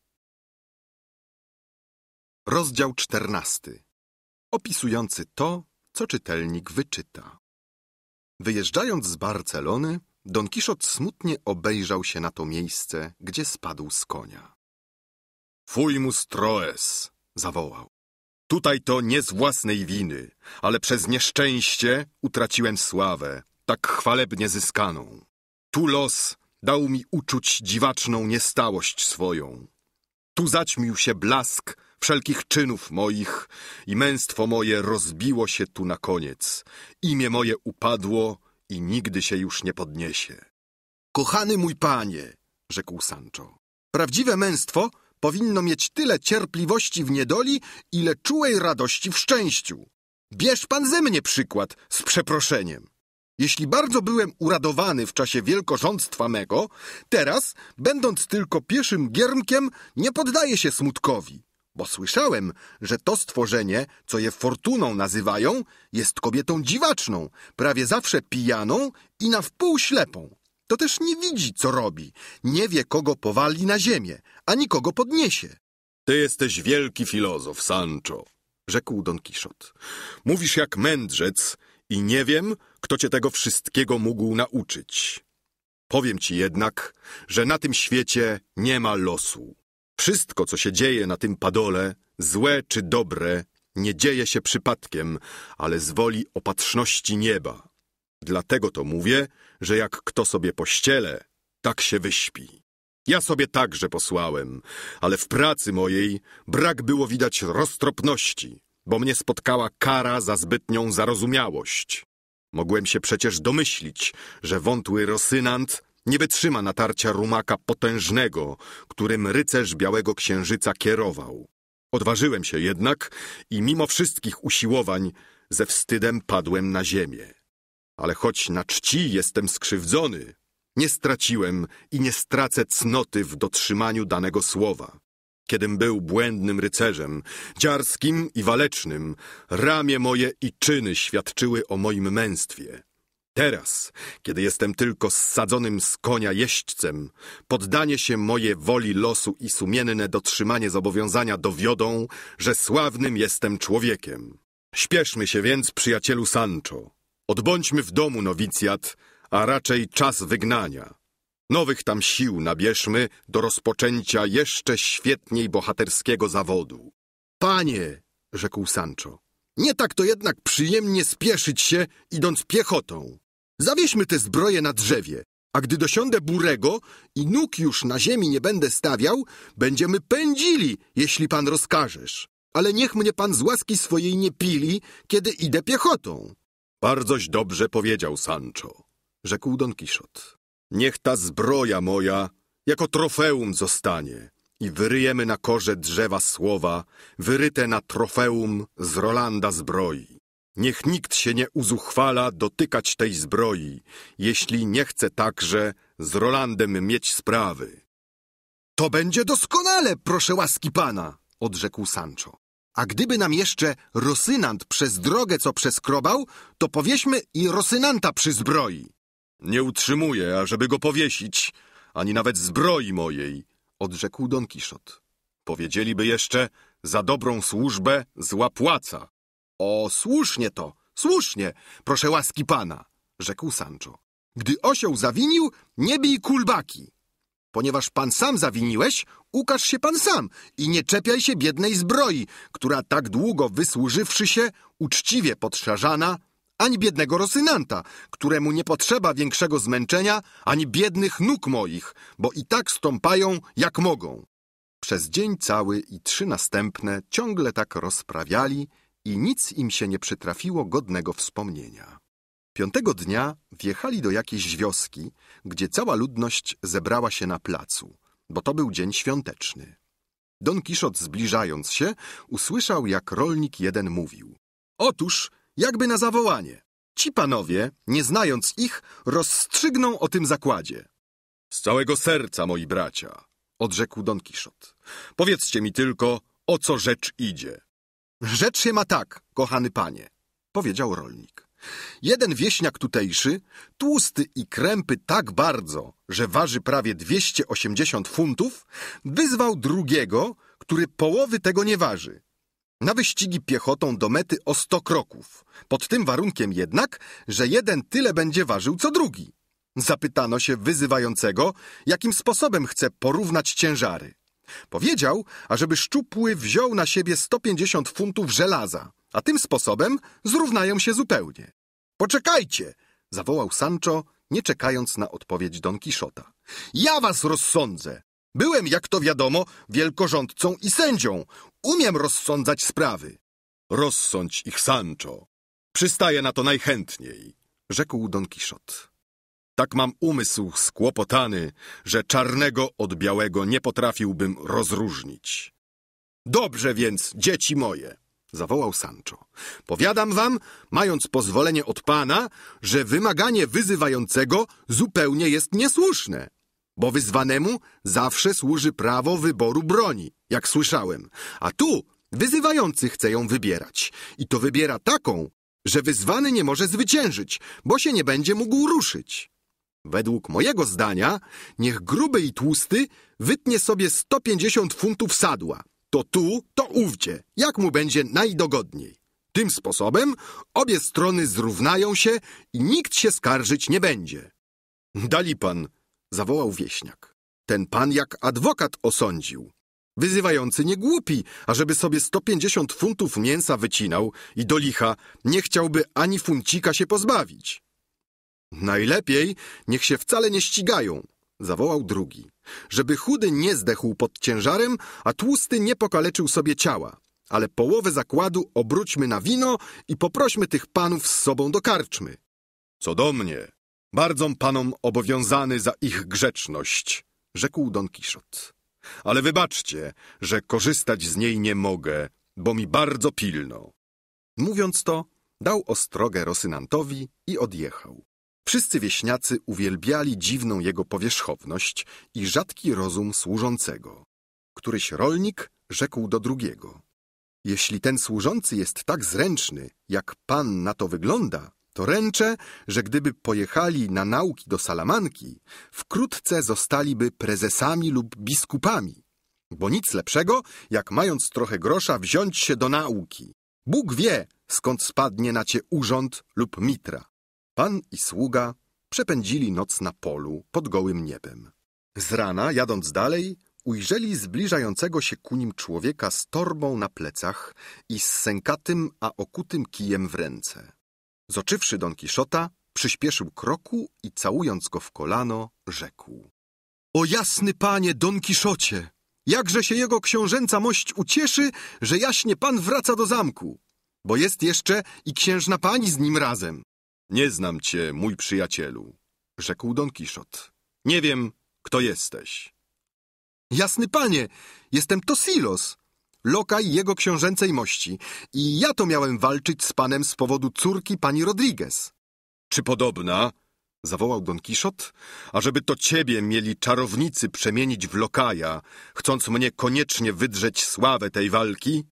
Rozdział czternasty Opisujący to, co czytelnik wyczyta. Wyjeżdżając z Barcelony, Don Kiszot smutnie obejrzał się na to miejsce, gdzie spadł z konia. Fujmus Troes! zawołał. Tutaj to nie z własnej winy, ale przez nieszczęście utraciłem sławę, tak chwalebnie zyskaną. Tu los dał mi uczuć dziwaczną niestałość swoją. Tu zaćmił się blask wszelkich czynów moich i męstwo moje rozbiło się tu na koniec. Imię moje upadło i nigdy się już nie podniesie. Kochany mój panie, rzekł Sancho, prawdziwe męstwo powinno mieć tyle cierpliwości w niedoli, ile czułej radości w szczęściu. Bierz pan ze mnie przykład, z przeproszeniem. Jeśli bardzo byłem uradowany w czasie wielkorządztwa mego, teraz, będąc tylko pieszym giermkiem, nie poddaję się smutkowi bo słyszałem, że to stworzenie, co je fortuną nazywają, jest kobietą dziwaczną, prawie zawsze pijaną i na wpół ślepą. To też nie widzi, co robi, nie wie, kogo powali na ziemię, ani kogo podniesie. Ty jesteś wielki filozof, Sancho, rzekł Don Kiszot. Mówisz jak mędrzec i nie wiem, kto cię tego wszystkiego mógł nauczyć. Powiem ci jednak, że na tym świecie nie ma losu. Wszystko, co się dzieje na tym padole, złe czy dobre, nie dzieje się przypadkiem, ale z woli opatrzności nieba. Dlatego to mówię, że jak kto sobie pościele, tak się wyśpi. Ja sobie także posłałem, ale w pracy mojej brak było widać roztropności, bo mnie spotkała kara za zbytnią zarozumiałość. Mogłem się przecież domyślić, że wątły Rosynant nie wytrzyma natarcia rumaka potężnego, którym rycerz Białego Księżyca kierował. Odważyłem się jednak i mimo wszystkich usiłowań ze wstydem padłem na ziemię. Ale choć na czci jestem skrzywdzony, nie straciłem i nie stracę cnoty w dotrzymaniu danego słowa. Kiedym był błędnym rycerzem, dziarskim i walecznym, ramię moje i czyny świadczyły o moim męstwie. Teraz, kiedy jestem tylko ssadzonym z konia jeźdźcem, poddanie się moje woli losu i sumienne dotrzymanie zobowiązania dowiodą, że sławnym jestem człowiekiem. Śpieszmy się więc, przyjacielu Sancho. Odbądźmy w domu nowicjat, a raczej czas wygnania. Nowych tam sił nabierzmy do rozpoczęcia jeszcze świetniej bohaterskiego zawodu. Panie, rzekł Sancho, nie tak to jednak przyjemnie spieszyć się, idąc piechotą. Zawieźmy te zbroje na drzewie, a gdy dosiądę Burego i nóg już na ziemi nie będę stawiał, będziemy pędzili, jeśli pan rozkażesz. Ale niech mnie pan z łaski swojej nie pili, kiedy idę piechotą. Bardzoś dobrze powiedział Sancho, rzekł Don Kiszot. Niech ta zbroja moja jako trofeum zostanie i wyryjemy na korze drzewa słowa wyryte na trofeum z Rolanda zbroi. Niech nikt się nie uzuchwala dotykać tej zbroi, jeśli nie chce także z Rolandem mieć sprawy. To będzie doskonale, proszę łaski pana, odrzekł Sancho. A gdyby nam jeszcze Rosynant przez drogę co przeskrobał, to powieśmy i Rosynanta przy zbroi. Nie utrzymuję, ażeby go powiesić, ani nawet zbroi mojej, odrzekł Don Kiszot. Powiedzieliby jeszcze za dobrą służbę zła płaca. O, słusznie to, słusznie, proszę łaski pana, rzekł Sancho. Gdy osioł zawinił, nie bij kulbaki. Ponieważ pan sam zawiniłeś, ukaż się pan sam i nie czepiaj się biednej zbroi, która tak długo wysłużywszy się, uczciwie podszarzana, ani biednego Rosynanta, któremu nie potrzeba większego zmęczenia, ani biednych nóg moich, bo i tak stąpają, jak mogą. Przez dzień cały i trzy następne ciągle tak rozprawiali i nic im się nie przytrafiło godnego wspomnienia. Piątego dnia wjechali do jakiejś wioski, gdzie cała ludność zebrała się na placu, bo to był dzień świąteczny. Don Kiszot zbliżając się, usłyszał, jak rolnik jeden mówił. Otóż, jakby na zawołanie, ci panowie, nie znając ich, rozstrzygną o tym zakładzie. Z całego serca, moi bracia, odrzekł Don Kiszot. Powiedzcie mi tylko, o co rzecz idzie. Rzecz się ma tak, kochany panie, powiedział rolnik. Jeden wieśniak tutejszy, tłusty i krępy tak bardzo, że waży prawie 280 funtów, wyzwał drugiego, który połowy tego nie waży. Na wyścigi piechotą do mety o 100 kroków, pod tym warunkiem jednak, że jeden tyle będzie ważył co drugi. Zapytano się wyzywającego, jakim sposobem chce porównać ciężary. Powiedział, ażeby szczupły wziął na siebie 150 funtów żelaza, a tym sposobem zrównają się zupełnie. Poczekajcie! zawołał Sancho, nie czekając na odpowiedź Don Kiszota. Ja was rozsądzę! Byłem, jak to wiadomo, wielkorządcą i sędzią. Umiem rozsądzać sprawy. Rozsądź ich, Sancho. Przystaję na to najchętniej, rzekł Don Kiszot. Tak mam umysł skłopotany, że czarnego od białego nie potrafiłbym rozróżnić. Dobrze więc, dzieci moje, zawołał Sancho. Powiadam wam, mając pozwolenie od pana, że wymaganie wyzywającego zupełnie jest niesłuszne, bo wyzwanemu zawsze służy prawo wyboru broni, jak słyszałem, a tu wyzywający chce ją wybierać i to wybiera taką, że wyzwany nie może zwyciężyć, bo się nie będzie mógł ruszyć. Według mojego zdania, niech gruby i tłusty wytnie sobie 150 funtów sadła. To tu, to ówdzie, jak mu będzie najdogodniej. Tym sposobem obie strony zrównają się i nikt się skarżyć nie będzie. Dali pan, zawołał wieśniak. Ten pan jak adwokat osądził. Wyzywający nie głupi, ażeby sobie 150 funtów mięsa wycinał i do licha nie chciałby ani funcika się pozbawić. Najlepiej niech się wcale nie ścigają, zawołał drugi, żeby chudy nie zdechł pod ciężarem, a tłusty nie pokaleczył sobie ciała. Ale połowę zakładu obróćmy na wino i poprośmy tych panów z sobą do karczmy. Co do mnie, bardzo panom obowiązany za ich grzeczność, rzekł Don Kiszot. Ale wybaczcie, że korzystać z niej nie mogę, bo mi bardzo pilno. Mówiąc to, dał ostrogę Rosynantowi i odjechał. Wszyscy wieśniacy uwielbiali dziwną jego powierzchowność i rzadki rozum służącego. Któryś rolnik rzekł do drugiego. Jeśli ten służący jest tak zręczny, jak pan na to wygląda, to ręczę, że gdyby pojechali na nauki do Salamanki, wkrótce zostaliby prezesami lub biskupami, bo nic lepszego, jak mając trochę grosza, wziąć się do nauki. Bóg wie, skąd spadnie na cię urząd lub mitra. Pan i sługa przepędzili noc na polu pod gołym niebem. Z rana, jadąc dalej, ujrzeli zbliżającego się ku nim człowieka z torbą na plecach i z sękatym, a okutym kijem w ręce. Zoczywszy Don Kiszota, przyspieszył kroku i całując go w kolano, rzekł. O jasny panie Don Kiszocie! Jakże się jego książęca mość ucieszy, że jaśnie pan wraca do zamku, bo jest jeszcze i księżna pani z nim razem. Nie znam cię, mój przyjacielu, rzekł Don Kiszot. Nie wiem, kto jesteś. Jasny panie, jestem Tosilos, lokaj jego książęcej mości i ja to miałem walczyć z panem z powodu córki pani Rodriguez. Czy podobna? zawołał Don Kiszot, ażeby to ciebie mieli czarownicy przemienić w lokaja, chcąc mnie koniecznie wydrzeć sławę tej walki?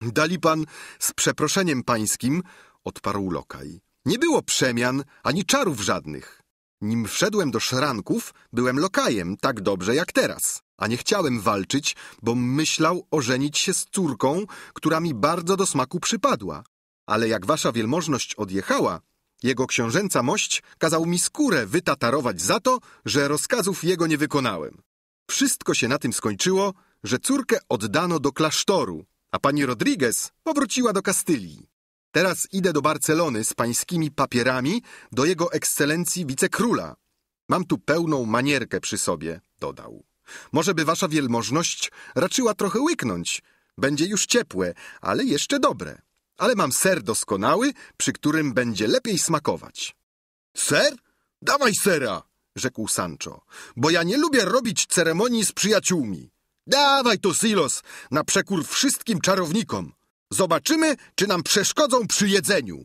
Dali pan, z przeproszeniem pańskim, odparł lokaj. Nie było przemian ani czarów żadnych. Nim wszedłem do szranków, byłem lokajem tak dobrze jak teraz, a nie chciałem walczyć, bo myślał ożenić się z córką, która mi bardzo do smaku przypadła. Ale jak wasza wielmożność odjechała, jego książęca mość kazał mi skórę wytatarować za to, że rozkazów jego nie wykonałem. Wszystko się na tym skończyło, że córkę oddano do klasztoru, a pani Rodriguez powróciła do Kastylii. Teraz idę do Barcelony z pańskimi papierami do jego ekscelencji wicekróla. Mam tu pełną manierkę przy sobie, dodał. Może by wasza wielmożność raczyła trochę łyknąć. Będzie już ciepłe, ale jeszcze dobre. Ale mam ser doskonały, przy którym będzie lepiej smakować. Ser? Dawaj sera, rzekł Sancho, bo ja nie lubię robić ceremonii z przyjaciółmi. Dawaj to silos, na przekór wszystkim czarownikom. Zobaczymy, czy nam przeszkodzą przy jedzeniu.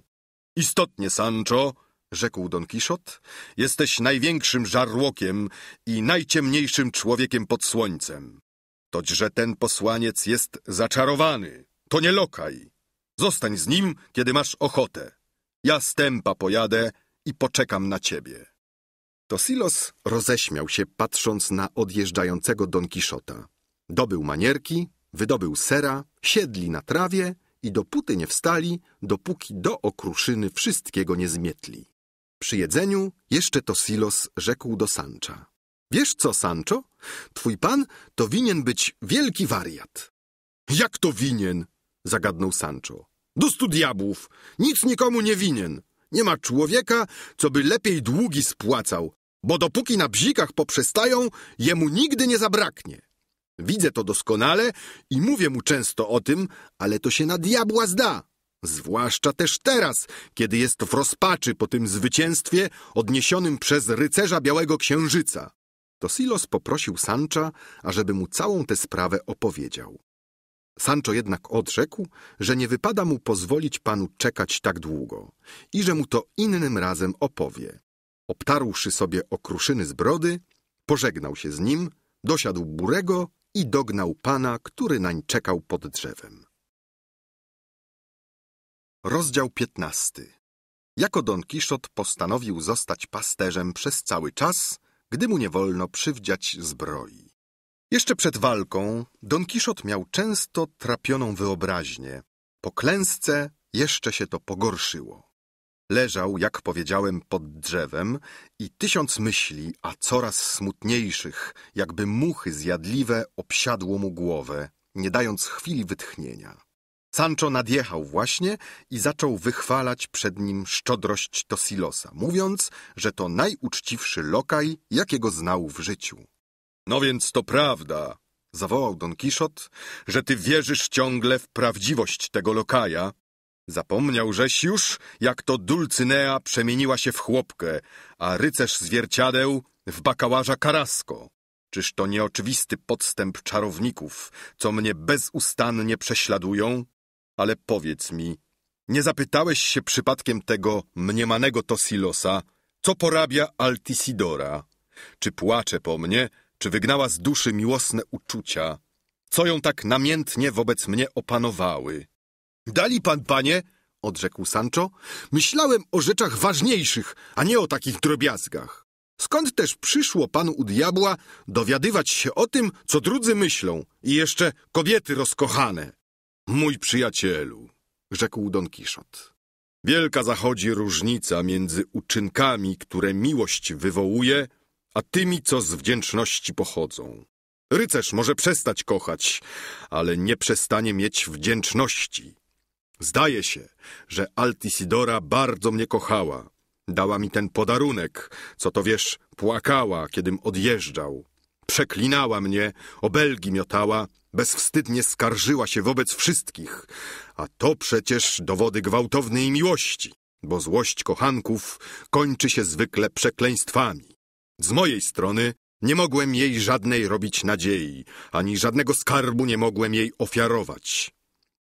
Istotnie, Sancho, rzekł Don Kiszot, jesteś największym żarłokiem i najciemniejszym człowiekiem pod słońcem. Toć, że ten posłaniec jest zaczarowany, to nie lokaj. Zostań z nim, kiedy masz ochotę. Ja z tempa pojadę i poczekam na ciebie. Tosilos roześmiał się, patrząc na odjeżdżającego Don Kiszota. Dobył manierki, Wydobył sera, siedli na trawie i dopóty nie wstali, dopóki do okruszyny wszystkiego nie zmietli. Przy jedzeniu jeszcze Tosilos rzekł do Sancha. Wiesz co, Sancho? Twój pan to winien być wielki wariat. Jak to winien? zagadnął Sancho. Do stu diabłów! Nic nikomu nie winien. Nie ma człowieka, co by lepiej długi spłacał, bo dopóki na bzikach poprzestają, jemu nigdy nie zabraknie. Widzę to doskonale i mówię mu często o tym, ale to się na diabła zda. Zwłaszcza też teraz, kiedy jest w rozpaczy po tym zwycięstwie odniesionym przez rycerza Białego Księżyca. Tosilos poprosił Sancha, ażeby mu całą tę sprawę opowiedział. Sancho jednak odrzekł, że nie wypada mu pozwolić panu czekać tak długo i że mu to innym razem opowie. Obtarłszy sobie okruszyny z brody, pożegnał się z nim, dosiadł burego i dognał pana, który nań czekał pod drzewem. Rozdział 15. Jako Don Kiszot postanowił zostać pasterzem przez cały czas, gdy mu nie wolno przywdziać zbroi. Jeszcze przed walką Don Kiszot miał często trapioną wyobraźnię. Po klęsce jeszcze się to pogorszyło. Leżał, jak powiedziałem, pod drzewem i tysiąc myśli, a coraz smutniejszych, jakby muchy zjadliwe, obsiadło mu głowę, nie dając chwili wytchnienia. Sancho nadjechał właśnie i zaczął wychwalać przed nim szczodrość Tosilosa, mówiąc, że to najuczciwszy lokaj, jakiego znał w życiu. No więc to prawda, zawołał Don Kiszot, że ty wierzysz ciągle w prawdziwość tego lokaja, Zapomniał, żeś już, jak to Dulcynea przemieniła się w chłopkę, a rycerz zwierciadeł w bakałarza Karasko. Czyż to nieoczywisty podstęp czarowników, co mnie bezustannie prześladują? Ale powiedz mi, nie zapytałeś się przypadkiem tego mniemanego Tosilosa, co porabia Altisidora? Czy płacze po mnie, czy wygnała z duszy miłosne uczucia? Co ją tak namiętnie wobec mnie opanowały? Dali pan, panie, odrzekł Sancho, myślałem o rzeczach ważniejszych, a nie o takich drobiazgach. Skąd też przyszło panu u diabła dowiadywać się o tym, co drudzy myślą i jeszcze kobiety rozkochane? Mój przyjacielu, rzekł Don Kiszot. Wielka zachodzi różnica między uczynkami, które miłość wywołuje, a tymi, co z wdzięczności pochodzą. Rycerz może przestać kochać, ale nie przestanie mieć wdzięczności. Zdaje się, że Altisidora bardzo mnie kochała. Dała mi ten podarunek, co to wiesz, płakała, kiedym odjeżdżał. Przeklinała mnie, obelgi miotała, bezwstydnie skarżyła się wobec wszystkich. A to przecież dowody gwałtownej miłości, bo złość kochanków kończy się zwykle przekleństwami. Z mojej strony nie mogłem jej żadnej robić nadziei, ani żadnego skarbu nie mogłem jej ofiarować.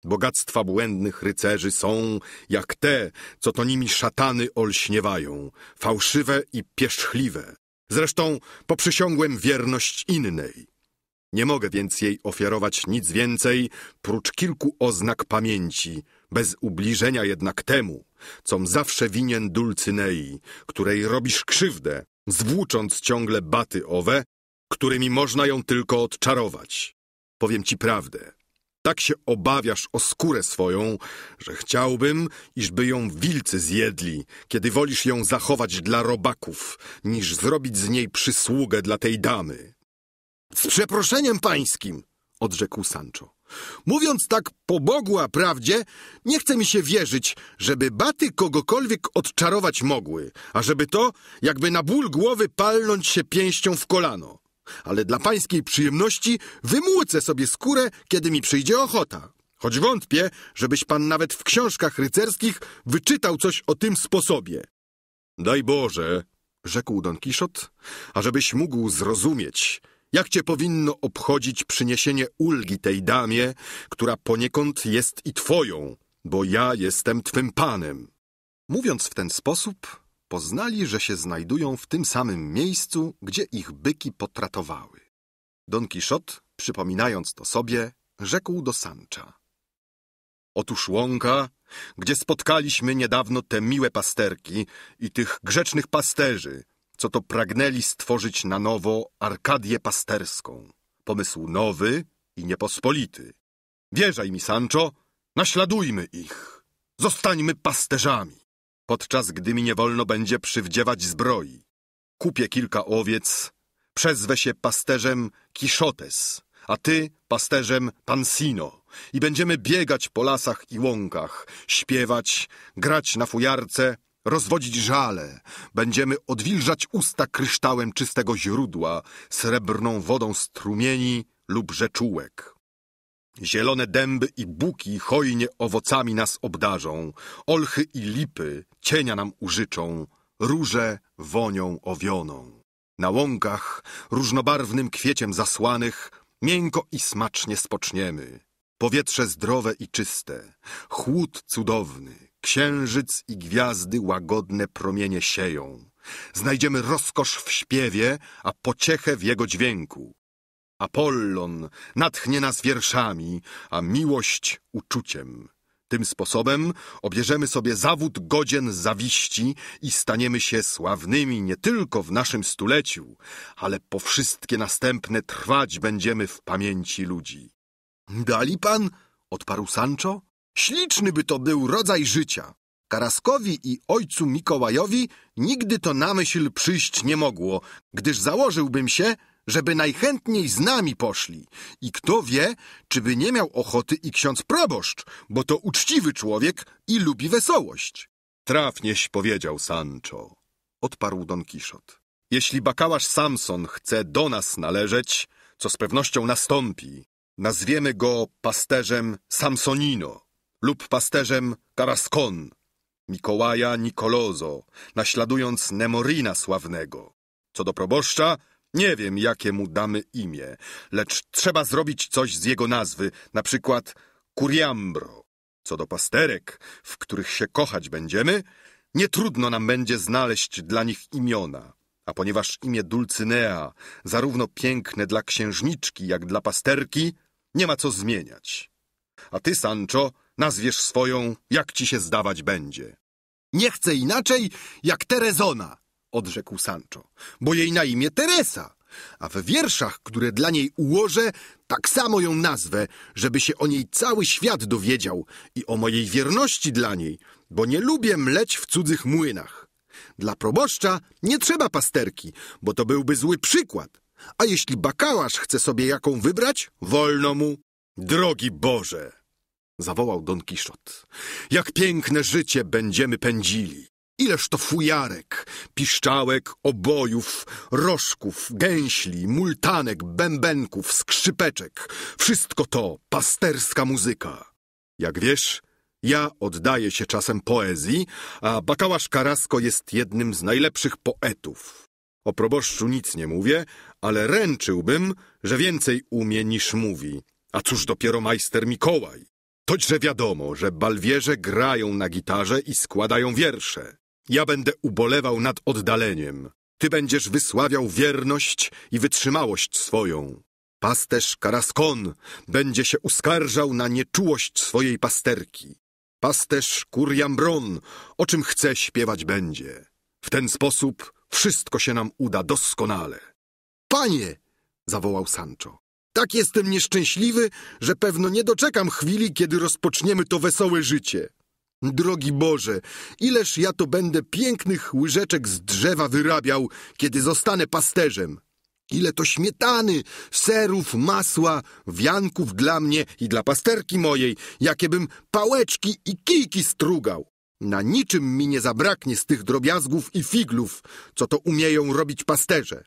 Bogactwa błędnych rycerzy są jak te, co to nimi szatany olśniewają, fałszywe i pierzchliwe. Zresztą poprzysiągłem wierność innej. Nie mogę więc jej ofiarować nic więcej, prócz kilku oznak pamięci, bez ubliżenia jednak temu, com zawsze winien Dulcynei, której robisz krzywdę, zwłócząc ciągle baty owe, którymi można ją tylko odczarować. Powiem ci prawdę. Tak się obawiasz o skórę swoją, że chciałbym, iżby ją wilcy zjedli, kiedy wolisz ją zachować dla robaków, niż zrobić z niej przysługę dla tej damy. Z przeproszeniem pańskim, odrzekł Sancho. Mówiąc tak po Bogu a prawdzie, nie chce mi się wierzyć, żeby baty kogokolwiek odczarować mogły, a żeby to, jakby na ból głowy palnąć się pięścią w kolano ale dla pańskiej przyjemności wymłucę sobie skórę, kiedy mi przyjdzie ochota. Choć wątpię, żebyś pan nawet w książkach rycerskich wyczytał coś o tym sposobie. Daj Boże, rzekł Don Kiszot, ażebyś mógł zrozumieć, jak cię powinno obchodzić przyniesienie ulgi tej damie, która poniekąd jest i twoją, bo ja jestem twym panem. Mówiąc w ten sposób, poznali, że się znajdują w tym samym miejscu, gdzie ich byki potratowały. Don Kiszot, przypominając to sobie, rzekł do Sancha. Otóż łąka, gdzie spotkaliśmy niedawno te miłe pasterki i tych grzecznych pasterzy, co to pragnęli stworzyć na nowo Arkadię pasterską. Pomysł nowy i niepospolity. Wierzaj mi, Sancho, naśladujmy ich. Zostańmy pasterzami podczas gdy mi nie wolno będzie przywdziewać zbroi. Kupię kilka owiec, przezwę się pasterzem Kiszotes, a ty pasterzem Pansino i będziemy biegać po lasach i łąkach, śpiewać, grać na fujarce, rozwodzić żale, będziemy odwilżać usta kryształem czystego źródła, srebrną wodą strumieni lub rzeczułek. Zielone dęby i buki hojnie owocami nas obdarzą, olchy i lipy cienia nam użyczą, róże wonią owioną. Na łąkach, różnobarwnym kwieciem zasłanych, miękko i smacznie spoczniemy. Powietrze zdrowe i czyste, chłód cudowny, księżyc i gwiazdy łagodne promienie sieją. Znajdziemy rozkosz w śpiewie, a pociechę w jego dźwięku. Apollon natchnie nas wierszami, a miłość uczuciem. Tym sposobem obierzemy sobie zawód godzien zawiści i staniemy się sławnymi nie tylko w naszym stuleciu, ale po wszystkie następne trwać będziemy w pamięci ludzi. Dali pan, odparł Sancho, śliczny by to był rodzaj życia. Karaskowi i ojcu Mikołajowi nigdy to na myśl przyjść nie mogło, gdyż założyłbym się, żeby najchętniej z nami poszli. I kto wie, czy by nie miał ochoty i ksiądz proboszcz, bo to uczciwy człowiek i lubi wesołość. Trafnieś powiedział Sancho, odparł Don Kiszot. Jeśli bakałasz Samson chce do nas należeć, co z pewnością nastąpi, nazwiemy go pasterzem Samsonino lub pasterzem Karaskon, Mikołaja Nikolozo, naśladując Nemorina sławnego. Co do proboszcza, nie wiem, jakie mu damy imię, lecz trzeba zrobić coś z jego nazwy, na przykład Kuriambro. Co do pasterek, w których się kochać będziemy, nie trudno nam będzie znaleźć dla nich imiona. A ponieważ imię Dulcynea, zarówno piękne dla księżniczki, jak dla pasterki, nie ma co zmieniać. A ty, Sancho, nazwiesz swoją, jak ci się zdawać będzie. Nie chcę inaczej, jak Terezona, odrzekł Sancho, bo jej na imię Teresa, a w wierszach, które dla niej ułożę, tak samo ją nazwę, żeby się o niej cały świat dowiedział i o mojej wierności dla niej, bo nie lubię mleć w cudzych młynach. Dla proboszcza nie trzeba pasterki, bo to byłby zły przykład. A jeśli bakałasz chce sobie jaką wybrać, wolno mu. Drogi Boże! zawołał Don Kiszot. Jak piękne życie będziemy pędzili! Ileż to fujarek, piszczałek, obojów, rożków, gęśli, multanek, bębenków, skrzypeczek. Wszystko to pasterska muzyka. Jak wiesz, ja oddaję się czasem poezji, a bakałasz Karasko jest jednym z najlepszych poetów. O proboszczu nic nie mówię, ale ręczyłbym, że więcej umie niż mówi. A cóż dopiero majster Mikołaj? Toćże wiadomo, że balwierze grają na gitarze i składają wiersze. Ja będę ubolewał nad oddaleniem. Ty będziesz wysławiał wierność i wytrzymałość swoją. Pasterz Karaskon będzie się uskarżał na nieczułość swojej pasterki. Pasterz Kuriambron o czym chce śpiewać będzie. W ten sposób wszystko się nam uda doskonale. Panie! zawołał Sancho. Tak jestem nieszczęśliwy, że pewno nie doczekam chwili, kiedy rozpoczniemy to wesołe życie. Drogi Boże, ileż ja to będę pięknych łyżeczek z drzewa wyrabiał, kiedy zostanę pasterzem. Ile to śmietany, serów, masła, wianków dla mnie i dla pasterki mojej, jakiebym pałeczki i kijki strugał. Na niczym mi nie zabraknie z tych drobiazgów i figlów, co to umieją robić pasterze.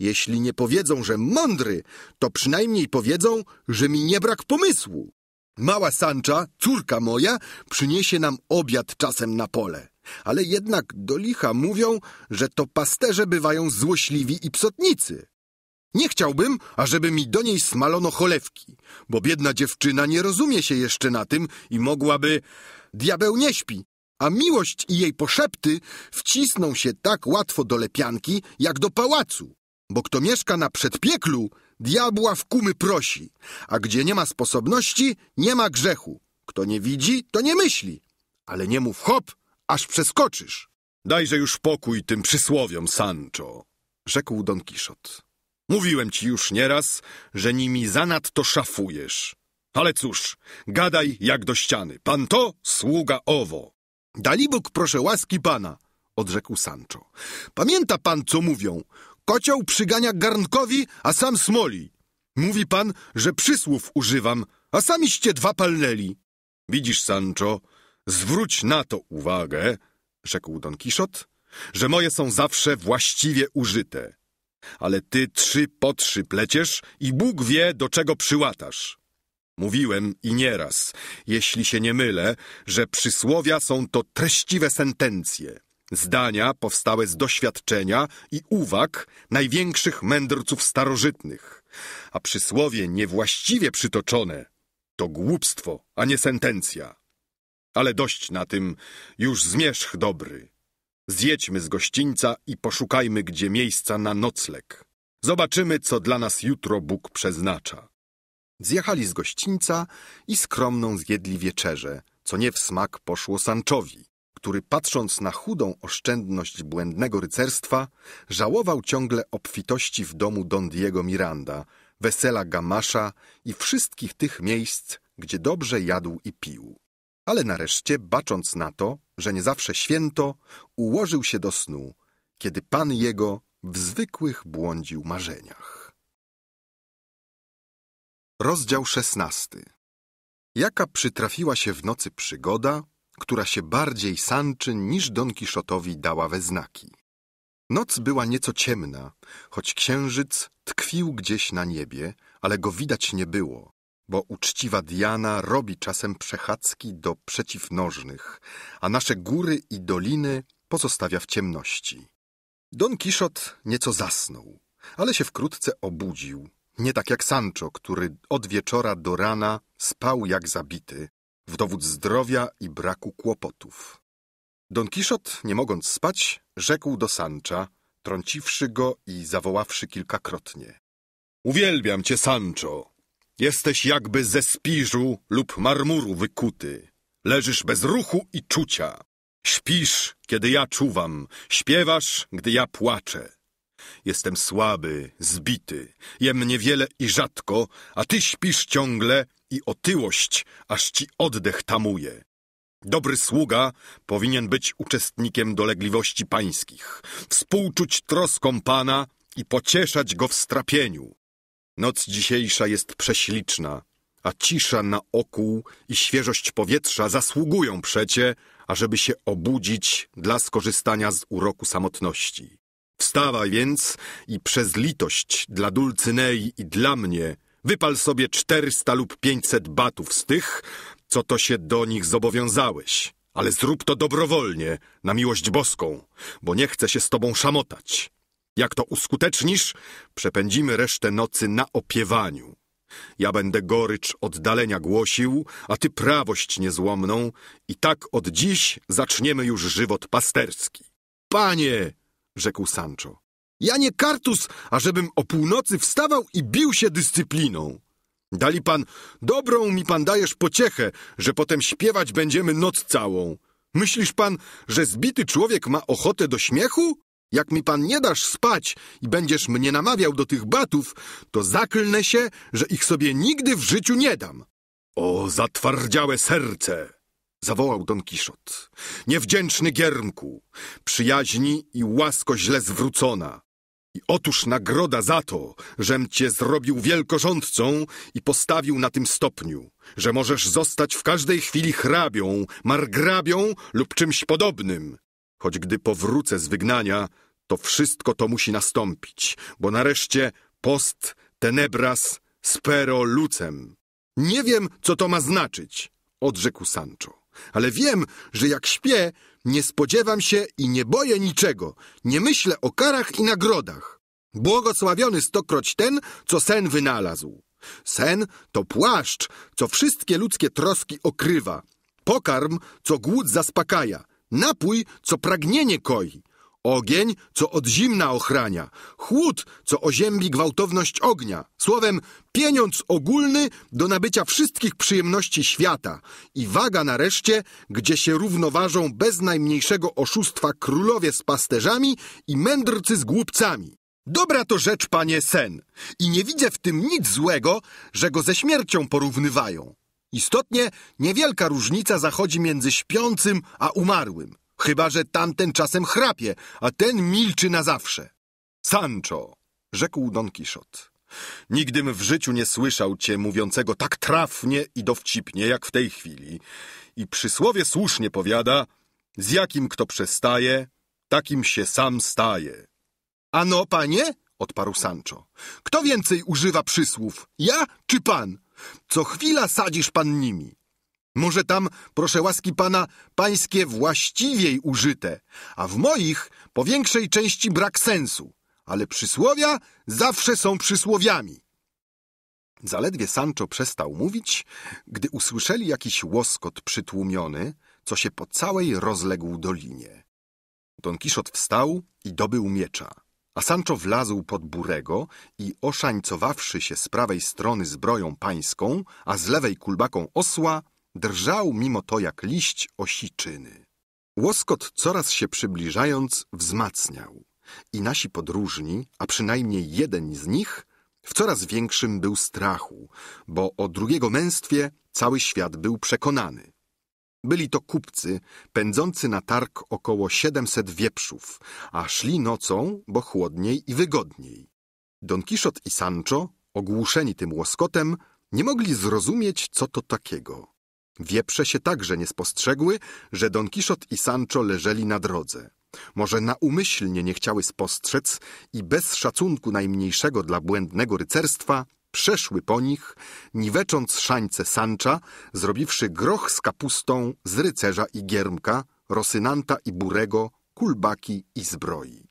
Jeśli nie powiedzą, że mądry, to przynajmniej powiedzą, że mi nie brak pomysłu. Mała Sancha, córka moja, przyniesie nam obiad czasem na pole. Ale jednak do licha mówią, że to pasterze bywają złośliwi i psotnicy. Nie chciałbym, ażeby mi do niej smalono cholewki, bo biedna dziewczyna nie rozumie się jeszcze na tym i mogłaby... Diabeł nie śpi, a miłość i jej poszepty wcisną się tak łatwo do lepianki, jak do pałacu. Bo kto mieszka na przedpieklu, diabła w kumy prosi, a gdzie nie ma sposobności, nie ma grzechu. Kto nie widzi, to nie myśli. Ale nie mów hop, aż przeskoczysz. Dajże już pokój tym przysłowiom, Sancho, rzekł Don Kiszot. Mówiłem ci już nieraz, że nimi zanadto szafujesz. Ale cóż, gadaj jak do ściany. Pan to, sługa owo. Dalibóg, proszę łaski pana, odrzekł Sancho. Pamięta pan, co mówią. Kocioł przygania garnkowi, a sam smoli. Mówi pan, że przysłów używam, a samiście dwa palnęli. Widzisz, Sancho, zwróć na to uwagę, rzekł Don Kiszot, że moje są zawsze właściwie użyte. Ale ty trzy po trzy pleciesz i Bóg wie, do czego przyłatasz. Mówiłem i nieraz, jeśli się nie mylę, że przysłowia są to treściwe sentencje zdania powstałe z doświadczenia i uwag największych mędrców starożytnych, a przysłowie niewłaściwie przytoczone to głupstwo, a nie sentencja. Ale dość na tym, już zmierzch dobry. Zjedźmy z gościńca i poszukajmy gdzie miejsca na nocleg. Zobaczymy, co dla nas jutro Bóg przeznacza. Zjechali z gościńca i skromną zjedli wieczerze, co nie w smak poszło Sanczowi który patrząc na chudą oszczędność błędnego rycerstwa, żałował ciągle obfitości w domu Don Diego Miranda, wesela Gamasza i wszystkich tych miejsc, gdzie dobrze jadł i pił. Ale nareszcie, bacząc na to, że nie zawsze święto, ułożył się do snu, kiedy pan jego w zwykłych błądził marzeniach. Rozdział szesnasty Jaka przytrafiła się w nocy przygoda, która się bardziej Sanczy niż Don Kiszotowi dała we znaki. Noc była nieco ciemna, choć księżyc tkwił gdzieś na niebie, ale go widać nie było, bo uczciwa Diana robi czasem przechadzki do przeciwnożnych, a nasze góry i doliny pozostawia w ciemności. Don Kiszot nieco zasnął, ale się wkrótce obudził, nie tak jak Sancho, który od wieczora do rana spał jak zabity, w dowód zdrowia i braku kłopotów. Don Kiszot, nie mogąc spać, rzekł do Sancha, trąciwszy go i zawoławszy kilkakrotnie. Uwielbiam cię, Sancho! Jesteś jakby ze spiżu lub marmuru wykuty. Leżysz bez ruchu i czucia. Śpisz, kiedy ja czuwam, śpiewasz, gdy ja płaczę. Jestem słaby, zbity, jem niewiele i rzadko, a ty śpisz ciągle i otyłość, aż ci oddech tamuje. Dobry sługa powinien być uczestnikiem dolegliwości pańskich, współczuć troską Pana i pocieszać go w strapieniu. Noc dzisiejsza jest prześliczna, a cisza na okół i świeżość powietrza zasługują przecie, ażeby się obudzić dla skorzystania z uroku samotności. Wstawaj więc i przez litość dla Dulcynei i dla mnie Wypal sobie czterysta lub pięćset batów z tych, co to się do nich zobowiązałeś. Ale zrób to dobrowolnie, na miłość boską, bo nie chcę się z tobą szamotać. Jak to uskutecznisz, przepędzimy resztę nocy na opiewaniu. Ja będę gorycz oddalenia głosił, a ty prawość niezłomną i tak od dziś zaczniemy już żywot pasterski. Panie, rzekł Sancho, ja nie kartus, ażebym o północy wstawał i bił się dyscypliną. Dali pan, dobrą mi pan dajesz pociechę, że potem śpiewać będziemy noc całą. Myślisz pan, że zbity człowiek ma ochotę do śmiechu? Jak mi pan nie dasz spać i będziesz mnie namawiał do tych batów, to zaklnę się, że ich sobie nigdy w życiu nie dam. O, zatwardziałe serce! zawołał Don Kiszot. Niewdzięczny giermku, przyjaźni i łasko źle zwrócona. I otóż nagroda za to, żem cię zrobił wielkorządcą i postawił na tym stopniu, że możesz zostać w każdej chwili hrabią, margrabią lub czymś podobnym. Choć gdy powrócę z wygnania, to wszystko to musi nastąpić, bo nareszcie post tenebras spero lucem. Nie wiem, co to ma znaczyć, odrzekł Sancho ale wiem, że jak śpię, nie spodziewam się i nie boję niczego, nie myślę o karach i nagrodach. Błogosławiony stokroć ten, co sen wynalazł. Sen to płaszcz, co wszystkie ludzkie troski okrywa, pokarm, co głód zaspokaja, napój, co pragnienie koi, Ogień, co od zimna ochrania, chłód, co oziębi gwałtowność ognia, słowem pieniądz ogólny do nabycia wszystkich przyjemności świata i waga nareszcie, gdzie się równoważą bez najmniejszego oszustwa królowie z pasterzami i mędrcy z głupcami. Dobra to rzecz, panie sen, i nie widzę w tym nic złego, że go ze śmiercią porównywają. Istotnie niewielka różnica zachodzi między śpiącym a umarłym chyba że tamten czasem chrapie, a ten milczy na zawsze. Sancho, rzekł Don Kiszot, nigdym w życiu nie słyszał cię mówiącego tak trafnie i dowcipnie jak w tej chwili. I przysłowie słusznie powiada, z jakim kto przestaje, takim się sam staje. Ano, panie? odparł Sancho. Kto więcej używa przysłów, ja czy pan? Co chwila sadzisz pan nimi. Może tam, proszę łaski pana, pańskie właściwiej użyte, a w moich po większej części brak sensu, ale przysłowia zawsze są przysłowiami. Zaledwie Sancho przestał mówić, gdy usłyszeli jakiś łoskot przytłumiony, co się po całej rozległ dolinie. Don Kiszot wstał i dobył miecza, a Sancho wlazł pod Burego i oszańcowawszy się z prawej strony zbroją pańską, a z lewej kulbaką osła, drżał mimo to jak liść osiczyny. Łoskot coraz się przybliżając wzmacniał i nasi podróżni, a przynajmniej jeden z nich, w coraz większym był strachu, bo o drugiego męstwie cały świat był przekonany. Byli to kupcy pędzący na targ około siedemset wieprzów, a szli nocą, bo chłodniej i wygodniej. Don Kiszot i Sancho, ogłuszeni tym łoskotem, nie mogli zrozumieć, co to takiego. Wieprze się także nie spostrzegły, że Don Kiszot i Sancho leżeli na drodze. Może naumyślnie nie chciały spostrzec i bez szacunku najmniejszego dla błędnego rycerstwa przeszły po nich, niwecząc szańce Sancha, zrobiwszy groch z kapustą z rycerza i giermka, rosynanta i burego, kulbaki i zbroi.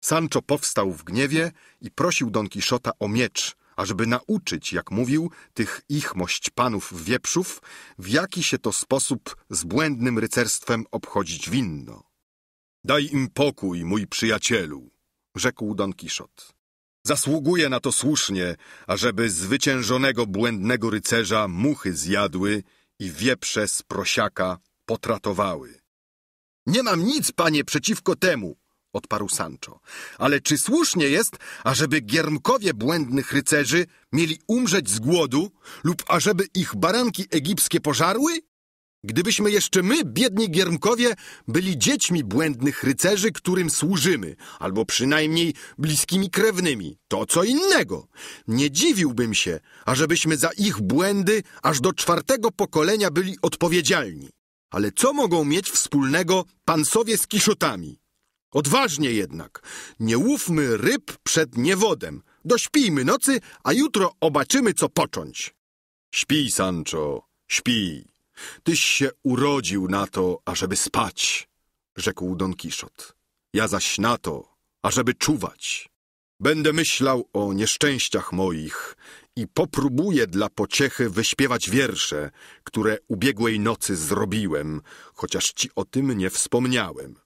Sancho powstał w gniewie i prosił Don Kiszota o miecz, ażeby nauczyć, jak mówił, tych ichmość panów wieprzów, w jaki się to sposób z błędnym rycerstwem obchodzić winno. Daj im pokój, mój przyjacielu, rzekł Don Kiszot. Zasługuje na to słusznie, ażeby zwyciężonego błędnego rycerza muchy zjadły i wieprze z prosiaka potratowały. Nie mam nic, panie, przeciwko temu, odparł Sancho. Ale czy słusznie jest, ażeby giermkowie błędnych rycerzy mieli umrzeć z głodu lub ażeby ich baranki egipskie pożarły? Gdybyśmy jeszcze my, biedni giermkowie, byli dziećmi błędnych rycerzy, którym służymy, albo przynajmniej bliskimi krewnymi, to co innego. Nie dziwiłbym się, ażebyśmy za ich błędy aż do czwartego pokolenia byli odpowiedzialni. Ale co mogą mieć wspólnego pansowie z kiszotami? Odważnie jednak. Nie łówmy ryb przed niewodem. Dośpijmy nocy, a jutro obaczymy, co począć. Śpij, Sancho, śpij. Tyś się urodził na to, ażeby spać, rzekł Don Kiszot. Ja zaś na to, ażeby czuwać. Będę myślał o nieszczęściach moich i popróbuję dla pociechy wyśpiewać wiersze, które ubiegłej nocy zrobiłem, chociaż ci o tym nie wspomniałem.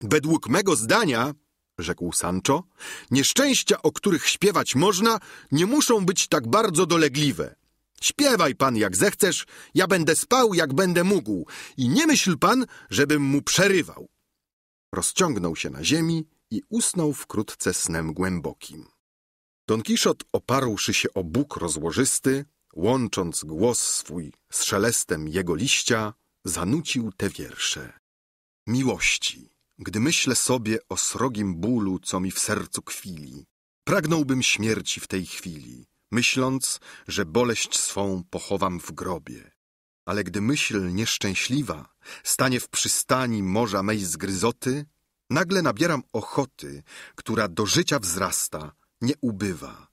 Według mego zdania, rzekł Sancho, nieszczęścia, o których śpiewać można, nie muszą być tak bardzo dolegliwe. Śpiewaj pan jak zechcesz, ja będę spał jak będę mógł i nie myśl pan, żebym mu przerywał. Rozciągnął się na ziemi i usnął wkrótce snem głębokim. Don Kiszot, oparłszy się o bóg rozłożysty, łącząc głos swój z szelestem jego liścia, zanucił te wiersze. Miłości. Gdy myślę sobie o srogim bólu, co mi w sercu kwili, pragnąłbym śmierci w tej chwili, myśląc, że boleść swą pochowam w grobie. Ale gdy myśl nieszczęśliwa stanie w przystani morza mej zgryzoty, nagle nabieram ochoty, która do życia wzrasta, nie ubywa.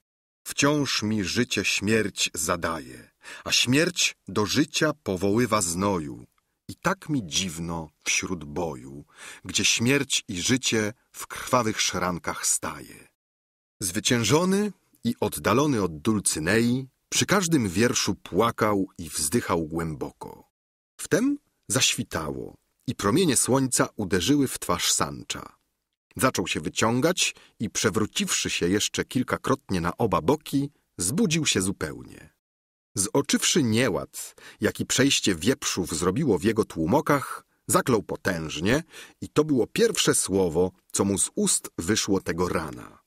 Wciąż mi życie śmierć zadaje, a śmierć do życia powoływa znoju. I tak mi dziwno wśród boju, gdzie śmierć i życie w krwawych szrankach staje. Zwyciężony i oddalony od Dulcynei, przy każdym wierszu płakał i wzdychał głęboko. Wtem zaświtało i promienie słońca uderzyły w twarz Sancha. Zaczął się wyciągać i przewróciwszy się jeszcze kilkakrotnie na oba boki, zbudził się zupełnie. Zoczywszy nieład, jaki przejście wieprzów zrobiło w jego tłumokach, zaklął potężnie i to było pierwsze słowo, co mu z ust wyszło tego rana.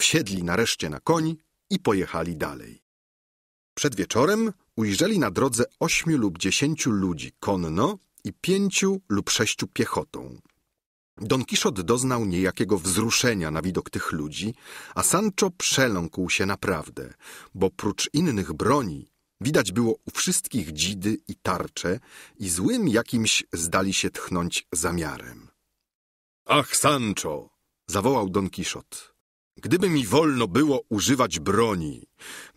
Wsiedli nareszcie na koń i pojechali dalej. Przed wieczorem ujrzeli na drodze ośmiu lub dziesięciu ludzi konno i pięciu lub sześciu piechotą. Don Kiszot doznał niejakiego wzruszenia na widok tych ludzi, a Sancho przeląkł się naprawdę, bo prócz innych broni Widać było u wszystkich dzidy i tarcze i złym jakimś zdali się tchnąć zamiarem. Ach, Sancho! zawołał Don Kiszot. Gdyby mi wolno było używać broni,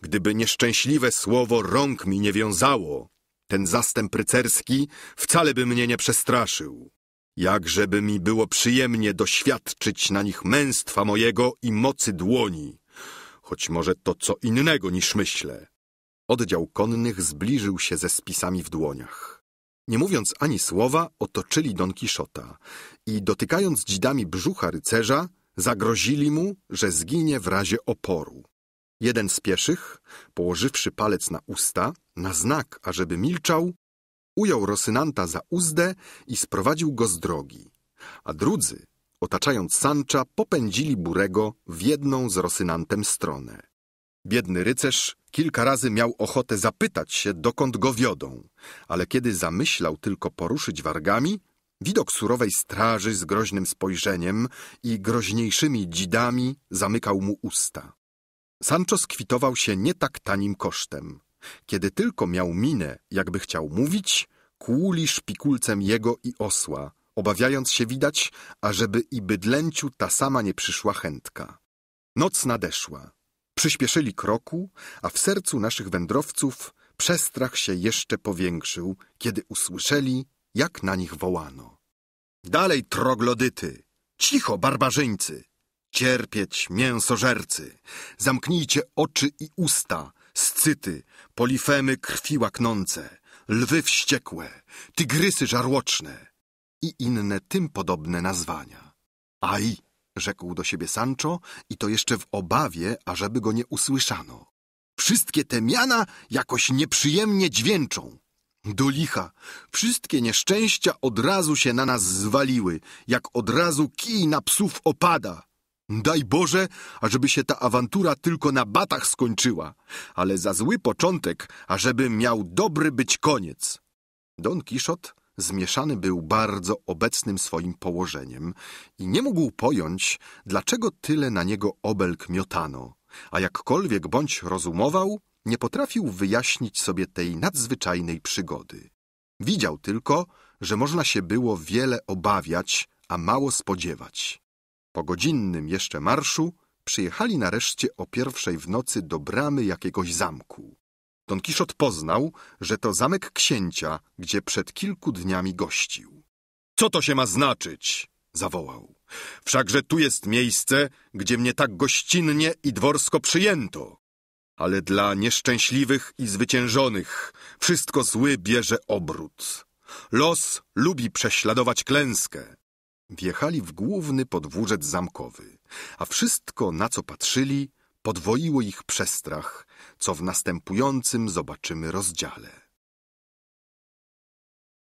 gdyby nieszczęśliwe słowo rąk mi nie wiązało, ten zastęp rycerski wcale by mnie nie przestraszył. Jakżeby mi było przyjemnie doświadczyć na nich męstwa mojego i mocy dłoni, choć może to co innego niż myślę. Oddział konnych zbliżył się ze spisami w dłoniach. Nie mówiąc ani słowa, otoczyli Don Kiszota i dotykając dzidami brzucha rycerza, zagrozili mu, że zginie w razie oporu. Jeden z pieszych, położywszy palec na usta, na znak, ażeby milczał, ujął Rosynanta za uzdę i sprowadził go z drogi, a drudzy, otaczając Sancha, popędzili Burego w jedną z Rosynantem stronę. Biedny rycerz kilka razy miał ochotę zapytać się, dokąd go wiodą, ale kiedy zamyślał tylko poruszyć wargami, widok surowej straży z groźnym spojrzeniem i groźniejszymi dzidami zamykał mu usta. Sancho skwitował się nie tak tanim kosztem. Kiedy tylko miał minę, jakby chciał mówić, kłuli szpikulcem jego i osła, obawiając się widać, ażeby i bydlęciu ta sama nie przyszła chętka. Noc nadeszła. Przyspieszyli kroku, a w sercu naszych wędrowców przestrach się jeszcze powiększył, kiedy usłyszeli, jak na nich wołano. Dalej, troglodyty! Cicho, barbarzyńcy! Cierpieć, mięsożercy! Zamknijcie oczy i usta, scyty, polifemy krwi łaknące, lwy wściekłe, tygrysy żarłoczne i inne tym podobne nazwania. Aj! rzekł do siebie Sancho i to jeszcze w obawie, ażeby go nie usłyszano. Wszystkie te miana jakoś nieprzyjemnie dźwięczą. Do licha, wszystkie nieszczęścia od razu się na nas zwaliły, jak od razu kij na psów opada. Daj Boże, ażeby się ta awantura tylko na batach skończyła, ale za zły początek, ażeby miał dobry być koniec. Don Kiszot Zmieszany był bardzo obecnym swoim położeniem i nie mógł pojąć, dlaczego tyle na niego obelg miotano, a jakkolwiek bądź rozumował, nie potrafił wyjaśnić sobie tej nadzwyczajnej przygody. Widział tylko, że można się było wiele obawiać, a mało spodziewać. Po godzinnym jeszcze marszu przyjechali nareszcie o pierwszej w nocy do bramy jakiegoś zamku. Don Kiszot poznał, że to zamek księcia, gdzie przed kilku dniami gościł. Co to się ma znaczyć? zawołał. Wszakże tu jest miejsce, gdzie mnie tak gościnnie i dworsko przyjęto. Ale dla nieszczęśliwych i zwyciężonych wszystko zły bierze obrót. Los lubi prześladować klęskę. Wjechali w główny podwórzec zamkowy, a wszystko, na co patrzyli, podwoiło ich przestrach, co w następującym zobaczymy rozdziale.